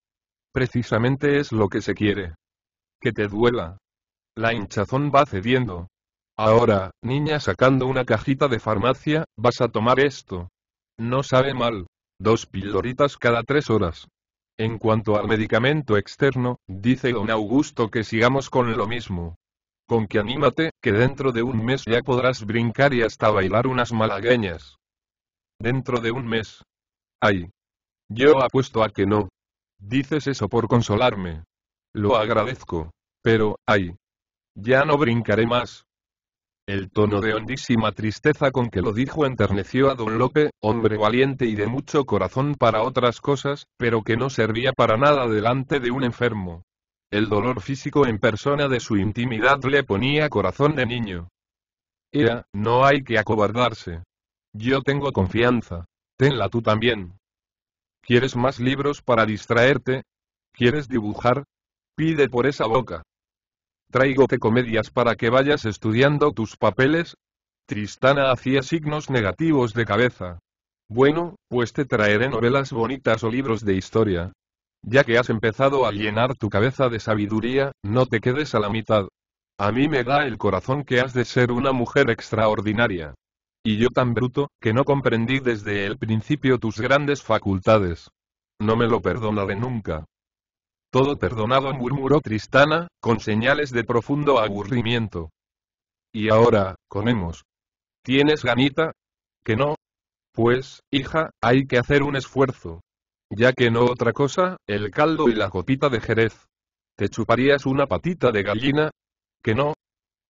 Precisamente es lo que se quiere. Que te duela. La hinchazón va cediendo. Ahora, niña sacando una cajita de farmacia, vas a tomar esto. No sabe mal. Dos pildoritas cada tres horas. En cuanto al medicamento externo, dice don Augusto que sigamos con lo mismo. Con que anímate, que dentro de un mes ya podrás brincar y hasta bailar unas malagueñas. Dentro de un mes. Ay. Yo apuesto a que no. Dices eso por consolarme. Lo agradezco. Pero, ay. Ya no brincaré más. El tono de hondísima tristeza con que lo dijo enterneció a don Lope, hombre valiente y de mucho corazón para otras cosas, pero que no servía para nada delante de un enfermo. El dolor físico en persona de su intimidad le ponía corazón de niño. Era, no hay que acobardarse. Yo tengo confianza. Tenla tú también. ¿Quieres más libros para distraerte? ¿Quieres dibujar? Pide por esa boca. Traigote comedias para que vayas estudiando tus papeles. Tristana hacía signos negativos de cabeza. Bueno, pues te traeré novelas bonitas o libros de historia. Ya que has empezado a llenar tu cabeza de sabiduría, no te quedes a la mitad. A mí me da el corazón que has de ser una mujer extraordinaria. Y yo tan bruto, que no comprendí desde el principio tus grandes facultades. No me lo perdonaré nunca. Todo perdonado murmuró Tristana, con señales de profundo aburrimiento. Y ahora, comemos. ¿Tienes ganita? ¿Que no? Pues, hija, hay que hacer un esfuerzo. Ya que no otra cosa, el caldo y la copita de Jerez. ¿Te chuparías una patita de gallina? ¿Que no?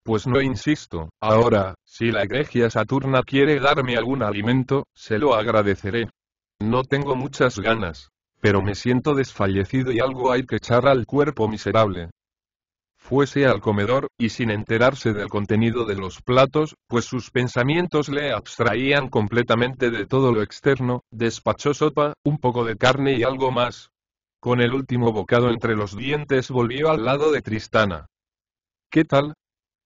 Pues no insisto, ahora, si la egregia Saturna quiere darme algún alimento, se lo agradeceré. No tengo muchas ganas. Pero me siento desfallecido y algo hay que echar al cuerpo miserable. Fuese al comedor, y sin enterarse del contenido de los platos, pues sus pensamientos le abstraían completamente de todo lo externo, despachó sopa, un poco de carne y algo más. Con el último bocado entre los dientes volvió al lado de Tristana. ¿Qué tal?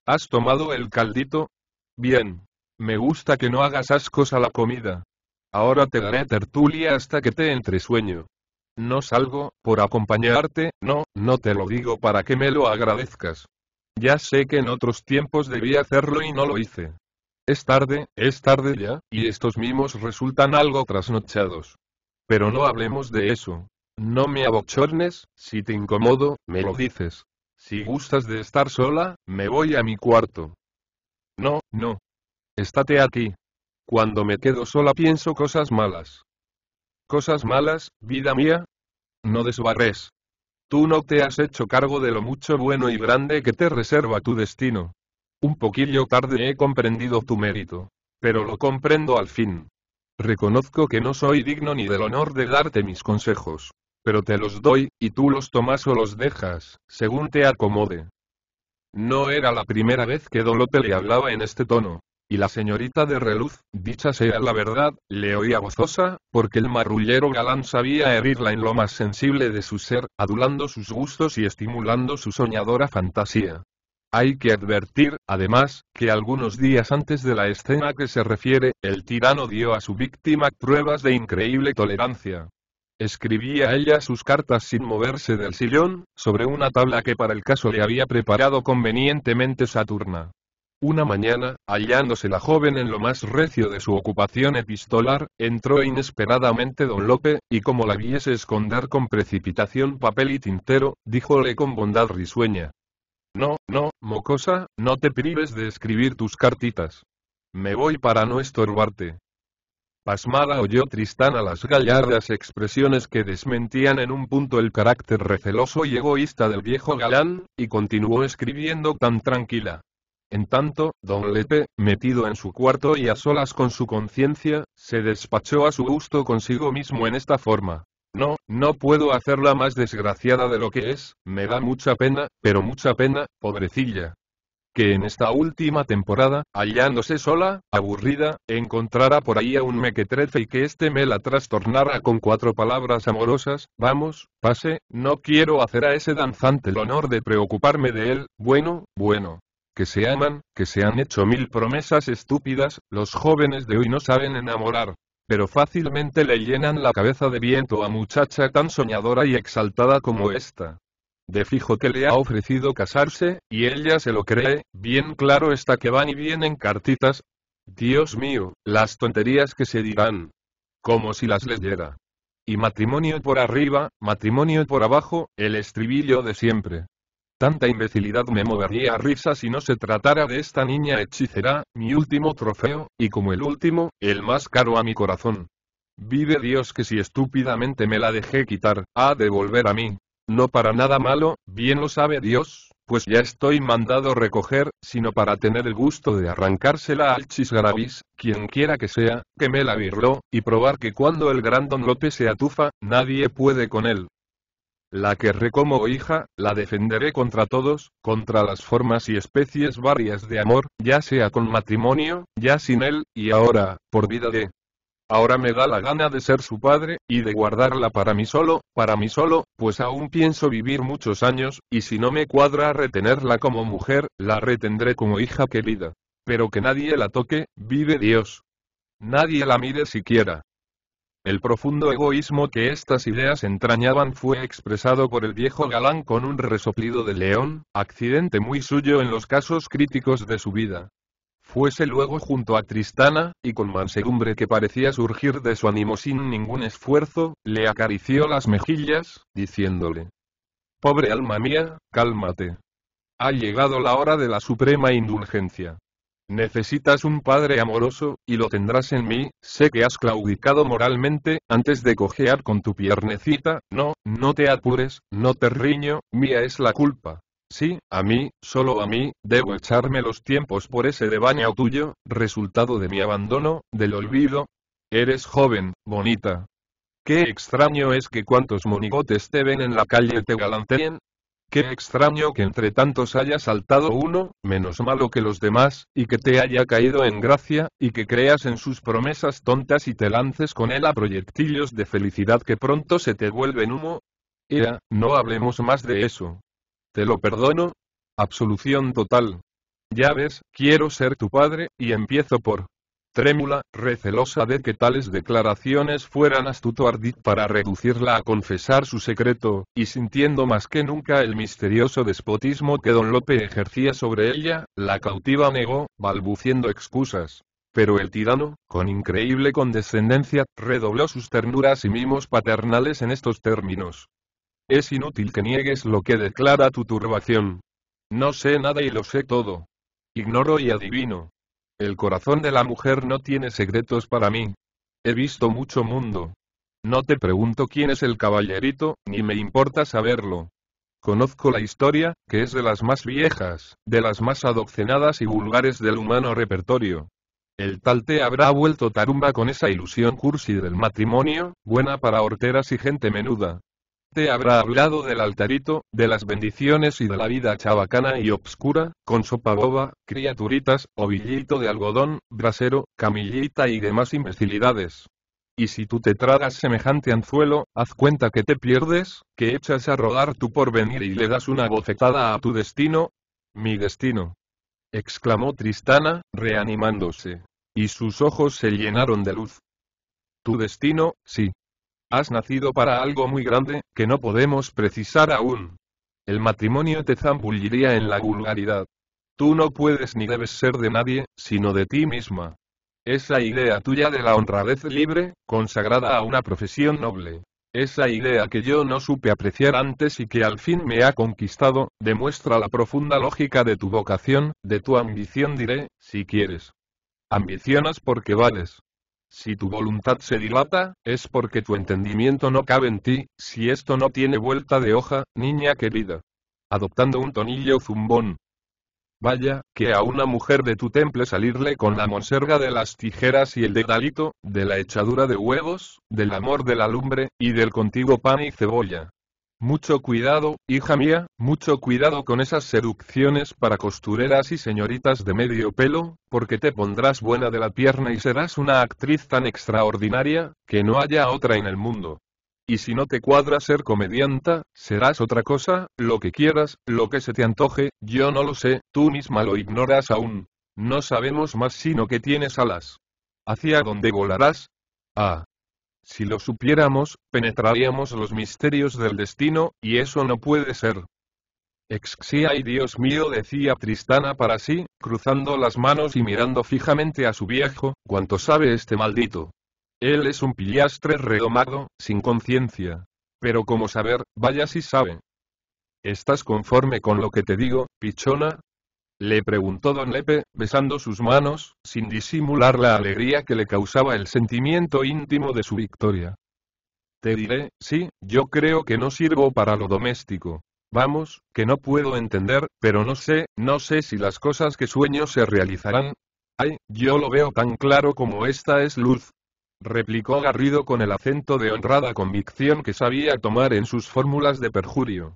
¿Has tomado el caldito? Bien. Me gusta que no hagas ascos a la comida. Ahora te daré tertulia hasta que te entre sueño. No salgo, por acompañarte, no, no te lo digo para que me lo agradezcas. Ya sé que en otros tiempos debía hacerlo y no lo hice. Es tarde, es tarde ya, y estos mimos resultan algo trasnochados. Pero no hablemos de eso. No me abochornes, si te incomodo, me lo dices. Si gustas de estar sola, me voy a mi cuarto. No, no. Estate aquí. Cuando me quedo sola pienso cosas malas. Cosas malas, vida mía, no desbarres. Tú no te has hecho cargo de lo mucho bueno y grande que te reserva tu destino. Un poquillo tarde he comprendido tu mérito. Pero lo comprendo al fin. Reconozco que no soy digno ni del honor de darte mis consejos. Pero te los doy, y tú los tomas o los dejas, según te acomode. No era la primera vez que Dolote le hablaba en este tono, y la señorita de reluz, dicha sea la verdad, le oía gozosa, porque el marrullero galán sabía herirla en lo más sensible de su ser, adulando sus gustos y estimulando su soñadora fantasía. Hay que advertir, además, que algunos días antes de la escena que se refiere, el tirano dio a su víctima pruebas de increíble tolerancia. Escribía ella sus cartas sin moverse del sillón, sobre una tabla que para el caso le había preparado convenientemente Saturna. Una mañana, hallándose la joven en lo más recio de su ocupación epistolar, entró inesperadamente don Lope, y como la viese esconder con precipitación papel y tintero, díjole con bondad risueña. No, no, mocosa, no te prives de escribir tus cartitas. Me voy para no estorbarte. Pasmada oyó a las gallardas expresiones que desmentían en un punto el carácter receloso y egoísta del viejo galán, y continuó escribiendo tan tranquila. En tanto, don Lepe, metido en su cuarto y a solas con su conciencia, se despachó a su gusto consigo mismo en esta forma. No, no puedo hacerla más desgraciada de lo que es, me da mucha pena, pero mucha pena, pobrecilla. Que en esta última temporada, hallándose sola, aburrida, encontrara por ahí a un mequetrefe y que este me la trastornara con cuatro palabras amorosas, vamos, pase, no quiero hacer a ese danzante el honor de preocuparme de él, bueno, bueno, que se aman, que se han hecho mil promesas estúpidas, los jóvenes de hoy no saben enamorar. Pero fácilmente le llenan la cabeza de viento a muchacha tan soñadora y exaltada como esta. De fijo que le ha ofrecido casarse, y ella se lo cree, bien claro está que van y vienen cartitas. Dios mío, las tonterías que se dirán. Como si las leyera. Y matrimonio por arriba, matrimonio por abajo, el estribillo de siempre. Tanta imbecilidad me movería a risa si no se tratara de esta niña hechicera, mi último trofeo, y como el último, el más caro a mi corazón. Vive Dios que si estúpidamente me la dejé quitar, ha de volver a mí. No para nada malo, bien lo sabe Dios, pues ya estoy mandado recoger, sino para tener el gusto de arrancársela al chisgravis, quien quiera que sea, que me la virló, y probar que cuando el gran Don López se atufa, nadie puede con él. La querré como hija, la defenderé contra todos, contra las formas y especies varias de amor, ya sea con matrimonio, ya sin él, y ahora, por vida de... Ahora me da la gana de ser su padre, y de guardarla para mí solo, para mí solo, pues aún pienso vivir muchos años, y si no me cuadra retenerla como mujer, la retendré como hija querida. Pero que nadie la toque, vive Dios. Nadie la mire siquiera. El profundo egoísmo que estas ideas entrañaban fue expresado por el viejo galán con un resoplido de león, accidente muy suyo en los casos críticos de su vida. Fuese luego junto a Tristana, y con mansedumbre que parecía surgir de su ánimo sin ningún esfuerzo, le acarició las mejillas, diciéndole, Pobre alma mía, cálmate. Ha llegado la hora de la suprema indulgencia. Necesitas un padre amoroso, y lo tendrás en mí, sé que has claudicado moralmente, antes de cojear con tu piernecita, no, no te apures, no te riño, mía es la culpa. Sí, a mí, solo a mí, debo echarme los tiempos por ese debaño tuyo, resultado de mi abandono, del olvido. Eres joven, bonita. Qué extraño es que cuantos monigotes te ven en la calle te galanteen, Qué extraño que entre tantos haya saltado uno, menos malo que los demás, y que te haya caído en gracia, y que creas en sus promesas tontas y te lances con él a proyectillos de felicidad que pronto se te vuelven humo. Era, no hablemos más de eso. Te lo perdono. Absolución total. Ya ves, quiero ser tu padre, y empiezo por trémula, recelosa de que tales declaraciones fueran astuto ardid para reducirla a confesar su secreto, y sintiendo más que nunca el misterioso despotismo que don Lope ejercía sobre ella, la cautiva negó, balbuciendo excusas. Pero el tirano, con increíble condescendencia, redobló sus ternuras y mimos paternales en estos términos. Es inútil que niegues lo que declara tu turbación. No sé nada y lo sé todo. Ignoro y adivino, el corazón de la mujer no tiene secretos para mí. He visto mucho mundo. No te pregunto quién es el caballerito, ni me importa saberlo. Conozco la historia, que es de las más viejas, de las más adocenadas y vulgares del humano repertorio. El tal te habrá vuelto tarumba con esa ilusión cursi del matrimonio, buena para horteras y gente menuda. Te habrá hablado del altarito, de las bendiciones y de la vida chabacana y obscura, con sopa boba, criaturitas, ovillito de algodón, brasero, camillita y demás imbecilidades. Y si tú te tragas semejante anzuelo, haz cuenta que te pierdes, que echas a rodar tu porvenir y le das una bofetada a tu destino. Mi destino. exclamó Tristana, reanimándose. Y sus ojos se llenaron de luz. Tu destino, sí. Has nacido para algo muy grande, que no podemos precisar aún. El matrimonio te zambulliría en la vulgaridad. Tú no puedes ni debes ser de nadie, sino de ti misma. Esa idea tuya de la honradez libre, consagrada a una profesión noble. Esa idea que yo no supe apreciar antes y que al fin me ha conquistado, demuestra la profunda lógica de tu vocación, de tu ambición diré, si quieres. Ambicionas porque vales. Si tu voluntad se dilata, es porque tu entendimiento no cabe en ti, si esto no tiene vuelta de hoja, niña querida. Adoptando un tonillo zumbón. Vaya, que a una mujer de tu temple salirle con la monserga de las tijeras y el dedalito, de la echadura de huevos, del amor de la lumbre, y del contigo pan y cebolla. Mucho cuidado, hija mía, mucho cuidado con esas seducciones para costureras y señoritas de medio pelo, porque te pondrás buena de la pierna y serás una actriz tan extraordinaria, que no haya otra en el mundo. Y si no te cuadra ser comedianta, serás otra cosa, lo que quieras, lo que se te antoje, yo no lo sé, tú misma lo ignoras aún. No sabemos más sino que tienes alas. ¿Hacia dónde volarás? Ah, si lo supiéramos, penetraríamos los misterios del destino, y eso no puede ser. Exxia y Dios mío decía Tristana para sí, cruzando las manos y mirando fijamente a su viejo, cuánto sabe este maldito. Él es un pillastre redomado, sin conciencia. Pero como saber, vaya si sabe. ¿Estás conforme con lo que te digo, pichona? Le preguntó don Lepe, besando sus manos, sin disimular la alegría que le causaba el sentimiento íntimo de su victoria. Te diré, sí, yo creo que no sirvo para lo doméstico. Vamos, que no puedo entender, pero no sé, no sé si las cosas que sueño se realizarán. Ay, yo lo veo tan claro como esta es luz. Replicó Garrido con el acento de honrada convicción que sabía tomar en sus fórmulas de perjurio.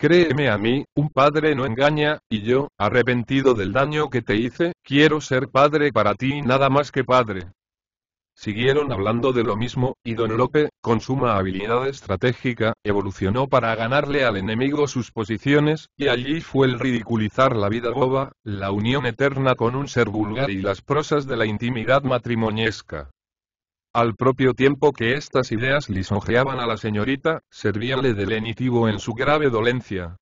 Créeme a mí, un padre no engaña, y yo, arrepentido del daño que te hice, quiero ser padre para ti nada más que padre. Siguieron hablando de lo mismo, y don Lope, con suma habilidad estratégica, evolucionó para ganarle al enemigo sus posiciones, y allí fue el ridiculizar la vida boba, la unión eterna con un ser vulgar y las prosas de la intimidad matrimoniesca. Al propio tiempo que estas ideas lisonjeaban a la señorita, servíale de lenitivo en su grave dolencia.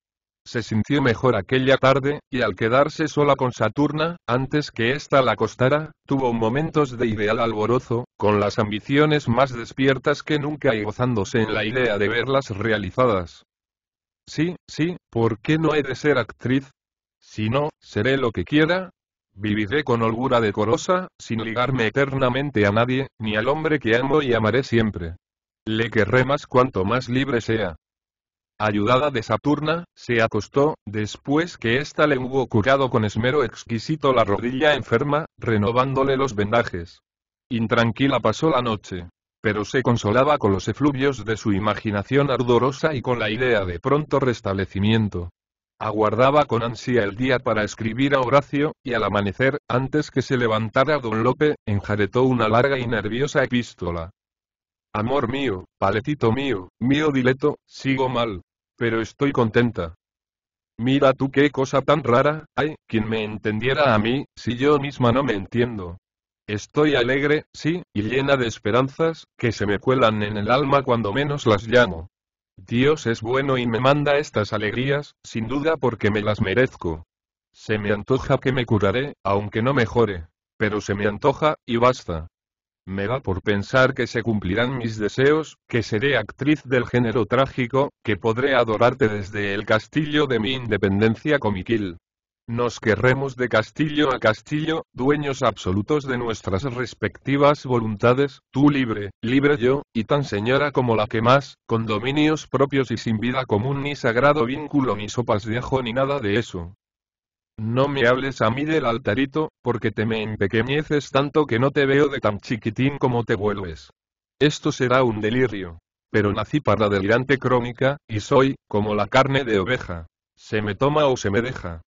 Se sintió mejor aquella tarde, y al quedarse sola con Saturna, antes que ésta la acostara, tuvo momentos de ideal alborozo, con las ambiciones más despiertas que nunca y gozándose en la idea de verlas realizadas. Sí, sí, ¿por qué no he de ser actriz? Si no, seré lo que quiera, Viviré con holgura decorosa, sin ligarme eternamente a nadie, ni al hombre que amo y amaré siempre. Le querré más cuanto más libre sea. Ayudada de Saturna, se acostó, después que ésta le hubo curado con esmero exquisito la rodilla enferma, renovándole los vendajes. Intranquila pasó la noche. Pero se consolaba con los efluvios de su imaginación ardorosa y con la idea de pronto restablecimiento. Aguardaba con ansia el día para escribir a Horacio, y al amanecer, antes que se levantara don Lope, enjaretó una larga y nerviosa epístola. Amor mío, paletito mío, mío dileto, sigo mal. Pero estoy contenta. Mira tú qué cosa tan rara, ay, quien me entendiera a mí, si yo misma no me entiendo. Estoy alegre, sí, y llena de esperanzas, que se me cuelan en el alma cuando menos las llamo. Dios es bueno y me manda estas alegrías, sin duda porque me las merezco. Se me antoja que me curaré, aunque no mejore. Pero se me antoja, y basta. Me da por pensar que se cumplirán mis deseos, que seré actriz del género trágico, que podré adorarte desde el castillo de mi independencia comiquil. Nos querremos de castillo a castillo, dueños absolutos de nuestras respectivas voluntades, tú libre, libre yo, y tan señora como la que más, con dominios propios y sin vida común ni sagrado vínculo ni sopas viejo ni nada de eso. No me hables a mí del altarito, porque te me empequeñeces tanto que no te veo de tan chiquitín como te vuelves. Esto será un delirio. Pero nací para la delirante crónica, y soy, como la carne de oveja. Se me toma o se me deja.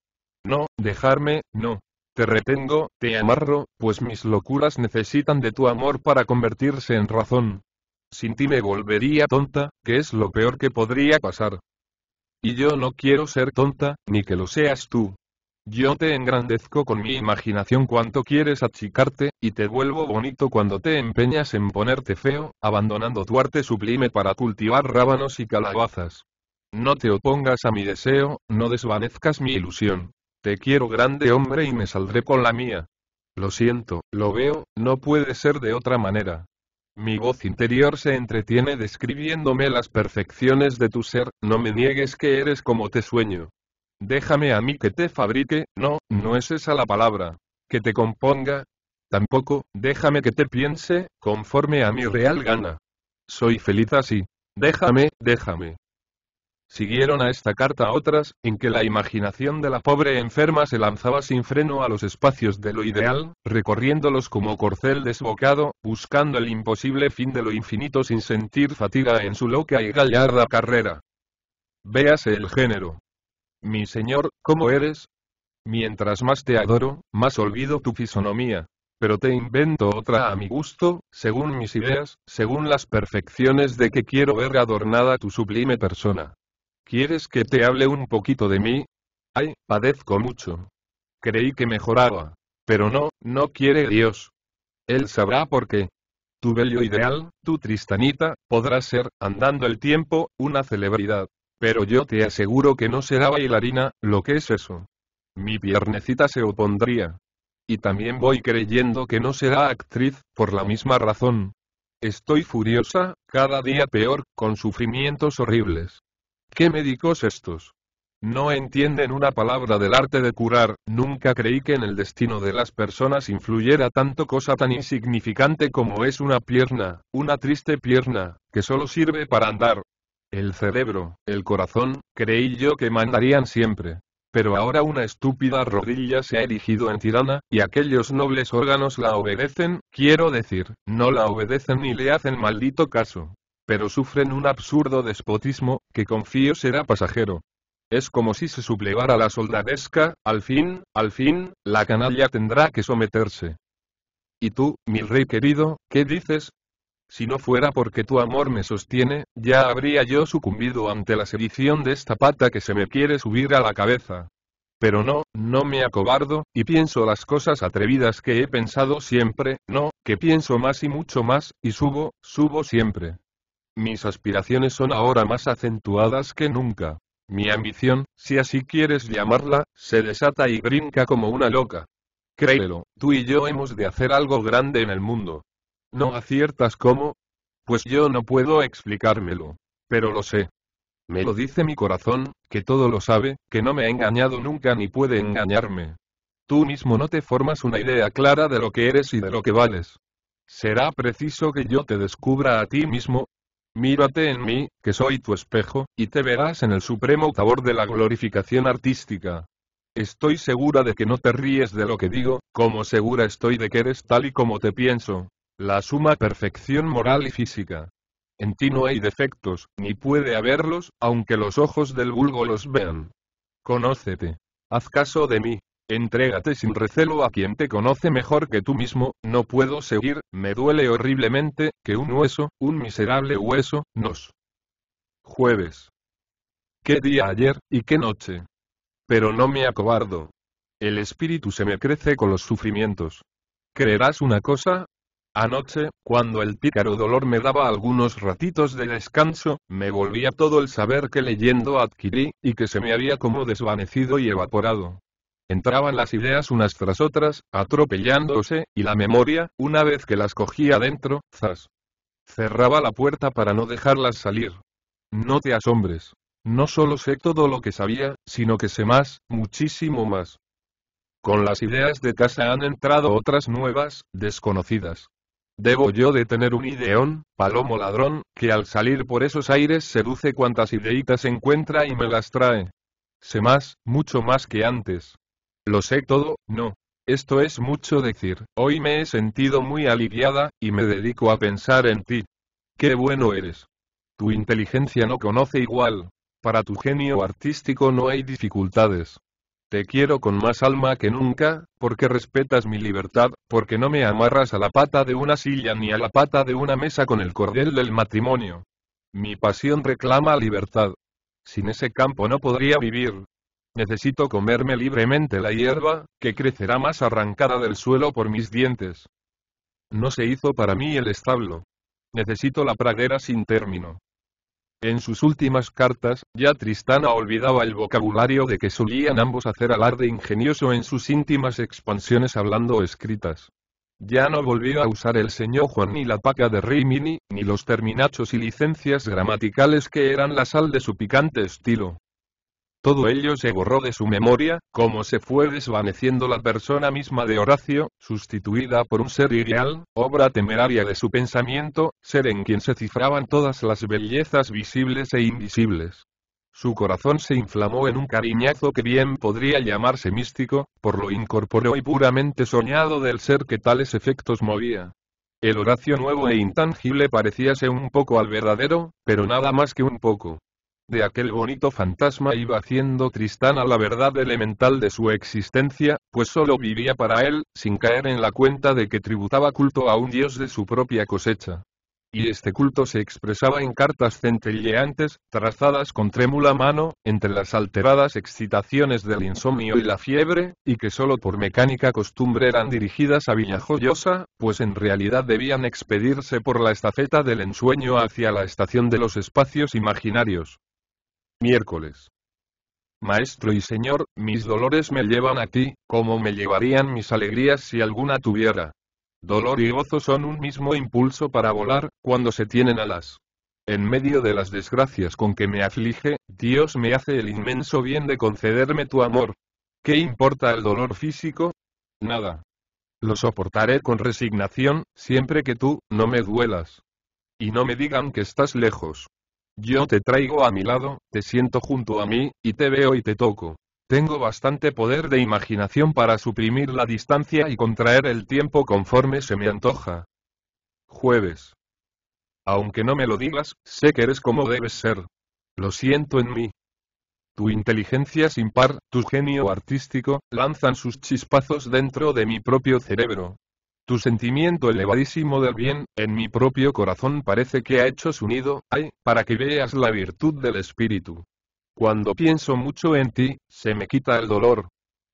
No, dejarme, no. Te retengo, te amarro, pues mis locuras necesitan de tu amor para convertirse en razón. Sin ti me volvería tonta, que es lo peor que podría pasar. Y yo no quiero ser tonta, ni que lo seas tú. Yo te engrandezco con mi imaginación cuanto quieres achicarte, y te vuelvo bonito cuando te empeñas en ponerte feo, abandonando tu arte sublime para cultivar rábanos y calabazas. No te opongas a mi deseo, no desvanezcas mi ilusión. Te quiero grande hombre y me saldré con la mía. Lo siento, lo veo, no puede ser de otra manera. Mi voz interior se entretiene describiéndome las perfecciones de tu ser, no me niegues que eres como te sueño. Déjame a mí que te fabrique, no, no es esa la palabra. Que te componga. Tampoco, déjame que te piense, conforme a mi real gana. Soy feliz así. Déjame, déjame. Siguieron a esta carta otras, en que la imaginación de la pobre enferma se lanzaba sin freno a los espacios de lo ideal, recorriéndolos como corcel desbocado, buscando el imposible fin de lo infinito sin sentir fatiga en su loca y gallarda carrera. Véase el género. Mi señor, ¿cómo eres? Mientras más te adoro, más olvido tu fisonomía, pero te invento otra a mi gusto, según mis ideas, según las perfecciones de que quiero ver adornada tu sublime persona. ¿Quieres que te hable un poquito de mí? Ay, padezco mucho. Creí que mejoraba. Pero no, no quiere Dios. Él sabrá por qué. Tu bello ideal, tu tristanita, podrá ser, andando el tiempo, una celebridad. Pero yo te aseguro que no será bailarina, lo que es eso. Mi piernecita se opondría. Y también voy creyendo que no será actriz, por la misma razón. Estoy furiosa, cada día peor, con sufrimientos horribles. ¿Qué médicos estos? No entienden una palabra del arte de curar, nunca creí que en el destino de las personas influyera tanto cosa tan insignificante como es una pierna, una triste pierna, que solo sirve para andar. El cerebro, el corazón, creí yo que mandarían siempre. Pero ahora una estúpida rodilla se ha erigido en tirana, y aquellos nobles órganos la obedecen, quiero decir, no la obedecen ni le hacen maldito caso pero sufren un absurdo despotismo, que confío será pasajero. Es como si se sublevara la soldadesca, al fin, al fin, la canalla tendrá que someterse. ¿Y tú, mi rey querido, qué dices? Si no fuera porque tu amor me sostiene, ya habría yo sucumbido ante la sedición de esta pata que se me quiere subir a la cabeza. Pero no, no me acobardo, y pienso las cosas atrevidas que he pensado siempre, no, que pienso más y mucho más, y subo, subo siempre. Mis aspiraciones son ahora más acentuadas que nunca. Mi ambición, si así quieres llamarla, se desata y brinca como una loca. Créelo, tú y yo hemos de hacer algo grande en el mundo. ¿No aciertas cómo? Pues yo no puedo explicármelo. Pero lo sé. Me lo dice mi corazón, que todo lo sabe, que no me ha engañado nunca ni puede engañarme. Tú mismo no te formas una idea clara de lo que eres y de lo que vales. Será preciso que yo te descubra a ti mismo, Mírate en mí, que soy tu espejo, y te verás en el supremo tabor de la glorificación artística. Estoy segura de que no te ríes de lo que digo, como segura estoy de que eres tal y como te pienso. La suma perfección moral y física. En ti no hay defectos, ni puede haberlos, aunque los ojos del vulgo los vean. Conócete. Haz caso de mí. Entrégate sin recelo a quien te conoce mejor que tú mismo, no puedo seguir, me duele horriblemente, que un hueso, un miserable hueso, nos. Jueves. Qué día ayer, y qué noche. Pero no me acobardo. El espíritu se me crece con los sufrimientos. ¿Creerás una cosa? Anoche, cuando el pícaro dolor me daba algunos ratitos de descanso, me volvía todo el saber que leyendo adquirí, y que se me había como desvanecido y evaporado. Entraban las ideas unas tras otras, atropellándose, y la memoria, una vez que las cogía dentro, zas. Cerraba la puerta para no dejarlas salir. No te asombres. No solo sé todo lo que sabía, sino que sé más, muchísimo más. Con las ideas de casa han entrado otras nuevas, desconocidas. Debo yo de tener un ideón, palomo ladrón, que al salir por esos aires seduce cuantas ideitas encuentra y me las trae. Sé más, mucho más que antes. Lo sé todo, no. Esto es mucho decir, hoy me he sentido muy aliviada, y me dedico a pensar en ti. Qué bueno eres. Tu inteligencia no conoce igual. Para tu genio artístico no hay dificultades. Te quiero con más alma que nunca, porque respetas mi libertad, porque no me amarras a la pata de una silla ni a la pata de una mesa con el cordel del matrimonio. Mi pasión reclama libertad. Sin ese campo no podría vivir, necesito comerme libremente la hierba, que crecerá más arrancada del suelo por mis dientes. No se hizo para mí el establo. Necesito la pradera sin término. En sus últimas cartas, ya Tristana olvidaba el vocabulario de que solían ambos hacer alarde ingenioso en sus íntimas expansiones hablando escritas. Ya no volvió a usar el señor Juan ni la paca de Rimini, ni los terminachos y licencias gramaticales que eran la sal de su picante estilo. Todo ello se borró de su memoria, como se fue desvaneciendo la persona misma de Horacio, sustituida por un ser irreal, obra temeraria de su pensamiento, ser en quien se cifraban todas las bellezas visibles e invisibles. Su corazón se inflamó en un cariñazo que bien podría llamarse místico, por lo incorporó y puramente soñado del ser que tales efectos movía. El Horacio nuevo e intangible parecíase un poco al verdadero, pero nada más que un poco de aquel bonito fantasma iba haciendo Tristana a la verdad elemental de su existencia, pues solo vivía para él, sin caer en la cuenta de que tributaba culto a un dios de su propia cosecha. Y este culto se expresaba en cartas centelleantes, trazadas con trémula mano, entre las alteradas excitaciones del insomnio y la fiebre, y que solo por mecánica costumbre eran dirigidas a Villajoyosa, pues en realidad debían expedirse por la estafeta del ensueño hacia la estación de los espacios imaginarios. Miércoles. Maestro y Señor, mis dolores me llevan a ti, como me llevarían mis alegrías si alguna tuviera. Dolor y gozo son un mismo impulso para volar, cuando se tienen alas. En medio de las desgracias con que me aflige, Dios me hace el inmenso bien de concederme tu amor. ¿Qué importa el dolor físico? Nada. Lo soportaré con resignación, siempre que tú, no me duelas. Y no me digan que estás lejos. Yo te traigo a mi lado, te siento junto a mí, y te veo y te toco. Tengo bastante poder de imaginación para suprimir la distancia y contraer el tiempo conforme se me antoja. Jueves. Aunque no me lo digas, sé que eres como debes ser. Lo siento en mí. Tu inteligencia sin par, tu genio artístico, lanzan sus chispazos dentro de mi propio cerebro, tu sentimiento elevadísimo del bien, en mi propio corazón parece que ha hecho su nido, ay, para que veas la virtud del espíritu. Cuando pienso mucho en ti, se me quita el dolor.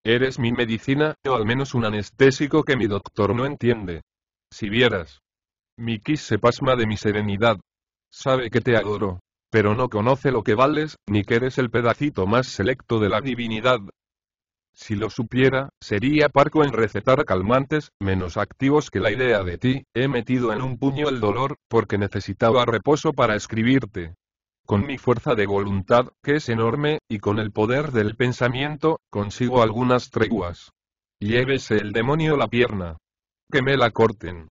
Eres mi medicina, o al menos un anestésico que mi doctor no entiende. Si vieras. Mi kiss se pasma de mi serenidad. Sabe que te adoro. Pero no conoce lo que vales, ni que eres el pedacito más selecto de la divinidad, si lo supiera, sería parco en recetar calmantes, menos activos que la idea de ti, he metido en un puño el dolor, porque necesitaba reposo para escribirte. Con mi fuerza de voluntad, que es enorme, y con el poder del pensamiento, consigo algunas treguas. Llévese el demonio la pierna. Que me la corten.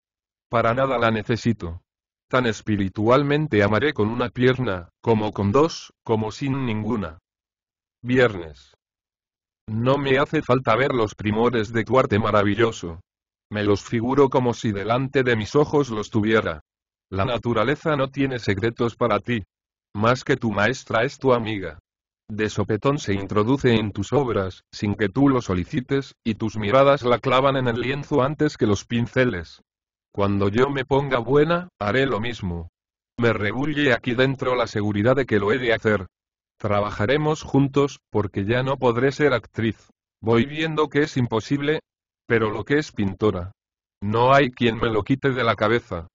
Para nada la necesito. Tan espiritualmente amaré con una pierna, como con dos, como sin ninguna. Viernes. No me hace falta ver los primores de tu arte maravilloso. Me los figuro como si delante de mis ojos los tuviera. La naturaleza no tiene secretos para ti. Más que tu maestra es tu amiga. De sopetón se introduce en tus obras, sin que tú lo solicites, y tus miradas la clavan en el lienzo antes que los pinceles. Cuando yo me ponga buena, haré lo mismo. Me rebulle aquí dentro la seguridad de que lo he de hacer. Trabajaremos juntos, porque ya no podré ser actriz. Voy viendo que es imposible, pero lo que es pintora. No hay quien me lo quite de la cabeza.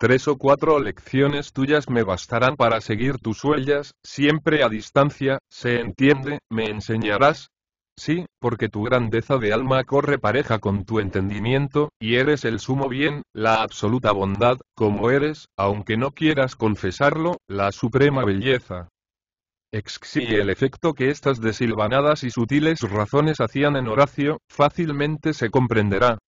Tres o cuatro lecciones tuyas me bastarán para seguir tus huellas, siempre a distancia, se entiende, me enseñarás. Sí, porque tu grandeza de alma corre pareja con tu entendimiento, y eres el sumo bien, la absoluta bondad, como eres, aunque no quieras confesarlo, la suprema belleza exhibe el efecto que estas desilvanadas y sutiles razones hacían en Horacio, fácilmente se comprenderá.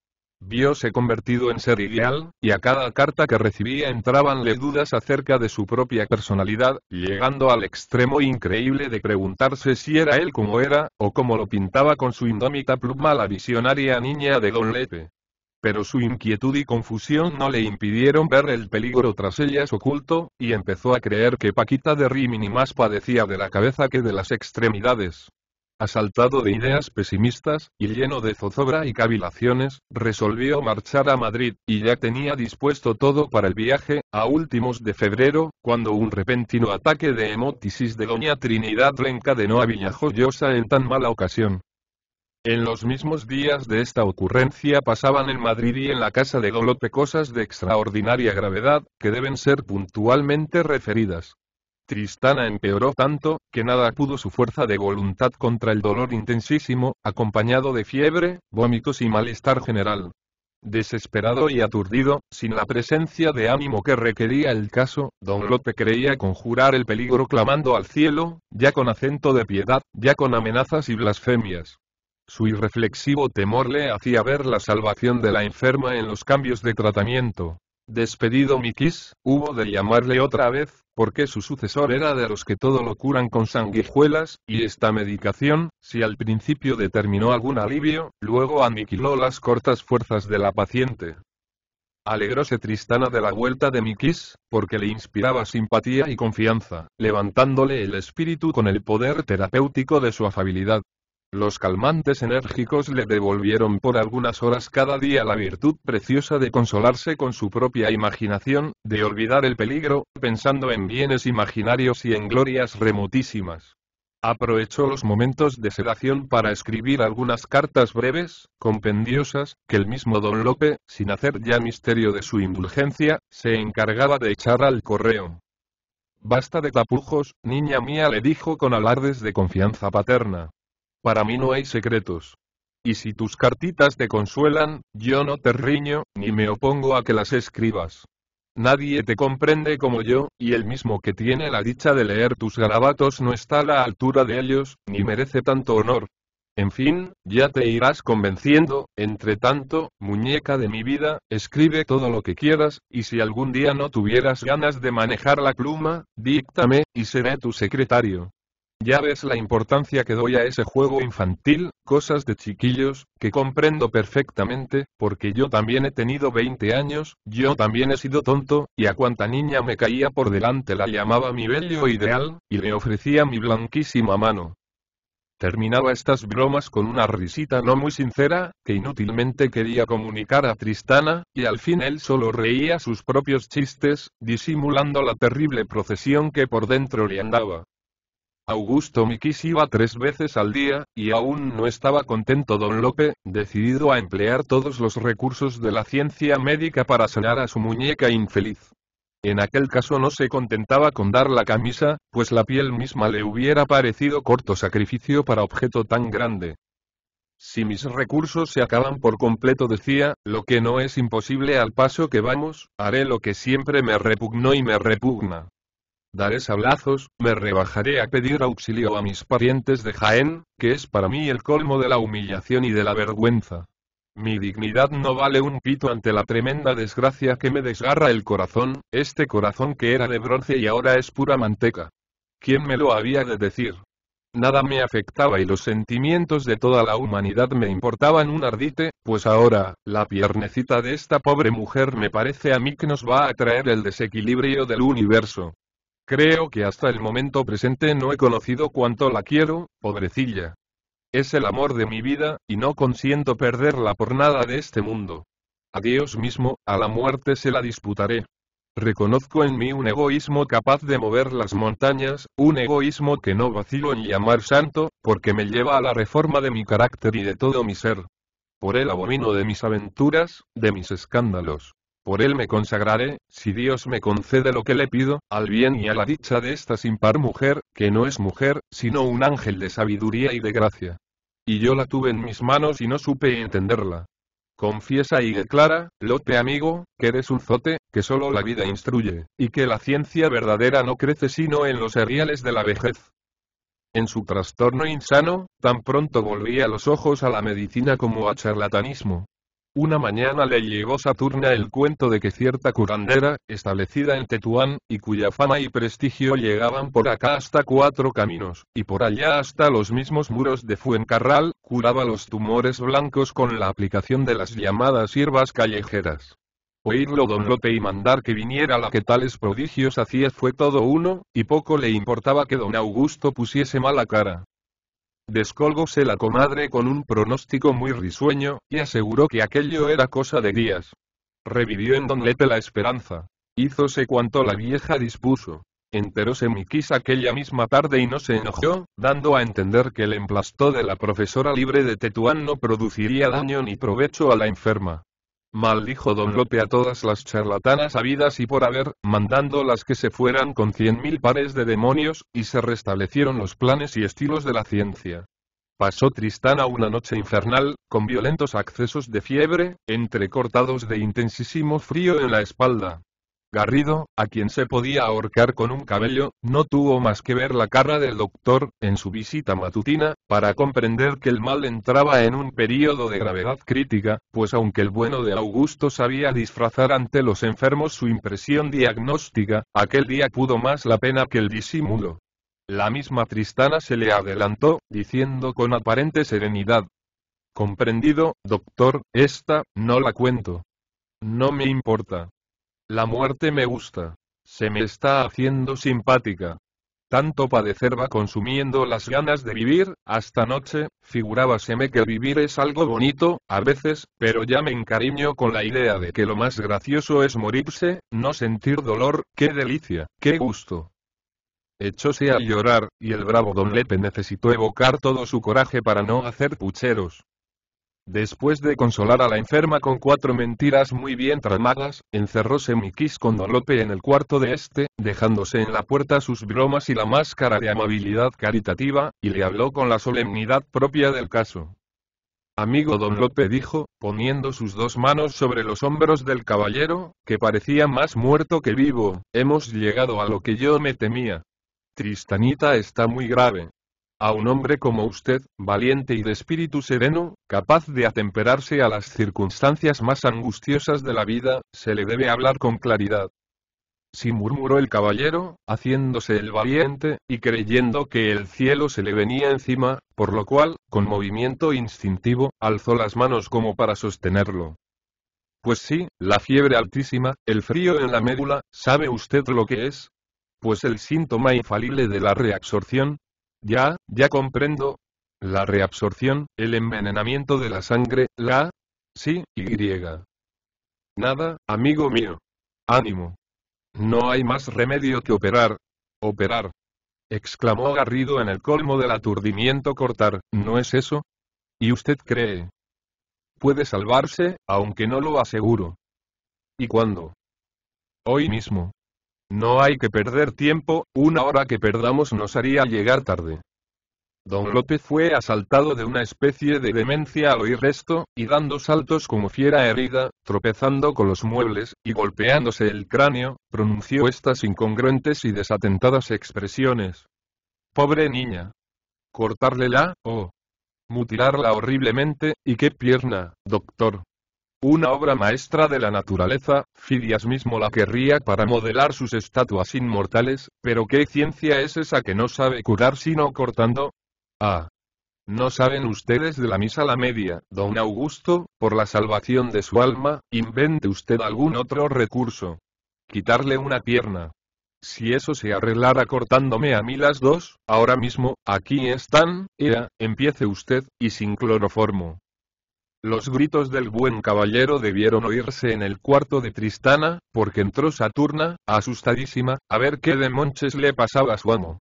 se convertido en ser ideal, y a cada carta que recibía entrabanle dudas acerca de su propia personalidad, llegando al extremo increíble de preguntarse si era él como era, o como lo pintaba con su indómita pluma la visionaria niña de Don Lepe pero su inquietud y confusión no le impidieron ver el peligro tras ellas oculto, y empezó a creer que Paquita de Rimini más padecía de la cabeza que de las extremidades. Asaltado de ideas pesimistas, y lleno de zozobra y cavilaciones, resolvió marchar a Madrid, y ya tenía dispuesto todo para el viaje, a últimos de febrero, cuando un repentino ataque de hemótisis de Doña Trinidad le encadenó a Villajoyosa en tan mala ocasión. En los mismos días de esta ocurrencia pasaban en Madrid y en la casa de Don Lope cosas de extraordinaria gravedad, que deben ser puntualmente referidas. Tristana empeoró tanto, que nada pudo su fuerza de voluntad contra el dolor intensísimo, acompañado de fiebre, vómitos y malestar general. Desesperado y aturdido, sin la presencia de ánimo que requería el caso, don Lope creía conjurar el peligro clamando al cielo, ya con acento de piedad, ya con amenazas y blasfemias. Su irreflexivo temor le hacía ver la salvación de la enferma en los cambios de tratamiento. Despedido Mikis, hubo de llamarle otra vez, porque su sucesor era de los que todo lo curan con sanguijuelas, y esta medicación, si al principio determinó algún alivio, luego aniquiló las cortas fuerzas de la paciente. Alegróse Tristana de la vuelta de Mikis, porque le inspiraba simpatía y confianza, levantándole el espíritu con el poder terapéutico de su afabilidad. Los calmantes enérgicos le devolvieron por algunas horas cada día la virtud preciosa de consolarse con su propia imaginación, de olvidar el peligro, pensando en bienes imaginarios y en glorias remotísimas. Aprovechó los momentos de sedación para escribir algunas cartas breves, compendiosas, que el mismo don Lope, sin hacer ya misterio de su indulgencia, se encargaba de echar al correo. Basta de tapujos, niña mía le dijo con alardes de confianza paterna. Para mí no hay secretos. Y si tus cartitas te consuelan, yo no te riño, ni me opongo a que las escribas. Nadie te comprende como yo, y el mismo que tiene la dicha de leer tus garabatos no está a la altura de ellos, ni merece tanto honor. En fin, ya te irás convenciendo, entre tanto, muñeca de mi vida, escribe todo lo que quieras, y si algún día no tuvieras ganas de manejar la pluma, díctame, y seré tu secretario. Ya ves la importancia que doy a ese juego infantil, cosas de chiquillos, que comprendo perfectamente, porque yo también he tenido 20 años, yo también he sido tonto, y a cuanta niña me caía por delante la llamaba mi bello ideal, y le ofrecía mi blanquísima mano. Terminaba estas bromas con una risita no muy sincera, que inútilmente quería comunicar a Tristana, y al fin él solo reía sus propios chistes, disimulando la terrible procesión que por dentro le andaba. Augusto Miquis iba tres veces al día, y aún no estaba contento don Lope, decidido a emplear todos los recursos de la ciencia médica para sanar a su muñeca infeliz. En aquel caso no se contentaba con dar la camisa, pues la piel misma le hubiera parecido corto sacrificio para objeto tan grande. Si mis recursos se acaban por completo decía, lo que no es imposible al paso que vamos, haré lo que siempre me repugnó y me repugna, daré sablazos, me rebajaré a pedir auxilio a mis parientes de Jaén, que es para mí el colmo de la humillación y de la vergüenza. Mi dignidad no vale un pito ante la tremenda desgracia que me desgarra el corazón, este corazón que era de bronce y ahora es pura manteca. ¿Quién me lo había de decir? Nada me afectaba y los sentimientos de toda la humanidad me importaban un ardite, pues ahora, la piernecita de esta pobre mujer me parece a mí que nos va a traer el desequilibrio del universo, Creo que hasta el momento presente no he conocido cuánto la quiero, pobrecilla. Es el amor de mi vida, y no consiento perderla por nada de este mundo. A Dios mismo, a la muerte se la disputaré. Reconozco en mí un egoísmo capaz de mover las montañas, un egoísmo que no vacilo en llamar santo, porque me lleva a la reforma de mi carácter y de todo mi ser. Por el abomino de mis aventuras, de mis escándalos. Por él me consagraré, si Dios me concede lo que le pido, al bien y a la dicha de esta sin par mujer, que no es mujer, sino un ángel de sabiduría y de gracia. Y yo la tuve en mis manos y no supe entenderla. Confiesa y declara, lote amigo, que eres un zote, que solo la vida instruye, y que la ciencia verdadera no crece sino en los seriales de la vejez. En su trastorno insano, tan pronto volvía los ojos a la medicina como a charlatanismo, una mañana le llegó Saturna el cuento de que cierta curandera, establecida en Tetuán, y cuya fama y prestigio llegaban por acá hasta cuatro caminos, y por allá hasta los mismos muros de Fuencarral, curaba los tumores blancos con la aplicación de las llamadas hierbas callejeras. Oírlo don Lope y mandar que viniera la que tales prodigios hacía fue todo uno, y poco le importaba que don Augusto pusiese mala cara, Descolgóse la comadre con un pronóstico muy risueño, y aseguró que aquello era cosa de días. Revivió en Don Lepe la esperanza. Hízose cuanto la vieja dispuso. Enteróse Miquis aquella misma tarde y no se enojó, dando a entender que el emplasto de la profesora libre de Tetuán no produciría daño ni provecho a la enferma. Maldijo don Lope a todas las charlatanas habidas y por haber, mandando las que se fueran con cien mil pares de demonios, y se restablecieron los planes y estilos de la ciencia. Pasó Tristana una noche infernal, con violentos accesos de fiebre, entrecortados de intensísimo frío en la espalda, Garrido, a quien se podía ahorcar con un cabello, no tuvo más que ver la cara del doctor, en su visita matutina, para comprender que el mal entraba en un período de gravedad crítica, pues aunque el bueno de Augusto sabía disfrazar ante los enfermos su impresión diagnóstica, aquel día pudo más la pena que el disimulo. La misma Tristana se le adelantó, diciendo con aparente serenidad. Comprendido, doctor, esta, no la cuento. No me importa. La muerte me gusta. Se me está haciendo simpática. Tanto padecer va consumiendo las ganas de vivir, hasta noche, figurábaseme que vivir es algo bonito, a veces, pero ya me encariño con la idea de que lo más gracioso es morirse, no sentir dolor, qué delicia, qué gusto. Echóse a llorar, y el bravo don Lepe necesitó evocar todo su coraje para no hacer pucheros. Después de consolar a la enferma con cuatro mentiras muy bien tramadas, encerróse Miquís con Don Lope en el cuarto de este, dejándose en la puerta sus bromas y la máscara de amabilidad caritativa, y le habló con la solemnidad propia del caso. Amigo don Lope dijo, poniendo sus dos manos sobre los hombros del caballero, que parecía más muerto que vivo, hemos llegado a lo que yo me temía. Tristanita está muy grave, a un hombre como usted, valiente y de espíritu sereno, capaz de atemperarse a las circunstancias más angustiosas de la vida, se le debe hablar con claridad. Si murmuró el caballero, haciéndose el valiente, y creyendo que el cielo se le venía encima, por lo cual, con movimiento instintivo, alzó las manos como para sostenerlo. Pues sí, la fiebre altísima, el frío en la médula, ¿sabe usted lo que es? Pues el síntoma infalible de la reabsorción, ya, ya comprendo. La reabsorción, el envenenamiento de la sangre, la... Sí, y... Nada, amigo mío. Ánimo. No hay más remedio que operar. Operar. Exclamó Garrido en el colmo del aturdimiento cortar, ¿no es eso? ¿Y usted cree? Puede salvarse, aunque no lo aseguro. ¿Y cuándo? Hoy mismo. No hay que perder tiempo, una hora que perdamos nos haría llegar tarde. Don López fue asaltado de una especie de demencia al oír esto, y dando saltos como fiera herida, tropezando con los muebles, y golpeándose el cráneo, pronunció estas incongruentes y desatentadas expresiones. Pobre niña. Cortárlela, o oh. mutilarla horriblemente, y qué pierna, doctor. Una obra maestra de la naturaleza, Fidias mismo la querría para modelar sus estatuas inmortales, pero ¿qué ciencia es esa que no sabe curar sino cortando? Ah. No saben ustedes de la misa la media, don Augusto, por la salvación de su alma, invente usted algún otro recurso. Quitarle una pierna. Si eso se arreglara cortándome a mí las dos, ahora mismo, aquí están, Era, empiece usted, y sin cloroformo. Los gritos del buen caballero debieron oírse en el cuarto de Tristana, porque entró Saturna, asustadísima, a ver qué demonches le pasaba a su amo.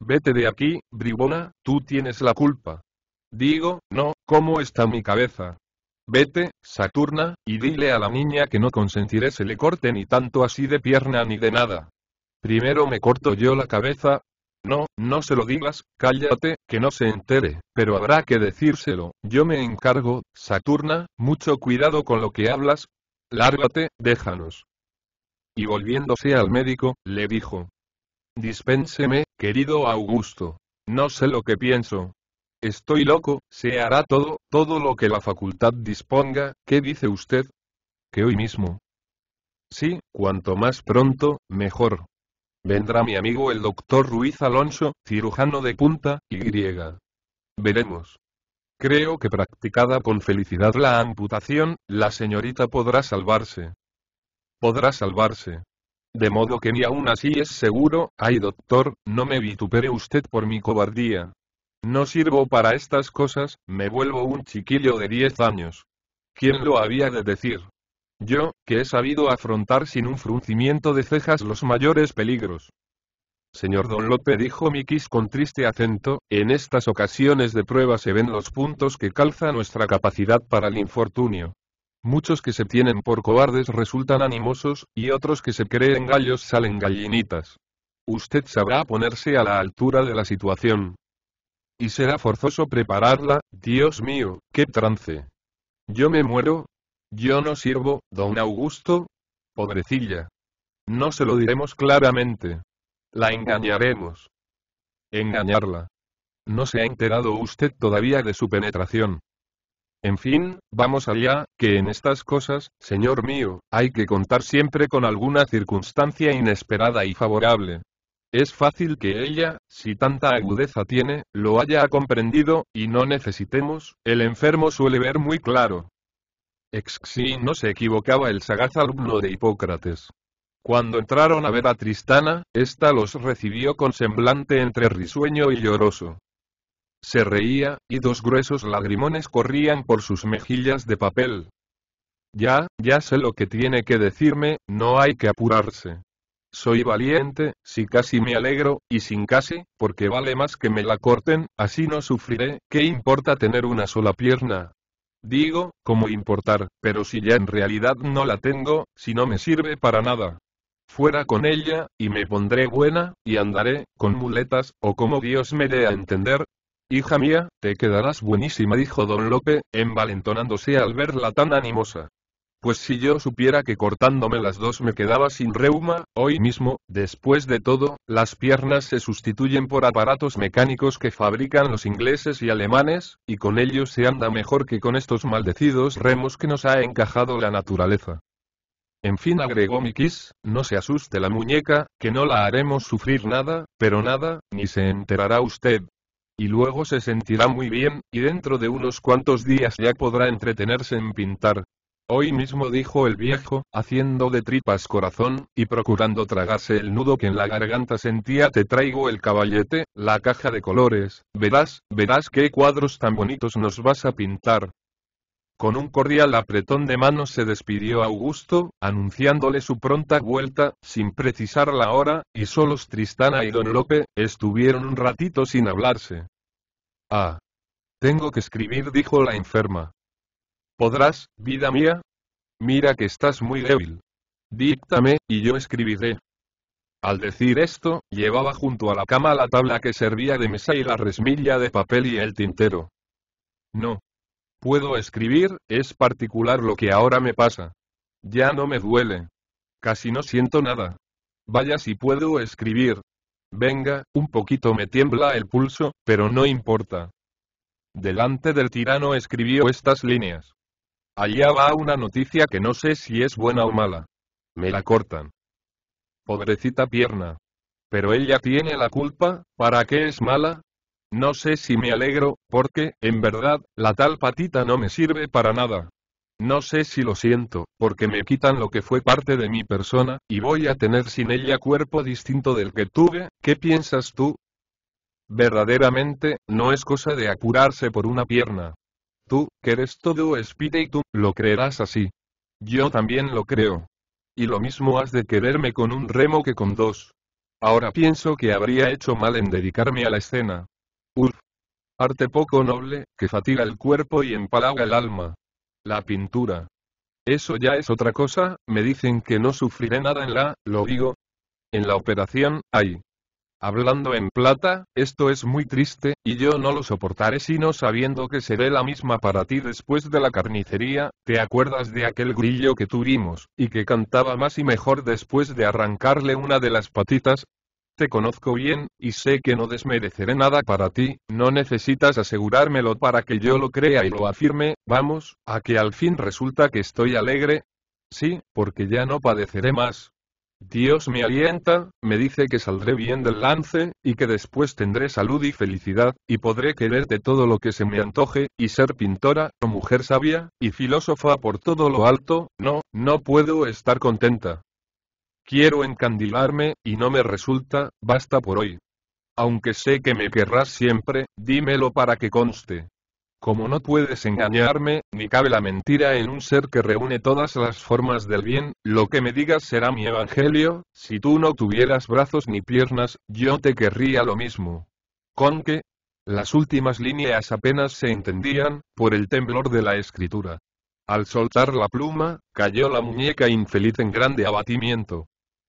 Vete de aquí, bribona, tú tienes la culpa. Digo, no, ¿cómo está mi cabeza? Vete, Saturna, y dile a la niña que no consentiré se le corte ni tanto así de pierna ni de nada. Primero me corto yo la cabeza, no, no se lo digas, cállate, que no se entere, pero habrá que decírselo, yo me encargo, Saturna, mucho cuidado con lo que hablas. Lárgate, déjanos. Y volviéndose al médico, le dijo. Dispénseme, querido Augusto. No sé lo que pienso. Estoy loco, se hará todo, todo lo que la facultad disponga, ¿qué dice usted? Que hoy mismo. Sí, cuanto más pronto, mejor. Vendrá mi amigo el doctor Ruiz Alonso, cirujano de punta, y griega. Veremos. Creo que practicada con felicidad la amputación, la señorita podrá salvarse. Podrá salvarse. De modo que ni aún así es seguro, ay doctor, no me vitupere usted por mi cobardía. No sirvo para estas cosas, me vuelvo un chiquillo de 10 años. ¿Quién lo había de decir? Yo, que he sabido afrontar sin un fruncimiento de cejas los mayores peligros. Señor Don Lope dijo Mikis con triste acento, en estas ocasiones de prueba se ven los puntos que calza nuestra capacidad para el infortunio. Muchos que se tienen por cobardes resultan animosos, y otros que se creen gallos salen gallinitas. Usted sabrá ponerse a la altura de la situación. Y será forzoso prepararla, Dios mío, qué trance. Yo me muero, yo no sirvo, don Augusto. Pobrecilla. No se lo diremos claramente. La engañaremos. Engañarla. No se ha enterado usted todavía de su penetración. En fin, vamos allá, que en estas cosas, señor mío, hay que contar siempre con alguna circunstancia inesperada y favorable. Es fácil que ella, si tanta agudeza tiene, lo haya comprendido, y no necesitemos, el enfermo suele ver muy claro no se equivocaba el sagaz alumno de Hipócrates. Cuando entraron a ver a Tristana, ésta los recibió con semblante entre risueño y lloroso. Se reía, y dos gruesos lagrimones corrían por sus mejillas de papel. Ya, ya sé lo que tiene que decirme, no hay que apurarse. Soy valiente, si casi me alegro, y sin casi, porque vale más que me la corten, así no sufriré, ¿qué importa tener una sola pierna? Digo, cómo importar, pero si ya en realidad no la tengo, si no me sirve para nada. Fuera con ella, y me pondré buena, y andaré, con muletas, o como Dios me dé a entender. Hija mía, te quedarás buenísima, dijo don Lope, envalentonándose al verla tan animosa. Pues si yo supiera que cortándome las dos me quedaba sin reuma, hoy mismo, después de todo, las piernas se sustituyen por aparatos mecánicos que fabrican los ingleses y alemanes, y con ellos se anda mejor que con estos maldecidos remos que nos ha encajado la naturaleza. En fin, agregó Mikis, no se asuste la muñeca, que no la haremos sufrir nada, pero nada, ni se enterará usted. Y luego se sentirá muy bien, y dentro de unos cuantos días ya podrá entretenerse en pintar. Hoy mismo dijo el viejo, haciendo de tripas corazón, y procurando tragarse el nudo que en la garganta sentía te traigo el caballete, la caja de colores, verás, verás qué cuadros tan bonitos nos vas a pintar. Con un cordial apretón de manos se despidió Augusto, anunciándole su pronta vuelta, sin precisar la hora, y solos Tristana y don Lope, estuvieron un ratito sin hablarse. Ah. Tengo que escribir, dijo la enferma. ¿Podrás, vida mía? Mira que estás muy débil. Díctame, y yo escribiré. Al decir esto, llevaba junto a la cama la tabla que servía de mesa y la resmilla de papel y el tintero. No. Puedo escribir, es particular lo que ahora me pasa. Ya no me duele. Casi no siento nada. Vaya si puedo escribir. Venga, un poquito me tiembla el pulso, pero no importa. Delante del tirano escribió estas líneas. Allá va una noticia que no sé si es buena o mala. Me la cortan. Pobrecita pierna. Pero ella tiene la culpa, ¿para qué es mala? No sé si me alegro, porque, en verdad, la tal patita no me sirve para nada. No sé si lo siento, porque me quitan lo que fue parte de mi persona, y voy a tener sin ella cuerpo distinto del que tuve, ¿qué piensas tú? Verdaderamente, no es cosa de apurarse por una pierna. Tú, que eres todo espíritu, lo creerás así. Yo también lo creo. Y lo mismo has de quererme con un remo que con dos. Ahora pienso que habría hecho mal en dedicarme a la escena. ¡Uf! Arte poco noble, que fatiga el cuerpo y empalaga el alma. La pintura. Eso ya es otra cosa, me dicen que no sufriré nada en la, lo digo. En la operación, hay Hablando en plata, esto es muy triste, y yo no lo soportaré sino sabiendo que seré la misma para ti después de la carnicería, ¿te acuerdas de aquel grillo que tuvimos, y que cantaba más y mejor después de arrancarle una de las patitas? Te conozco bien, y sé que no desmereceré nada para ti, no necesitas asegurármelo para que yo lo crea y lo afirme, vamos, a que al fin resulta que estoy alegre. Sí, porque ya no padeceré más, Dios me alienta, me dice que saldré bien del lance, y que después tendré salud y felicidad, y podré querer de todo lo que se me antoje, y ser pintora, o mujer sabia, y filósofa por todo lo alto, no, no puedo estar contenta. Quiero encandilarme, y no me resulta, basta por hoy. Aunque sé que me querrás siempre, dímelo para que conste. Como no puedes engañarme, ni cabe la mentira en un ser que reúne todas las formas del bien, lo que me digas será mi evangelio, si tú no tuvieras brazos ni piernas, yo te querría lo mismo. ¿Con qué? Las últimas líneas apenas se entendían, por el temblor de la escritura. Al soltar la pluma, cayó la muñeca infeliz en grande abatimiento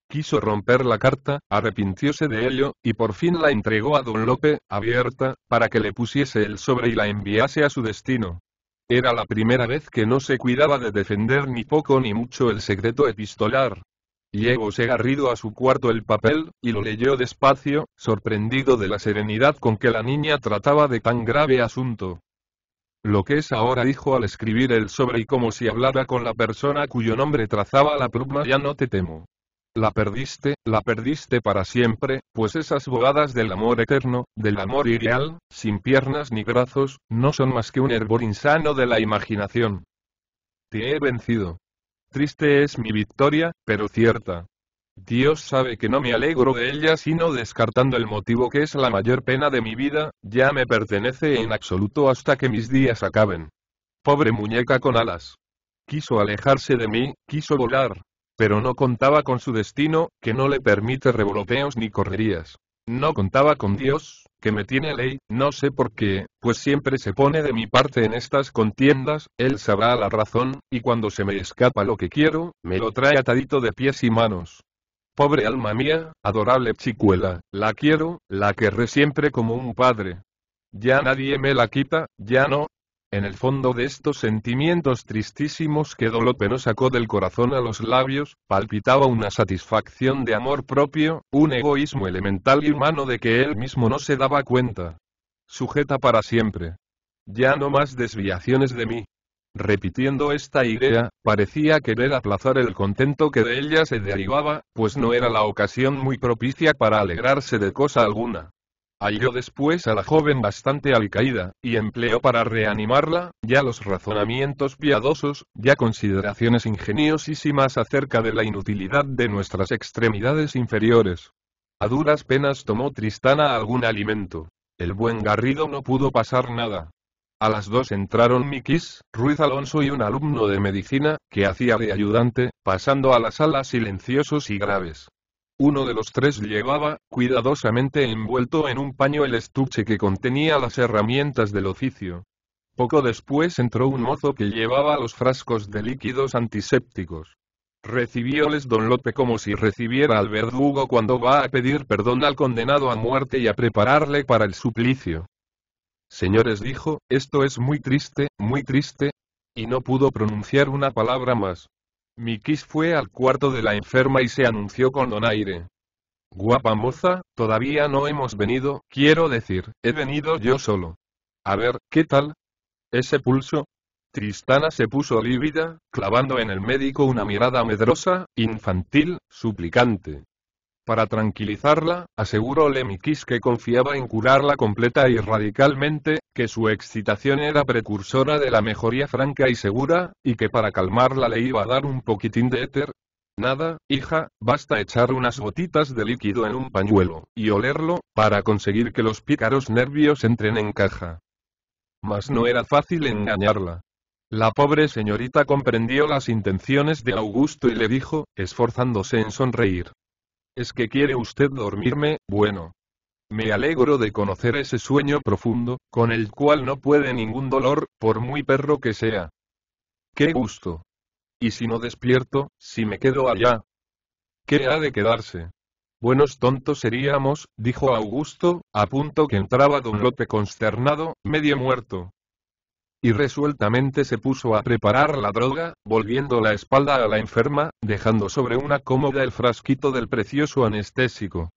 quiso romper la carta, arrepintióse de ello, y por fin la entregó a don Lope, abierta, para que le pusiese el sobre y la enviase a su destino. Era la primera vez que no se cuidaba de defender ni poco ni mucho el secreto epistolar. se Garrido a su cuarto el papel, y lo leyó despacio, sorprendido de la serenidad con que la niña trataba de tan grave asunto. Lo que es ahora dijo al escribir el sobre y como si hablara con la persona cuyo nombre trazaba la pluma ya no te temo. La perdiste, la perdiste para siempre, pues esas bogadas del amor eterno, del amor ideal, sin piernas ni brazos, no son más que un hervor insano de la imaginación. Te he vencido. Triste es mi victoria, pero cierta. Dios sabe que no me alegro de ella sino descartando el motivo que es la mayor pena de mi vida, ya me pertenece en absoluto hasta que mis días acaben. Pobre muñeca con alas. Quiso alejarse de mí, quiso volar, pero no contaba con su destino, que no le permite revoloteos ni correrías. No contaba con Dios, que me tiene ley, no sé por qué, pues siempre se pone de mi parte en estas contiendas, él sabrá la razón, y cuando se me escapa lo que quiero, me lo trae atadito de pies y manos. Pobre alma mía, adorable chicuela, la quiero, la querré siempre como un padre. Ya nadie me la quita, ya no, en el fondo de estos sentimientos tristísimos que Dolope no sacó del corazón a los labios, palpitaba una satisfacción de amor propio, un egoísmo elemental y humano de que él mismo no se daba cuenta. Sujeta para siempre. Ya no más desviaciones de mí. Repitiendo esta idea, parecía querer aplazar el contento que de ella se derivaba, pues no era la ocasión muy propicia para alegrarse de cosa alguna. Halló después a la joven bastante alcaída y empleó para reanimarla, ya los razonamientos piadosos, ya consideraciones ingeniosísimas acerca de la inutilidad de nuestras extremidades inferiores. A duras penas tomó Tristana algún alimento. El buen Garrido no pudo pasar nada. A las dos entraron Miquis, Ruiz Alonso y un alumno de medicina, que hacía de ayudante, pasando a la sala silenciosos y graves. Uno de los tres llevaba, cuidadosamente envuelto en un paño el estuche que contenía las herramientas del oficio. Poco después entró un mozo que llevaba los frascos de líquidos antisépticos. Recibióles don Lope como si recibiera al verdugo cuando va a pedir perdón al condenado a muerte y a prepararle para el suplicio. Señores dijo, esto es muy triste, muy triste. Y no pudo pronunciar una palabra más. Mikis fue al cuarto de la enferma y se anunció con donaire. Guapa moza, todavía no hemos venido, quiero decir, he venido yo solo. A ver, ¿qué tal? ¿Ese pulso? Tristana se puso lívida, clavando en el médico una mirada medrosa, infantil, suplicante. Para tranquilizarla, aseguróle Mikis que confiaba en curarla completa y radicalmente, que su excitación era precursora de la mejoría franca y segura, y que para calmarla le iba a dar un poquitín de éter. Nada, hija, basta echar unas gotitas de líquido en un pañuelo, y olerlo, para conseguir que los pícaros nervios entren en caja. Mas no era fácil engañarla. La pobre señorita comprendió las intenciones de Augusto y le dijo, esforzándose en sonreír. ¿Es que quiere usted dormirme? Bueno, me alegro de conocer ese sueño profundo, con el cual no puede ningún dolor, por muy perro que sea. ¡Qué gusto! ¿Y si no despierto, si me quedo allá? ¿Qué ha de quedarse? Buenos tontos seríamos, dijo Augusto, a punto que entraba don Lope consternado, medio muerto. Y resueltamente se puso a preparar la droga, volviendo la espalda a la enferma, dejando sobre una cómoda el frasquito del precioso anestésico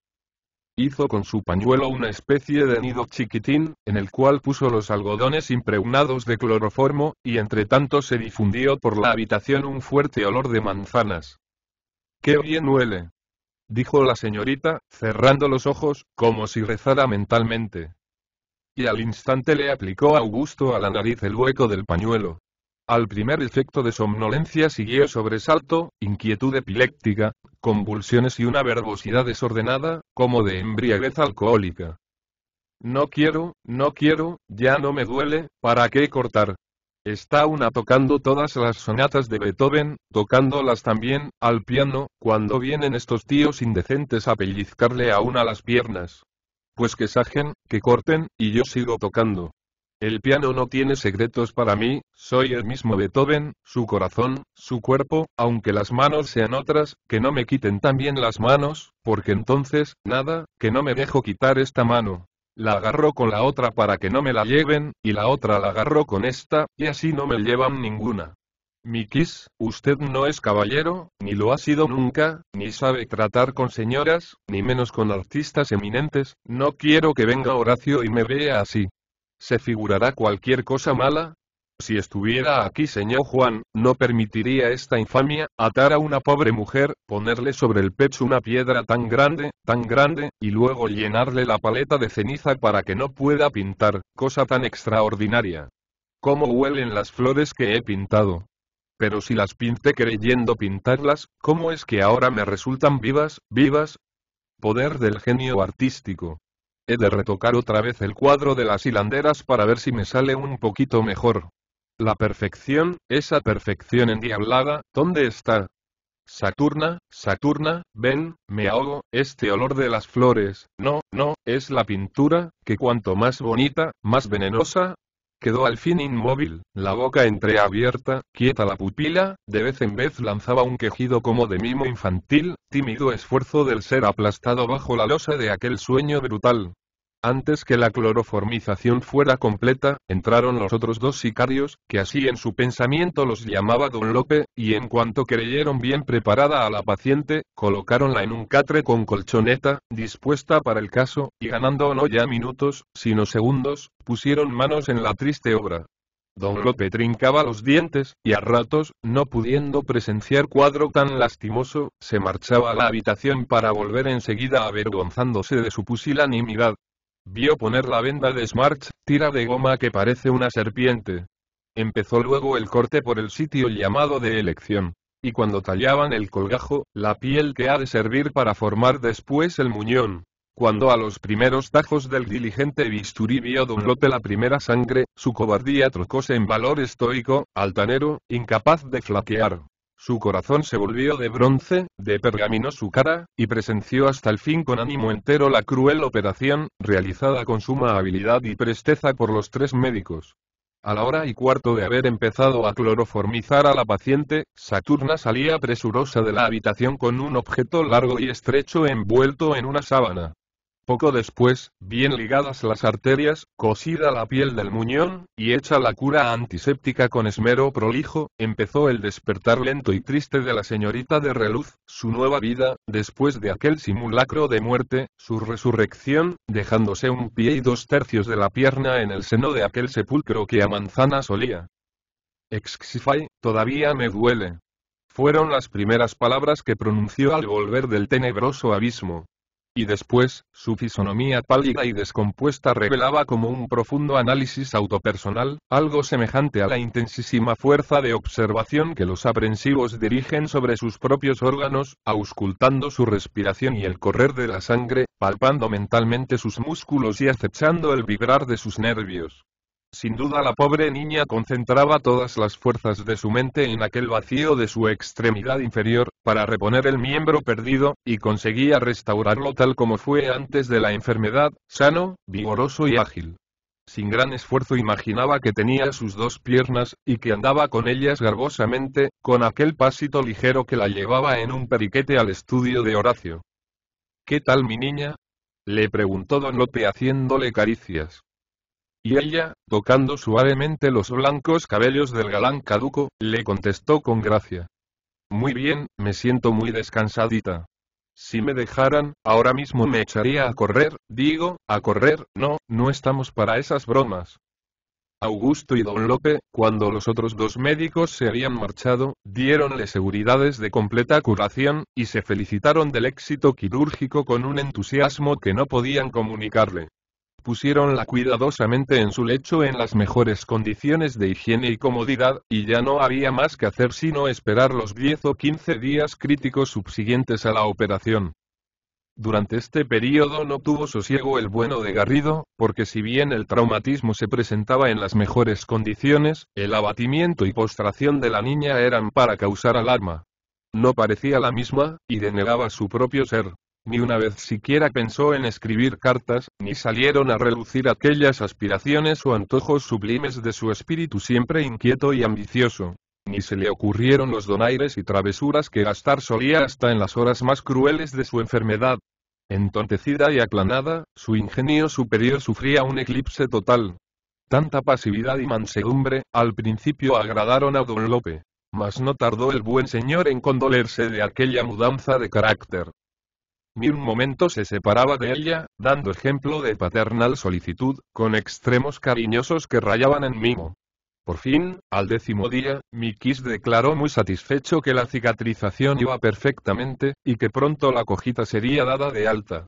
hizo con su pañuelo una especie de nido chiquitín, en el cual puso los algodones impregnados de cloroformo, y entre tanto se difundió por la habitación un fuerte olor de manzanas. ¡Qué bien huele! dijo la señorita, cerrando los ojos, como si rezara mentalmente. Y al instante le aplicó a Augusto a la nariz el hueco del pañuelo. Al primer efecto de somnolencia siguió sobresalto, inquietud epiléptica, convulsiones y una verbosidad desordenada, como de embriaguez alcohólica. No quiero, no quiero, ya no me duele, ¿para qué cortar? Está una tocando todas las sonatas de Beethoven, tocándolas también, al piano, cuando vienen estos tíos indecentes a pellizcarle a una las piernas. Pues que sajen, que corten, y yo sigo tocando. El piano no tiene secretos para mí, soy el mismo Beethoven, su corazón, su cuerpo, aunque las manos sean otras, que no me quiten también las manos, porque entonces, nada, que no me dejo quitar esta mano. La agarro con la otra para que no me la lleven, y la otra la agarro con esta, y así no me llevan ninguna. Mikis, usted no es caballero, ni lo ha sido nunca, ni sabe tratar con señoras, ni menos con artistas eminentes, no quiero que venga Horacio y me vea así. ¿Se figurará cualquier cosa mala? Si estuviera aquí señor Juan, no permitiría esta infamia, atar a una pobre mujer, ponerle sobre el pecho una piedra tan grande, tan grande, y luego llenarle la paleta de ceniza para que no pueda pintar, cosa tan extraordinaria. ¿Cómo huelen las flores que he pintado? Pero si las pinté creyendo pintarlas, ¿cómo es que ahora me resultan vivas, vivas? Poder del genio artístico. He de retocar otra vez el cuadro de las hilanderas para ver si me sale un poquito mejor. La perfección, esa perfección endiablada, ¿dónde está? Saturna, Saturna, ven, me ahogo, este olor de las flores, no, no, es la pintura, que cuanto más bonita, más venenosa. Quedó al fin inmóvil, la boca entreabierta, quieta la pupila, de vez en vez lanzaba un quejido como de mimo infantil, tímido esfuerzo del ser aplastado bajo la losa de aquel sueño brutal. Antes que la cloroformización fuera completa, entraron los otros dos sicarios, que así en su pensamiento los llamaba Don Lope, y en cuanto creyeron bien preparada a la paciente, colocaronla en un catre con colchoneta, dispuesta para el caso, y ganando no ya minutos, sino segundos, pusieron manos en la triste obra. Don Lope trincaba los dientes, y a ratos, no pudiendo presenciar cuadro tan lastimoso, se marchaba a la habitación para volver enseguida avergonzándose de su pusilanimidad, Vio poner la venda de Smart, tira de goma que parece una serpiente. Empezó luego el corte por el sitio llamado de elección. Y cuando tallaban el colgajo, la piel que ha de servir para formar después el muñón. Cuando a los primeros tajos del diligente bisturí vio Don lote la primera sangre, su cobardía trocóse en valor estoico, altanero, incapaz de flaquear. Su corazón se volvió de bronce, de pergamino su cara, y presenció hasta el fin con ánimo entero la cruel operación, realizada con suma habilidad y presteza por los tres médicos. A la hora y cuarto de haber empezado a cloroformizar a la paciente, Saturna salía presurosa de la habitación con un objeto largo y estrecho envuelto en una sábana. Poco después, bien ligadas las arterias, cosida la piel del muñón, y hecha la cura antiséptica con esmero prolijo, empezó el despertar lento y triste de la señorita de reluz, su nueva vida, después de aquel simulacro de muerte, su resurrección, dejándose un pie y dos tercios de la pierna en el seno de aquel sepulcro que a manzana solía. Excify, todavía me duele. Fueron las primeras palabras que pronunció al volver del tenebroso abismo y después, su fisonomía pálida y descompuesta revelaba como un profundo análisis autopersonal, algo semejante a la intensísima fuerza de observación que los aprensivos dirigen sobre sus propios órganos, auscultando su respiración y el correr de la sangre, palpando mentalmente sus músculos y acechando el vibrar de sus nervios. Sin duda la pobre niña concentraba todas las fuerzas de su mente en aquel vacío de su extremidad inferior, para reponer el miembro perdido, y conseguía restaurarlo tal como fue antes de la enfermedad, sano, vigoroso y ágil. Sin gran esfuerzo imaginaba que tenía sus dos piernas, y que andaba con ellas garbosamente, con aquel pasito ligero que la llevaba en un periquete al estudio de Horacio. ¿Qué tal mi niña? le preguntó don Lope haciéndole caricias. Y ella, tocando suavemente los blancos cabellos del galán caduco, le contestó con gracia. Muy bien, me siento muy descansadita. Si me dejaran, ahora mismo me echaría a correr, digo, a correr, no, no estamos para esas bromas. Augusto y Don Lope, cuando los otros dos médicos se habían marchado, dieronle seguridades de completa curación, y se felicitaron del éxito quirúrgico con un entusiasmo que no podían comunicarle. Pusieronla cuidadosamente en su lecho en las mejores condiciones de higiene y comodidad, y ya no había más que hacer sino esperar los 10 o 15 días críticos subsiguientes a la operación. Durante este periodo no tuvo sosiego el bueno de Garrido, porque si bien el traumatismo se presentaba en las mejores condiciones, el abatimiento y postración de la niña eran para causar alarma. No parecía la misma, y denegaba su propio ser ni una vez siquiera pensó en escribir cartas, ni salieron a relucir aquellas aspiraciones o antojos sublimes de su espíritu siempre inquieto y ambicioso. Ni se le ocurrieron los donaires y travesuras que gastar solía hasta en las horas más crueles de su enfermedad. Entontecida y aclanada, su ingenio superior sufría un eclipse total. Tanta pasividad y mansedumbre, al principio agradaron a don Lope. Mas no tardó el buen señor en condolerse de aquella mudanza de carácter ni un momento se separaba de ella, dando ejemplo de paternal solicitud, con extremos cariñosos que rayaban en mimo. Por fin, al décimo día, Miquis declaró muy satisfecho que la cicatrización iba perfectamente, y que pronto la cojita sería dada de alta.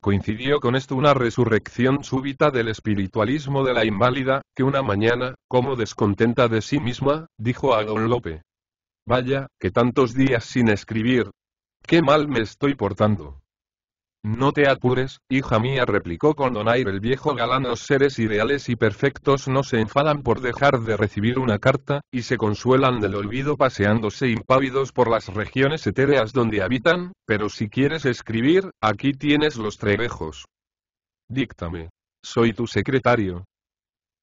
Coincidió con esto una resurrección súbita del espiritualismo de la inválida, que una mañana, como descontenta de sí misma, dijo a don Lope. Vaya, que tantos días sin escribir. Qué mal me estoy portando. No te apures, hija mía, replicó con donaire el viejo galán. Los seres ideales y perfectos no se enfadan por dejar de recibir una carta, y se consuelan del olvido paseándose impávidos por las regiones etéreas donde habitan, pero si quieres escribir, aquí tienes los trebejos. Díctame. Soy tu secretario.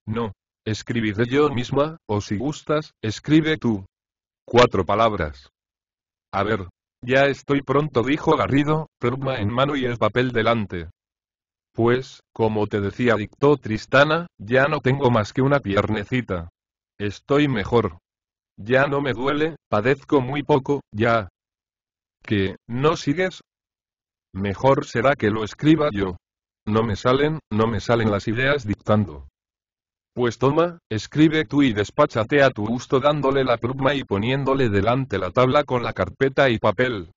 No. Escribiré yo misma, o si gustas, escribe tú. Cuatro palabras. A ver, ya estoy pronto dijo Garrido, pluma en mano y el papel delante. Pues, como te decía dictó Tristana, ya no tengo más que una piernecita. Estoy mejor. Ya no me duele, padezco muy poco, ya. ¿Qué, no sigues? Mejor será que lo escriba yo. No me salen, no me salen las ideas dictando. Pues toma, escribe tú y despáchate a tu gusto dándole la pluma y poniéndole delante la tabla con la carpeta y papel.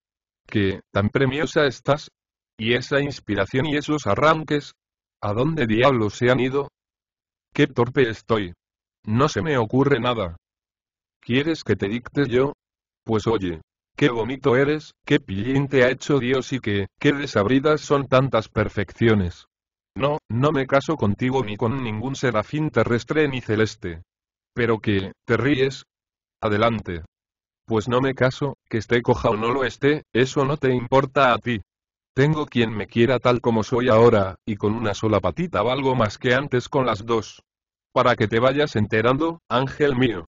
¿Qué, tan premiosa estás. Y esa inspiración y esos arranques. ¿A dónde diablos se han ido? Qué torpe estoy. No se me ocurre nada. ¿Quieres que te dicte yo? Pues oye, qué bonito eres, qué pillín te ha hecho Dios y qué, qué desabridas son tantas perfecciones. No, no me caso contigo ni con ningún serafín terrestre ni celeste. Pero que, ¿te ríes? Adelante. Pues no me caso, que esté coja o no lo esté, eso no te importa a ti. Tengo quien me quiera tal como soy ahora, y con una sola patita valgo más que antes con las dos. Para que te vayas enterando, ángel mío.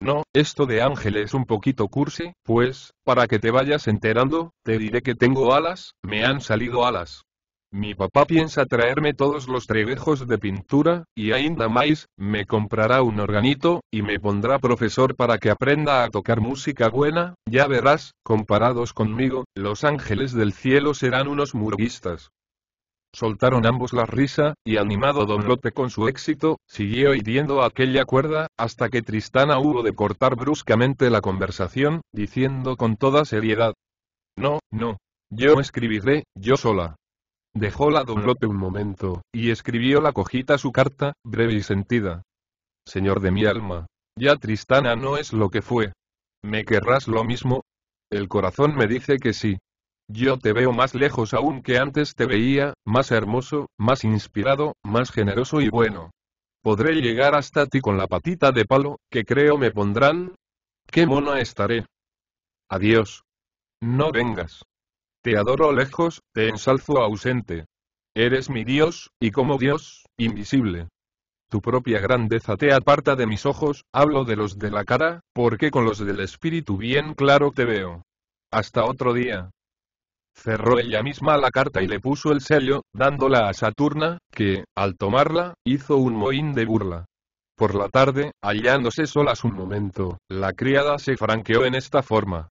No, esto de ángel es un poquito cursi, pues, para que te vayas enterando, te diré que tengo alas, me han salido alas. Mi papá piensa traerme todos los trevejos de pintura, y ainda más, me comprará un organito, y me pondrá profesor para que aprenda a tocar música buena, ya verás, comparados conmigo, los ángeles del cielo serán unos murguistas. Soltaron ambos la risa, y animado Don Lope con su éxito, siguió hiriendo aquella cuerda, hasta que Tristana hubo de cortar bruscamente la conversación, diciendo con toda seriedad. No, no. Yo escribiré, yo sola. Dejó la doblote un momento, y escribió la cojita su carta, breve y sentida. Señor de mi alma, ya Tristana no es lo que fue. ¿Me querrás lo mismo? El corazón me dice que sí. Yo te veo más lejos aún que antes te veía, más hermoso, más inspirado, más generoso y bueno. ¿Podré llegar hasta ti con la patita de palo, que creo me pondrán? ¡Qué mona estaré! Adiós. No vengas. Te adoro lejos, te ensalzo ausente. Eres mi Dios, y como Dios, invisible. Tu propia grandeza te aparta de mis ojos, hablo de los de la cara, porque con los del espíritu bien claro te veo. Hasta otro día. Cerró ella misma la carta y le puso el sello, dándola a Saturna, que, al tomarla, hizo un mohín de burla. Por la tarde, hallándose solas un momento, la criada se franqueó en esta forma.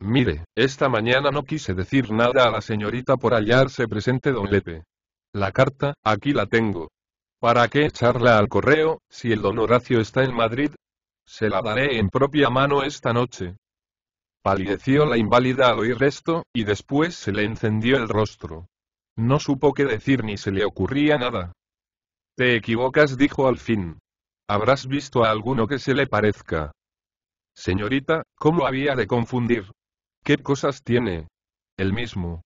Mire, esta mañana no quise decir nada a la señorita por hallarse presente don Lepe. La carta, aquí la tengo. ¿Para qué echarla al correo, si el don Horacio está en Madrid? Se la daré en propia mano esta noche. Palideció la inválida al oír esto, y después se le encendió el rostro. No supo qué decir ni se le ocurría nada. Te equivocas, dijo al fin. Habrás visto a alguno que se le parezca. Señorita, ¿cómo había de confundir? ¿Qué cosas tiene? El mismo.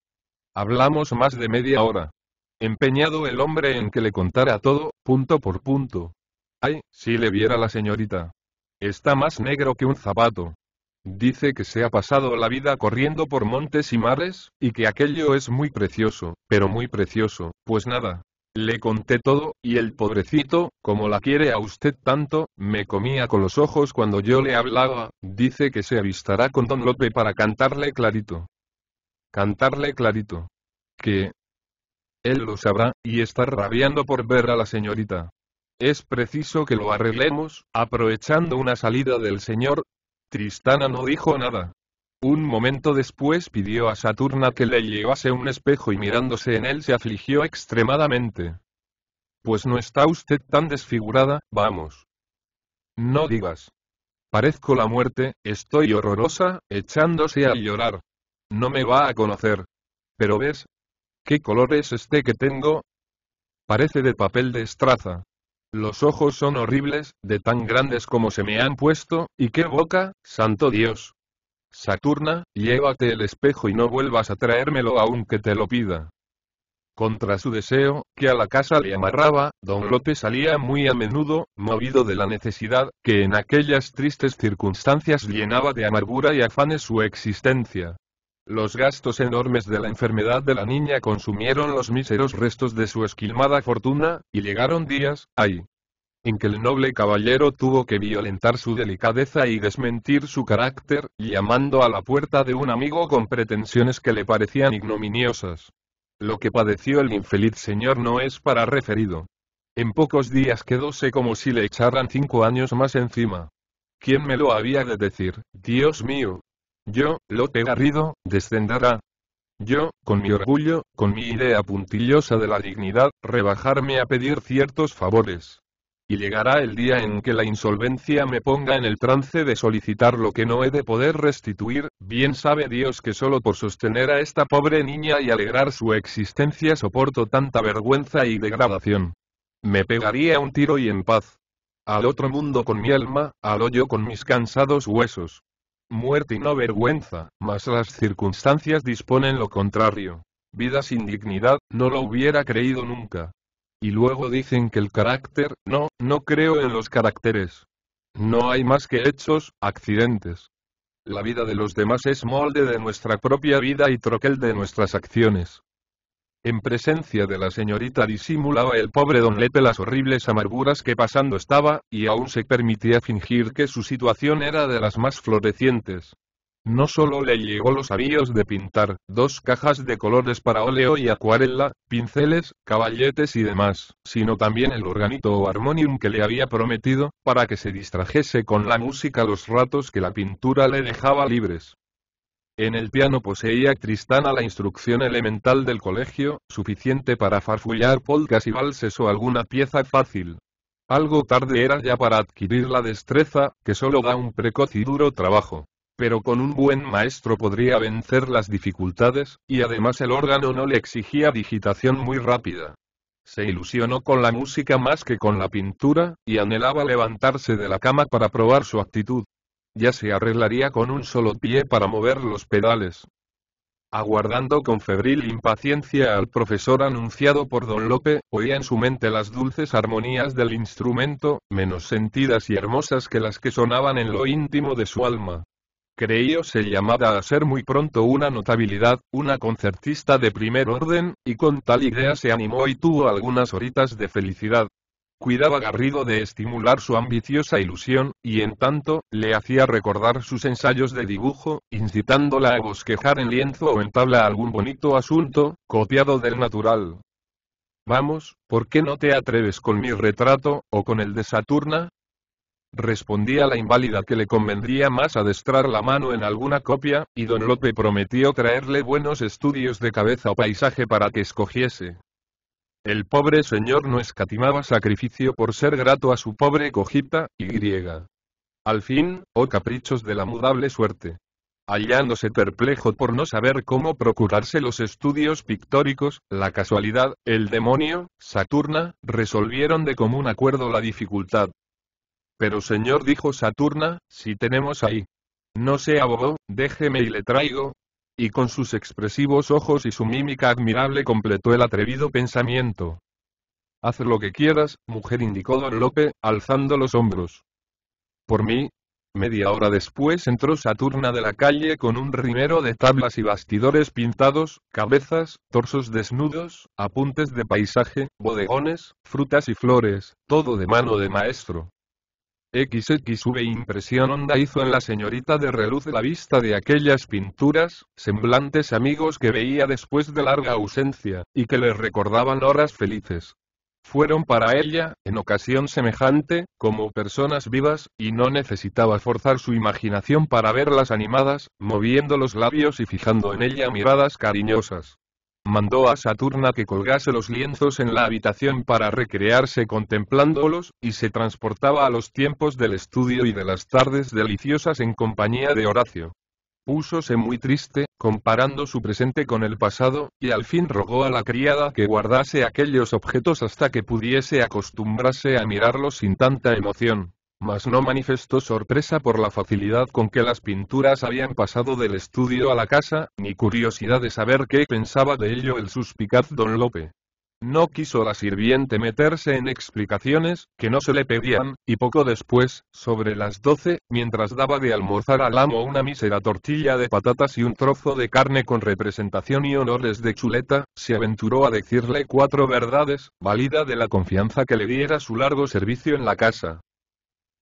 Hablamos más de media hora. Empeñado el hombre en que le contara todo, punto por punto. Ay, si le viera la señorita. Está más negro que un zapato. Dice que se ha pasado la vida corriendo por montes y mares, y que aquello es muy precioso, pero muy precioso, pues nada, le conté todo, y el pobrecito, como la quiere a usted tanto, me comía con los ojos cuando yo le hablaba, dice que se avistará con Don Lope para cantarle clarito. Cantarle clarito. Que... Él lo sabrá, y está rabiando por ver a la señorita. Es preciso que lo arreglemos, aprovechando una salida del señor. Tristana no dijo nada, un momento después pidió a Saturna que le llevase un espejo y mirándose en él se afligió extremadamente. Pues no está usted tan desfigurada, vamos. No digas. Parezco la muerte, estoy horrorosa, echándose a llorar. No me va a conocer. Pero ves. ¿Qué color es este que tengo? Parece de papel de estraza. Los ojos son horribles, de tan grandes como se me han puesto, y qué boca, santo Dios, Saturna, llévate el espejo y no vuelvas a traérmelo aunque te lo pida. Contra su deseo, que a la casa le amarraba, don López salía muy a menudo, movido de la necesidad, que en aquellas tristes circunstancias llenaba de amargura y afanes su existencia. Los gastos enormes de la enfermedad de la niña consumieron los míseros restos de su esquilmada fortuna, y llegaron días, ay, en que el noble caballero tuvo que violentar su delicadeza y desmentir su carácter, llamando a la puerta de un amigo con pretensiones que le parecían ignominiosas. Lo que padeció el infeliz señor no es para referido. En pocos días quedóse como si le echaran cinco años más encima. ¿Quién me lo había de decir? Dios mío. Yo, Lope Garrido, descenderá. Yo, con mi orgullo, con mi idea puntillosa de la dignidad, rebajarme a pedir ciertos favores y llegará el día en que la insolvencia me ponga en el trance de solicitar lo que no he de poder restituir, bien sabe Dios que solo por sostener a esta pobre niña y alegrar su existencia soporto tanta vergüenza y degradación. Me pegaría un tiro y en paz. Al otro mundo con mi alma, al hoyo con mis cansados huesos. Muerte y no vergüenza, mas las circunstancias disponen lo contrario. Vida sin dignidad, no lo hubiera creído nunca. Y luego dicen que el carácter, no, no creo en los caracteres. No hay más que hechos, accidentes. La vida de los demás es molde de nuestra propia vida y troquel de nuestras acciones. En presencia de la señorita disimulaba el pobre don Lepe las horribles amarguras que pasando estaba, y aún se permitía fingir que su situación era de las más florecientes. No solo le llegó los avíos de pintar, dos cajas de colores para óleo y acuarela, pinceles, caballetes y demás, sino también el organito o armonium que le había prometido, para que se distrajese con la música los ratos que la pintura le dejaba libres. En el piano poseía Tristana la instrucción elemental del colegio, suficiente para farfullar polcas y valses o alguna pieza fácil, algo tarde era ya para adquirir la destreza, que solo da un precoz y duro trabajo pero con un buen maestro podría vencer las dificultades, y además el órgano no le exigía digitación muy rápida. Se ilusionó con la música más que con la pintura, y anhelaba levantarse de la cama para probar su actitud. Ya se arreglaría con un solo pie para mover los pedales. Aguardando con febril impaciencia al profesor anunciado por don Lope, oía en su mente las dulces armonías del instrumento, menos sentidas y hermosas que las que sonaban en lo íntimo de su alma se llamada a ser muy pronto una notabilidad, una concertista de primer orden, y con tal idea se animó y tuvo algunas horitas de felicidad. Cuidaba Garrido de estimular su ambiciosa ilusión, y en tanto, le hacía recordar sus ensayos de dibujo, incitándola a bosquejar en lienzo o en tabla algún bonito asunto, copiado del natural, Vamos, ¿por qué no te atreves con mi retrato, o con el de Saturna? Respondía la inválida que le convendría más adestrar la mano en alguna copia, y don Lope prometió traerle buenos estudios de cabeza o paisaje para que escogiese. El pobre señor no escatimaba sacrificio por ser grato a su pobre cojita, y griega. Al fin, oh caprichos de la mudable suerte. Hallándose perplejo por no saber cómo procurarse los estudios pictóricos, la casualidad, el demonio, Saturna, resolvieron de común acuerdo la dificultad, pero señor dijo Saturna, si tenemos ahí. No sea bobo, déjeme y le traigo. Y con sus expresivos ojos y su mímica admirable completó el atrevido pensamiento. Haz lo que quieras, mujer indicó don Lope, alzando los hombros. Por mí, Media hora después entró Saturna de la calle con un rimero de tablas y bastidores pintados, cabezas, torsos desnudos, apuntes de paisaje, bodegones, frutas y flores, todo de mano de maestro. XXV impresión honda hizo en la señorita de reluz la vista de aquellas pinturas, semblantes amigos que veía después de larga ausencia, y que le recordaban horas felices. Fueron para ella, en ocasión semejante, como personas vivas, y no necesitaba forzar su imaginación para verlas animadas, moviendo los labios y fijando en ella miradas cariñosas mandó a Saturna que colgase los lienzos en la habitación para recrearse contemplándolos, y se transportaba a los tiempos del estudio y de las tardes deliciosas en compañía de Horacio. Púsose muy triste, comparando su presente con el pasado, y al fin rogó a la criada que guardase aquellos objetos hasta que pudiese acostumbrarse a mirarlos sin tanta emoción mas no manifestó sorpresa por la facilidad con que las pinturas habían pasado del estudio a la casa, ni curiosidad de saber qué pensaba de ello el suspicaz don Lope. No quiso la sirviente meterse en explicaciones, que no se le pedían, y poco después, sobre las doce, mientras daba de almorzar al amo una mísera tortilla de patatas y un trozo de carne con representación y honores de chuleta, se aventuró a decirle cuatro verdades, válida de la confianza que le diera su largo servicio en la casa,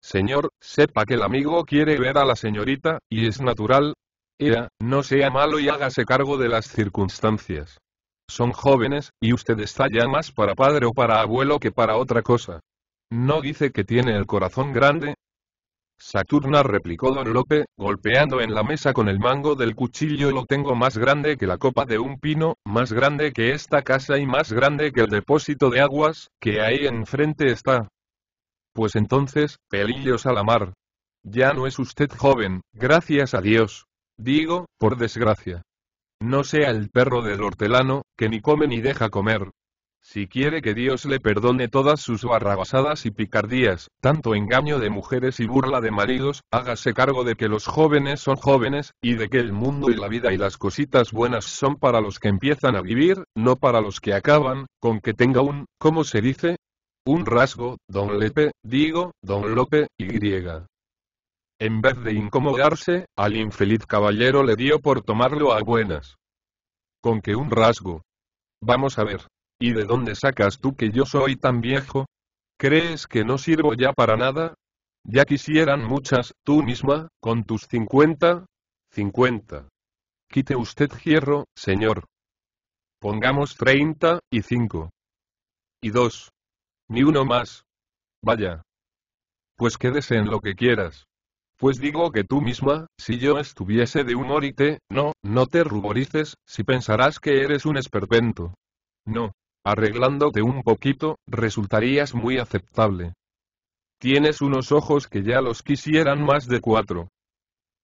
Señor, sepa que el amigo quiere ver a la señorita, y es natural. Ea, no sea malo y hágase cargo de las circunstancias. Son jóvenes, y usted está ya más para padre o para abuelo que para otra cosa. ¿No dice que tiene el corazón grande? Saturna replicó don Lope, golpeando en la mesa con el mango del cuchillo lo tengo más grande que la copa de un pino, más grande que esta casa y más grande que el depósito de aguas, que ahí enfrente está. Pues entonces, pelillos a la mar. Ya no es usted joven, gracias a Dios. Digo, por desgracia. No sea el perro del hortelano, que ni come ni deja comer. Si quiere que Dios le perdone todas sus barrabasadas y picardías, tanto engaño de mujeres y burla de maridos, hágase cargo de que los jóvenes son jóvenes, y de que el mundo y la vida y las cositas buenas son para los que empiezan a vivir, no para los que acaban, con que tenga un, ¿cómo se dice, un rasgo, don Lepe, digo, don Lope, y. En vez de incomodarse, al infeliz caballero le dio por tomarlo a buenas. Con que un rasgo. Vamos a ver. ¿Y de dónde sacas tú que yo soy tan viejo? ¿Crees que no sirvo ya para nada? Ya quisieran muchas, tú misma, con tus 50, 50. Quite usted hierro, señor. Pongamos treinta y cinco. Y dos. Ni uno más. Vaya. Pues quédese en lo que quieras. Pues digo que tú misma, si yo estuviese de humor y te, no, no te ruborices, si pensarás que eres un esperpento. No. Arreglándote un poquito, resultarías muy aceptable. Tienes unos ojos que ya los quisieran más de cuatro.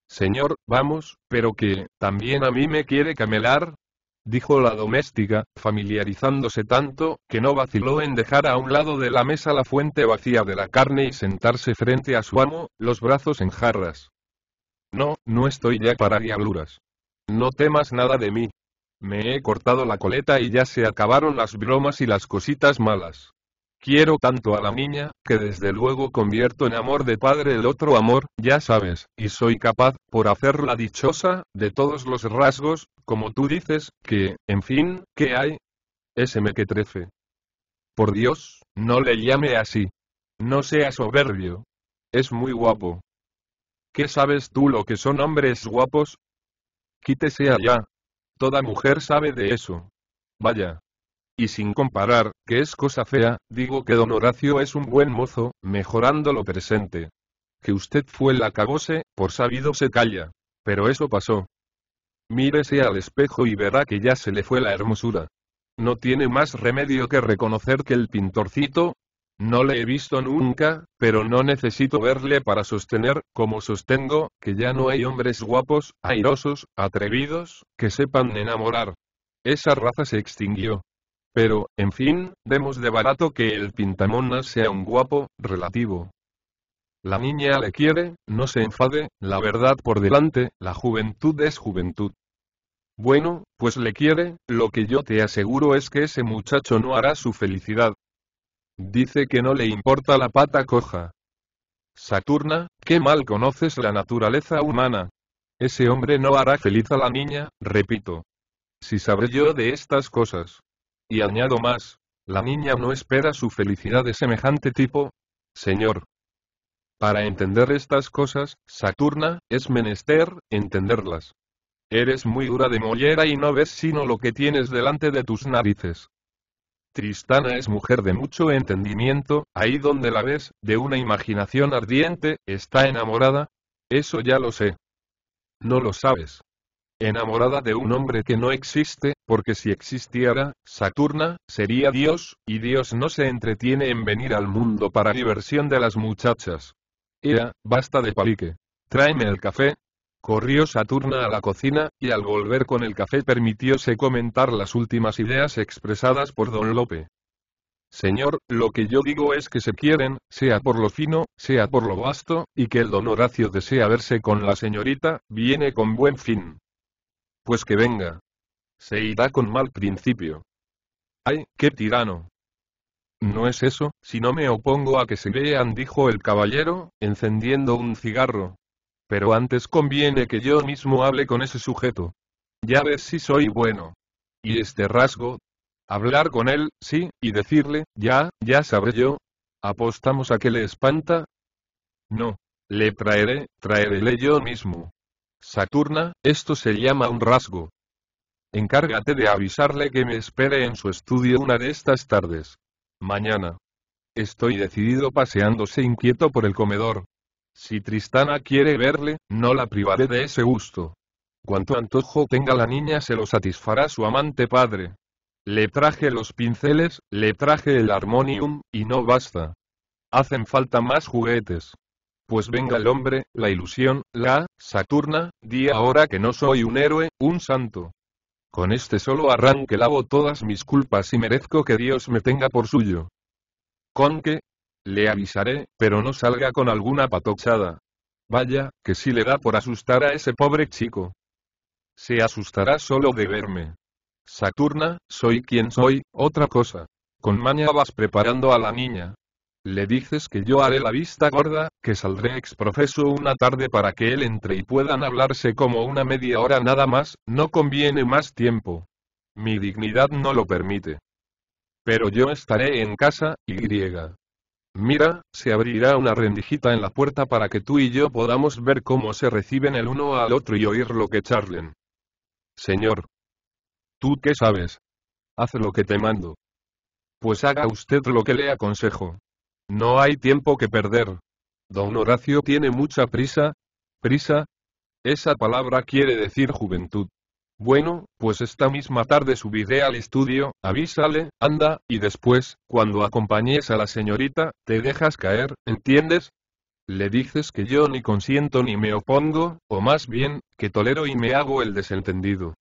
Señor, vamos, pero que, también a mí me quiere camelar, dijo la doméstica, familiarizándose tanto, que no vaciló en dejar a un lado de la mesa la fuente vacía de la carne y sentarse frente a su amo, los brazos en jarras. No, no estoy ya para diabluras. No temas nada de mí. Me he cortado la coleta y ya se acabaron las bromas y las cositas malas. Quiero tanto a la niña, que desde luego convierto en amor de padre el otro amor, ya sabes, y soy capaz, por hacerla dichosa, de todos los rasgos, como tú dices, que, en fin, ¿qué hay? Ese mequetrefe. Por Dios, no le llame así. No sea soberbio. Es muy guapo. ¿Qué sabes tú lo que son hombres guapos? Quítese allá. Toda mujer sabe de eso. Vaya, y sin comparar, que es cosa fea, digo que don Horacio es un buen mozo, mejorando lo presente. Que usted fue la acabose, por sabido se calla. Pero eso pasó. Mírese al espejo y verá que ya se le fue la hermosura. No tiene más remedio que reconocer que el pintorcito, no le he visto nunca, pero no necesito verle para sostener, como sostengo, que ya no hay hombres guapos, airosos, atrevidos, que sepan enamorar. Esa raza se extinguió. Pero, en fin, demos de barato que el pintamona sea un guapo, relativo. La niña le quiere, no se enfade, la verdad por delante, la juventud es juventud. Bueno, pues le quiere, lo que yo te aseguro es que ese muchacho no hará su felicidad. Dice que no le importa la pata coja. Saturna, qué mal conoces la naturaleza humana. Ese hombre no hará feliz a la niña, repito. Si sabré yo de estas cosas. Y añado más, la niña no espera su felicidad de semejante tipo. Señor. Para entender estas cosas, Saturna, es menester, entenderlas. Eres muy dura de mollera y no ves sino lo que tienes delante de tus narices. Tristana es mujer de mucho entendimiento, ahí donde la ves, de una imaginación ardiente, está enamorada. Eso ya lo sé. No lo sabes enamorada de un hombre que no existe, porque si existiera, Saturna, sería Dios, y Dios no se entretiene en venir al mundo para diversión de las muchachas. Era, basta de palique. Tráeme el café. Corrió Saturna a la cocina, y al volver con el café permitióse comentar las últimas ideas expresadas por don Lope. Señor, lo que yo digo es que se quieren, sea por lo fino, sea por lo vasto, y que el don Horacio desea verse con la señorita, viene con buen fin. Pues que venga. Se irá con mal principio. ¡Ay, qué tirano! No es eso, si no me opongo a que se vean, dijo el caballero, encendiendo un cigarro. Pero antes conviene que yo mismo hable con ese sujeto. Ya ves si soy bueno. Y este rasgo. Hablar con él, sí, y decirle, ya, ya sabré yo. ¿Apostamos a que le espanta? No. Le traeré, traeréle yo mismo. Saturna, esto se llama un rasgo. Encárgate de avisarle que me espere en su estudio una de estas tardes. Mañana. Estoy decidido paseándose inquieto por el comedor. Si Tristana quiere verle, no la privaré de ese gusto. Cuanto antojo tenga la niña se lo satisfará su amante padre. Le traje los pinceles, le traje el armonium, y no basta. Hacen falta más juguetes. Pues venga el hombre, la ilusión, la, Saturna, di ahora que no soy un héroe, un santo. Con este solo arranque lavo todas mis culpas y merezco que Dios me tenga por suyo. ¿Con qué? Le avisaré, pero no salga con alguna patochada. Vaya, que si le da por asustar a ese pobre chico. Se asustará solo de verme. Saturna, soy quien soy, otra cosa. Con maña vas preparando a la niña, le dices que yo haré la vista gorda, que saldré ex profeso una tarde para que él entre y puedan hablarse como una media hora nada más, no conviene más tiempo. Mi dignidad no lo permite. Pero yo estaré en casa, y... Mira, se abrirá una rendijita en la puerta para que tú y yo podamos ver cómo se reciben el uno al otro y oír lo que charlen. Señor. ¿Tú qué sabes? Haz lo que te mando. Pues haga usted lo que le aconsejo. No hay tiempo que perder. Don Horacio tiene mucha prisa. ¿Prisa? Esa palabra quiere decir juventud. Bueno, pues esta misma tarde subiré al estudio, avísale, anda, y después, cuando acompañes a la señorita, te dejas caer, ¿entiendes? Le dices que yo ni consiento ni me opongo, o más bien, que tolero y me hago el desentendido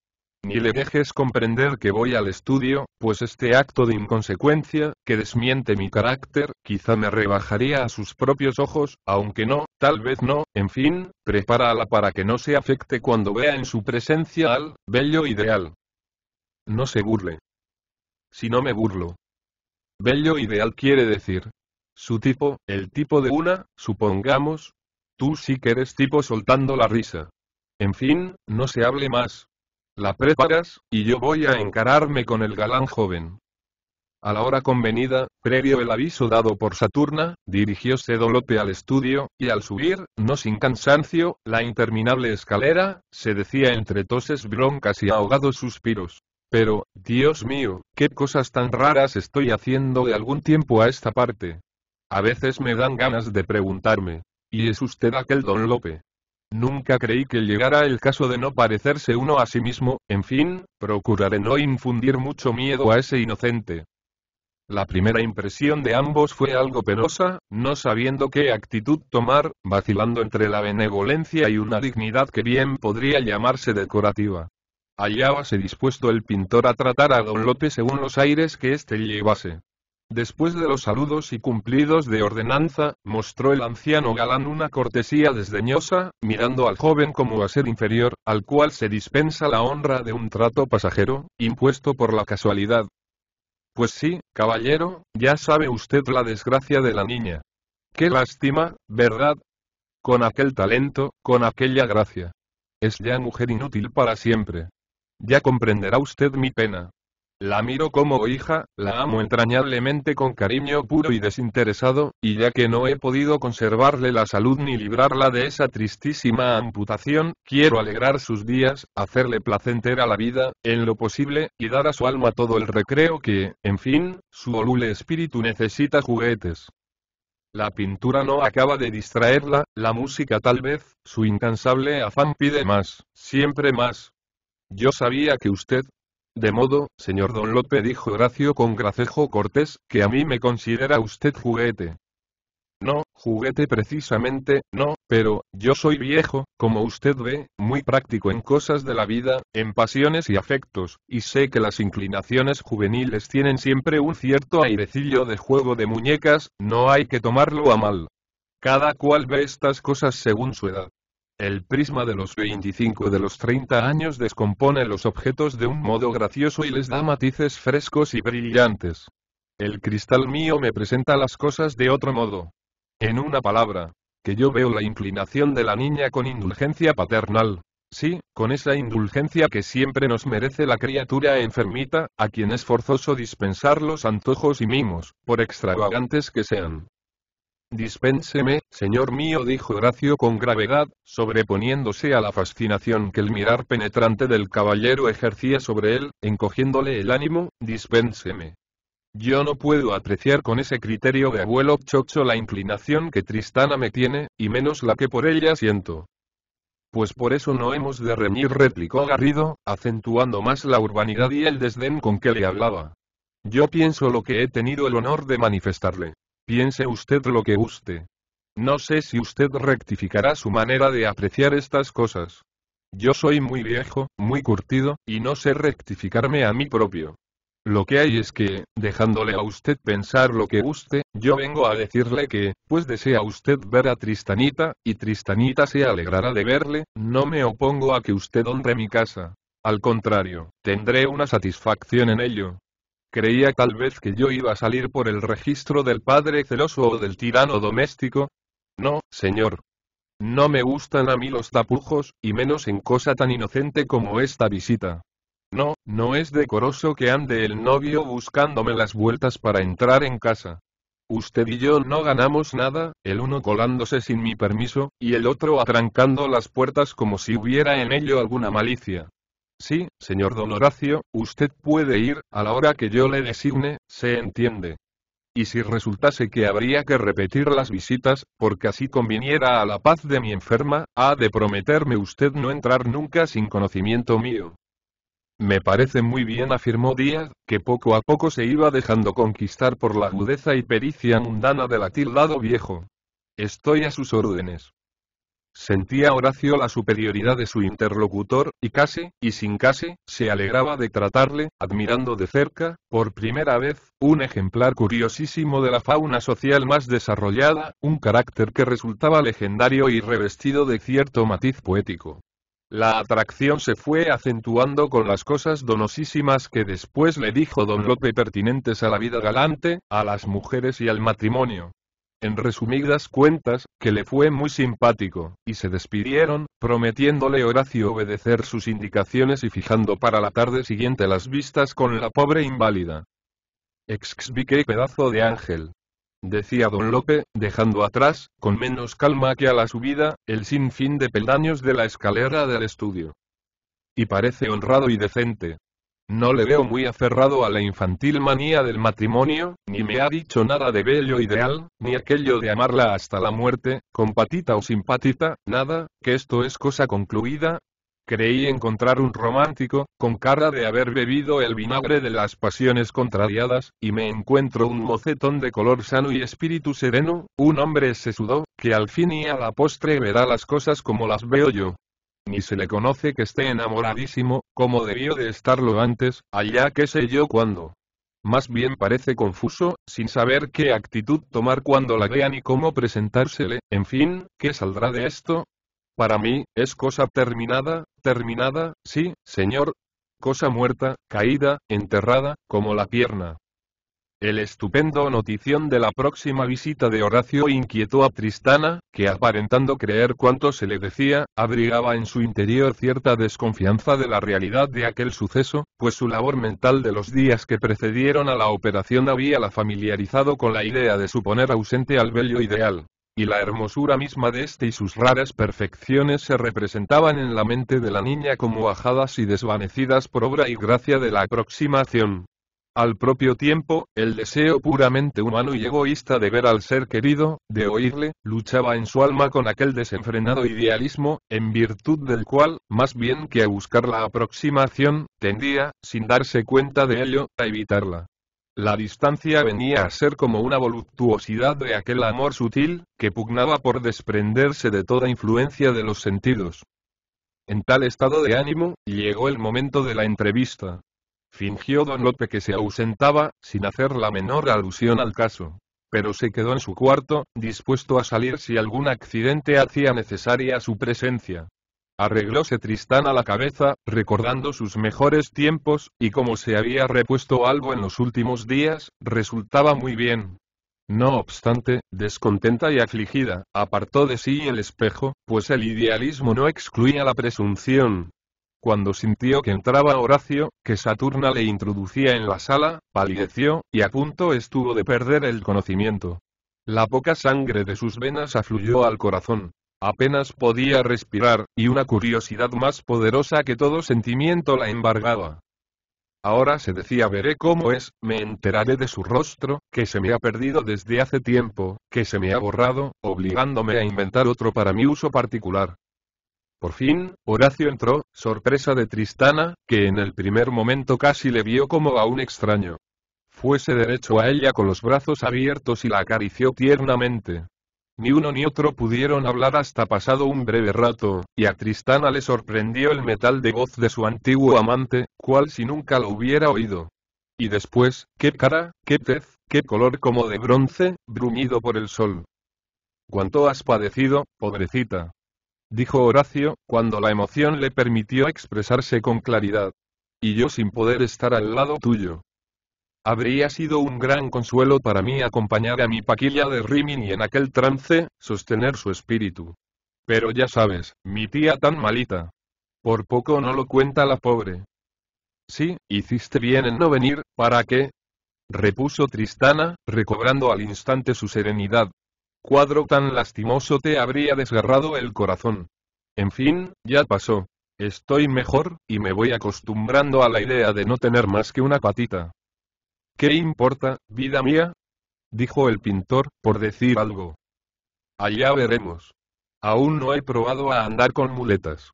ni le dejes comprender que voy al estudio, pues este acto de inconsecuencia, que desmiente mi carácter, quizá me rebajaría a sus propios ojos, aunque no, tal vez no, en fin, prepárala para que no se afecte cuando vea en su presencia al bello ideal. No se burle. Si no me burlo. Bello ideal quiere decir. Su tipo, el tipo de una, supongamos. Tú sí que eres tipo soltando la risa. En fin, no se hable más, la preparas, y yo voy a encararme con el galán joven. A la hora convenida, previo el aviso dado por Saturna, dirigióse Lope al estudio, y al subir, no sin cansancio, la interminable escalera, se decía entre toses broncas y ahogados suspiros. Pero, Dios mío, qué cosas tan raras estoy haciendo de algún tiempo a esta parte. A veces me dan ganas de preguntarme, ¿y es usted aquel don Lope? Nunca creí que llegara el caso de no parecerse uno a sí mismo, en fin, procuraré no infundir mucho miedo a ese inocente. La primera impresión de ambos fue algo penosa, no sabiendo qué actitud tomar, vacilando entre la benevolencia y una dignidad que bien podría llamarse decorativa. Hallábase dispuesto el pintor a tratar a don Lope según los aires que éste llevase. Después de los saludos y cumplidos de ordenanza, mostró el anciano galán una cortesía desdeñosa, mirando al joven como a ser inferior, al cual se dispensa la honra de un trato pasajero, impuesto por la casualidad. Pues sí, caballero, ya sabe usted la desgracia de la niña. Qué lástima, ¿verdad? Con aquel talento, con aquella gracia. Es ya mujer inútil para siempre. Ya comprenderá usted mi pena. La miro como hija, la amo entrañablemente con cariño puro y desinteresado, y ya que no he podido conservarle la salud ni librarla de esa tristísima amputación, quiero alegrar sus días, hacerle placentera la vida, en lo posible, y dar a su alma todo el recreo que, en fin, su olule espíritu necesita juguetes. La pintura no acaba de distraerla, la música tal vez, su incansable afán pide más, siempre más, yo sabía que usted, de modo, señor don Lope dijo gracio con gracejo cortés, que a mí me considera usted juguete. No, juguete precisamente, no, pero, yo soy viejo, como usted ve, muy práctico en cosas de la vida, en pasiones y afectos, y sé que las inclinaciones juveniles tienen siempre un cierto airecillo de juego de muñecas, no hay que tomarlo a mal. Cada cual ve estas cosas según su edad. El prisma de los 25 de los 30 años descompone los objetos de un modo gracioso y les da matices frescos y brillantes. El cristal mío me presenta las cosas de otro modo. En una palabra, que yo veo la inclinación de la niña con indulgencia paternal. Sí, con esa indulgencia que siempre nos merece la criatura enfermita, a quien es forzoso dispensar los antojos y mimos, por extravagantes que sean. Dispénseme, señor mío, dijo Horacio con gravedad, sobreponiéndose a la fascinación que el mirar penetrante del caballero ejercía sobre él, encogiéndole el ánimo, dispénseme. Yo no puedo apreciar con ese criterio de abuelo chocho la inclinación que Tristana me tiene, y menos la que por ella siento. Pues por eso no hemos de reñir, replicó Garrido, acentuando más la urbanidad y el desdén con que le hablaba. Yo pienso lo que he tenido el honor de manifestarle. Piense usted lo que guste. No sé si usted rectificará su manera de apreciar estas cosas. Yo soy muy viejo, muy curtido, y no sé rectificarme a mí propio. Lo que hay es que, dejándole a usted pensar lo que guste, yo vengo a decirle que, pues desea usted ver a Tristanita, y Tristanita se alegrará de verle, no me opongo a que usted honre mi casa. Al contrario, tendré una satisfacción en ello, Creía tal vez que yo iba a salir por el registro del padre celoso o del tirano doméstico. No, señor. No me gustan a mí los tapujos, y menos en cosa tan inocente como esta visita. No, no es decoroso que ande el novio buscándome las vueltas para entrar en casa. Usted y yo no ganamos nada, el uno colándose sin mi permiso, y el otro atrancando las puertas como si hubiera en ello alguna malicia. Sí, señor don Horacio, usted puede ir, a la hora que yo le designe, se entiende. Y si resultase que habría que repetir las visitas, porque así conviniera a la paz de mi enferma, ha de prometerme usted no entrar nunca sin conocimiento mío. Me parece muy bien, afirmó Díaz, que poco a poco se iba dejando conquistar por la agudeza y pericia mundana del atildado viejo. Estoy a sus órdenes. Sentía Horacio la superioridad de su interlocutor, y casi, y sin casi, se alegraba de tratarle, admirando de cerca, por primera vez, un ejemplar curiosísimo de la fauna social más desarrollada, un carácter que resultaba legendario y revestido de cierto matiz poético. La atracción se fue acentuando con las cosas donosísimas que después le dijo don Lope pertinentes a la vida galante, a las mujeres y al matrimonio en resumidas cuentas, que le fue muy simpático, y se despidieron, prometiéndole Horacio obedecer sus indicaciones y fijando para la tarde siguiente las vistas con la pobre inválida. Exxvi pedazo de ángel. Decía don Lope, dejando atrás, con menos calma que a la subida, el sinfín de peldaños de la escalera del estudio. Y parece honrado y decente, no le veo muy aferrado a la infantil manía del matrimonio, ni me ha dicho nada de bello ideal, ni aquello de amarla hasta la muerte, compatita o simpatita, nada, que esto es cosa concluida. Creí encontrar un romántico, con cara de haber bebido el vinagre de las pasiones contrariadas, y me encuentro un mocetón de color sano y espíritu sereno, un hombre sesudo, que al fin y a la postre verá las cosas como las veo yo ni se le conoce que esté enamoradísimo, como debió de estarlo antes, allá que sé yo cuándo. Más bien parece confuso, sin saber qué actitud tomar cuando la vea y cómo presentársele, en fin, ¿qué saldrá de esto? Para mí, es cosa terminada, terminada, sí, señor. Cosa muerta, caída, enterrada, como la pierna. El estupendo notición de la próxima visita de Horacio inquietó a Tristana, que aparentando creer cuanto se le decía, abrigaba en su interior cierta desconfianza de la realidad de aquel suceso, pues su labor mental de los días que precedieron a la operación había la familiarizado con la idea de suponer ausente al bello ideal. Y la hermosura misma de este y sus raras perfecciones se representaban en la mente de la niña como ajadas y desvanecidas por obra y gracia de la aproximación. Al propio tiempo, el deseo puramente humano y egoísta de ver al ser querido, de oírle, luchaba en su alma con aquel desenfrenado idealismo, en virtud del cual, más bien que a buscar la aproximación, tendía, sin darse cuenta de ello, a evitarla. La distancia venía a ser como una voluptuosidad de aquel amor sutil, que pugnaba por desprenderse de toda influencia de los sentidos. En tal estado de ánimo, llegó el momento de la entrevista fingió don Lope que se ausentaba, sin hacer la menor alusión al caso. Pero se quedó en su cuarto, dispuesto a salir si algún accidente hacía necesaria su presencia. Arreglóse Tristán a la cabeza, recordando sus mejores tiempos, y como se había repuesto algo en los últimos días, resultaba muy bien. No obstante, descontenta y afligida, apartó de sí el espejo, pues el idealismo no excluía la presunción, cuando sintió que entraba Horacio, que Saturna le introducía en la sala, palideció, y a punto estuvo de perder el conocimiento. La poca sangre de sus venas afluyó al corazón. Apenas podía respirar, y una curiosidad más poderosa que todo sentimiento la embargaba. Ahora se decía veré cómo es, me enteraré de su rostro, que se me ha perdido desde hace tiempo, que se me ha borrado, obligándome a inventar otro para mi uso particular. Por fin, Horacio entró, sorpresa de Tristana, que en el primer momento casi le vio como a un extraño. Fuese derecho a ella con los brazos abiertos y la acarició tiernamente. Ni uno ni otro pudieron hablar hasta pasado un breve rato, y a Tristana le sorprendió el metal de voz de su antiguo amante, cual si nunca lo hubiera oído. Y después, qué cara, qué tez, qué color como de bronce, bruñido por el sol. Cuánto has padecido, pobrecita dijo Horacio, cuando la emoción le permitió expresarse con claridad. Y yo sin poder estar al lado tuyo. Habría sido un gran consuelo para mí acompañar a mi paquilla de Rimini en aquel trance, sostener su espíritu. Pero ya sabes, mi tía tan malita. Por poco no lo cuenta la pobre. Sí, hiciste bien en no venir, ¿para qué? repuso Tristana, recobrando al instante su serenidad, cuadro tan lastimoso te habría desgarrado el corazón. En fin, ya pasó. Estoy mejor, y me voy acostumbrando a la idea de no tener más que una patita. ¿Qué importa, vida mía? dijo el pintor, por decir algo. Allá veremos. Aún no he probado a andar con muletas.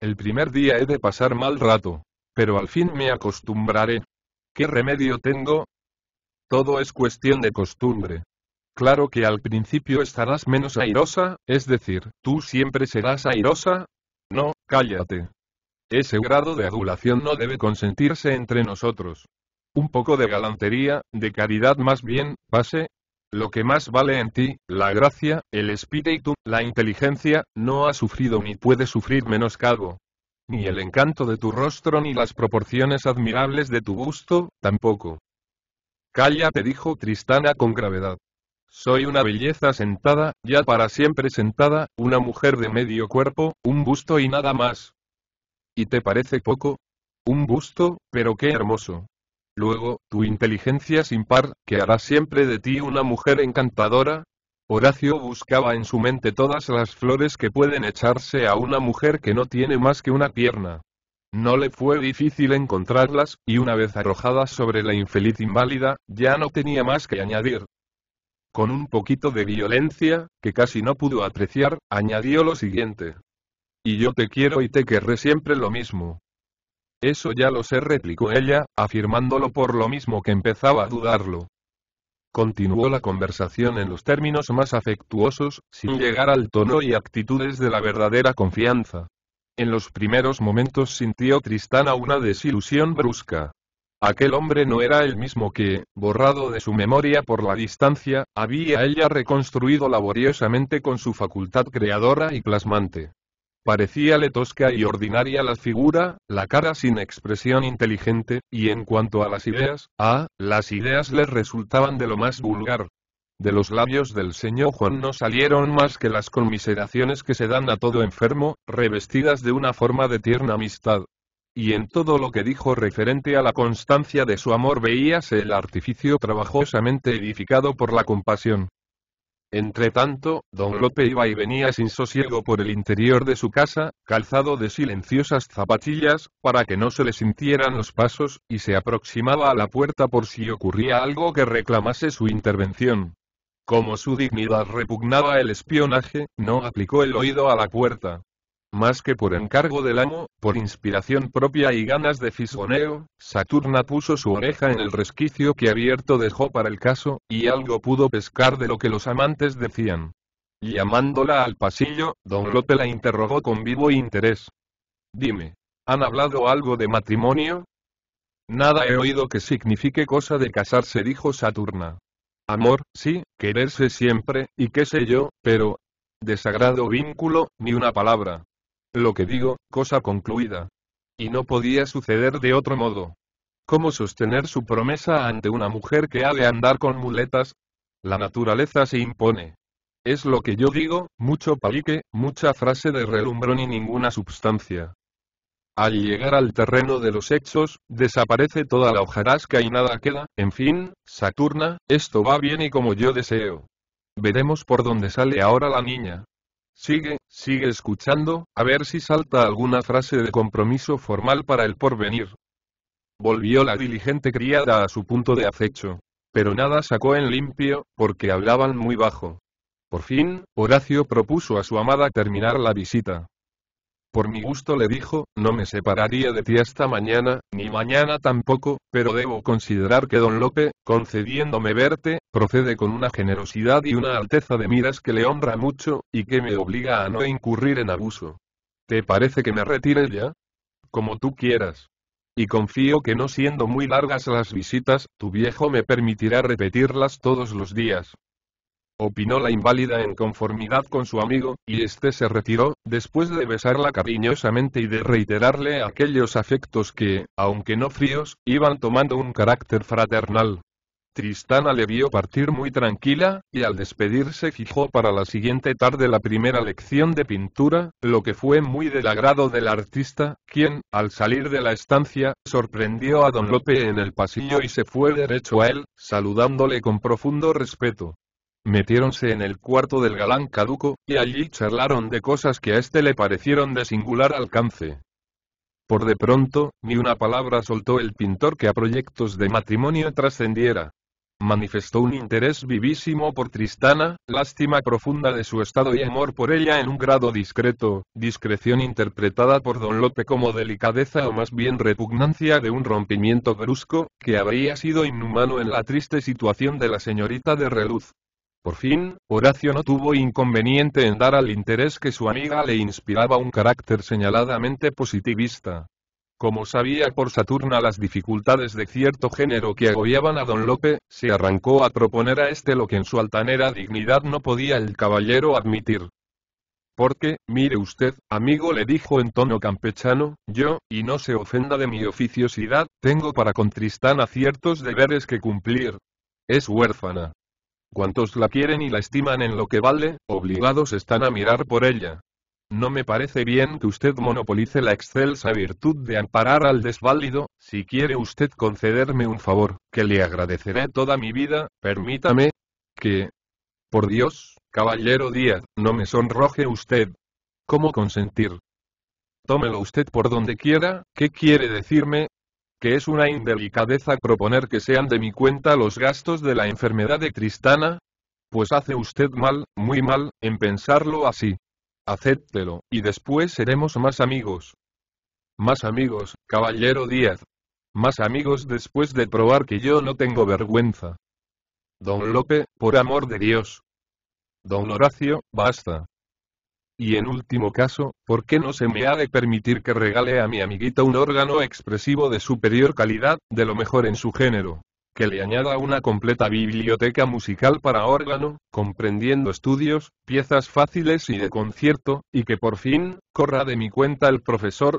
El primer día he de pasar mal rato, pero al fin me acostumbraré. ¿Qué remedio tengo? Todo es cuestión de costumbre. Claro que al principio estarás menos airosa, es decir, tú siempre serás airosa. No, cállate. Ese grado de adulación no debe consentirse entre nosotros. Un poco de galantería, de caridad más bien, pase. Lo que más vale en ti, la gracia, el espíritu, la inteligencia, no ha sufrido ni puede sufrir menos calvo. Ni el encanto de tu rostro ni las proporciones admirables de tu gusto, tampoco. Cállate dijo Tristana con gravedad. Soy una belleza sentada, ya para siempre sentada, una mujer de medio cuerpo, un busto y nada más. ¿Y te parece poco? Un busto, pero qué hermoso. Luego, tu inteligencia sin par, que hará siempre de ti una mujer encantadora. Horacio buscaba en su mente todas las flores que pueden echarse a una mujer que no tiene más que una pierna. No le fue difícil encontrarlas, y una vez arrojadas sobre la infeliz inválida, ya no tenía más que añadir, con un poquito de violencia, que casi no pudo apreciar, añadió lo siguiente. Y yo te quiero y te querré siempre lo mismo. Eso ya lo sé, replicó ella, afirmándolo por lo mismo que empezaba a dudarlo. Continuó la conversación en los términos más afectuosos, sin llegar al tono y actitudes de la verdadera confianza. En los primeros momentos sintió Tristana una desilusión brusca, Aquel hombre no era el mismo que, borrado de su memoria por la distancia, había ella reconstruido laboriosamente con su facultad creadora y plasmante. Parecíale tosca y ordinaria la figura, la cara sin expresión inteligente, y en cuanto a las ideas, ah, las ideas le resultaban de lo más vulgar. De los labios del señor Juan no salieron más que las conmiseraciones que se dan a todo enfermo, revestidas de una forma de tierna amistad, y en todo lo que dijo referente a la constancia de su amor veíase el artificio trabajosamente edificado por la compasión. Entretanto, don Lope iba y venía sin sosiego por el interior de su casa, calzado de silenciosas zapatillas, para que no se le sintieran los pasos, y se aproximaba a la puerta por si ocurría algo que reclamase su intervención. Como su dignidad repugnaba el espionaje, no aplicó el oído a la puerta, más que por encargo del amo, por inspiración propia y ganas de fisoneo, Saturna puso su oreja en el resquicio que abierto dejó para el caso, y algo pudo pescar de lo que los amantes decían. Llamándola al pasillo, don Lope la interrogó con vivo interés. Dime, ¿han hablado algo de matrimonio? Nada he oído que signifique cosa de casarse, dijo Saturna. Amor, sí, quererse siempre, y qué sé yo, pero... Desagrado vínculo, ni una palabra. Lo que digo, cosa concluida. Y no podía suceder de otro modo. ¿Cómo sostener su promesa ante una mujer que ha de andar con muletas? La naturaleza se impone. Es lo que yo digo, mucho palique, mucha frase de relumbrón y ninguna substancia. Al llegar al terreno de los hechos, desaparece toda la hojarasca y nada queda, en fin, Saturna, esto va bien y como yo deseo. Veremos por dónde sale ahora la niña. Sigue, Sigue escuchando, a ver si salta alguna frase de compromiso formal para el porvenir. Volvió la diligente criada a su punto de acecho. Pero nada sacó en limpio, porque hablaban muy bajo. Por fin, Horacio propuso a su amada terminar la visita. Por mi gusto le dijo, no me separaría de ti hasta mañana, ni mañana tampoco, pero debo considerar que don Lope, concediéndome verte, procede con una generosidad y una alteza de miras que le honra mucho, y que me obliga a no incurrir en abuso. ¿Te parece que me retire ya? Como tú quieras. Y confío que no siendo muy largas las visitas, tu viejo me permitirá repetirlas todos los días opinó la inválida en conformidad con su amigo, y éste se retiró, después de besarla cariñosamente y de reiterarle aquellos afectos que, aunque no fríos, iban tomando un carácter fraternal. Tristana le vio partir muy tranquila, y al despedirse fijó para la siguiente tarde la primera lección de pintura, lo que fue muy del agrado del artista, quien, al salir de la estancia, sorprendió a don Lope en el pasillo y se fue derecho a él, saludándole con profundo respeto. Metiéronse en el cuarto del galán caduco, y allí charlaron de cosas que a éste le parecieron de singular alcance. Por de pronto, ni una palabra soltó el pintor que a proyectos de matrimonio trascendiera. Manifestó un interés vivísimo por Tristana, lástima profunda de su estado y amor por ella en un grado discreto, discreción interpretada por don Lope como delicadeza o más bien repugnancia de un rompimiento brusco, que habría sido inhumano en la triste situación de la señorita de Reluz. Por fin, Horacio no tuvo inconveniente en dar al interés que su amiga le inspiraba un carácter señaladamente positivista. Como sabía por Saturna las dificultades de cierto género que agobiaban a don Lope, se arrancó a proponer a este lo que en su altanera dignidad no podía el caballero admitir. Porque, mire usted, amigo le dijo en tono campechano, yo, y no se ofenda de mi oficiosidad, tengo para con Tristán a ciertos deberes que cumplir. Es huérfana, Cuantos la quieren y la estiman en lo que vale, obligados están a mirar por ella. No me parece bien que usted monopolice la excelsa virtud de amparar al desválido, si quiere usted concederme un favor, que le agradeceré toda mi vida, permítame, que... Por Dios, caballero Díaz, no me sonroje usted. ¿Cómo consentir? Tómelo usted por donde quiera, ¿qué quiere decirme? que es una indelicadeza proponer que sean de mi cuenta los gastos de la enfermedad de Tristana? Pues hace usted mal, muy mal, en pensarlo así. Acéptelo, y después seremos más amigos. Más amigos, caballero Díaz. Más amigos después de probar que yo no tengo vergüenza. Don Lope, por amor de Dios. Don Horacio, basta. Y en último caso, ¿por qué no se me ha de permitir que regale a mi amiguita un órgano expresivo de superior calidad, de lo mejor en su género? Que le añada una completa biblioteca musical para órgano, comprendiendo estudios, piezas fáciles y de concierto, y que por fin, corra de mi cuenta el profesor.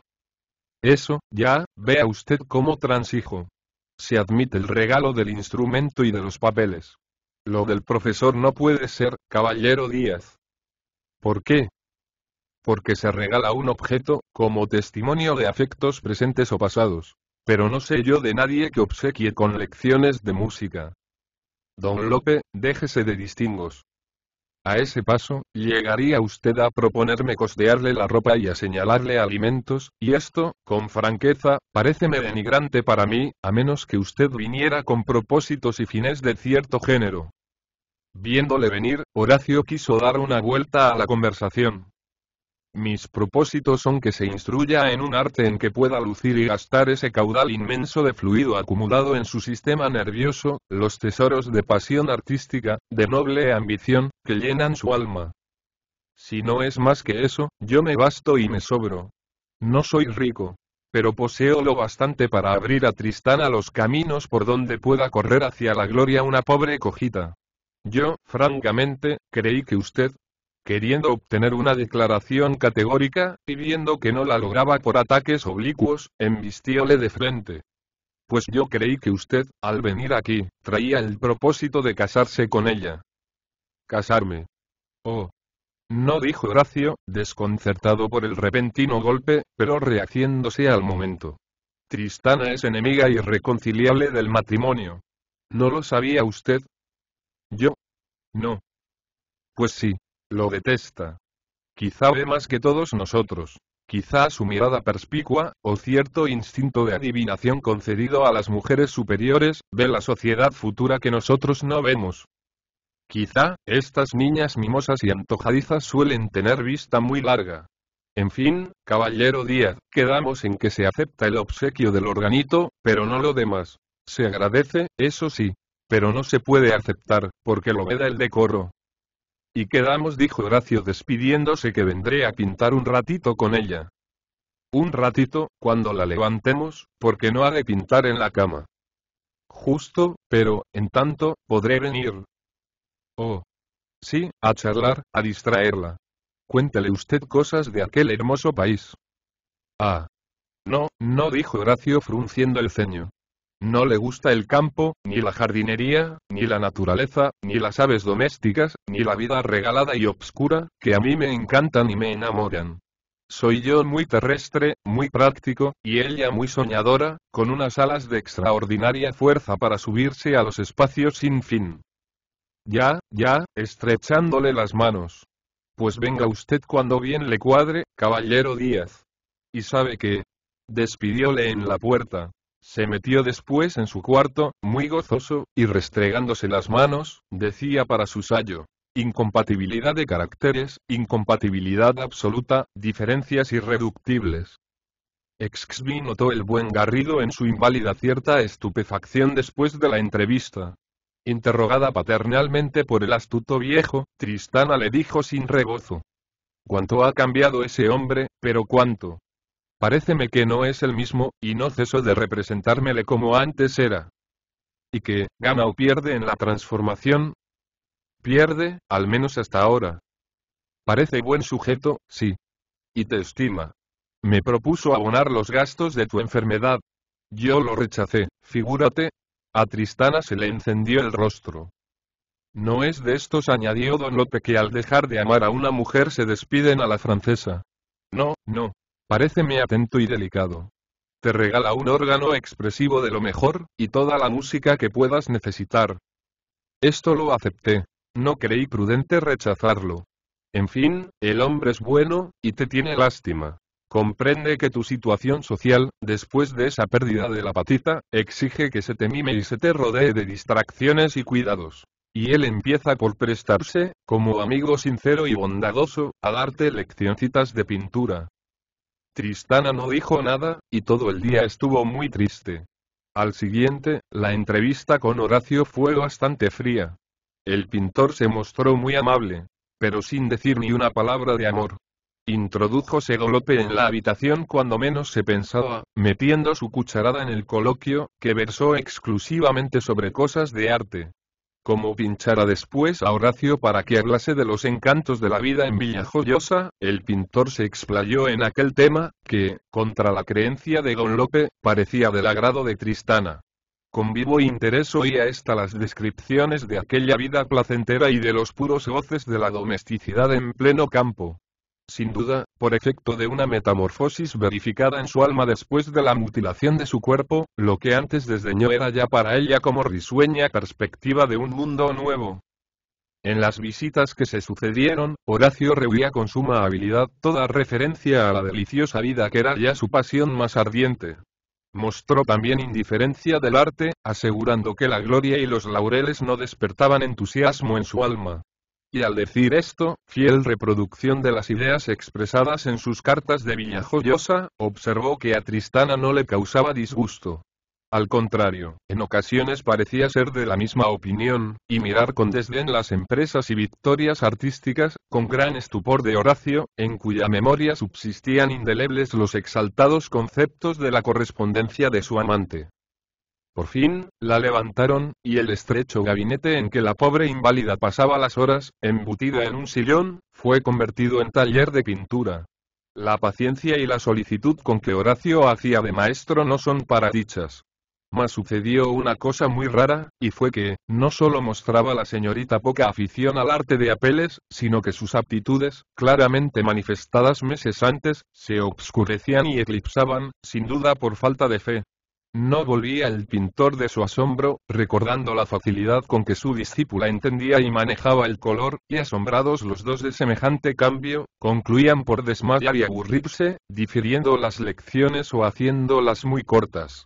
Eso, ya, vea usted cómo transijo. Se admite el regalo del instrumento y de los papeles. Lo del profesor no puede ser, caballero Díaz. ¿Por qué? porque se regala un objeto, como testimonio de afectos presentes o pasados. Pero no sé yo de nadie que obsequie con lecciones de música. Don Lope, déjese de distingos. A ese paso, llegaría usted a proponerme costearle la ropa y a señalarle alimentos, y esto, con franqueza, paréceme denigrante para mí, a menos que usted viniera con propósitos y fines de cierto género. Viéndole venir, Horacio quiso dar una vuelta a la conversación. Mis propósitos son que se instruya en un arte en que pueda lucir y gastar ese caudal inmenso de fluido acumulado en su sistema nervioso, los tesoros de pasión artística, de noble ambición, que llenan su alma. Si no es más que eso, yo me basto y me sobro. No soy rico, pero poseo lo bastante para abrir a Tristana los caminos por donde pueda correr hacia la gloria una pobre cojita. Yo, francamente, creí que usted, queriendo obtener una declaración categórica, y viendo que no la lograba por ataques oblicuos, embistióle de frente. Pues yo creí que usted, al venir aquí, traía el propósito de casarse con ella. Casarme. Oh. No dijo Horacio, desconcertado por el repentino golpe, pero rehaciéndose al momento. Tristana es enemiga irreconciliable del matrimonio. ¿No lo sabía usted? Yo. No. Pues sí, lo detesta. Quizá ve más que todos nosotros. Quizá su mirada perspicua, o cierto instinto de adivinación concedido a las mujeres superiores, ve la sociedad futura que nosotros no vemos. Quizá, estas niñas mimosas y antojadizas suelen tener vista muy larga. En fin, caballero Díaz, quedamos en que se acepta el obsequio del organito, pero no lo demás. Se agradece, eso sí. Pero no se puede aceptar, porque lo veda el decoro. Y quedamos, dijo Horacio despidiéndose que vendré a pintar un ratito con ella. Un ratito, cuando la levantemos, porque no ha de pintar en la cama. Justo, pero, en tanto, podré venir. Oh. Sí, a charlar, a distraerla. Cuéntele usted cosas de aquel hermoso país. Ah. No, no dijo Horacio frunciendo el ceño. No le gusta el campo, ni la jardinería, ni la naturaleza, ni las aves domésticas, ni la vida regalada y obscura, que a mí me encantan y me enamoran. Soy yo muy terrestre, muy práctico, y ella muy soñadora, con unas alas de extraordinaria fuerza para subirse a los espacios sin fin. Ya, ya, estrechándole las manos. Pues venga usted cuando bien le cuadre, caballero Díaz. Y sabe que... Despidióle en la puerta. Se metió después en su cuarto, muy gozoso, y restregándose las manos, decía para su sayo. Incompatibilidad de caracteres, incompatibilidad absoluta, diferencias irreductibles. Exxby notó el buen Garrido en su inválida cierta estupefacción después de la entrevista. Interrogada paternalmente por el astuto viejo, Tristana le dijo sin rebozo. ¿Cuánto ha cambiado ese hombre, pero cuánto? Pareceme que no es el mismo, y no ceso de representármele como antes era. ¿Y que, gana o pierde en la transformación? Pierde, al menos hasta ahora. Parece buen sujeto, sí. Y te estima. Me propuso abonar los gastos de tu enfermedad. Yo lo rechacé, figúrate. A Tristana se le encendió el rostro. No es de estos, añadió Don Lope, que al dejar de amar a una mujer se despiden a la francesa. No, no, Paréceme atento y delicado. Te regala un órgano expresivo de lo mejor, y toda la música que puedas necesitar. Esto lo acepté. No creí prudente rechazarlo. En fin, el hombre es bueno, y te tiene lástima. Comprende que tu situación social, después de esa pérdida de la patita, exige que se te mime y se te rodee de distracciones y cuidados. Y él empieza por prestarse, como amigo sincero y bondadoso, a darte leccioncitas de pintura, Tristana no dijo nada, y todo el día estuvo muy triste. Al siguiente, la entrevista con Horacio fue bastante fría. El pintor se mostró muy amable, pero sin decir ni una palabra de amor. Introdujo Segolope en la habitación cuando menos se pensaba, metiendo su cucharada en el coloquio, que versó exclusivamente sobre cosas de arte como pinchara después a Horacio para que hablase de los encantos de la vida en Villajoyosa, el pintor se explayó en aquel tema, que, contra la creencia de don Lope, parecía del agrado de Tristana. Con vivo interés oía esta las descripciones de aquella vida placentera y de los puros goces de la domesticidad en pleno campo sin duda, por efecto de una metamorfosis verificada en su alma después de la mutilación de su cuerpo, lo que antes desdeñó era ya para ella como risueña perspectiva de un mundo nuevo. En las visitas que se sucedieron, Horacio rehuía con suma habilidad toda referencia a la deliciosa vida que era ya su pasión más ardiente. Mostró también indiferencia del arte, asegurando que la gloria y los laureles no despertaban entusiasmo en su alma y al decir esto, fiel reproducción de las ideas expresadas en sus cartas de Villajoyosa, observó que a Tristana no le causaba disgusto. Al contrario, en ocasiones parecía ser de la misma opinión, y mirar con desdén las empresas y victorias artísticas, con gran estupor de Horacio, en cuya memoria subsistían indelebles los exaltados conceptos de la correspondencia de su amante. Por fin, la levantaron, y el estrecho gabinete en que la pobre inválida pasaba las horas, embutida en un sillón, fue convertido en taller de pintura. La paciencia y la solicitud con que Horacio hacía de maestro no son para dichas. Mas sucedió una cosa muy rara, y fue que, no solo mostraba la señorita poca afición al arte de apeles, sino que sus aptitudes, claramente manifestadas meses antes, se obscurecían y eclipsaban, sin duda por falta de fe, no volvía el pintor de su asombro, recordando la facilidad con que su discípula entendía y manejaba el color, y asombrados los dos de semejante cambio, concluían por desmayar y aburrirse, difiriendo las lecciones o haciéndolas muy cortas.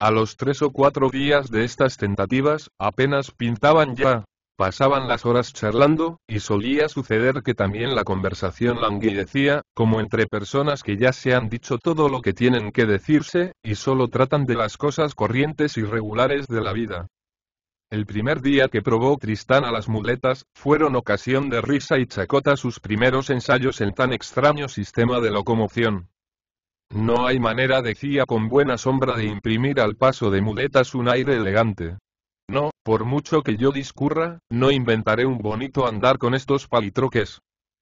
A los tres o cuatro días de estas tentativas, apenas pintaban ya, Pasaban ah. las horas charlando, y solía suceder que también la conversación languidecía, como entre personas que ya se han dicho todo lo que tienen que decirse, y solo tratan de las cosas corrientes y regulares de la vida. El primer día que probó Tristán a las muletas, fueron ocasión de risa y chacota sus primeros ensayos en tan extraño sistema de locomoción. No hay manera, decía con buena sombra, de imprimir al paso de muletas un aire elegante. No, por mucho que yo discurra, no inventaré un bonito andar con estos palitroques.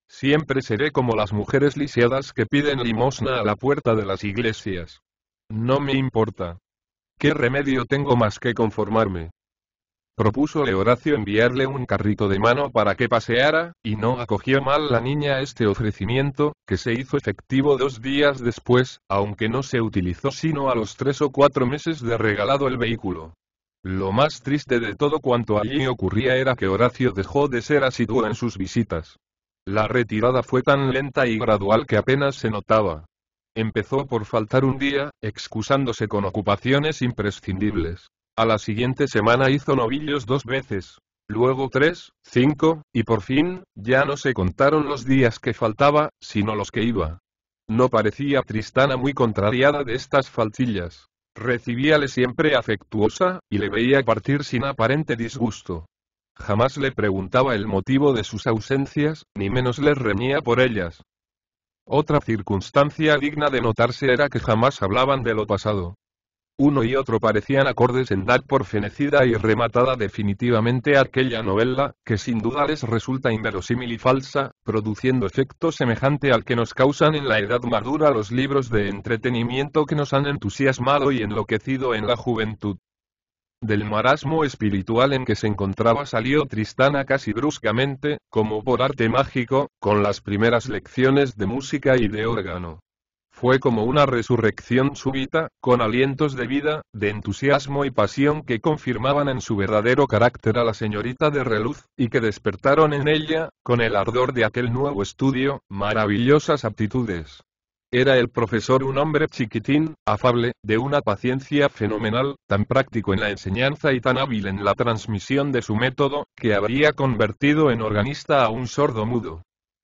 Siempre seré como las mujeres lisiadas que piden limosna a la puerta de las iglesias. No me importa. ¿Qué remedio tengo más que conformarme? Propuso Horacio enviarle un carrito de mano para que paseara, y no acogió mal la niña este ofrecimiento, que se hizo efectivo dos días después, aunque no se utilizó sino a los tres o cuatro meses de regalado el vehículo. Lo más triste de todo cuanto allí ocurría era que Horacio dejó de ser asiduo en sus visitas. La retirada fue tan lenta y gradual que apenas se notaba. Empezó por faltar un día, excusándose con ocupaciones imprescindibles. A la siguiente semana hizo novillos dos veces, luego tres, cinco, y por fin, ya no se contaron los días que faltaba, sino los que iba. No parecía Tristana muy contrariada de estas faltillas. Recibíale siempre afectuosa, y le veía partir sin aparente disgusto. Jamás le preguntaba el motivo de sus ausencias, ni menos le reñía por ellas. Otra circunstancia digna de notarse era que jamás hablaban de lo pasado uno y otro parecían acordes en dar por fenecida y rematada definitivamente aquella novela, que sin duda les resulta inverosímil y falsa, produciendo efecto semejante al que nos causan en la edad madura los libros de entretenimiento que nos han entusiasmado y enloquecido en la juventud. Del marasmo espiritual en que se encontraba salió Tristana casi bruscamente, como por arte mágico, con las primeras lecciones de música y de órgano. Fue como una resurrección súbita, con alientos de vida, de entusiasmo y pasión que confirmaban en su verdadero carácter a la señorita de reluz, y que despertaron en ella, con el ardor de aquel nuevo estudio, maravillosas aptitudes. Era el profesor un hombre chiquitín, afable, de una paciencia fenomenal, tan práctico en la enseñanza y tan hábil en la transmisión de su método, que habría convertido en organista a un sordo mudo.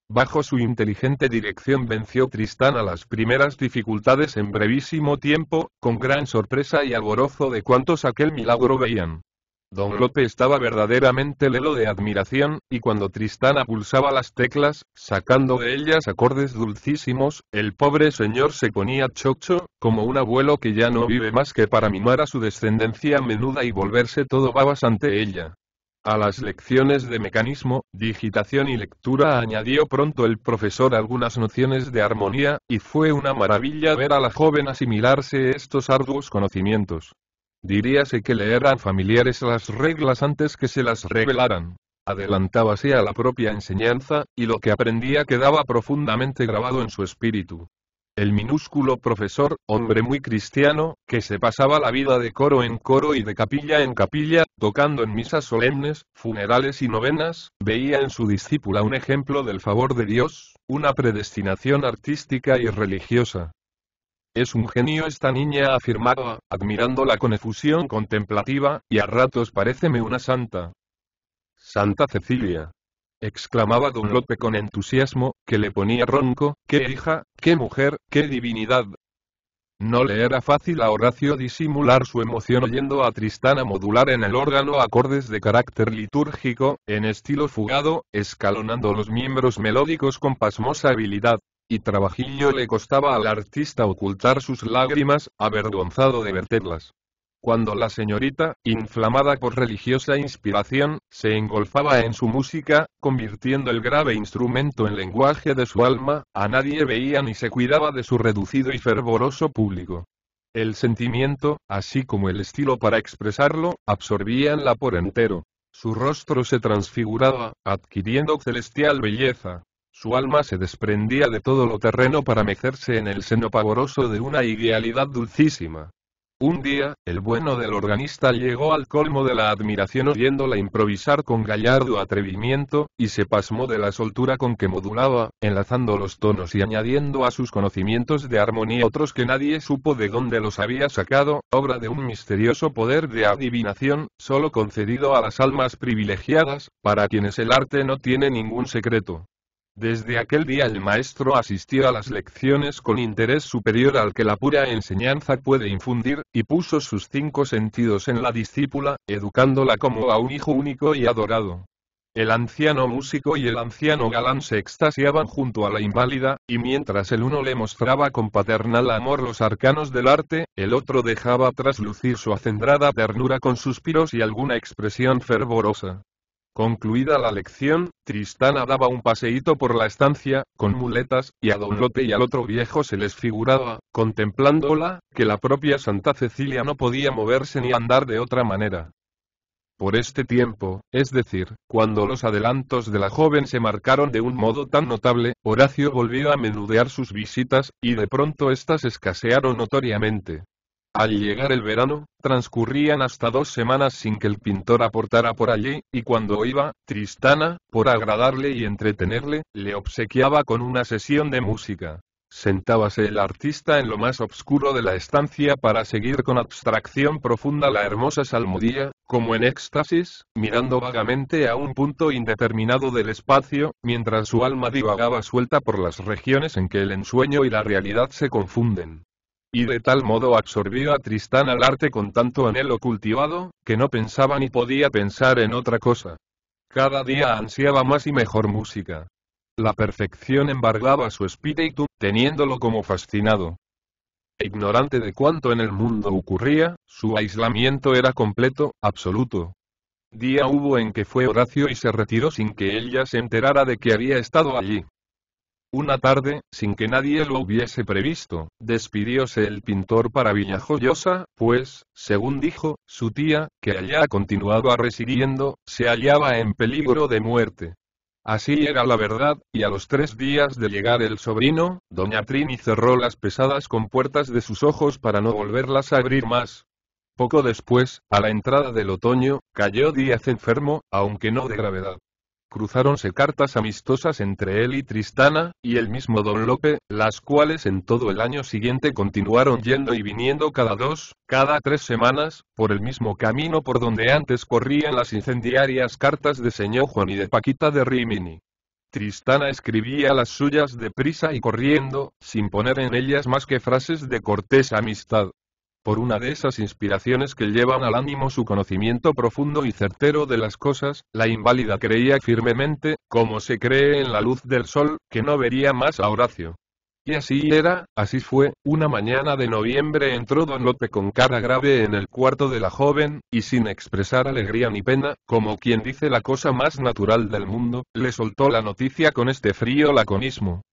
Bajo su inteligente dirección venció Tristán a las primeras dificultades en brevísimo tiempo, con gran sorpresa y alborozo de cuantos aquel milagro veían. Don Lope estaba verdaderamente lelo de admiración, y cuando Tristana pulsaba las teclas, sacando de ellas acordes dulcísimos, el pobre señor se ponía chocho, como un abuelo que ya no vive más que para mimar a su descendencia menuda y volverse todo babas ante ella. A las lecciones de mecanismo, digitación y lectura añadió pronto el profesor algunas nociones de armonía, y fue una maravilla ver a la joven asimilarse estos arduos conocimientos. Diríase que le eran familiares las reglas antes que se las revelaran. Adelantábase a la propia enseñanza, y lo que aprendía quedaba profundamente grabado en su espíritu el minúsculo profesor, hombre muy cristiano, que se pasaba la vida de coro en coro y de capilla en capilla, tocando en misas solemnes, funerales y novenas, veía en su discípula un ejemplo del favor de Dios, una predestinación artística y religiosa. Es un genio esta niña afirmaba, admirándola con efusión contemplativa, y a ratos paréceme una santa. Santa Cecilia exclamaba don Lope con entusiasmo, que le ponía ronco, qué hija, qué mujer, qué divinidad. No le era fácil a Horacio disimular su emoción oyendo a Tristana modular en el órgano acordes de carácter litúrgico, en estilo fugado, escalonando los miembros melódicos con pasmosa habilidad. Y trabajillo le costaba al artista ocultar sus lágrimas, avergonzado de verterlas cuando la señorita, inflamada por religiosa inspiración, se engolfaba en su música, convirtiendo el grave instrumento en lenguaje de su alma, a nadie veía ni se cuidaba de su reducido y fervoroso público. El sentimiento, así como el estilo para expresarlo, absorbíanla por entero. Su rostro se transfiguraba, adquiriendo celestial belleza. Su alma se desprendía de todo lo terreno para mecerse en el seno pavoroso de una idealidad dulcísima. Un día, el bueno del organista llegó al colmo de la admiración oyéndola improvisar con gallardo atrevimiento, y se pasmó de la soltura con que modulaba, enlazando los tonos y añadiendo a sus conocimientos de armonía otros que nadie supo de dónde los había sacado, obra de un misterioso poder de adivinación, solo concedido a las almas privilegiadas, para quienes el arte no tiene ningún secreto. Desde aquel día el maestro asistió a las lecciones con interés superior al que la pura enseñanza puede infundir, y puso sus cinco sentidos en la discípula, educándola como a un hijo único y adorado. El anciano músico y el anciano galán se extasiaban junto a la inválida, y mientras el uno le mostraba con paternal amor los arcanos del arte, el otro dejaba traslucir su acendrada ternura con suspiros y alguna expresión fervorosa. Concluida la lección, Tristana daba un paseíto por la estancia, con muletas, y a don Lope y al otro viejo se les figuraba, contemplándola, que la propia Santa Cecilia no podía moverse ni andar de otra manera. Por este tiempo, es decir, cuando los adelantos de la joven se marcaron de un modo tan notable, Horacio volvió a menudear sus visitas, y de pronto estas escasearon notoriamente. Al llegar el verano, transcurrían hasta dos semanas sin que el pintor aportara por allí, y cuando iba, Tristana, por agradarle y entretenerle, le obsequiaba con una sesión de música. Sentábase el artista en lo más oscuro de la estancia para seguir con abstracción profunda la hermosa salmodía, como en éxtasis, mirando vagamente a un punto indeterminado del espacio, mientras su alma divagaba suelta por las regiones en que el ensueño y la realidad se confunden y de tal modo absorbió a Tristán al arte con tanto anhelo cultivado, que no pensaba ni podía pensar en otra cosa. Cada día ansiaba más y mejor música. La perfección embargaba su espíritu, teniéndolo como fascinado. Ignorante de cuánto en el mundo ocurría, su aislamiento era completo, absoluto. Día hubo en que fue Horacio y se retiró sin que ella se enterara de que había estado allí. Una tarde, sin que nadie lo hubiese previsto, despidióse el pintor para Villajoyosa, pues, según dijo, su tía, que allá continuaba residiendo, se hallaba en peligro de muerte. Así era la verdad, y a los tres días de llegar el sobrino, doña Trini cerró las pesadas compuertas de sus ojos para no volverlas a abrir más. Poco después, a la entrada del otoño, cayó Díaz enfermo, aunque no de gravedad. Cruzáronse cartas amistosas entre él y Tristana, y el mismo Don Lope, las cuales en todo el año siguiente continuaron yendo y viniendo cada dos, cada tres semanas, por el mismo camino por donde antes corrían las incendiarias cartas de señor Juan y de Paquita de Rimini. Tristana escribía las suyas deprisa y corriendo, sin poner en ellas más que frases de cortés amistad, por una de esas inspiraciones que llevan al ánimo su conocimiento profundo y certero de las cosas, la inválida creía firmemente, como se cree en la luz del sol, que no vería más a Horacio. Y así era, así fue, una mañana de noviembre entró don Lope con cara grave en el cuarto de la joven, y sin expresar alegría ni pena, como quien dice la cosa más natural del mundo, le soltó la noticia con este frío laconismo.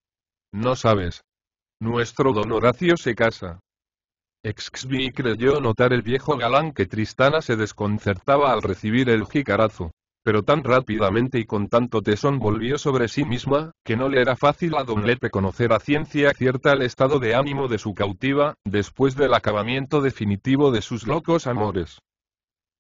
No sabes. Nuestro don Horacio se casa. Exxvi creyó notar el viejo galán que Tristana se desconcertaba al recibir el jicarazo. Pero tan rápidamente y con tanto tesón volvió sobre sí misma, que no le era fácil a Don Lepe conocer a ciencia cierta el estado de ánimo de su cautiva, después del acabamiento definitivo de sus locos amores.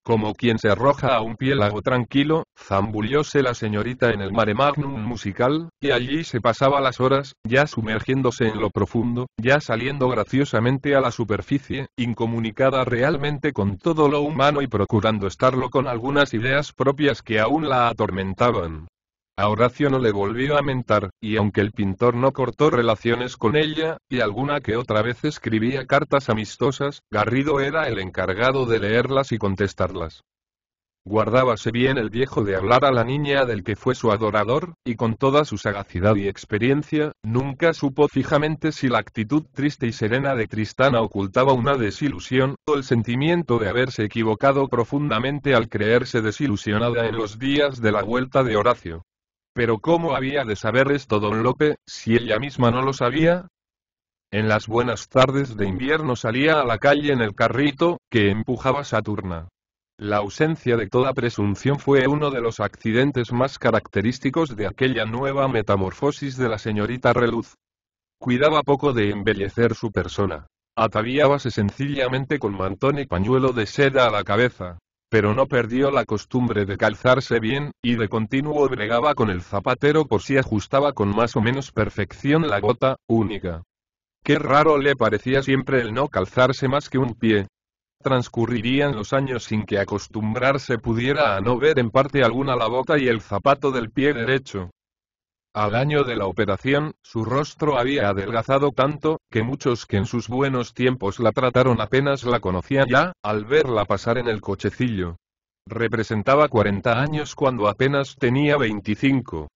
Como quien se arroja a un piélago tranquilo, zambullóse la señorita en el mare magnum musical, y allí se pasaba las horas, ya sumergiéndose en lo profundo, ya saliendo graciosamente a la superficie, incomunicada realmente con todo lo humano y procurando estarlo con algunas ideas propias que aún la atormentaban. A Horacio no le volvió a mentar, y aunque el pintor no cortó relaciones con ella, y alguna que otra vez escribía cartas amistosas, Garrido era el encargado de leerlas y contestarlas. Guardábase bien el viejo de hablar a la niña del que fue su adorador, y con toda su sagacidad y experiencia, nunca supo fijamente si la actitud triste y serena de Tristana ocultaba una desilusión, o el sentimiento de haberse equivocado profundamente al creerse desilusionada en los días de la vuelta de Horacio. Pero ¿cómo había de saber esto don Lope, si ella misma no lo sabía? En las buenas tardes de invierno salía a la calle en el carrito, que empujaba Saturna. La ausencia de toda presunción fue uno de los accidentes más característicos de aquella nueva metamorfosis de la señorita Reluz. Cuidaba poco de embellecer su persona. Ataviábase sencillamente con mantón y pañuelo de seda a la cabeza, pero no perdió la costumbre de calzarse bien, y de continuo bregaba con el zapatero por si ajustaba con más o menos perfección la gota, única. Qué raro le parecía siempre el no calzarse más que un pie. Transcurrirían los años sin que acostumbrarse pudiera a no ver en parte alguna la bota y el zapato del pie derecho, al año de la operación, su rostro había adelgazado tanto, que muchos que en sus buenos tiempos la trataron apenas la conocían ya, al verla pasar en el cochecillo. Representaba 40 años cuando apenas tenía 25.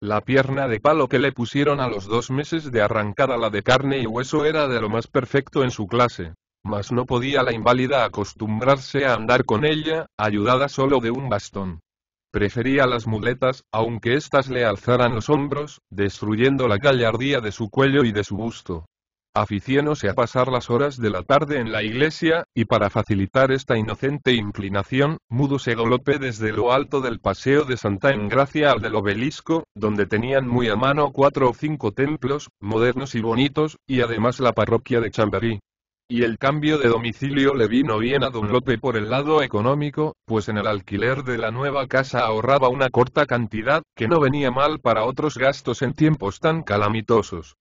La pierna de palo que le pusieron a los dos meses de arrancada la de carne y hueso era de lo más perfecto en su clase. Mas no podía la inválida acostumbrarse a andar con ella, ayudada solo de un bastón. Prefería las muletas, aunque éstas le alzaran los hombros, destruyendo la gallardía de su cuello y de su busto. Aficionóse a pasar las horas de la tarde en la iglesia, y para facilitar esta inocente inclinación, Mudo se desde lo alto del paseo de Santa Engracia al del obelisco, donde tenían muy a mano cuatro o cinco templos, modernos y bonitos, y además la parroquia de Chamberí. Y el cambio de domicilio le vino bien a Don Lope por el lado económico, pues en el alquiler de la nueva casa ahorraba una corta cantidad, que no venía mal para otros gastos en tiempos tan calamitosos.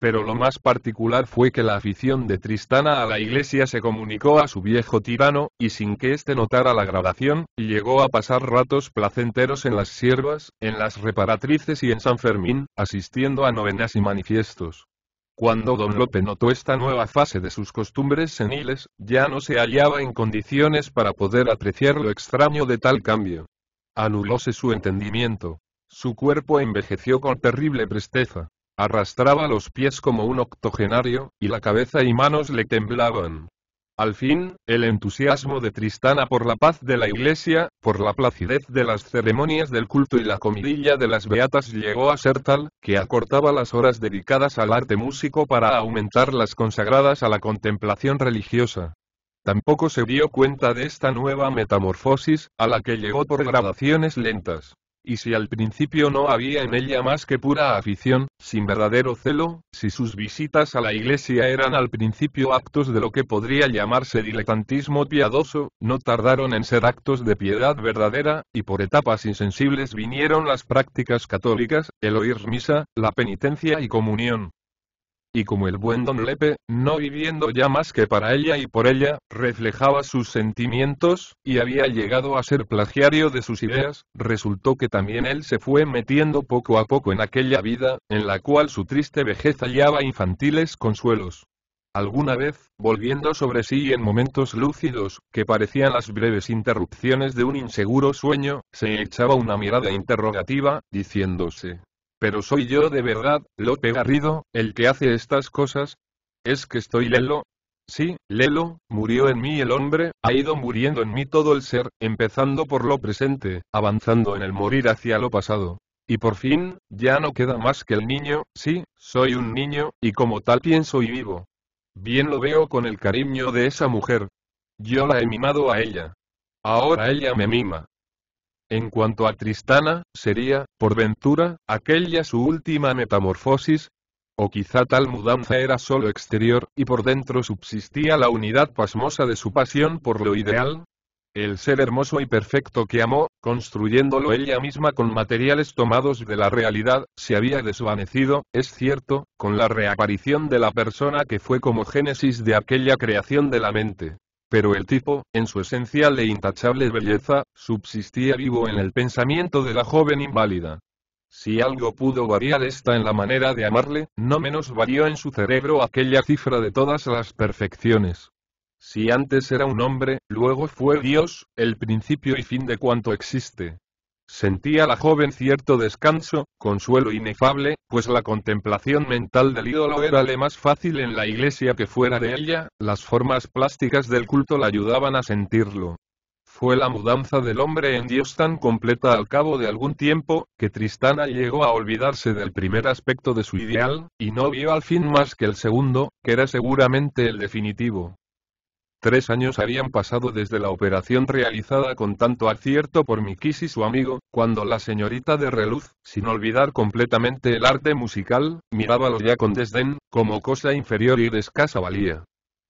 Pero lo más particular fue que la afición de Tristana a la iglesia se comunicó a su viejo tirano, y sin que éste notara la grabación, llegó a pasar ratos placenteros en las siervas, en las reparatrices y en San Fermín, asistiendo a novenas y manifiestos. Cuando don Lope notó esta nueva fase de sus costumbres seniles, ya no se hallaba en condiciones para poder apreciar lo extraño de tal cambio. Anulóse su entendimiento. Su cuerpo envejeció con terrible presteza. Arrastraba los pies como un octogenario, y la cabeza y manos le temblaban. Al fin, el entusiasmo de Tristana por la paz de la iglesia, por la placidez de las ceremonias del culto y la comidilla de las beatas llegó a ser tal, que acortaba las horas dedicadas al arte músico para aumentar las consagradas a la contemplación religiosa. Tampoco se dio cuenta de esta nueva metamorfosis, a la que llegó por gradaciones lentas. Y si al principio no había en ella más que pura afición, sin verdadero celo, si sus visitas a la iglesia eran al principio actos de lo que podría llamarse diletantismo piadoso, no tardaron en ser actos de piedad verdadera, y por etapas insensibles vinieron las prácticas católicas, el oír misa, la penitencia y comunión. Y como el buen Don Lepe, no viviendo ya más que para ella y por ella, reflejaba sus sentimientos, y había llegado a ser plagiario de sus ideas, resultó que también él se fue metiendo poco a poco en aquella vida, en la cual su triste vejez hallaba infantiles consuelos. Alguna vez, volviendo sobre sí en momentos lúcidos, que parecían las breves interrupciones de un inseguro sueño, se echaba una mirada interrogativa, diciéndose, pero soy yo de verdad, Lope Garrido, el que hace estas cosas. Es que estoy lelo. Sí, lelo, murió en mí el hombre, ha ido muriendo en mí todo el ser, empezando por lo presente, avanzando en el morir hacia lo pasado. Y por fin, ya no queda más que el niño, sí, soy un niño, y como tal pienso y vivo. Bien lo veo con el cariño de esa mujer. Yo la he mimado a ella. Ahora ella me mima. En cuanto a Tristana, sería, por ventura, aquella su última metamorfosis, o quizá tal mudanza era solo exterior, y por dentro subsistía la unidad pasmosa de su pasión por lo ideal. El ser hermoso y perfecto que amó, construyéndolo ella misma con materiales tomados de la realidad, se había desvanecido, es cierto, con la reaparición de la persona que fue como génesis de aquella creación de la mente pero el tipo, en su esencial e intachable belleza, subsistía vivo en el pensamiento de la joven inválida. Si algo pudo variar esta en la manera de amarle, no menos varió en su cerebro aquella cifra de todas las perfecciones. Si antes era un hombre, luego fue Dios, el principio y fin de cuanto existe. Sentía la joven cierto descanso, consuelo inefable, pues la contemplación mental del ídolo era le más fácil en la iglesia que fuera de ella, las formas plásticas del culto la ayudaban a sentirlo. Fue la mudanza del hombre en Dios tan completa al cabo de algún tiempo, que Tristana llegó a olvidarse del primer aspecto de su ideal, y no vio al fin más que el segundo, que era seguramente el definitivo. Tres años habían pasado desde la operación realizada con tanto acierto por Mikis y su amigo, cuando la señorita de reluz, sin olvidar completamente el arte musical, mirábalo ya con desdén, como cosa inferior y de escasa valía.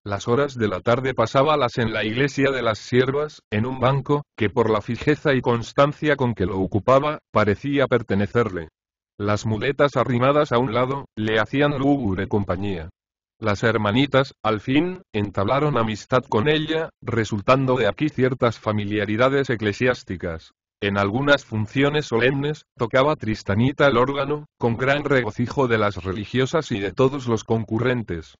Las horas de la tarde pasábalas en la iglesia de las siervas, en un banco, que por la fijeza y constancia con que lo ocupaba, parecía pertenecerle. Las muletas arrimadas a un lado, le hacían lúgubre compañía. Las hermanitas, al fin, entablaron amistad con ella, resultando de aquí ciertas familiaridades eclesiásticas. En algunas funciones solemnes, tocaba Tristanita el órgano, con gran regocijo de las religiosas y de todos los concurrentes.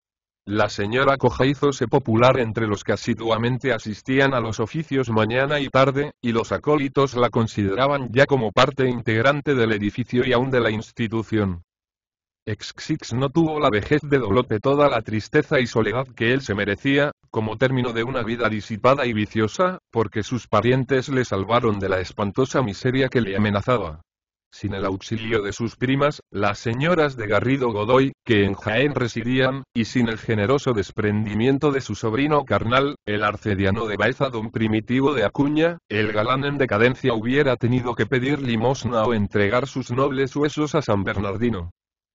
La señora Coja se popular entre los que asiduamente asistían a los oficios mañana y tarde, y los acólitos la consideraban ya como parte integrante del edificio y aún de la institución. Xxix no tuvo la vejez de Dolote toda la tristeza y soledad que él se merecía, como término de una vida disipada y viciosa, porque sus parientes le salvaron de la espantosa miseria que le amenazaba. Sin el auxilio de sus primas, las señoras de Garrido Godoy, que en Jaén residían, y sin el generoso desprendimiento de su sobrino carnal, el arcediano de Baeza don Primitivo de Acuña, el galán en decadencia hubiera tenido que pedir limosna o entregar sus nobles huesos a San Bernardino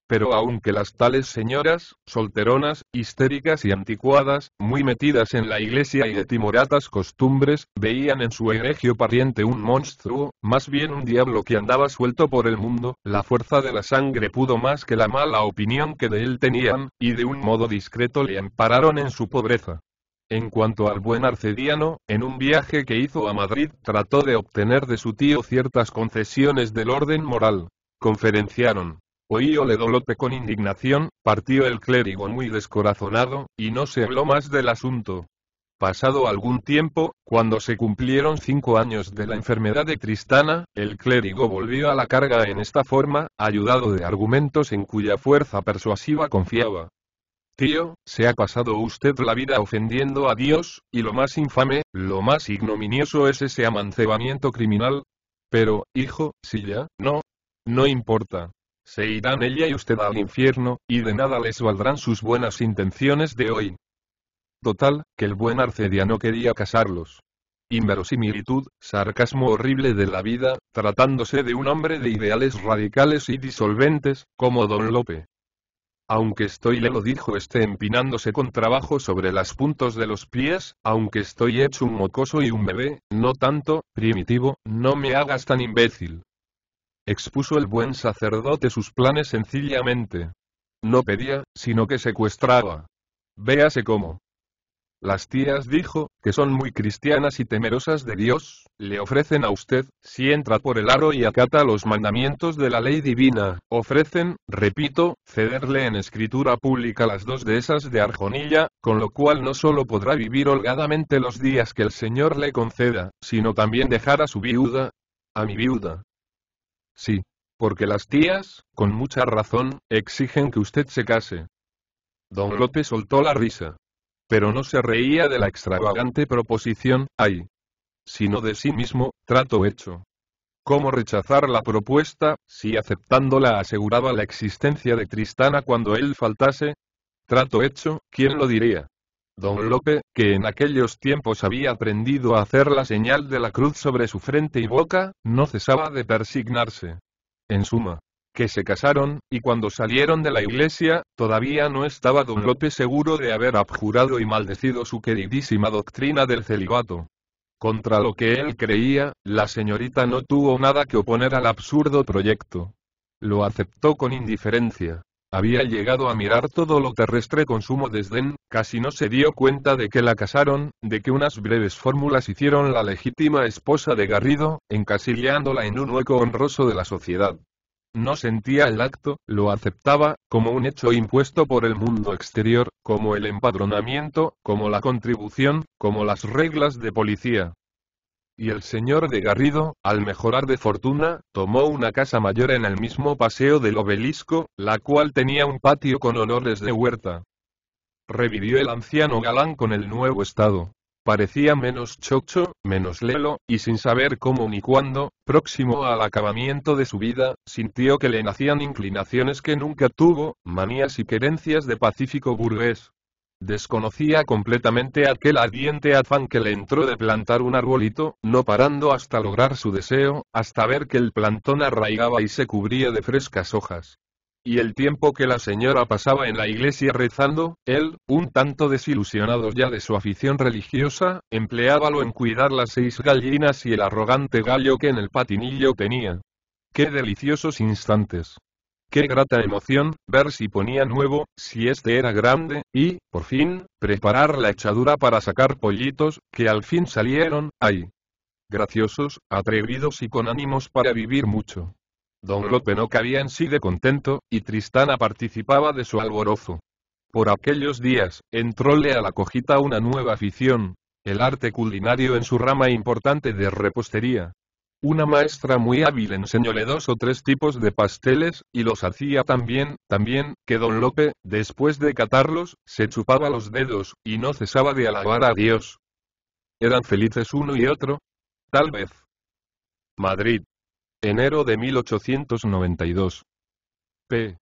pero aunque las tales señoras, solteronas, histéricas y anticuadas, muy metidas en la iglesia y de timoratas costumbres, veían en su egregio pariente un monstruo, más bien un diablo que andaba suelto por el mundo, la fuerza de la sangre pudo más que la mala opinión que de él tenían, y de un modo discreto le ampararon en su pobreza. En cuanto al buen arcediano, en un viaje que hizo a Madrid trató de obtener de su tío ciertas concesiones del orden moral. Conferenciaron, Oí con indignación, partió el clérigo muy descorazonado, y no se habló más del asunto. Pasado algún tiempo, cuando se cumplieron cinco años de la enfermedad de Tristana, el clérigo volvió a la carga en esta forma, ayudado de argumentos en cuya fuerza persuasiva confiaba. Tío, se ha pasado usted la vida ofendiendo a Dios, y lo más infame, lo más ignominioso es ese amancebamiento criminal. Pero, hijo, si ya, no. No importa. Se irán ella y usted al infierno, y de nada les valdrán sus buenas intenciones de hoy. Total, que el buen Arcedia no quería casarlos. Inverosimilitud, sarcasmo horrible de la vida, tratándose de un hombre de ideales radicales y disolventes, como Don Lope. Aunque estoy, le lo dijo este empinándose con trabajo sobre las puntos de los pies, aunque estoy hecho un mocoso y un bebé, no tanto, primitivo, no me hagas tan imbécil expuso el buen sacerdote sus planes sencillamente. No pedía, sino que secuestraba. Véase cómo. Las tías dijo, que son muy cristianas y temerosas de Dios, le ofrecen a usted, si entra por el aro y acata los mandamientos de la ley divina, ofrecen, repito, cederle en escritura pública las dos de esas de Arjonilla, con lo cual no solo podrá vivir holgadamente los días que el Señor le conceda, sino también dejar a su viuda, a mi viuda, Sí. Porque las tías, con mucha razón, exigen que usted se case. Don Lope soltó la risa. Pero no se reía de la extravagante proposición, ay. Sino de sí mismo, trato hecho. ¿Cómo rechazar la propuesta, si aceptándola aseguraba la existencia de Tristana cuando él faltase? Trato hecho, ¿quién lo diría? Don Lope, que en aquellos tiempos había aprendido a hacer la señal de la cruz sobre su frente y boca, no cesaba de persignarse. En suma, que se casaron, y cuando salieron de la iglesia, todavía no estaba don Lope seguro de haber abjurado y maldecido su queridísima doctrina del celibato. Contra lo que él creía, la señorita no tuvo nada que oponer al absurdo proyecto. Lo aceptó con indiferencia. Había llegado a mirar todo lo terrestre con sumo desdén, casi no se dio cuenta de que la casaron, de que unas breves fórmulas hicieron la legítima esposa de Garrido, encasillándola en un hueco honroso de la sociedad. No sentía el acto, lo aceptaba, como un hecho impuesto por el mundo exterior, como el empadronamiento, como la contribución, como las reglas de policía. Y el señor de Garrido, al mejorar de fortuna, tomó una casa mayor en el mismo paseo del obelisco, la cual tenía un patio con honores de huerta. Revivió el anciano galán con el nuevo estado. Parecía menos chocho, menos lelo, y sin saber cómo ni cuándo, próximo al acabamiento de su vida, sintió que le nacían inclinaciones que nunca tuvo, manías y querencias de pacífico burgués. Desconocía completamente aquel ardiente afán que le entró de plantar un arbolito, no parando hasta lograr su deseo, hasta ver que el plantón arraigaba y se cubría de frescas hojas. Y el tiempo que la señora pasaba en la iglesia rezando, él, un tanto desilusionado ya de su afición religiosa, empleábalo en cuidar las seis gallinas y el arrogante gallo que en el patinillo tenía. ¡Qué deliciosos instantes! Qué grata emoción, ver si ponía nuevo, si este era grande, y, por fin, preparar la echadura para sacar pollitos, que al fin salieron, ay. Graciosos, atrevidos y con ánimos para vivir mucho. Don Lope no cabía en sí de contento, y Tristana participaba de su alborozo. Por aquellos días, entróle a la cojita una nueva afición, el arte culinario en su rama importante de repostería. Una maestra muy hábil enseñóle dos o tres tipos de pasteles, y los hacía tan bien, tan bien, que don Lope, después de catarlos, se chupaba los dedos, y no cesaba de alabar a Dios. ¿Eran felices uno y otro? Tal vez. Madrid. Enero de 1892. P.